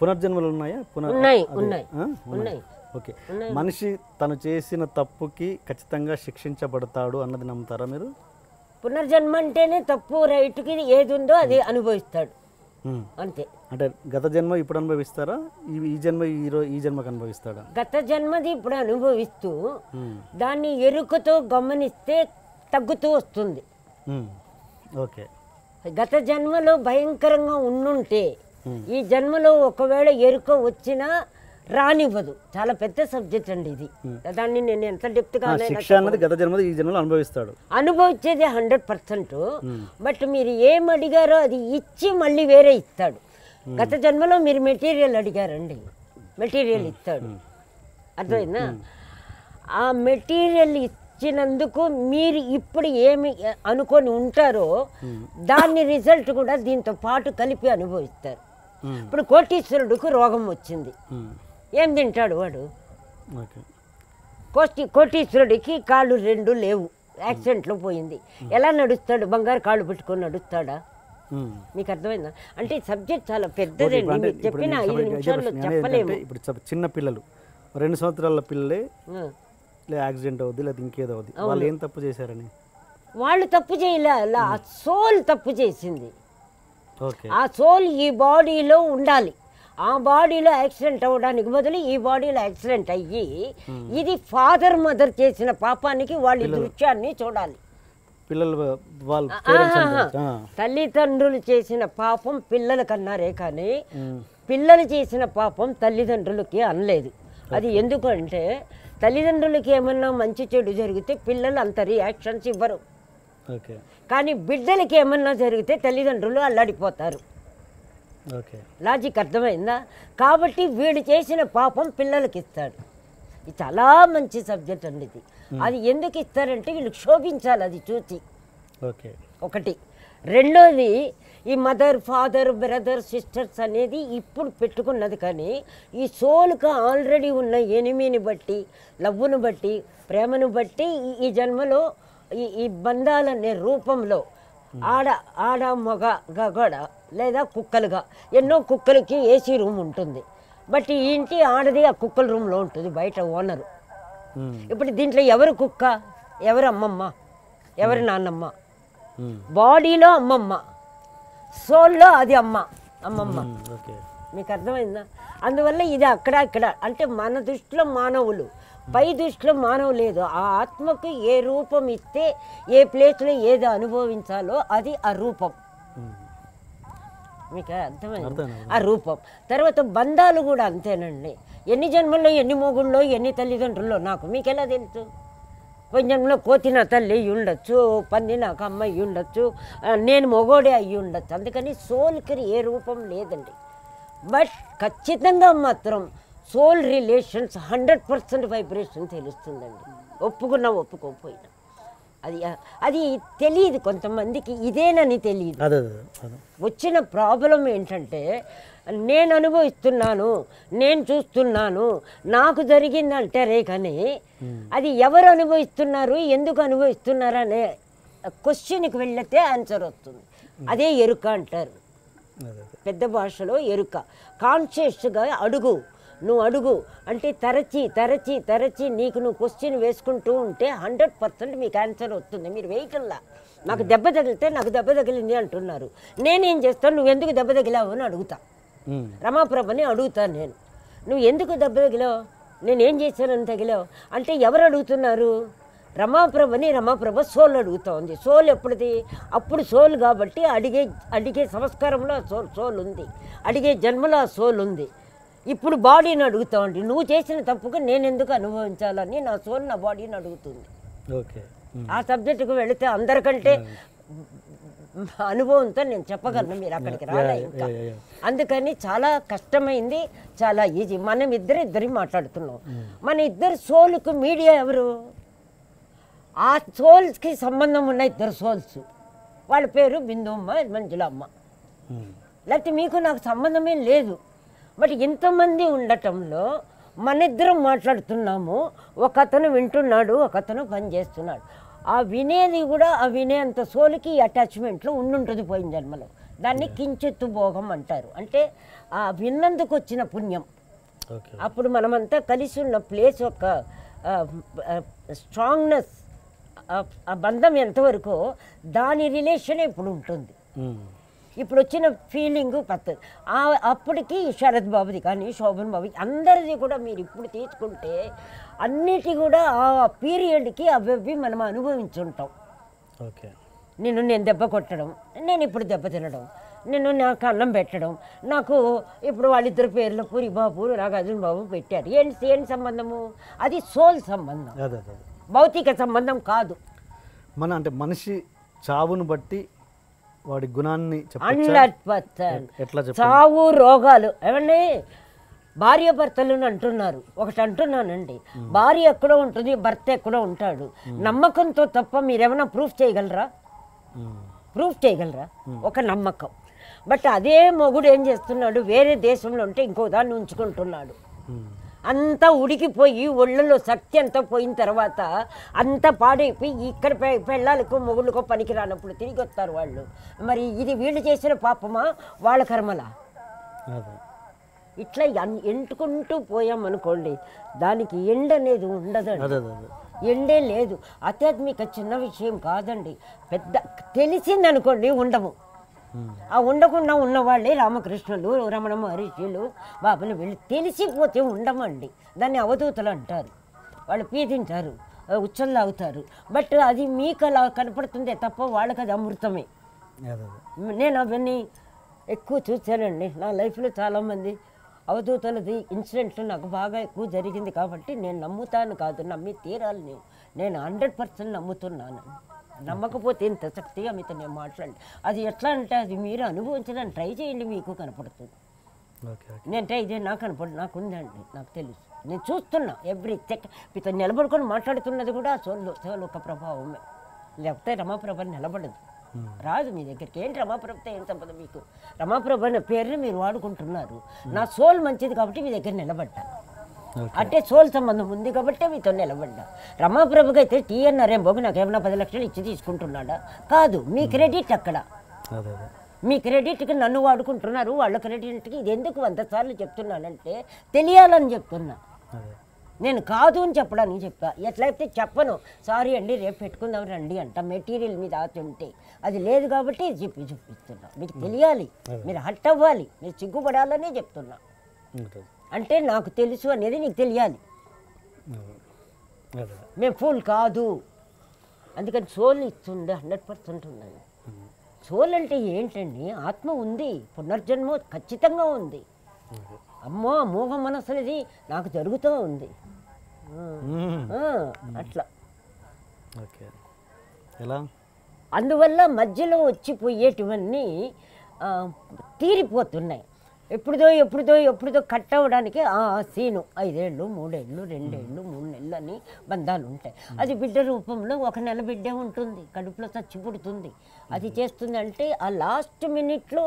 Speaker 1: పునర్జన్మలు ఉన్నాయా పునర్ ఓకే మనిషి తను చేసిన తప్పుకి ఖచ్చితంగా శిక్షించబడతాడు అన్నది నమ్ముతారా మీరు
Speaker 2: పునర్జన్మ అంటేనే తప్పు రైట్కి ఏది ఉందో అది అనుభవిస్తాడు అంతే
Speaker 1: అంటే గత జన్మ ఇప్పుడు అనుభవిస్తారా ఈ జన్మ ఈరోజు ఈ జన్మకు అనుభవిస్తాడా
Speaker 2: గత జన్మది ఇప్పుడు అనుభవిస్తూ దాన్ని ఎరుకతో గమనిస్తే తగ్గుతూ వస్తుంది ఓకే గత జన్మలో భయంకరంగా ఉండుంటే ఈ జన్మలో ఒకవేళ ఎరుక వచ్చినా రానివ్వదు చాలా పెద్ద సబ్జెక్ట్ అండి ఇది దాన్ని నేను ఎంత డెప్త్ శిక్ష అనుభవిస్తాడు అనుభవించేది హండ్రెడ్ పర్సెంట్ బట్ మీరు ఏం అడిగారో అది ఇచ్చి మళ్ళీ వేరే ఇస్తాడు గత జన్మలో మీరు మెటీరియల్ అడిగారండి మెటీరియల్ ఇస్తాడు అర్థమైందా ఆ మెటీరియల్ ఇస్తే ఇచ్చినందుకు మీరు ఇప్పుడు ఏమి అనుకొని ఉంటారో దాన్ని రిజల్ట్ కూడా దీంతో పాటు కలిపి అనుభవిస్తారు ఇప్పుడు కోటీశ్వరుడుకు రోగం వచ్చింది ఏం తింటాడు వాడు కోటి కోటీశ్వరుడికి కాళ్ళు రెండు లేవు యాక్సిడెంట్లో పోయింది ఎలా నడుస్తాడు బంగారు కాళ్ళు పెట్టుకొని నడుస్తాడా మీకు అర్థమైందా అంటే సబ్జెక్ట్ చాలా పెద్దదండి మీరు చెప్పిన ఐదు నిమిషాల్లో చెప్పలేము
Speaker 1: ఇప్పుడు చిన్న పిల్లలు రెండు సంవత్సరాల పిల్లలే యాక్సిడెంట్ అవుద్ది లేదా ఇంకేదో అవుద్ది వాళ్ళు ఏం తప్పు చేశారని
Speaker 2: వాళ్ళు తప్పు చేయలే ఆ సోల్ తప్పు చేసింది ఆ సోల్ ఈ బాడీలో ఉండాలి ఆ బాడీలో యాక్సిడెంట్ అవ్వడానికి బదులు ఈ బాడీలో యాక్సిడెంట్ అయ్యి ఇది ఫాదర్ మదర్ చేసిన పాపానికి వాళ్ళ దృశ్యాన్ని చూడాలి పిల్లలు తల్లిదండ్రులు చేసిన పాపం పిల్లలకు కన్నారే కానీ పిల్లలు చేసిన పాపం తల్లిదండ్రులకి అనలేదు అది ఎందుకంటే తల్లిదండ్రులకి ఏమన్నా మంచి చెడు జరిగితే పిల్లలు అంత రియాక్షన్స్ ఇవ్వరు కానీ బిడ్డలకి ఏమన్నా జరిగితే తల్లిదండ్రులు అల్లాడిపోతారు లాజిక్ అర్థమైందా కాబట్టి వీడు చేసిన పాపం పిల్లలకి ఇస్తాడు ఇది చాలా మంచి సబ్జెక్ట్ అండి ఇది అది ఎందుకు ఇస్తారంటే వీళ్ళు క్షోభించాలి అది చూసి ఒకటి రెండోది ఈ మదర్ ఫాదర్ బ్రదర్ సిస్టర్స్ అనేది ఇప్పుడు పెట్టుకున్నది కానీ ఈ సోల్కి ఆల్రెడీ ఉన్న ఎనిమిని బట్టి లవ్వును బట్టి ప్రేమను బట్టి ఈ జన్మలో ఈ ఈ బంధాలనే రూపంలో ఆడ ఆడ మగగా కూడా లేదా కుక్కలుగా ఎన్నో కుక్కలకి ఏసీ రూమ్ ఉంటుంది బట్ ఈ ఇంటి ఆడది ఆ కుక్కల రూమ్లో ఉంటుంది బయట ఓనరు ఇప్పుడు దీంట్లో ఎవరు కుక్క ఎవరు అమ్మమ్మ ఎవరు నాన్నమ్మ బాడీలో అమ్మమ్మ సోల్లో అది అమ్మ అమ్మమ్మ మీకు అర్థమైందా అందువల్ల ఇది అక్కడ ఇక్కడ అంటే మన దృష్టిలో మానవులు పై దృష్టిలో మానవు లేదు ఆ ఆత్మకు ఏ రూపం ఇస్తే ఏ ప్లేస్లో ఏది అనుభవించాలో అది ఆ రూపం మీకు అర్థమైంది ఆ రూపం తర్వాత బంధాలు కూడా అంతేనండి ఎన్ని జన్మల్లో ఎన్ని మొగుళ్ళో ఎన్ని తల్లిదండ్రుల్లో నాకు మీకు ఎలా తెలుసు కొంచెంలో కోతిన తల్లి అయ్యి ఉండొచ్చు పంది నాకు అమ్మాయి ఉండొచ్చు నేను మొగోడే అయ్యి ఉండొచ్చు అందుకని సోల్కి ఏ రూపం లేదండి బట్ ఖచ్చితంగా మాత్రం soul relations hundred percent vibration తెలుస్తుందండి ఒప్పుకున్నా ఒప్పుకోకపోయినా అది అది తెలియదు కొంతమందికి ఇదేనని తెలియదు వచ్చిన ప్రాబ్లం ఏంటంటే నేను అనుభవిస్తున్నాను నేను చూస్తున్నాను నాకు జరిగిందంటే రే కానీ అది ఎవరు అనుభవిస్తున్నారు ఎందుకు అనుభవిస్తున్నారు అనే క్వశ్చన్కి వెళ్ళితే ఆన్సర్ వస్తుంది అదే ఎరుక అంటారు పెద్ద భాషలో ఎరుక కాన్షియస్గా అడుగు నువ్వు అడుగు అంటే తరచి తరచి తరచి నీకు నువ్వు క్వశ్చన్ వేసుకుంటూ ఉంటే హండ్రెడ్ పర్సెంట్ మీకు ఆన్సర్ వస్తుంది మీరు వెహికల్లా నాకు దెబ్బ తగిలితే నాకు దెబ్బ తగిలింది అంటున్నారు నేనేం చేస్తాను ఎందుకు దెబ్బ తగిలావు అని అడుగుతా రమాప్రభని అడుగుతాను నేను నువ్వు ఎందుకు దెబ్బ తగిలావు నేనేం చేశానని తగిలావు అంటే ఎవరు అడుగుతున్నారు రమాప్రభని రమాప్రభ సోల్ అడుగుతా ఉంది సోల్ ఎప్పుడుది అప్పుడు సోల్ కాబట్టి అడిగే అడిగే సంస్కారంలో సోల్ సోల్ ఉంది అడిగే జన్మలో సోల్ ఉంది ఇప్పుడు బాడీని అడుగుతా ఉంది నువ్వు చేసిన తప్పుకు నేను ఎందుకు అనుభవించాలని నా సోల్ నా బాడీని అడుగుతుంది ఓకే ఆ సబ్జెక్టుకు వెళితే అందరికంటే అనుభవంతో నేను చెప్పగలను మీరు అక్కడికి రాలే ఇంకా అందుకని చాలా కష్టమైంది చాలా ఈజీ మనం ఇద్దరు ఇద్దరి మాట్లాడుతున్నాం hmm. మన ఇద్దరు సోలుకు మీడియా ఎవరు ఆ సోల్స్కి సంబంధం ఉన్న ఇద్దరు సోల్స్ వాళ్ళ పేరు బిందుమ్మ మంజులమ్మ hmm. లేకపోతే మీకు నాకు సంబంధమే లేదు బట్ ఇంతమంది ఉండటంలో మన ఇద్దరం మాట్లాడుతున్నాము ఒక అతను వింటున్నాడు ఒక అతను పని చేస్తున్నాడు ఆ వినేది కూడా ఆ వినేంత సోలికి అటాచ్మెంట్లో ఉండుంటుంది పోయిన జన్మలో దాన్ని hmm. కించెత్తు భోగం అంటారు అంటే ఆ విన్నందుకు వచ్చిన పుణ్యం అప్పుడు మనమంతా కలిసి ఉన్న ప్లేస్ యొక్క స్ట్రాంగ్నెస్ ఆ బంధం ఎంతవరకు దాని రిలేషన్ ఇప్పుడు ఉంటుంది hmm. ఇప్పుడు వచ్చిన ఫీలింగ్ ఆ అప్పటికి శరత్ బాబుది కానీ శోభన్ బాబు అందరిది కూడా మీరు ఇప్పుడు తీసుకుంటే అన్నిటి కూడా ఆ పీరియడ్కి అవి మనం అనుభవించుంటాం ఓకే నిన్ను నేను దెబ్బ కొట్టడం నేను ఇప్పుడు దెబ్బ తినడం నేను నాకు అన్నం పెట్టడం నాకు ఇప్పుడు వాళ్ళిద్దరు పేర్లు పూరి బాబు నాగార్జున బాబు పెట్టారు ఏంటి ఏంటి సంబంధము అది సోల్ సంబంధం భౌతిక
Speaker 1: సంబంధం కాదు మన అంటే మనిషి చావును బట్టి వాడి గుణాన్ని చావు
Speaker 2: రోగాలు ఏమండి భార్య అని అంటున్నారు ఒకటి అంటున్నానండి భార్య ఎక్కడో ఉంటుంది భర్త ఎక్కడో ఉంటాడు నమ్మకంతో తప్ప మీరేమైనా ప్రూఫ్ చేయగలరా ప్రూఫ్ చేయగలరా ఒక నమ్మకం బట్ అదే మొగుడు ఏం చేస్తున్నాడు వేరే దేశంలో ఉంటే ఇంకో దాన్ని ఉంచుకుంటున్నాడు అంతా ఉడికిపోయి ఒళ్ళలో శక్తి అంతా పోయిన తర్వాత అంతా పాడైపోయి ఇక్కడ పెళ్ళాలకు మొగుళ్ళకో పనికి రానప్పుడు తిరిగి వస్తారు వాళ్ళు మరి ఇది వీళ్ళు చేసిన పాపమా వాళ్ళ కర్మలా ఇట్లా ఎంటుకుంటూ పోయామనుకోండి దానికి ఎండ్ అనేది ఉండదండి ఎండే లేదు ఆధ్యాత్మిక చిన్న విషయం కాదండి పెద్ద తెలిసిందనుకోండి ఉండము ఆ ఉండకుండా ఉన్నవాళ్ళే రామకృష్ణులు రమణ మహర్షులు బాబులు వెళ్ళి తెలిసిపోతే ఉండమండి దాన్ని అవధూతలు అంటారు వాళ్ళు పీదించారు ఉచ్చలు అవుతారు బట్ అది మీకు అలా కనపడుతుందే తప్ప వాళ్ళకి అది అమృతమే నేను అవన్నీ ఎక్కువ చూశానండి నా లైఫ్లో చాలామంది అవధూతలది ఇన్సిడెంట్లు నాకు బాగా ఎక్కువ జరిగింది కాబట్టి నేను నమ్ముతాను కాదు నమ్మి తీరాలి నీవు నేను హండ్రెడ్ పర్సెంట్ నమ్ముతున్నాను నమ్మకపోతే ఇంత శక్తిగా మీతో నేను మాట్లాడి అది ఎట్లా అంటే అది మీరు అనుభవించడానికి ట్రై చేయండి మీకు కనపడుతుంది నేను ట్రై చేయి నాకు కనపడు నాకు ఉందండి నాకు తెలుసు నేను చూస్తున్నా ఎవ్రీ చెక్ మీతో నిలబడుకొని మాట్లాడుతున్నది కూడా సోలో ఒక ప్రభావమే లేకపోతే రమాప్రభ నిలబడదు రాదు మీ దగ్గరికి ఏంటి రమాప్రభుతో ఏం సంపద మీకు రమాప్రభు అనే పేరుని మీరు వాడుకుంటున్నారు నా సోల్ మంచిది కాబట్టి మీ దగ్గర నిలబడ్డాను అంటే సోల్ సంబంధం ఉంది కాబట్టి మీతో నిలబడ్డా రమాప్రభుకి అయితే టీఎన్ఆర్ ఏం బాబు నాకు ఏమైనా పది లక్షలు ఇచ్చి తీసుకుంటున్నాడా కాదు మీ క్రెడిట్ అక్కడ మీ క్రెడిట్కి నన్ను వాడుకుంటున్నారు వాళ్ళ క్రెడిట్కి ఇది ఎందుకు వంద సార్లు చెప్తున్నానంటే తెలియాలని చెప్తున్నా నేను కాదు అని చెప్పడానికి చెప్పా ఎట్లయితే చెప్పను సారీ అండి రేపు పెట్టుకుందాం రండి అంట మెటీరియల్ మీద ఉంటే అది లేదు కాబట్టి చెప్పి చూపిస్తున్నా మీకు తెలియాలి మీరు హట్ అవ్వాలి మీరు సిగ్గుపడాలనే చెప్తున్నా అంటే నాకు తెలుసు అనేది నీకు తెలియాలి మేము ఫుల్ కాదు అందుకని సోల్ ఇస్తుంది హండ్రెడ్ పర్సెంట్ ఉన్నది సోల్ అంటే ఏంటండి ఆత్మ ఉంది పునర్జన్మ ఖచ్చితంగా ఉంది అమ్మో మోహ మనసు అనేది నాకు జరుగుతూ ఉంది అట్లా
Speaker 1: ఓకే ఎలా
Speaker 2: అందువల్ల మధ్యలో వచ్చిపోయేటివన్నీ తీరిపోతున్నాయి ఎప్పుడుదో ఎప్పుడుదో ఎప్పుడుదో కట్ అవ్వడానికి ఆ సీను ఐదేళ్ళు మూడేళ్ళు రెండేళ్ళు మూడు నెలలు అని బంధాలు ఉంటాయి అది బిడ్డ రూపంలో ఒక నెల బిడ్డే ఉంటుంది కడుపులో చచ్చిపుడుతుంది అది చేస్తుంది అంటే ఆ లాస్ట్ మినిట్లో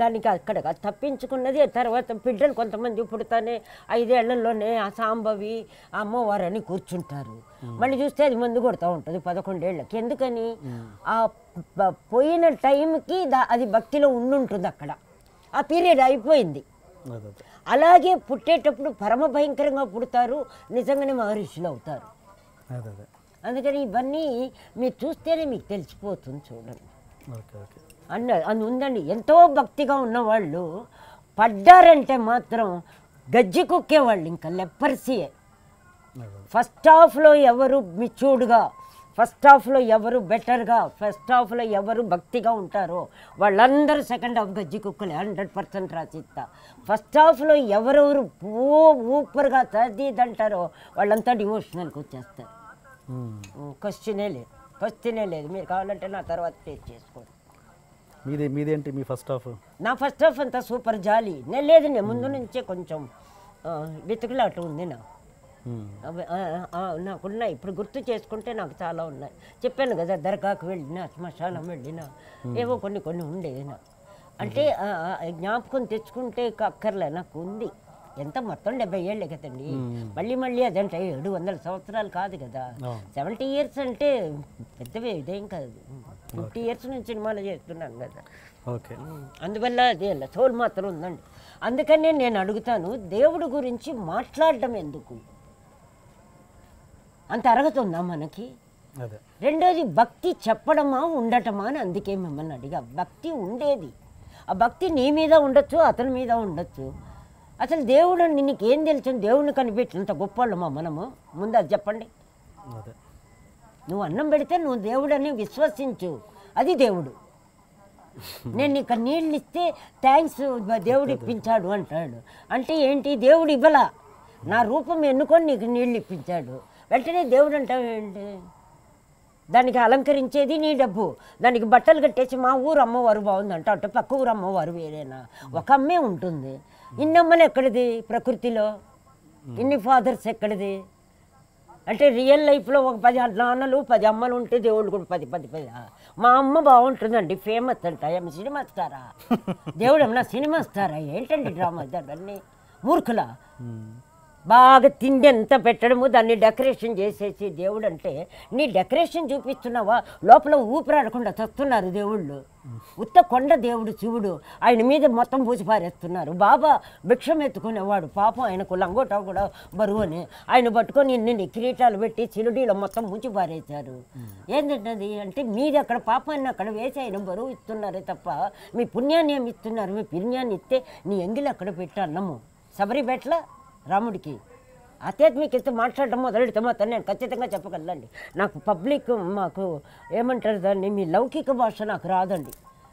Speaker 2: దానికి అక్కడ తప్పించుకున్నది తర్వాత బిడ్డలు కొంతమంది పుడతానే ఐదేళ్లలోనే ఆ సాంబవి అమ్మవారని కూర్చుంటారు మళ్ళీ చూస్తే అది మందు కొడుతూ ఉంటుంది పదకొండేళ్ళకి ఎందుకని ఆ పోయిన టైంకి అది భక్తిలో ఉండుంటుంది అక్కడ ఆ పీరియడ్ అయిపోయింది అలాగే పుట్టేటప్పుడు పరమ భయంకరంగా పుడతారు నిజంగానే మహర్షులు అవుతారు అందుకని ఇవన్నీ మీరు చూస్తేనే మీకు తెలిసిపోతుంది చూడండి అన్న అది ఉందండి ఎంతో భక్తిగా ఉన్నవాళ్ళు పడ్డారంటే మాత్రం గజ్జి కుక్కేవాళ్ళు ఇంకా లెప్పర్సీయే ఫస్ట్ హాఫ్లో ఎవరు మిచ్యూర్డ్గా ఫస్ట్ హాఫ్లో ఎవరు బెటర్గా ఫస్ట్ హాఫ్లో ఎవరు భక్తిగా ఉంటారో వాళ్ళందరూ సెకండ్ హాఫ్ గజ్జి కుక్కలే హండ్రెడ్ పర్సెంట్ రాసిస్తా ఫస్ట్ హాఫ్లో ఎవరెవరు పూ ఊపర్గా అంటారో వాళ్ళంతా డివోషనల్కి వచ్చేస్తారు క్వశ్చనే hmm. లేదు క్వశ్చనే లేదు మీరు కావాలంటే నా తర్వాత టేస్ట్ చేసుకోండి
Speaker 1: మీదే మీదేంటి మీ ఫస్ట్ హాఫ్
Speaker 2: నా ఫస్ట్ హాఫ్ అంతా సూపర్ జాలి నేను లేదు నేను ముందు నుంచే కొంచెం వెతుకులాట ఉంది నా ఉన్నాయి ఇప్పుడు గుర్తు చేసుకుంటే నాకు చాలా ఉన్నాయి చెప్పాను కదా దర్గాకు వెళ్ళినా శ్మశానం వెళ్ళినా ఏవో కొన్ని కొన్ని ఉండేది నా అంటే జ్ఞాపకం తెచ్చుకుంటే అక్కర్లే నాకు ఉంది ఎంత మొత్తం డెబ్బై ఏళ్ళే కదండి మళ్ళీ మళ్ళీ అదంటే ఏడు వందల సంవత్సరాలు కాదు కదా సెవెంటీ ఇయర్స్ అంటే పెద్ద ఇదేం కాదు ఫిఫ్టీ ఇయర్స్ నుంచి సినిమాలు చేస్తున్నాను కదా ఓకే అందువల్ల అదే సోల్ మాత్రం ఉందండి అందుకనే నేను అడుగుతాను దేవుడు గురించి మాట్లాడడం ఎందుకు అంత అర్హత ఉందా మనకి రెండోది భక్తి చెప్పడమా ఉండటమా అని అందుకే మిమ్మల్ని అడిగా భక్తి ఉండేది ఆ భక్తి నీ మీద ఉండొచ్చు అతని మీద ఉండొచ్చు అసలు దేవుడు నీకేం తెలుసు దేవుడిని కనిపెట్టినంత గొప్పవాళ్ళమా మనము ముందు అది చెప్పండి నువ్వు అన్నం పెడితే నువ్వు దేవుడని విశ్వసించు అది దేవుడు నేను ఇక్కడ నీళ్ళు ఇస్తే థ్యాంక్స్ దేవుడు ఇప్పించాడు అంటాడు అంటే ఏంటి దేవుడు ఇవ్వలా నా రూపం ఎన్నుకొని నీకు నీళ్ళు ఇప్పించాడు వెంటనే దేవుడు అంటావేంటి దానికి అలంకరించేది నీ డబ్బు దానికి బట్టలు కట్టేసి మా ఊరు అమ్మవారు బాగుందంట అంటే పక్క ఊరు అమ్మవారు వేరేనా ఒక అమ్మే ఉంటుంది ఇన్నమ్మలు ఎక్కడిది ప్రకృతిలో ఇన్ని ఫాదర్స్ ఎక్కడిది అంటే రియల్ లైఫ్లో ఒక పది నాన్నలు పది అమ్మలు ఉంటే దేవుడు కూడా పది పది పది మా అమ్మ బాగుంటుందండి ఫేమస్ అంట ఏమి సినిమా స్టారా దేవుడు ఏమన్నా సినిమా స్టారా ఏంటండి డ్రామా దాన్ని మూర్ఖులా బాగా తిండి ఎంత పెట్టడము దాన్ని డెకరేషన్ చేసేసి దేవుడు అంటే నీ డెకరేషన్ చూపిస్తున్నావా లోపల ఊపిరాడకుండా చస్తున్నారు దేవుళ్ళు ఉత్త కొండ దేవుడు శివుడు ఆయన మీద మొత్తం పూసి పారేస్తున్నారు బాబా భిక్షం ఎత్తుకునేవాడు పాపం ఆయనకు లంగోట కూడా బరువు అని ఆయన పట్టుకొని ఇన్ని కిరీటాలు పెట్టి చిరుడీలో మొత్తం ముంచి పారేశారు ఏంటంటే అంటే మీరు అక్కడ పాపాన్ని అక్కడ వేసి ఆయన బరువు ఇస్తున్నారే తప్ప మీ పుణ్యాన్ని ఏమి ఇస్తున్నారు మీ పుణ్యాన్ని ఇస్తే నీ ఎంగిలి అక్కడ పెట్టి అన్నము శబరి రాముడికి ఆధ్యాత్మికత మాట్లాడడం మొదలెడితే మాత్రం నేను ఖచ్చితంగా చెప్పగలండి నాకు పబ్లిక్ మాకు ఏమంటారు దాన్ని మీ లౌకిక భాష నాకు రాదండి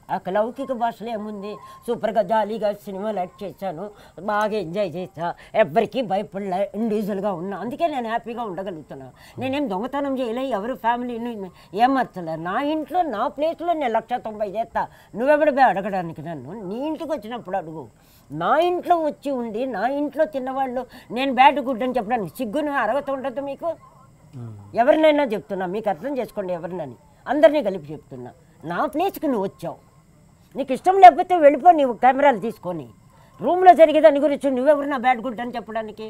Speaker 2: ఆ లౌకిక భాషలో ఏముంది సూపర్గా జాలీగా సినిమాలు యాక్ట్ చేశాను బాగా ఎంజాయ్ చేశా ఎవరికీ భయపడలే ఇండివిజువల్గా ఉన్నా అందుకే నేను హ్యాపీగా ఉండగలుగుతున్నాను నేనేం దొంగతనం చేయలే ఎవరు ఫ్యామిలీని ఏమర్చలే నా ఇంట్లో నా ప్లేస్లో నేను లక్ష తొంభై చేస్తా నువ్వెవడబే అడగడానికి నన్ను నీ ఇంటికి వచ్చినప్పుడు అడుగు నా ఇంట్లో వచ్చి ఉండి నా ఇంట్లో తిన్నవాళ్ళు నేను బ్యాడ్ గుడ్ అని చెప్పడానికి సిగ్గును అర్హత ఉండదు మీకు ఎవరినైనా చెప్తున్నా మీకు అర్థం చేసుకోండి ఎవరినని అందరినీ కలిపి చెప్తున్నా నా ప్లేస్కి నువ్వు వచ్చావు నీకు ఇష్టం లేకపోతే వెళ్ళిపో నీవు కెమెరాలు తీసుకొని రూమ్లో జరిగే దాని గురించి నువ్వెవరు నా బ్యాడ్ గుడ్ అని చెప్పడానికి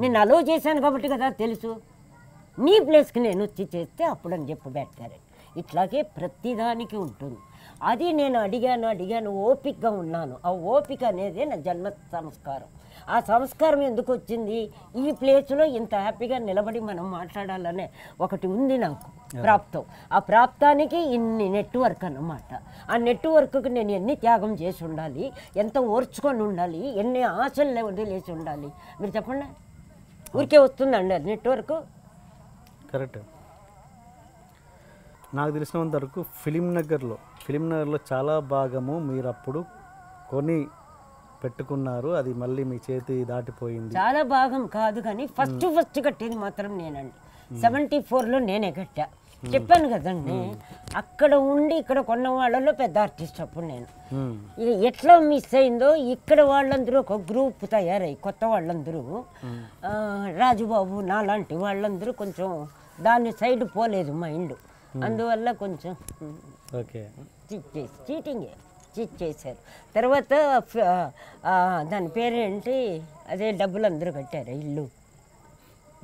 Speaker 2: నేను అలో చేశాను కాబట్టి కదా తెలుసు నీ ప్లేస్కి నేను వచ్చి చేస్తే అప్పుడని చెప్పు బ్యాడ్ క్యారెక్టర్ ఇట్లాగే ప్రతిదానికి ఉంటుంది అది నేను అడిగాను అడిగాను ఓపికగా ఉన్నాను ఆ ఓపిక అనేది నా జన్మ సంస్కారం ఆ సంస్కారం ఎందుకు వచ్చింది ఈ ప్లేస్లో ఇంత హ్యాపీగా నిలబడి మనం మాట్లాడాలనే ఒకటి ఉంది నాకు ప్రాప్తం ఆ ప్రాప్తానికి ఇన్ని నెట్వర్క్ అన్నమాట ఆ నెట్వర్క్కి నేను ఎన్ని త్యాగం చేసి ఉండాలి ఎంత ఓర్చుకొని ఉండాలి ఎన్ని ఆశలు వదిలేసి ఉండాలి మీరు చెప్పండి ఊరికే వస్తుందండి నెట్వర్క్
Speaker 1: కరెక్ట్ నాకు తెలిసినంత వరకు ఫిలిం నగర్లో ఫిలిం నగర్లో చాలా భాగము మీరు అప్పుడు కొని పెట్టుకున్నారు అది మళ్ళీ మీ చేతి దాటిపోయింది చాలా
Speaker 2: భాగం కాదు కానీ ఫస్ట్ ఫస్ట్ కట్టేది మాత్రం నేనండి సెవెంటీ ఫోర్లో నేనే కట్టా చెప్పాను కదండి అక్కడ ఉండి ఇక్కడ కొన్న వాళ్ళలో పెద్ద ఆర్టిస్ట్ అప్పుడు నేను ఇక ఎట్లా మిస్ అయిందో ఇక్కడ వాళ్ళందరూ ఒక గ్రూప్ తయారయ్యి కొత్త వాళ్ళందరూ రాజుబాబు నాలాంటి వాళ్ళందరూ కొంచెం దాని సైడ్ పోలేదు మైండ్ Hmm. అందువల్ల కొంచెం ఓకే hmm. చిట్ చేసి చీటింగే చిట్ చేశారు తర్వాత దాని పేరేంటి అదే డబ్బులు అందరూ కట్టారు ఇల్లు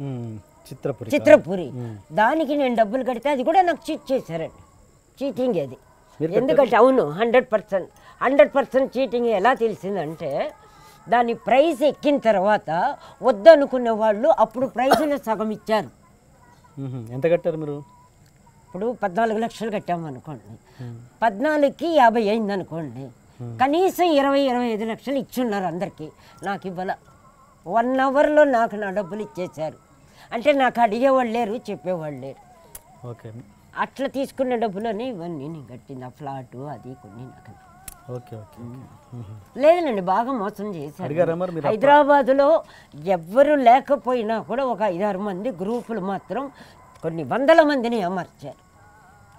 Speaker 1: hmm. చిత్రపురి చిత్రపురి
Speaker 2: దానికి నేను డబ్బులు కడితే అది కూడా నాకు చీట్ చేశారండి చీటింగ్ అది ఎందుకంటే అవును hundred percent hundred percent cheating ఎలా తెలిసిందంటే దాని ప్రైస్ ఎక్కిన తర్వాత వద్దనుకునే వాళ్ళు అప్పుడు ప్రైజ్లో సగం ఇచ్చారు
Speaker 1: ఎంత కట్టారు మీరు
Speaker 2: ఇప్పుడు పద్నాలుగు లక్షలు కట్టాము అనుకోండి పద్నాలుగుకి యాభై అయింది అనుకోండి కనీసం ఇరవై ఇరవై ఐదు లక్షలు ఇచ్చున్నారు అందరికీ నాకు ఇవ్వాల వన్ అవర్లో నాకు నా డబ్బులు ఇచ్చేశారు అంటే నాకు అడిగేవాళ్ళు లేరు చెప్పేవాళ్ళు లేరు ఓకే అట్లా తీసుకున్న డబ్బులోనే ఇవన్నీ నేను కట్టింది ఆ ఫ్లాటు అది కొన్ని నాకు లేదండి బాగా మోసం చేశారు హైదరాబాదులో ఎవ్వరు లేకపోయినా కూడా ఒక ఐదారు మంది గ్రూపులు మాత్రం కొన్ని వందల మందిని
Speaker 1: అమర్చారు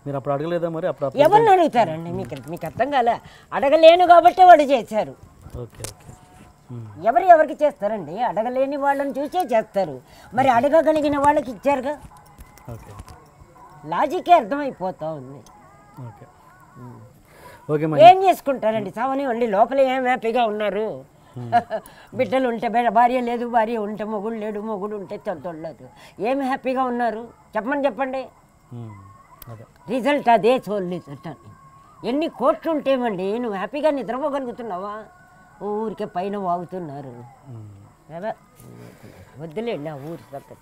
Speaker 1: మీరు అప్పుడు అడగలేదా మరి అప్పుడు ఎవరిని అడుగుతారండి మీకు
Speaker 2: మీకు అర్థం కాలే అడగలేను కాబట్టి వాడు చేశారు ఓకే ఓకే ఎవరు ఎవరికి చేస్తారండి అడగలేని వాళ్ళని చూసే చేస్తారు మరి అడగగలిగిన వాళ్ళకి ఇచ్చారుగా ఓకే లాజికే అర్థమైపోతా ఉంది
Speaker 1: ఓకే ఓకే ఏం
Speaker 2: చేసుకుంటారండి వండి లోపల ఏం హ్యాపీగా ఉన్నారు బిడ్డలు ఉంటే భార్య లేదు భార్య ఉంటే మొగుడు లేడు మొగుడు ఉంటే తొలదు ఏమి హ్యాపీగా ఉన్నారు చెప్పమని చెప్పండి అదే రిజల్ట్ అదే చూడలేదు ఎన్ని కోట్లు ఉంటేమండి నువ్వు హ్యాపీగా నిద్రపోగలుగుతున్నావా ఊరికే పైన వాగుతున్నారు వద్దులేండి ఆ ఊరు సంగతి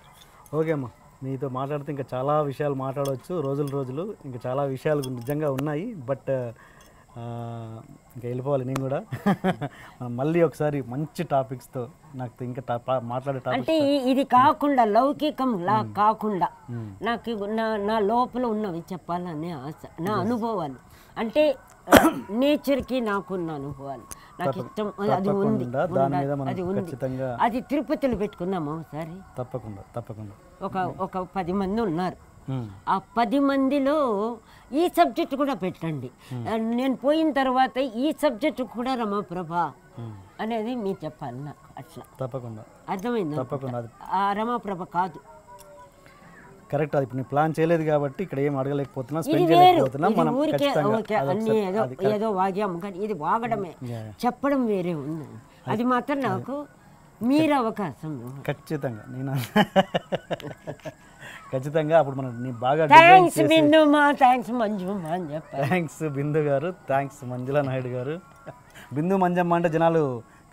Speaker 1: ఓకే అమ్మా నీతో మాట్లాడితే ఇంకా చాలా విషయాలు మాట్లాడవచ్చు రోజులు రోజులు ఇంకా చాలా విషయాలు నిజంగా ఉన్నాయి బట్ ఇంకా వెళ్ళిపోవాలి నేను కూడా మళ్ళీ ఒకసారి మంచి టాపిక్స్తో నాకు ఇంకా మాట్లాడే అంటే
Speaker 2: ఇది కాకుండా లౌకికం లా కాకుండా నాకు నా నా లోపల ఉన్నవి చెప్పాలనే ఆశ నా అనుభవాలు అంటే నేచర్కి నాకున్న అనుభవాలు నాకు ఇష్టం అది ఉంది అది ఖచ్చితంగా అది తిరుపతిలో పెట్టుకున్నాము ఒకసారి
Speaker 1: తప్పకుండా తప్పకుండా
Speaker 2: ఒక ఒక పది మంది ఉన్నారు Hmm. ఆ పది మందిలో ఈ సబ్జెక్ట్ కూడా పెట్టండి hmm. నేను పోయిన తర్వాత ఈ సబ్జెక్ట్ కూడా రమాప్రభ hmm. అనేది మీరు చెప్పాలి నాకు అట్లా తప్పకుండా అర్థమైంది తప్పకుండా ఆ రమాప్రభ కాదు
Speaker 1: కరెక్ట్ అది నేను ప్లాన్ చేయలేదు కాబట్టి ఇక్కడ ఏం అడగలేకపోతున్నా స్పెండ్ చేయలేకపోతున్నా మనం ఊరికే ఓకే అన్ని ఏదో ఏదో
Speaker 2: వాగాము కానీ ఇది వాగడమే
Speaker 1: చెప్పడం వేరే ఉంది అది మాత్రం నాకు మీరు అవకాశం ఖచ్చితంగా నేను ఖచ్చితంగా అప్పుడు మనం నీ బాగా థ్యాంక్స్ బిందు
Speaker 2: మా థ్యాంక్స్ మా అని చెప్పి
Speaker 1: థ్యాంక్స్ బిందు గారు థ్యాంక్స్ మంజుల నాయుడు గారు బిందు మంజమ్మ అంటే జనాలు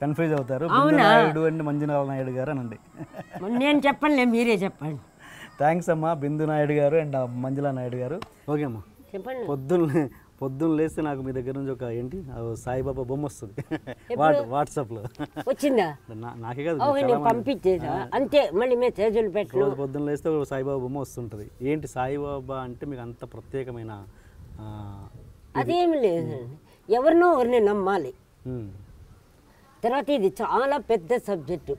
Speaker 1: కన్ఫ్యూజ్ అవుతారు నాయుడు అండ్ మంజునాథ నాయుడు గారు అనండి
Speaker 2: నేను చెప్పండి మీరే చెప్పండి
Speaker 1: థ్యాంక్స్ అమ్మా బిందు నాయుడు గారు అండ్ మంజుల నాయుడు గారు ఓకే అమ్మా చెప్పండి పొద్దున్న లేస్తే నాకు మీ దగ్గర నుంచి ఒక ఏంటి సాయిబాబా బొమ్మ వస్తుంది వాట్సాప్ లో వచ్చిందా నాకే కాదు పంపించేదా అంతే మళ్ళీ మెసేజ్లు పెట్టు పొద్దున్న లేస్తే ఒక సాయిబాబా బొమ్మ వస్తుంటుంది ఏంటి సాయిబాబా అంటే మీకు అంత ప్రత్యేకమైన అదేమి లేదు ఎవరినో ఎవరిని
Speaker 2: నమ్మాలి తర్వాత ఇది చాలా పెద్ద సబ్జెక్టు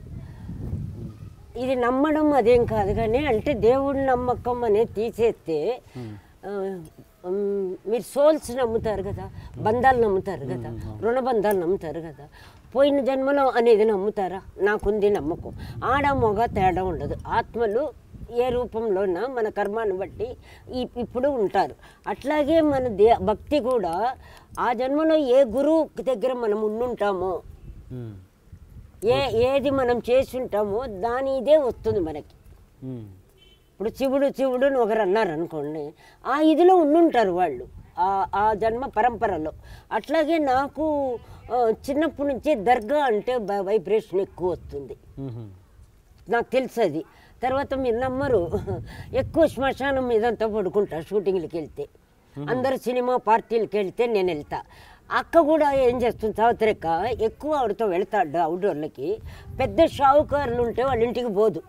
Speaker 2: ఇది నమ్మడం అదేం కాదు కానీ అంటే దేవుడి నమ్మకం అనేది తీసేస్తే మీరు సోల్స్ నమ్ముతారు కదా బంధాలు నమ్ముతారు కదా రుణబంధాలు నమ్ముతారు కదా పోయిన జన్మలో అనేది నమ్ముతారా నాకుంది నమ్మకం ఆడ మొగ తేడా ఉండదు ఆత్మలు ఏ రూపంలోన మన కర్మాన్ని బట్టి ఇప్పుడు ఉంటారు అట్లాగే మన దే భక్తి కూడా ఆ జన్మలో ఏ గురువు దగ్గర మనం ఉండుంటామో ఏ ఏది మనం చేసి ఉంటామో దాని ఇదే వస్తుంది మనకి ఇప్పుడు శివుడు శివుడు అని ఒకరు అనుకోండి ఆ ఇదిలో ఉండుంటారు వాళ్ళు ఆ జన్మ పరంపరలో అట్లాగే నాకు చిన్నప్పటి నుంచే దర్గా అంటే వైబ్రేషన్ ఎక్కువ వస్తుంది నాకు తెలుసు అది తర్వాత మీరు నమ్మరు ఎక్కువ శ్మశానం ఇదంతా పడుకుంటా షూటింగ్లకి వెళ్తే అందరు సినిమా పార్టీలకి వెళ్తే నేను వెళ్తా అక్క కూడా ఏం చేస్తుంది సావిత్రిక ఎక్కువ ఆవిడతో వెళ్తాడు అవుట్డోర్లకి పెద్ద షావుకారులు ఉంటే వాళ్ళ ఇంటికి పోదు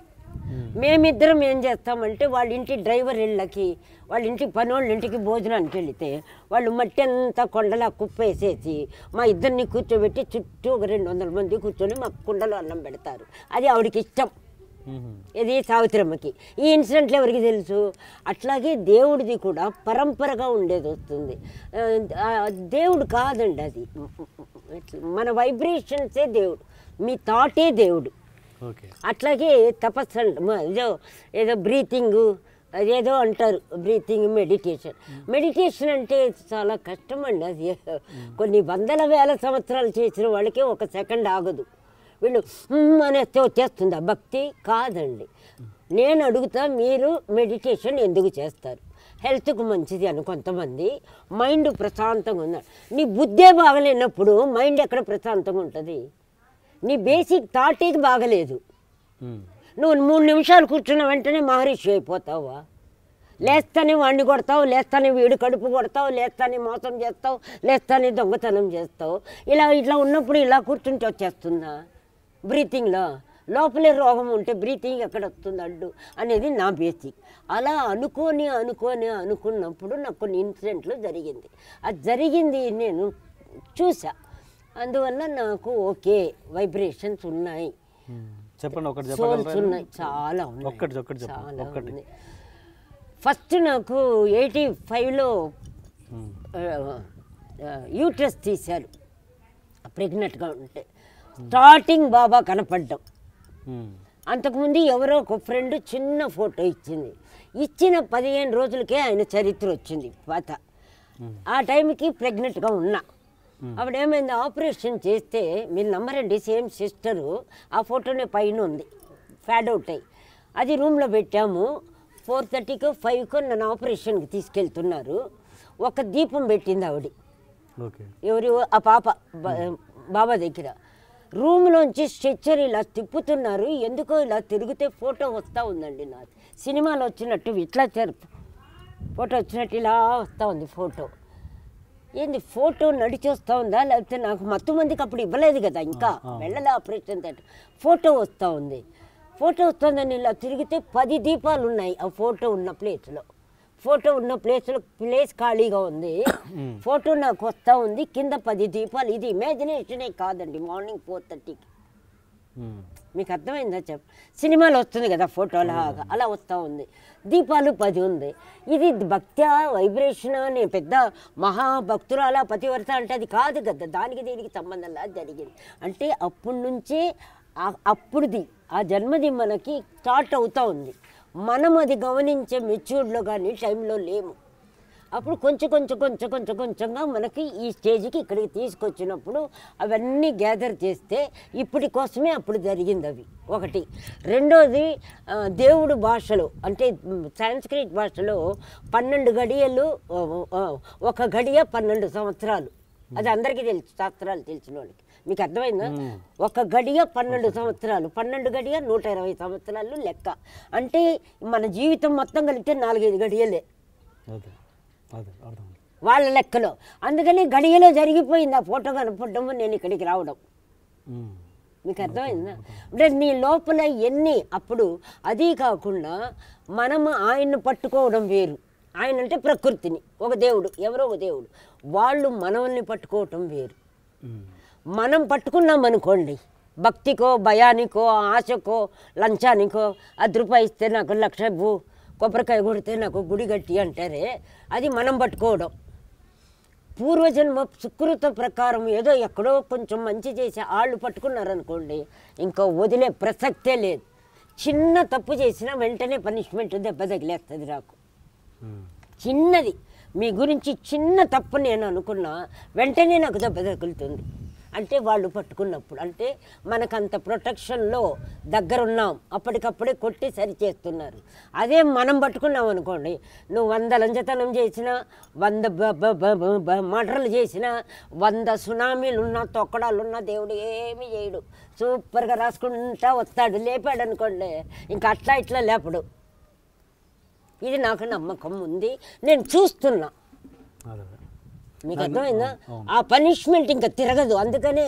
Speaker 2: Hmm. మేమిద్దరం ఏం చేస్తామంటే వాళ్ళ ఇంటి డ్రైవర్ ఇళ్ళకి వాళ్ళ ఇంటి పనోళ్ళ ఇంటికి భోజనానికి వెళితే వాళ్ళు మట్టి అంతా కొండలా కుప్పేసేసి మా ఇద్దరిని కూర్చోబెట్టి చుట్టూ ఒక రెండు వందల మంది కూర్చొని మా కుండలో అన్నం పెడతారు అది ఆవిడకి ఇష్టం hmm. ఇది సావిత్రమ్మకి ఈ ఇన్సిడెంట్లు ఎవరికి తెలుసు అట్లాగే దేవుడిది కూడా పరంపరగా ఉండేది వస్తుంది దేవుడు కాదండి అది మన వైబ్రేషన్సే దేవుడు మీ థాటే దేవుడు అట్లాగే తపస్సు ఏదో ఏదో బ్రీతింగ్ అదేదో అంటారు బ్రీతింగ్ మెడిటేషన్ మెడిటేషన్ అంటే చాలా కష్టం అండి అది కొన్ని వందల వేల సంవత్సరాలు చేసిన వాళ్ళకి ఒక సెకండ్ ఆగదు వీళ్ళు అనే చేస్తుంది ఆ భక్తి కాదండి నేను అడుగుతా మీరు మెడిటేషన్ ఎందుకు చేస్తారు హెల్త్కు మంచిది అని కొంతమంది మైండ్ ప్రశాంతంగా ఉన్నారు నీ బుద్ధే బాగలేనప్పుడు మైండ్ ఎక్కడ ప్రశాంతంగా ఉంటుంది నీ బేసిక్ థాటేకి బాగలేదు నువ్వు మూడు నిమిషాలు కూర్చున్న వెంటనే మహర్షి అయిపోతావా లేస్తానే వాడిని కొడతావు లేస్తానే వీడు కడుపు కొడతావు లేస్తానే మోసం చేస్తావు లేస్తానే దొంగతనం చేస్తావు ఇలా ఇట్లా ఉన్నప్పుడు ఇలా కూర్చుంటే వచ్చేస్తుందా బ్రీతింగ్లో లోపలే రోగం ఉంటే బ్రీతింగ్ ఎక్కడ వస్తుంది అడ్డు అనేది నా బేసిక్ అలా అనుకోని అనుకోని అనుకున్నప్పుడు నాకు కొన్ని ఇన్సిడెంట్లు జరిగింది అది జరిగింది నేను చూసా అందువల్ల నాకు ఓకే వైబ్రేషన్స్ ఉన్నాయి
Speaker 1: చెప్పండి ఒకటి సోల్స్ ఉన్నాయి చాలా ఉన్నాయి చాలా ఉన్నాయి
Speaker 2: ఫస్ట్ నాకు ఎయిటీ ఫైవ్లో యూట్రస్ తీశారు ప్రెగ్నెంట్గా ఉంటే స్టార్టింగ్ బాబా కనపడ్డం అంతకుముందు ఎవరో ఒక ఫ్రెండ్ చిన్న ఫోటో ఇచ్చింది ఇచ్చిన పదిహేను రోజులకే ఆయన చరిత్ర వచ్చింది పాత ఆ టైంకి ప్రెగ్నెంట్గా ఉన్నా Hmm. ఆవిడ ఏమైంది ఆపరేషన్ చేస్తే మీరు నమ్మరండి సేమ్ సిస్టరు ఆ ఫోటోనే పైన ఉంది ఫ్యాడ్ అవుట్ అయ్యి అది రూమ్లో పెట్టాము ఫోర్ థర్టీకి ఫైవ్కి నన్ను ఆపరేషన్కి తీసుకెళ్తున్నారు ఒక దీపం పెట్టింది ఆవిడ ఎవరి ఆ పాప hmm. బాబా దగ్గర రూమ్లోంచి స్ట్రెచ్చర్ ఇలా తిప్పుతున్నారు ఎందుకో ఇలా తిరిగితే ఫోటో వస్తూ ఉందండి నాకు సినిమాలో వచ్చినట్టు ఇట్లా ఫోటో వచ్చినట్టు ఇలా వస్తూ ఉంది ఫోటో ఏంది ఫోటో నడిచొస్తా ఉందా లేకపోతే నాకు మత్తు మందికి అప్పుడు ఇవ్వలేదు కదా ఇంకా వెళ్ళలే ఆపరేషన్ థియేటర్ ఫోటో వస్తూ ఉంది ఫోటో వస్తుందని ఇలా తిరిగితే పది దీపాలు ఉన్నాయి ఆ ఫోటో ఉన్న ప్లేస్లో ఫోటో ఉన్న ప్లేస్లో ప్లేస్ ఖాళీగా ఉంది ఫోటో నాకు వస్తూ ఉంది కింద పది దీపాలు ఇది ఇమాజినేషనే కాదండి మార్నింగ్ ఫోర్ థర్టీకి మీకు అర్థమైందా చెప్ సినిమాలు వస్తుంది కదా ఫోటోలు అలా వస్తూ ఉంది దీపాలు పది ఉంది ఇది భక్త్యా వైబ్రేషన్ అనే పెద్ద మహాభక్తురాల పతివర్త అంటే అది కాదు కదా దానికి దీనికి సంబంధంలా జరిగింది అంటే అప్పటి నుంచే అప్పుడుది ఆ జన్మది మనకి స్టార్ట్ అవుతూ ఉంది మనం అది గమనించే మెచ్యూర్డ్లో కానీ టైంలో లేము అప్పుడు కొంచెం కొంచెం కొంచెం కొంచెం కొంచెంగా మనకి ఈ స్టేజ్కి ఇక్కడికి తీసుకొచ్చినప్పుడు అవన్నీ గ్యాదర్ చేస్తే ఇప్పటి కోసమే అప్పుడు జరిగింది అవి ఒకటి రెండోది దేవుడు భాషలో అంటే సాంస్క్రిట్ భాషలో పన్నెండు గడియలు ఒక గడియ పన్నెండు సంవత్సరాలు అది అందరికీ తెలుసు శాస్త్రాలు తెలిసిన వాళ్ళకి మీకు అర్థమైందా ఒక గడియ పన్నెండు సంవత్సరాలు పన్నెండు గడియ నూట ఇరవై సంవత్సరాలు లెక్క అంటే మన జీవితం మొత్తం కలిపితే నాలుగైదు గడియలే వాళ్ళ లెక్కలో అందుకని గడియలో జరిగిపోయింది ఆ ఫోటో కనపడము నేను ఇక్కడికి రావడం మీకు అర్థమైందా అంటే నీ లోపల ఎన్ని అప్పుడు అది కాకుండా మనము ఆయన్ను పట్టుకోవడం వేరు ఆయన అంటే ప్రకృతిని ఒక దేవుడు ఎవరో ఒక దేవుడు వాళ్ళు మనల్ని పట్టుకోవటం వేరు మనం పట్టుకున్నాం అనుకోండి భక్తికో భయానికో ఆశకో లంచానికో అదృపాయిస్తే ఇస్తే నాకు లక్ష కొబ్బరికాయ కొడితే నాకు గుడి గట్టి అంటారే అది మనం పట్టుకోవడం పూర్వజన్మ సుకృత ప్రకారం ఏదో ఎక్కడో కొంచెం మంచి చేసే వాళ్ళు పట్టుకున్నారనుకోండి ఇంకా వదిలే ప్రసక్తే లేదు చిన్న తప్పు చేసినా వెంటనే పనిష్మెంట్ దెబ్బ తగిలేస్తుంది నాకు చిన్నది మీ గురించి చిన్న తప్పు నేను అనుకున్నా వెంటనే నాకు దెబ్బ తగులుతుంది అంటే వాళ్ళు పట్టుకున్నప్పుడు అంటే మనకంత ప్రొటెక్షన్లో దగ్గరున్నాం అప్పటికప్పుడే కొట్టి సరి చేస్తున్నారు అదే మనం పట్టుకున్నాం అనుకోండి నువ్వు వంద లంజతనం చేసినా వంద మటర్లు చేసినా వంద సునామీలు తొక్కడాలు తొక్కడాలున్నా దేవుడు ఏమి చేయడు సూపర్గా రాసుకుంటా వస్తాడు లేపాడు అనుకోండి ఇంకా అట్లా ఇట్లా లేపడు ఇది నాకు నమ్మకం ఉంది నేను చూస్తున్నా మీకు అర్థమైందా ఆ పనిష్మెంట్ ఇంకా తిరగదు అందుకనే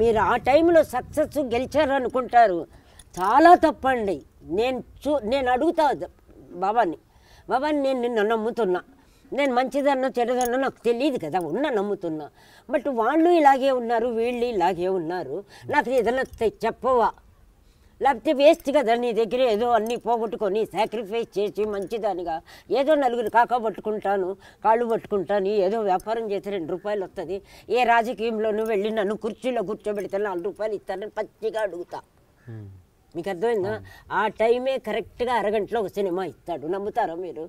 Speaker 2: మీరు ఆ టైంలో సక్సెస్ గెలిచారు అనుకుంటారు చాలా తప్పండి నేను చూ నేను అడుగుతా బాబాని బాబాని నేను నిన్న నమ్ముతున్నా నేను మంచిదన్నో చెడదన్నో నాకు తెలియదు కదా ఉన్నా నమ్ముతున్నా బట్ వాళ్ళు ఇలాగే ఉన్నారు వీళ్ళు ఇలాగే ఉన్నారు నాకు ఏదైనా చెప్పవా లేకపోతే వేస్ట్ కదా నీ దగ్గర ఏదో అన్నీ పోగొట్టుకొని సాక్రిఫైస్ చేసి మంచిదానిగా ఏదో నలుగురు పట్టుకుంటాను కాళ్ళు పట్టుకుంటాను ఏదో వ్యాపారం చేస్తే రెండు రూపాయలు వస్తుంది ఏ రాజకీయంలోనూ వెళ్ళి నన్ను కుర్చీలో కూర్చోబెడితే నాలుగు రూపాయలు ఇస్తానని పచ్చిగా అడుగుతా మీకు అర్థమైందా ఆ టైమే కరెక్ట్గా అరగంటలో ఒక సినిమా ఇస్తాడు నమ్ముతారా మీరు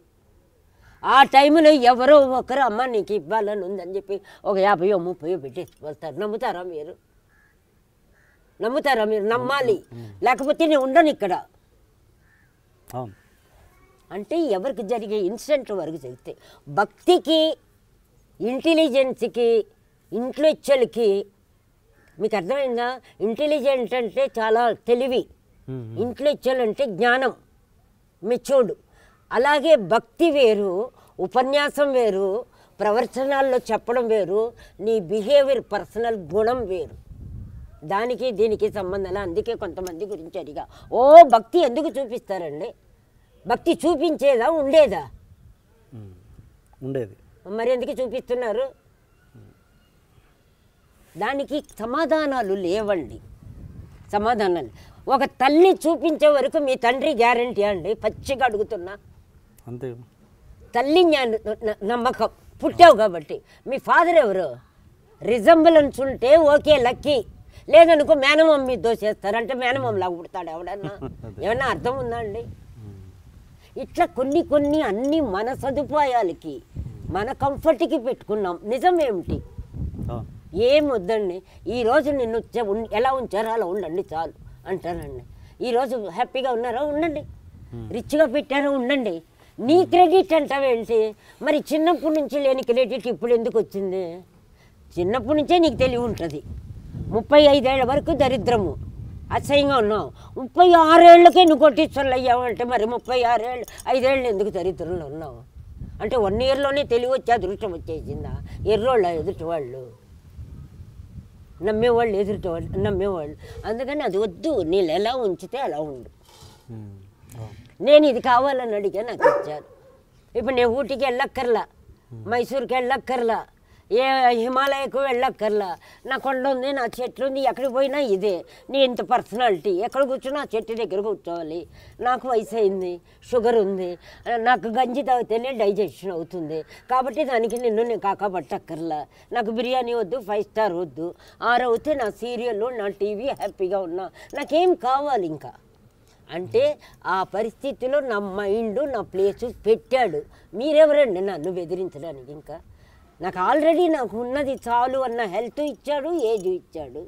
Speaker 2: ఆ టైంలో ఎవరో ఒకరు అమ్మ నీకు ఇవ్వాలని ఉందని చెప్పి ఒక యాభయో ముప్పయో పెట్టేసి వెళ్తారు నమ్ముతారా మీరు నమ్ముతారా మీరు నమ్మాలి లేకపోతే నేను ఉండను ఇక్కడ అంటే ఎవరికి జరిగే ఇన్సిడెంట్ వరకు జరిగితే భక్తికి ఇంటెలిజెన్స్కి ఇంట్లెచ్చలకి మీకు అర్థమైందా ఇంటెలిజెంట్ అంటే చాలా తెలివి ఇంట్లెచ్చలు అంటే జ్ఞానం మెచ్యూర్డ్ అలాగే భక్తి వేరు ఉపన్యాసం వేరు ప్రవర్చనాల్లో చెప్పడం వేరు నీ బిహేవియర్ పర్సనల్ గుణం వేరు దానికి దీనికి సంబంధం అందుకే కొంతమంది గురించి అడిగా ఓ భక్తి ఎందుకు చూపిస్తారండి భక్తి చూపించేదా ఉండేదా ఉండేది మరి ఎందుకు చూపిస్తున్నారు దానికి సమాధానాలు లేవండి సమాధానాలు ఒక తల్లి చూపించే వరకు మీ తండ్రి గ్యారంటీ అండి పచ్చిగా అడుగుతున్నా అంతే తల్లి నమ్మకం పుట్టావు కాబట్టి మీ ఫాదర్ ఎవరు రిజంబులెన్స్ ఉంటే ఓకే లక్కీ లేదనుకో మేనమామ మీద దోసేస్తారంటే మేనమామలాగా పుడతాడు ఎవడన్నా ఏమన్నా అర్థం ఉందా అండి ఇట్లా కొన్ని కొన్ని అన్ని మన సదుపాయాలకి మన కంఫర్ట్కి పెట్టుకున్నాం నిజం ఏమిటి ఏం వద్దండి ఈరోజు నిన్ను ఎలా ఉంచారో అలా ఉండండి చాలు అంటానండి ఈరోజు హ్యాపీగా ఉన్నారా ఉండండి రిచ్గా పెట్టారో ఉండండి నీ క్రెడిట్ అంటావేంటి మరి చిన్నప్పటి నుంచి లేని క్రెడిట్ ఇప్పుడు ఎందుకు వచ్చింది చిన్నప్పటి నుంచే నీకు తెలివి ఉంటుంది ముప్పై ఐదేళ్ల వరకు దరిద్రము అసహ్యంగా ఉన్నాం ముప్పై ఆరేళ్ళకే నువ్వు కొట్టించాలి అయ్యావంటే మరి ముప్పై ఆరేళ్ళు ఐదేళ్ళు ఎందుకు దరిద్రంలో ఉన్నావు అంటే వన్ ఇయర్లోనే తెలివి వచ్చి అదృష్టం వచ్చేసిందా ఎర్రోళ్ళ ఎదుటి వాళ్ళు నమ్మేవాళ్ళు ఎదుటి వాళ్ళు నమ్మేవాళ్ళు అందుకని అది వద్దు నేను ఎలా ఉంచితే అలా ఉండు నేను ఇది కావాలని అడిగా నాకు ఇచ్చారు ఇప్పుడు నేను ఊటికి వెళ్ళక్కర్లా మైసూర్కి వెళ్ళక్కర్లా ఏ హిమాలయకు వెళ్ళక్కర్లా నా కొండ ఉంది నా చెట్లు ఉంది ఎక్కడికి పోయినా ఇదే నీ ఇంత పర్సనాలిటీ ఎక్కడ కూర్చున్నా చెట్టు దగ్గర కూర్చోవాలి నాకు వయసు అయింది షుగర్ ఉంది నాకు గంజి తాగితేనే డైజెషన్ అవుతుంది కాబట్టి దానికి నిన్ను నేను కాకపట్టక్కర్లా నాకు బిర్యానీ వద్దు ఫైవ్ స్టార్ వద్దు ఆరు అవుతే నా సీరియల్ నా టీవీ హ్యాపీగా ఉన్నా నాకేం కావాలి ఇంకా అంటే ఆ పరిస్థితిలో నా మైండ్ నా ప్లేసు పెట్టాడు మీరెవరండి నన్ను బెదిరించడానికి ఇంకా నాకు ఆల్రెడీ నాకు ఉన్నది చాలు అన్న హెల్త్ ఇచ్చాడు ఏజ్ ఇచ్చాడు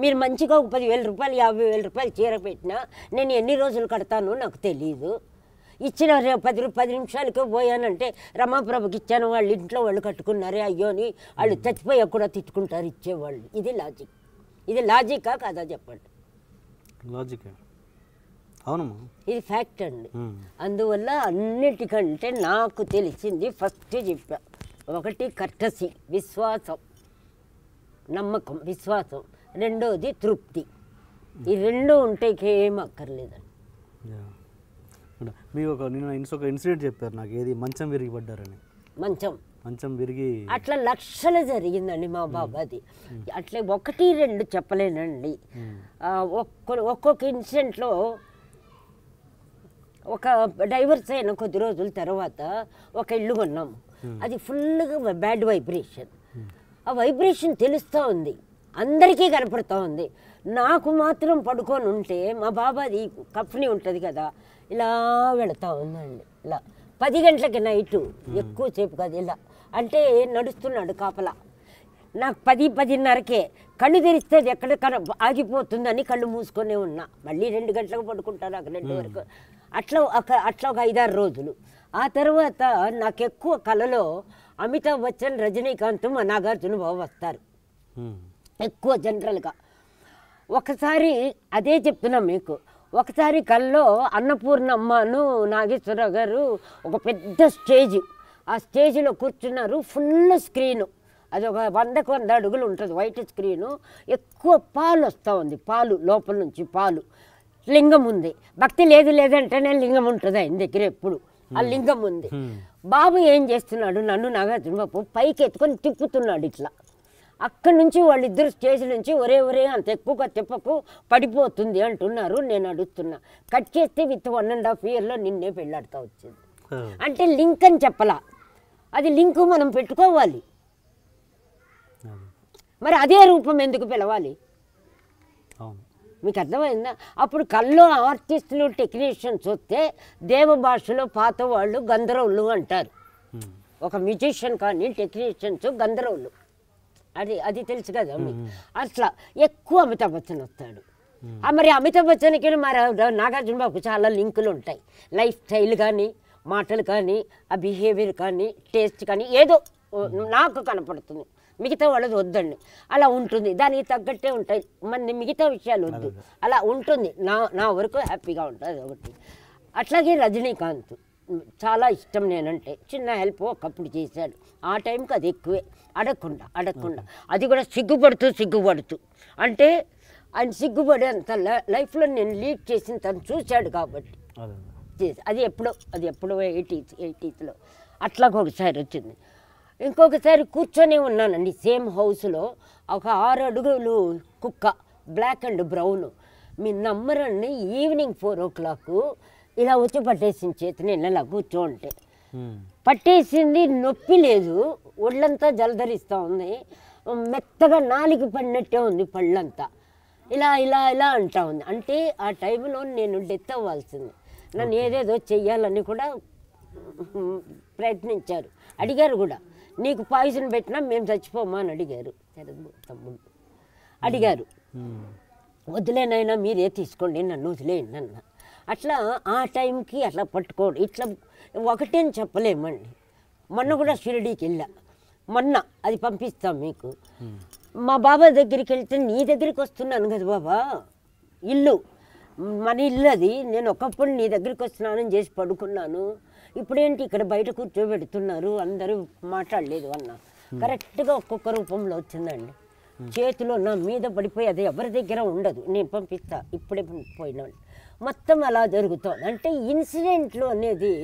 Speaker 2: మీరు మంచిగా ఒక పదివేల రూపాయలు యాభై వేల రూపాయలు చీర పెట్టినా నేను ఎన్ని రోజులు కడతానో నాకు తెలియదు ఇచ్చిన రేపు పది పది నిమిషాలకే పోయానంటే రమాప్రభుకి ఇచ్చాను వాళ్ళు ఇంట్లో వాళ్ళు కట్టుకున్నారే అయ్యో అని వాళ్ళు చచ్చిపోయా కూడా తిట్టుకుంటారు ఇచ్చేవాళ్ళు ఇది లాజిక్ ఇది లాజికా కాదా చెప్పండి
Speaker 1: లాజిక్ అవునమ్మా
Speaker 2: ఇది ఫ్యాక్ట్ అండి అందువల్ల అన్నిటికంటే నాకు తెలిసింది ఫస్ట్ చెప్పా ఒకటి కర్టసి విశ్వాసం నమ్మకం విశ్వాసం రెండోది తృప్తి ఈ రెండు ఉంటే ఏం
Speaker 1: అక్కర్లేదండి మీ ఒక నిన్న ఇన్సిడెంట్ చెప్పారు నాకు ఏది మంచం విరిగి మంచం మంచం విరిగి
Speaker 2: అట్లా లక్షలు జరిగిందండి మా బాబాది అట్లే ఒకటి రెండు చెప్పలేనండి ఒక్క ఒక్కొక్క ఇన్సిడెంట్లో ఒక డైవర్స్ అయిన కొద్ది రోజుల తర్వాత ఒక ఇల్లు కొన్నాము Hmm. అది ఫుల్గా బ్యాడ్ వైబ్రేషన్ ఆ వైబ్రేషన్ తెలుస్తూ ఉంది అందరికీ కనపడుతూ ఉంది నాకు మాత్రం పడుకొని ఉంటే మా బాబాది కఫ్ని ఉంటుంది కదా ఇలా వెళుతూ ఉందండి ఇలా పది గంటలకి నైటు hmm. ఎక్కువసేపు కాదు ఇలా అంటే నడుస్తున్నాడు కాపలా నాకు పది పదిన్నరకే కళ్ళు తెరిస్తే అది ఎక్కడ కన ఆగిపోతుందని కళ్ళు మూసుకొనే ఉన్నా మళ్ళీ రెండు గంటలకు పడుకుంటాను అక్కడ రెండు hmm. వరకు అట్లా అక్కడ అట్లా ఒక ఐదారు రోజులు ఆ తర్వాత నాకు ఎక్కువ కళలో అమితాబ్ బచ్చన్ రజనీకాంత్ మా నాగార్జున బాబు వస్తారు ఎక్కువ జనరల్గా ఒకసారి అదే చెప్తున్నాం మీకు ఒకసారి కళ్ళలో అన్నపూర్ణ అమ్మను నాగేశ్వరరావు గారు ఒక పెద్ద స్టేజ్ ఆ స్టేజ్లో కూర్చున్నారు ఫుల్ స్క్రీను అది ఒక వందకు వంద అడుగులు ఉంటుంది వైట్ స్క్రీను ఎక్కువ పాలు వస్తూ ఉంది పాలు లోపల నుంచి పాలు లింగం ఉంది భక్తి లేదు లేదంటేనే లింగం ఉంటుంది ఆయన దగ్గర ఎప్పుడు ఆ లింగం ఉంది బాబు ఏం చేస్తున్నాడు నన్ను నాగార్జున బాబు పైకి ఎత్తుకొని తిప్పుతున్నాడు ఇట్లా అక్కడి నుంచి వాళ్ళిద్దరు స్టేజ్ నుంచి ఒరే ఒరే అంత ఎక్కువగా తిప్పకు పడిపోతుంది అంటున్నారు నేను అడుగుతున్నా కట్ చేస్తే విత్ వన్ అండ్ హాఫ్ ఇయర్లో నిన్నే పెళ్ళాడుతా వచ్చింది అంటే లింక్ అని చెప్పలా అది లింక్ మనం పెట్టుకోవాలి మరి అదే రూపం ఎందుకు పిలవాలి మీకు అర్థమైందా అప్పుడు కళ్ళు ఆర్టిస్టులు టెక్నీషియన్స్ వస్తే దేవ భాషలో పాత వాళ్ళు గంధర్వులు అంటారు hmm. ఒక మ్యూజిషియన్ కానీ టెక్నీషియన్స్ గంధర్వులు అది అది తెలుసు కదా మీకు hmm. అట్లా ఎక్కువ అమితాబ్ బచ్చన్ వస్తాడు hmm. మరి అమితాబ్ బచ్చన్కి మరి నాగార్జున బాబుకు చాలా లింకులు ఉంటాయి లైఫ్ స్టైల్ కానీ మాటలు కానీ ఆ బిహేవియర్ కానీ టేస్ట్ కానీ ఏదో నాకు కనపడుతుంది మిగతా వాళ్ళది వద్దండి అలా ఉంటుంది దానికి తగ్గట్టే ఉంటాయి మన మిగతా విషయాలు వద్దు అలా ఉంటుంది నా నా వరకు హ్యాపీగా ఉంటుంది ఒకటి అట్లాగే రజనీకాంత్ చాలా ఇష్టం నేనంటే చిన్న హెల్ప్ ఒకప్పుడు చేశాడు ఆ టైంకి అది ఎక్కువే అడగకుండా అడగకుండా అది కూడా సిగ్గుపడుతూ సిగ్గుపడుతూ అంటే ఆయన సిగ్గుపడే అంత లైఫ్లో నేను లీడ్ చేసిన తను చూశాడు కాబట్టి అది ఎప్పుడో అది ఎప్పుడో ఎయిటీ ఎయిటీత్లో అట్లాగొకసారి ఒకసారి వచ్చింది ఇంకొకసారి కూర్చొని ఉన్నానండి సేమ్ హౌస్లో ఒక ఆరు అడుగులు కుక్క బ్లాక్ అండ్ బ్రౌన్ మీ నమ్మరండి ఈవినింగ్ ఫోర్ ఓ క్లాక్ ఇలా వచ్చి పట్టేసింది చేతి నేను ఇలా కూర్చోంటే పట్టేసింది నొప్పి లేదు ఒళ్ళంతా జలధరిస్తూ ఉంది మెత్తగా నాలుగు పడినట్టే ఉంది పళ్ళంతా ఇలా ఇలా ఇలా అంటా ఉంది అంటే ఆ టైంలో నేను డెత్ అవ్వాల్సింది నన్ను ఏదేదో చెయ్యాలని కూడా ప్రయత్నించారు అడిగారు కూడా నీకు పాయిజన్ పెట్టినా మేము చచ్చిపోమా అని అడిగారు తమ్ముడు అడిగారు hmm. వదిలేనైనా మీరే తీసుకోండి నన్ను వదిలేయండి అన్న అట్లా ఆ టైంకి అట్లా పట్టుకోండి ఇట్లా ఒకటేని చెప్పలేమండి మొన్న కూడా షిరిడీకి వెళ్ళా మొన్న అది పంపిస్తాం మీకు hmm. మా బాబా దగ్గరికి వెళ్తే నీ దగ్గరికి వస్తున్నాను కదా బాబా ఇల్లు మన ఇల్లు అది నేను ఒకప్పుడు నీ దగ్గరికి వస్తున్నానని చేసి పడుకున్నాను ఇప్పుడేంటి ఇక్కడ బయట కూర్చోబెడుతున్నారు అందరూ మాట్లాడలేదు అన్న hmm. కరెక్ట్గా ఒక్కొక్క రూపంలో వచ్చిందండి hmm. చేతిలో నా మీద పడిపోయి అది ఎవరి దగ్గర ఉండదు నేను పంపిస్తా ఇప్పుడే పోయిన మొత్తం అలా జరుగుతుంది అంటే ఇన్సిడెంట్లు అనేది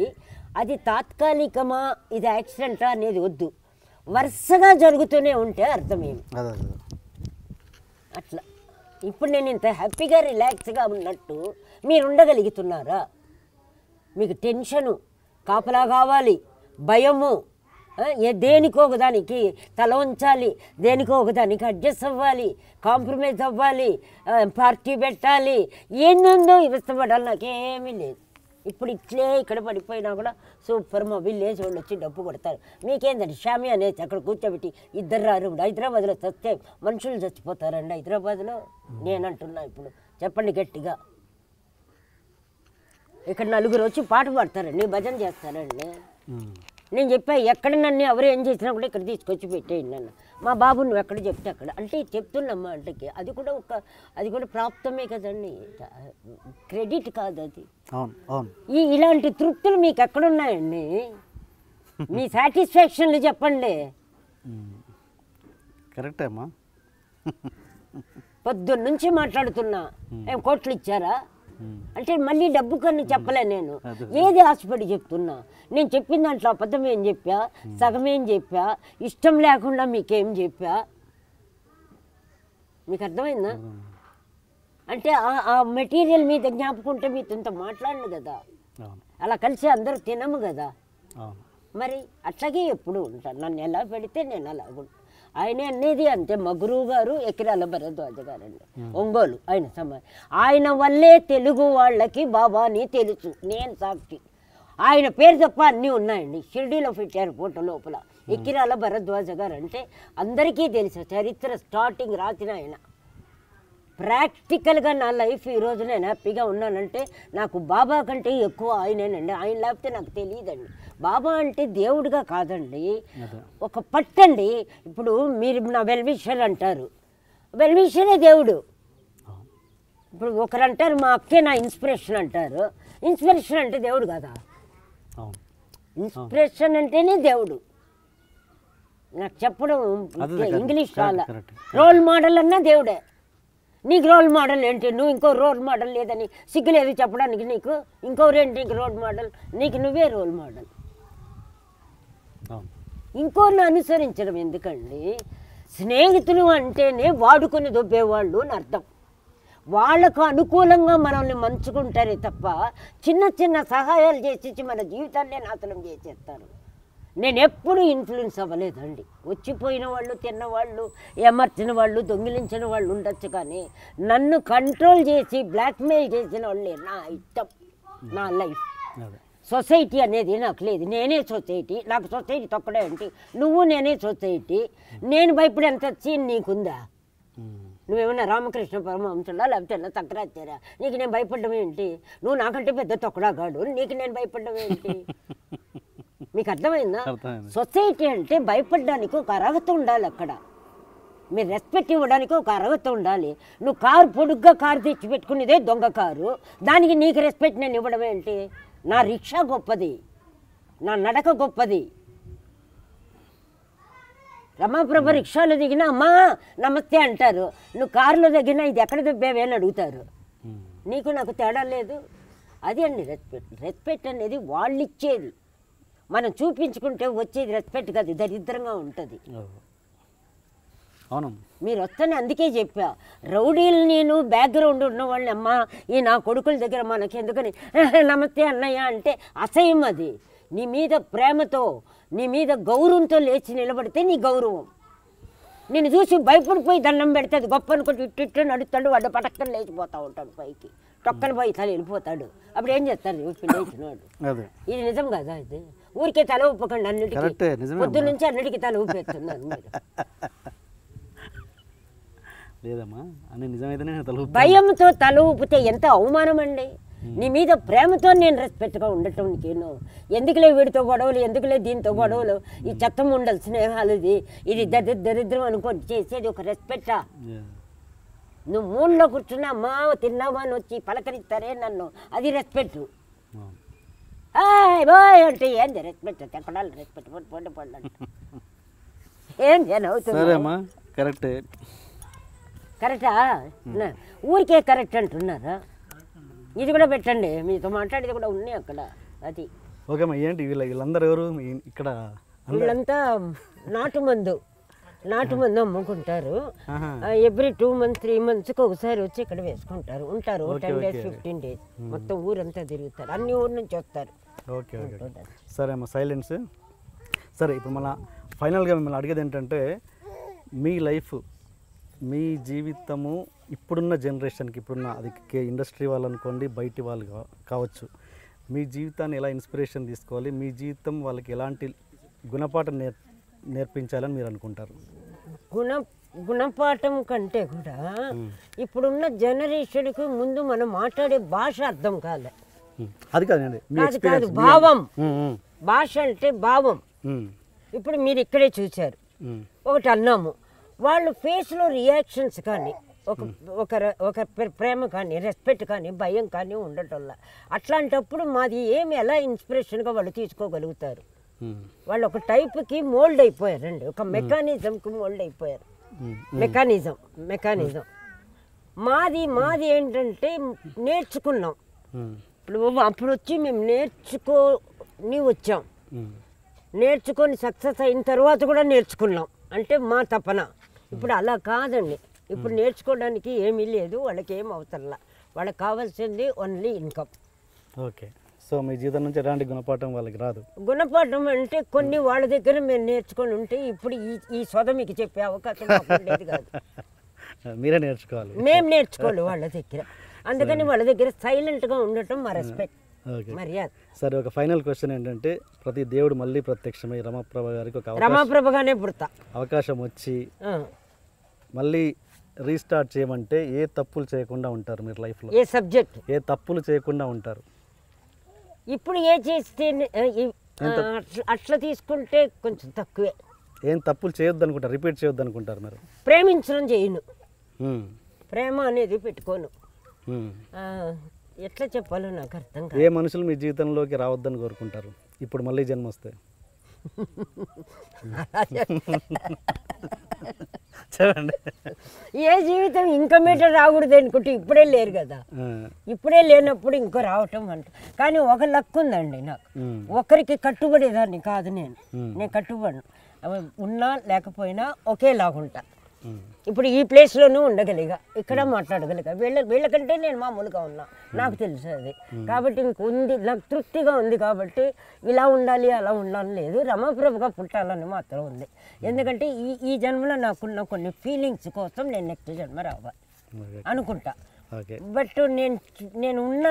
Speaker 2: అది తాత్కాలికమా ఇది యాక్సిడెంటా అనేది వద్దు వరుసగా జరుగుతూనే ఉంటే అర్థమేమి అట్లా ఇప్పుడు నేను ఇంత హ్యాపీగా రిలాక్స్గా ఉన్నట్టు మీరు ఉండగలుగుతున్నారా మీకు టెన్షను కాపలా కావాలి భయము దేనికో ఒకదానికి తల ఉంచాలి దేనికో ఒకదానికి అడ్జస్ట్ అవ్వాలి కాంప్రమైజ్ అవ్వాలి పార్టీ పెట్టాలి ఏందో ఇష్టపడాలి నాకేమీ లేదు ఇప్పుడు ఇట్లే ఇక్కడ పడిపోయినా కూడా సూపర్ మా విలేజ్ వాళ్ళు వచ్చి డబ్బు కొడతారు మీకేందండి షామి అనేది అక్కడ కూర్చోబెట్టి ఇద్దరు రారు హైదరాబాద్లో చస్తే మనుషులు చచ్చిపోతారండి హైదరాబాద్లో నేనంటున్నా ఇప్పుడు చెప్పండి గట్టిగా ఇక్కడ నలుగురు వచ్చి పాట పాడతారండి భజన చేస్తారండి నేను చెప్పా ఎక్కడ నన్ను ఎవరు ఏం చేసినా కూడా ఇక్కడ తీసుకొచ్చి పెట్టేయండి నన్ను మా బాబు నువ్వు ఎక్కడ చెప్తే అక్కడ అంటే చెప్తున్నామ్మా అంటకి అది కూడా ఒక అది కూడా ప్రాప్తమే కదండి క్రెడిట్ కాదు అది ఈ ఇలాంటి తృప్తులు మీకు ఎక్కడున్నాయండి మీ సాటిస్ఫాక్షన్లు చెప్పండి కరెక్టేమ్మా పొద్దున్న నుంచి మాట్లాడుతున్నా ఏం కోట్లు ఇచ్చారా అంటే మళ్ళీ డబ్బు కన్నా చెప్పలే నేను ఏది ఆశపడి చెప్తున్నా నేను చెప్పిన దాంట్లో అబద్ధం ఏం చెప్పా సగమేం చెప్పా ఇష్టం లేకుండా మీకేం చెప్పా మీకు అర్థమైందా అంటే ఆ మెటీరియల్ మీద జ్ఞాపకుంటే మీతో ఇంత మాట్లాడను కదా అలా కలిసి అందరూ తినము కదా మరి అట్లాగే ఎప్పుడు ఉంటాను నన్ను ఎలా పెడితే నేను అలా ఉంటాను ఆయన అనేది అంతే మా గురువు గారు ఎకిరాల భరద్వాజ గారండి ఒంగోలు ఆయన సమాజం ఆయన వల్లే తెలుగు వాళ్ళకి బాబాని తెలుసు నేను సాక్షి ఆయన పేరు తప్ప అన్నీ ఉన్నాయండి షిర్డీలో పెట్టారు ఫోటో లోపల ఎక్కిరాల భరద్వాజ గారు అంటే అందరికీ తెలుసు చరిత్ర స్టార్టింగ్ రాసిన ఆయన ప్రాక్టికల్గా నా లైఫ్ ఈరోజు నేను హ్యాపీగా ఉన్నానంటే నాకు బాబా కంటే ఎక్కువ ఆయనేనండి ఆయన లేకపోతే నాకు తెలియదండి బాబా అంటే దేవుడిగా కాదండి ఒక పట్టండి ఇప్పుడు మీరు నా వెల్విషర్ అంటారు వెల్విషరే దేవుడు ఇప్పుడు ఒకరు అంటారు మా అక్కే నా ఇన్స్పిరేషన్ అంటారు ఇన్స్పిరేషన్ అంటే దేవుడు కదా ఇన్స్పిరేషన్ అంటేనే దేవుడు నాకు చెప్పడం ఇంగ్లీష్ చాలా రోల్ మోడల్ అన్నా దేవుడే నీకు రోల్ మోడల్ ఏంటి నువ్వు ఇంకో రోల్ మోడల్ లేదని సిగ్గులేదు చెప్పడానికి నీకు ఇంకో రెండు నీకు రోల్ మోడల్ నీకు నువ్వే రోల్ మోడల్ ఇంకోరిని అనుసరించడం ఎందుకండి స్నేహితులు అంటేనే వాడుకొని దొబ్బేవాళ్ళు అని అర్థం వాళ్లకు అనుకూలంగా మనల్ని మంచుకుంటారే తప్ప చిన్న చిన్న సహాయాలు చేసి మన జీవితాన్నే నాశనం చేసేస్తారు నేను ఎప్పుడు ఇన్ఫ్లుయెన్స్ అవ్వలేదండి వచ్చిపోయిన వాళ్ళు తిన్నవాళ్ళు ఎమర్చిన వాళ్ళు దొంగిలించిన వాళ్ళు ఉండొచ్చు కానీ నన్ను కంట్రోల్ చేసి బ్లాక్మెయిల్ చేసిన వాళ్ళే నా ఇష్టం నా లైఫ్ సొసైటీ అనేది నాకు లేదు నేనే సొసైటీ నాకు సొసైటీ తొక్కడే ఏంటి నువ్వు నేనే సొసైటీ నేను భయపడి ఎంత సీన్ నీకుందా నువ్వేమన్నా రామకృష్ణ పరమహంసులా లేకపోతే ఎలా సంక్రాంతిరా నీకు నేను భయపడడం ఏంటి నువ్వు నాకంటే పెద్ద తొక్కడా కాడు నీకు నేను భయపడడం ఏంటి మీకు అర్థమైందా సొసైటీ అంటే భయపడడానికి ఒక అర్హత ఉండాలి అక్కడ మీరు రెస్పెక్ట్ ఇవ్వడానికి ఒక అర్హత ఉండాలి నువ్వు కారు పొడుగ్గా కారు తెచ్చి పెట్టుకునేదే దొంగ కారు దానికి నీకు రెస్పెక్ట్ నేను ఇవ్వడం ఏంటి నా రిక్షా గొప్పది నా నడక గొప్పది రమాప్రభ రిక్షాలో దిగిన అమ్మా నమస్తే అంటారు నువ్వు కారులో దిగినా ఇది ఎక్కడ దిబ్బావే అని అడుగుతారు నీకు నాకు తేడా లేదు అది అండి రెస్పెక్ట్ రెస్పెక్ట్ అనేది వాళ్ళు ఇచ్చేది మనం చూపించుకుంటే వచ్చేది రెస్పెక్ట్ కాదు దరిద్రంగా ఉంటుంది అవును మీరు వస్తేనే అందుకే చెప్పా రౌడీలు నేను బ్యాక్గ్రౌండ్ ఉన్నవాళ్ళని అమ్మ ఈ నా కొడుకుల దగ్గర మనకి ఎందుకని నమస్తే అన్నయ్య అంటే అసహ్యం అది నీ మీద ప్రేమతో నీ మీద గౌరవంతో లేచి నిలబడితే నీ గౌరవం నేను చూసి భయపడిపోయి దండం పెడితే అది గొప్ప అనుకుంటే ఇట్టు నడుస్తాడు వాడు పటక్కన లేచిపోతా ఉంటాడు పైకి టొక్కన పోయి తల వెళ్ళిపోతాడు అప్పుడు ఏం చేస్తారు చూసి లేచినాడు ఇది నిజం కదా ఇది ఊరికే తల ఊపకండి అన్నిటికీ పొద్దు నుంచి అన్నిటికీ తల ఊపేస్తున్నారు
Speaker 1: లేదమ్మా అని నిజమైతేనే తలుపు
Speaker 2: భయంతో తల ఊపితే ఎంత అవమానం అండి నీ మీద ప్రేమతో నేను రెస్పెక్ట్గా ఉండటం నేను ఎందుకులే వీడితో గొడవలు ఎందుకులే దీంతో గొడవలు ఈ చెత్తం ఉండాలి స్నేహాలు ఇది ఇది దరిద్ర దరిద్రం అనుకొని చేసేది ఒక రెస్పెక్టా నువ్వు మూడులో కూర్చున్నా మా తిన్నావా అని వచ్చి పలకరిస్తారే నన్ను అది రెస్పెక్ట్ అంటే ఏంది రెస్పెక్ట్ తెక్కడాలి రెస్పెక్ట్ పొండి పొండి అంటే ఏంది అని కరెక్టే కరెక్టా ఊరికే కరెక్ట్ అంటున్నారు ఇది కూడా పెట్టండి మీతో మాట్లాడేది కూడా ఉన్నాయి అక్కడ అది
Speaker 1: ఓకే ఏంటి వీళ్ళ వీళ్ళందరూ ఎవరు ఇక్కడ వీళ్ళంతా
Speaker 2: నాటు మందు నాటు మందు అమ్ముకుంటారు ఎవ్రీ టూ మంత్స్ త్రీ మంత్స్కి ఒకసారి వచ్చి ఇక్కడ వేసుకుంటారు ఉంటారు టెన్ డేస్ ఫిఫ్టీన్ డేస్ మొత్తం ఊరంతా తిరుగుతారు అన్ని ఊరు నుంచి వస్తారు
Speaker 1: ఓకే ఓకే సరే అమ్మా సైలెన్స్ సరే ఇప్పుడు మన ఫైనల్గా మిమ్మల్ని అడిగేది ఏంటంటే మీ లైఫ్ మీ జీవితము ఇప్పుడున్న జనరేషన్కి ఇప్పుడున్న అది ఇండస్ట్రీ వాళ్ళు అనుకోండి బయటి వాళ్ళు కావచ్చు మీ జీవితాన్ని ఎలా ఇన్స్పిరేషన్ తీసుకోవాలి మీ జీవితం వాళ్ళకి ఎలాంటి గుణపాఠం నేర్ నేర్పించాలని మీరు అనుకుంటారు
Speaker 2: గుణ గుణపాఠం కంటే కూడా ఇప్పుడున్న జనరేషన్కి ముందు మనం మాట్లాడే భాష అర్థం కాలే
Speaker 1: అది కాదండి భావం
Speaker 2: భాష అంటే భావం ఇప్పుడు మీరు ఇక్కడే చూశారు ఒకటి అన్నాము వాళ్ళు ఫేస్లో రియాక్షన్స్ కానీ ఒక ఒక ఒక ప్రేమ కానీ రెస్పెక్ట్ కానీ భయం కానీ ఉండటం వల్ల అట్లాంటప్పుడు మాది ఏమి ఎలా ఇన్స్పిరేషన్గా వాళ్ళు తీసుకోగలుగుతారు వాళ్ళు ఒక టైప్కి మోల్డ్ అయిపోయారండి ఒక మెకానిజంకి మోల్డ్ అయిపోయారు మెకానిజం మెకానిజం మాది మాది ఏంటంటే నేర్చుకున్నాం ఇప్పుడు అప్పుడు వచ్చి మేము నేర్చుకొని వచ్చాం నేర్చుకొని సక్సెస్ అయిన తర్వాత కూడా నేర్చుకున్నాం అంటే మా తపన ఇప్పుడు అలా కాదండి ఇప్పుడు నేర్చుకోవడానికి ఏమీ లేదు వాళ్ళకి ఏం అవతల వాళ్ళకి కావాల్సింది ఓన్లీ ఇన్కమ్
Speaker 1: ఓకే సో మీ జీవితం నుంచి ఎలాంటి గుణపాఠం వాళ్ళకి రాదు
Speaker 2: గుణపాఠం అంటే కొన్ని వాళ్ళ దగ్గర మేము నేర్చుకొని ఉంటే ఇప్పుడు ఈ ఈ సొద మీకు చెప్పే అవకాశం కాదు
Speaker 1: మీరే నేర్చుకోవాలి మేము నేర్చుకోవాలి వాళ్ళ
Speaker 2: దగ్గర అందుకని వాళ్ళ దగ్గర సైలెంట్గా ఉండటం మా రెస్పెక్ట్
Speaker 1: మర్యాద సరే ఒక ఫైనల్ క్వశ్చన్ ఏంటంటే ప్రతి దేవుడు మళ్ళీ ప్రత్యక్షమై రమప్రభ గారికి ఒక
Speaker 2: రమప్రభగానే పుడతా
Speaker 1: అవకాశం వచ్చి మళ్ళీ రీస్టార్ట్ చేయమంటే ఏ తప్పులు చేయకుండా ఉంటారు మీరు లైఫ్లో ఏ సబ్జెక్ట్ ఏ తప్పులు చేయకుండా ఉంటారు
Speaker 2: ఇప్పుడు ఏ చేస్తే అట్లా తీసుకుంటే
Speaker 1: కొంచెం తక్కువే ఏం తప్పులు చేయొద్దు అనుకుంటారు రిపీట్ చేయొద్దు అనుకుంటారు మీరు
Speaker 2: ప్రేమించడం చేయను ప్రేమ అనేది పెట్టుకోను ఎట్లా చెప్పాలో నాకు అర్థం
Speaker 1: కాదు ఏ మనుషులు మీ జీవితంలోకి రావద్దని కోరుకుంటారు ఇప్పుడు మళ్ళీ జన్మ వస్తే చెప్పండి
Speaker 2: ఏ జీవితం ఇంకో మీట రాకూడదు అనుకుంటే ఇప్పుడే లేరు కదా ఇప్పుడే లేనప్పుడు ఇంకో రావటం అంట కానీ ఒక లక్ ఉందండి నాకు ఒకరికి కట్టుబడేదాన్ని కాదు నేను నేను కట్టుబడి ఉన్నా లేకపోయినా ఒకేలాగుంటా ఇప్పుడు ఈ ప్లేస్లోనూ ఉండగలిగా ఇక్కడ మాట్లాడగలిగా వీళ్ళ వీళ్ళకంటే నేను మామూలుగా ఉన్నా నాకు తెలుసు అది కాబట్టి ఇంక ఉంది నాకు తృప్తిగా ఉంది కాబట్టి ఇలా ఉండాలి అలా ఉండాలని లేదు రమప్రభుగా పుట్టాలని మాత్రం ఉంది ఎందుకంటే ఈ ఈ జన్మలో నాకున్న కొన్ని ఫీలింగ్స్ కోసం నేను నెక్స్ట్ జన్మ రావాలి అనుకుంటా బట్ నేను నేను ఉన్న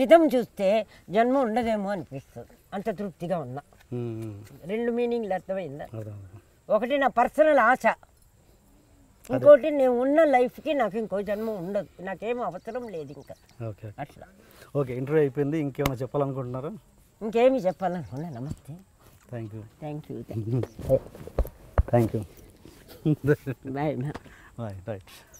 Speaker 2: విధం చూస్తే జన్మ ఉండదేమో అనిపిస్తుంది అంత తృప్తిగా ఉన్నా రెండు మీనింగ్లు అర్థమైందా ఒకటి నా పర్సనల్ ఆశ ఇంకోటి నేను ఉన్న లైఫ్కి నాకు ఇంకో జన్మ ఉండదు నాకేం అవసరం లేదు ఇంకా ఓకే అట్లా
Speaker 1: ఓకే ఇంటర్వ్యూ అయిపోయింది ఇంకేమైనా చెప్పాలనుకుంటున్నారు ఇంకేమి చెప్పాలనుకున్నా నమస్తే thank you thank you thank you bye bye
Speaker 3: bye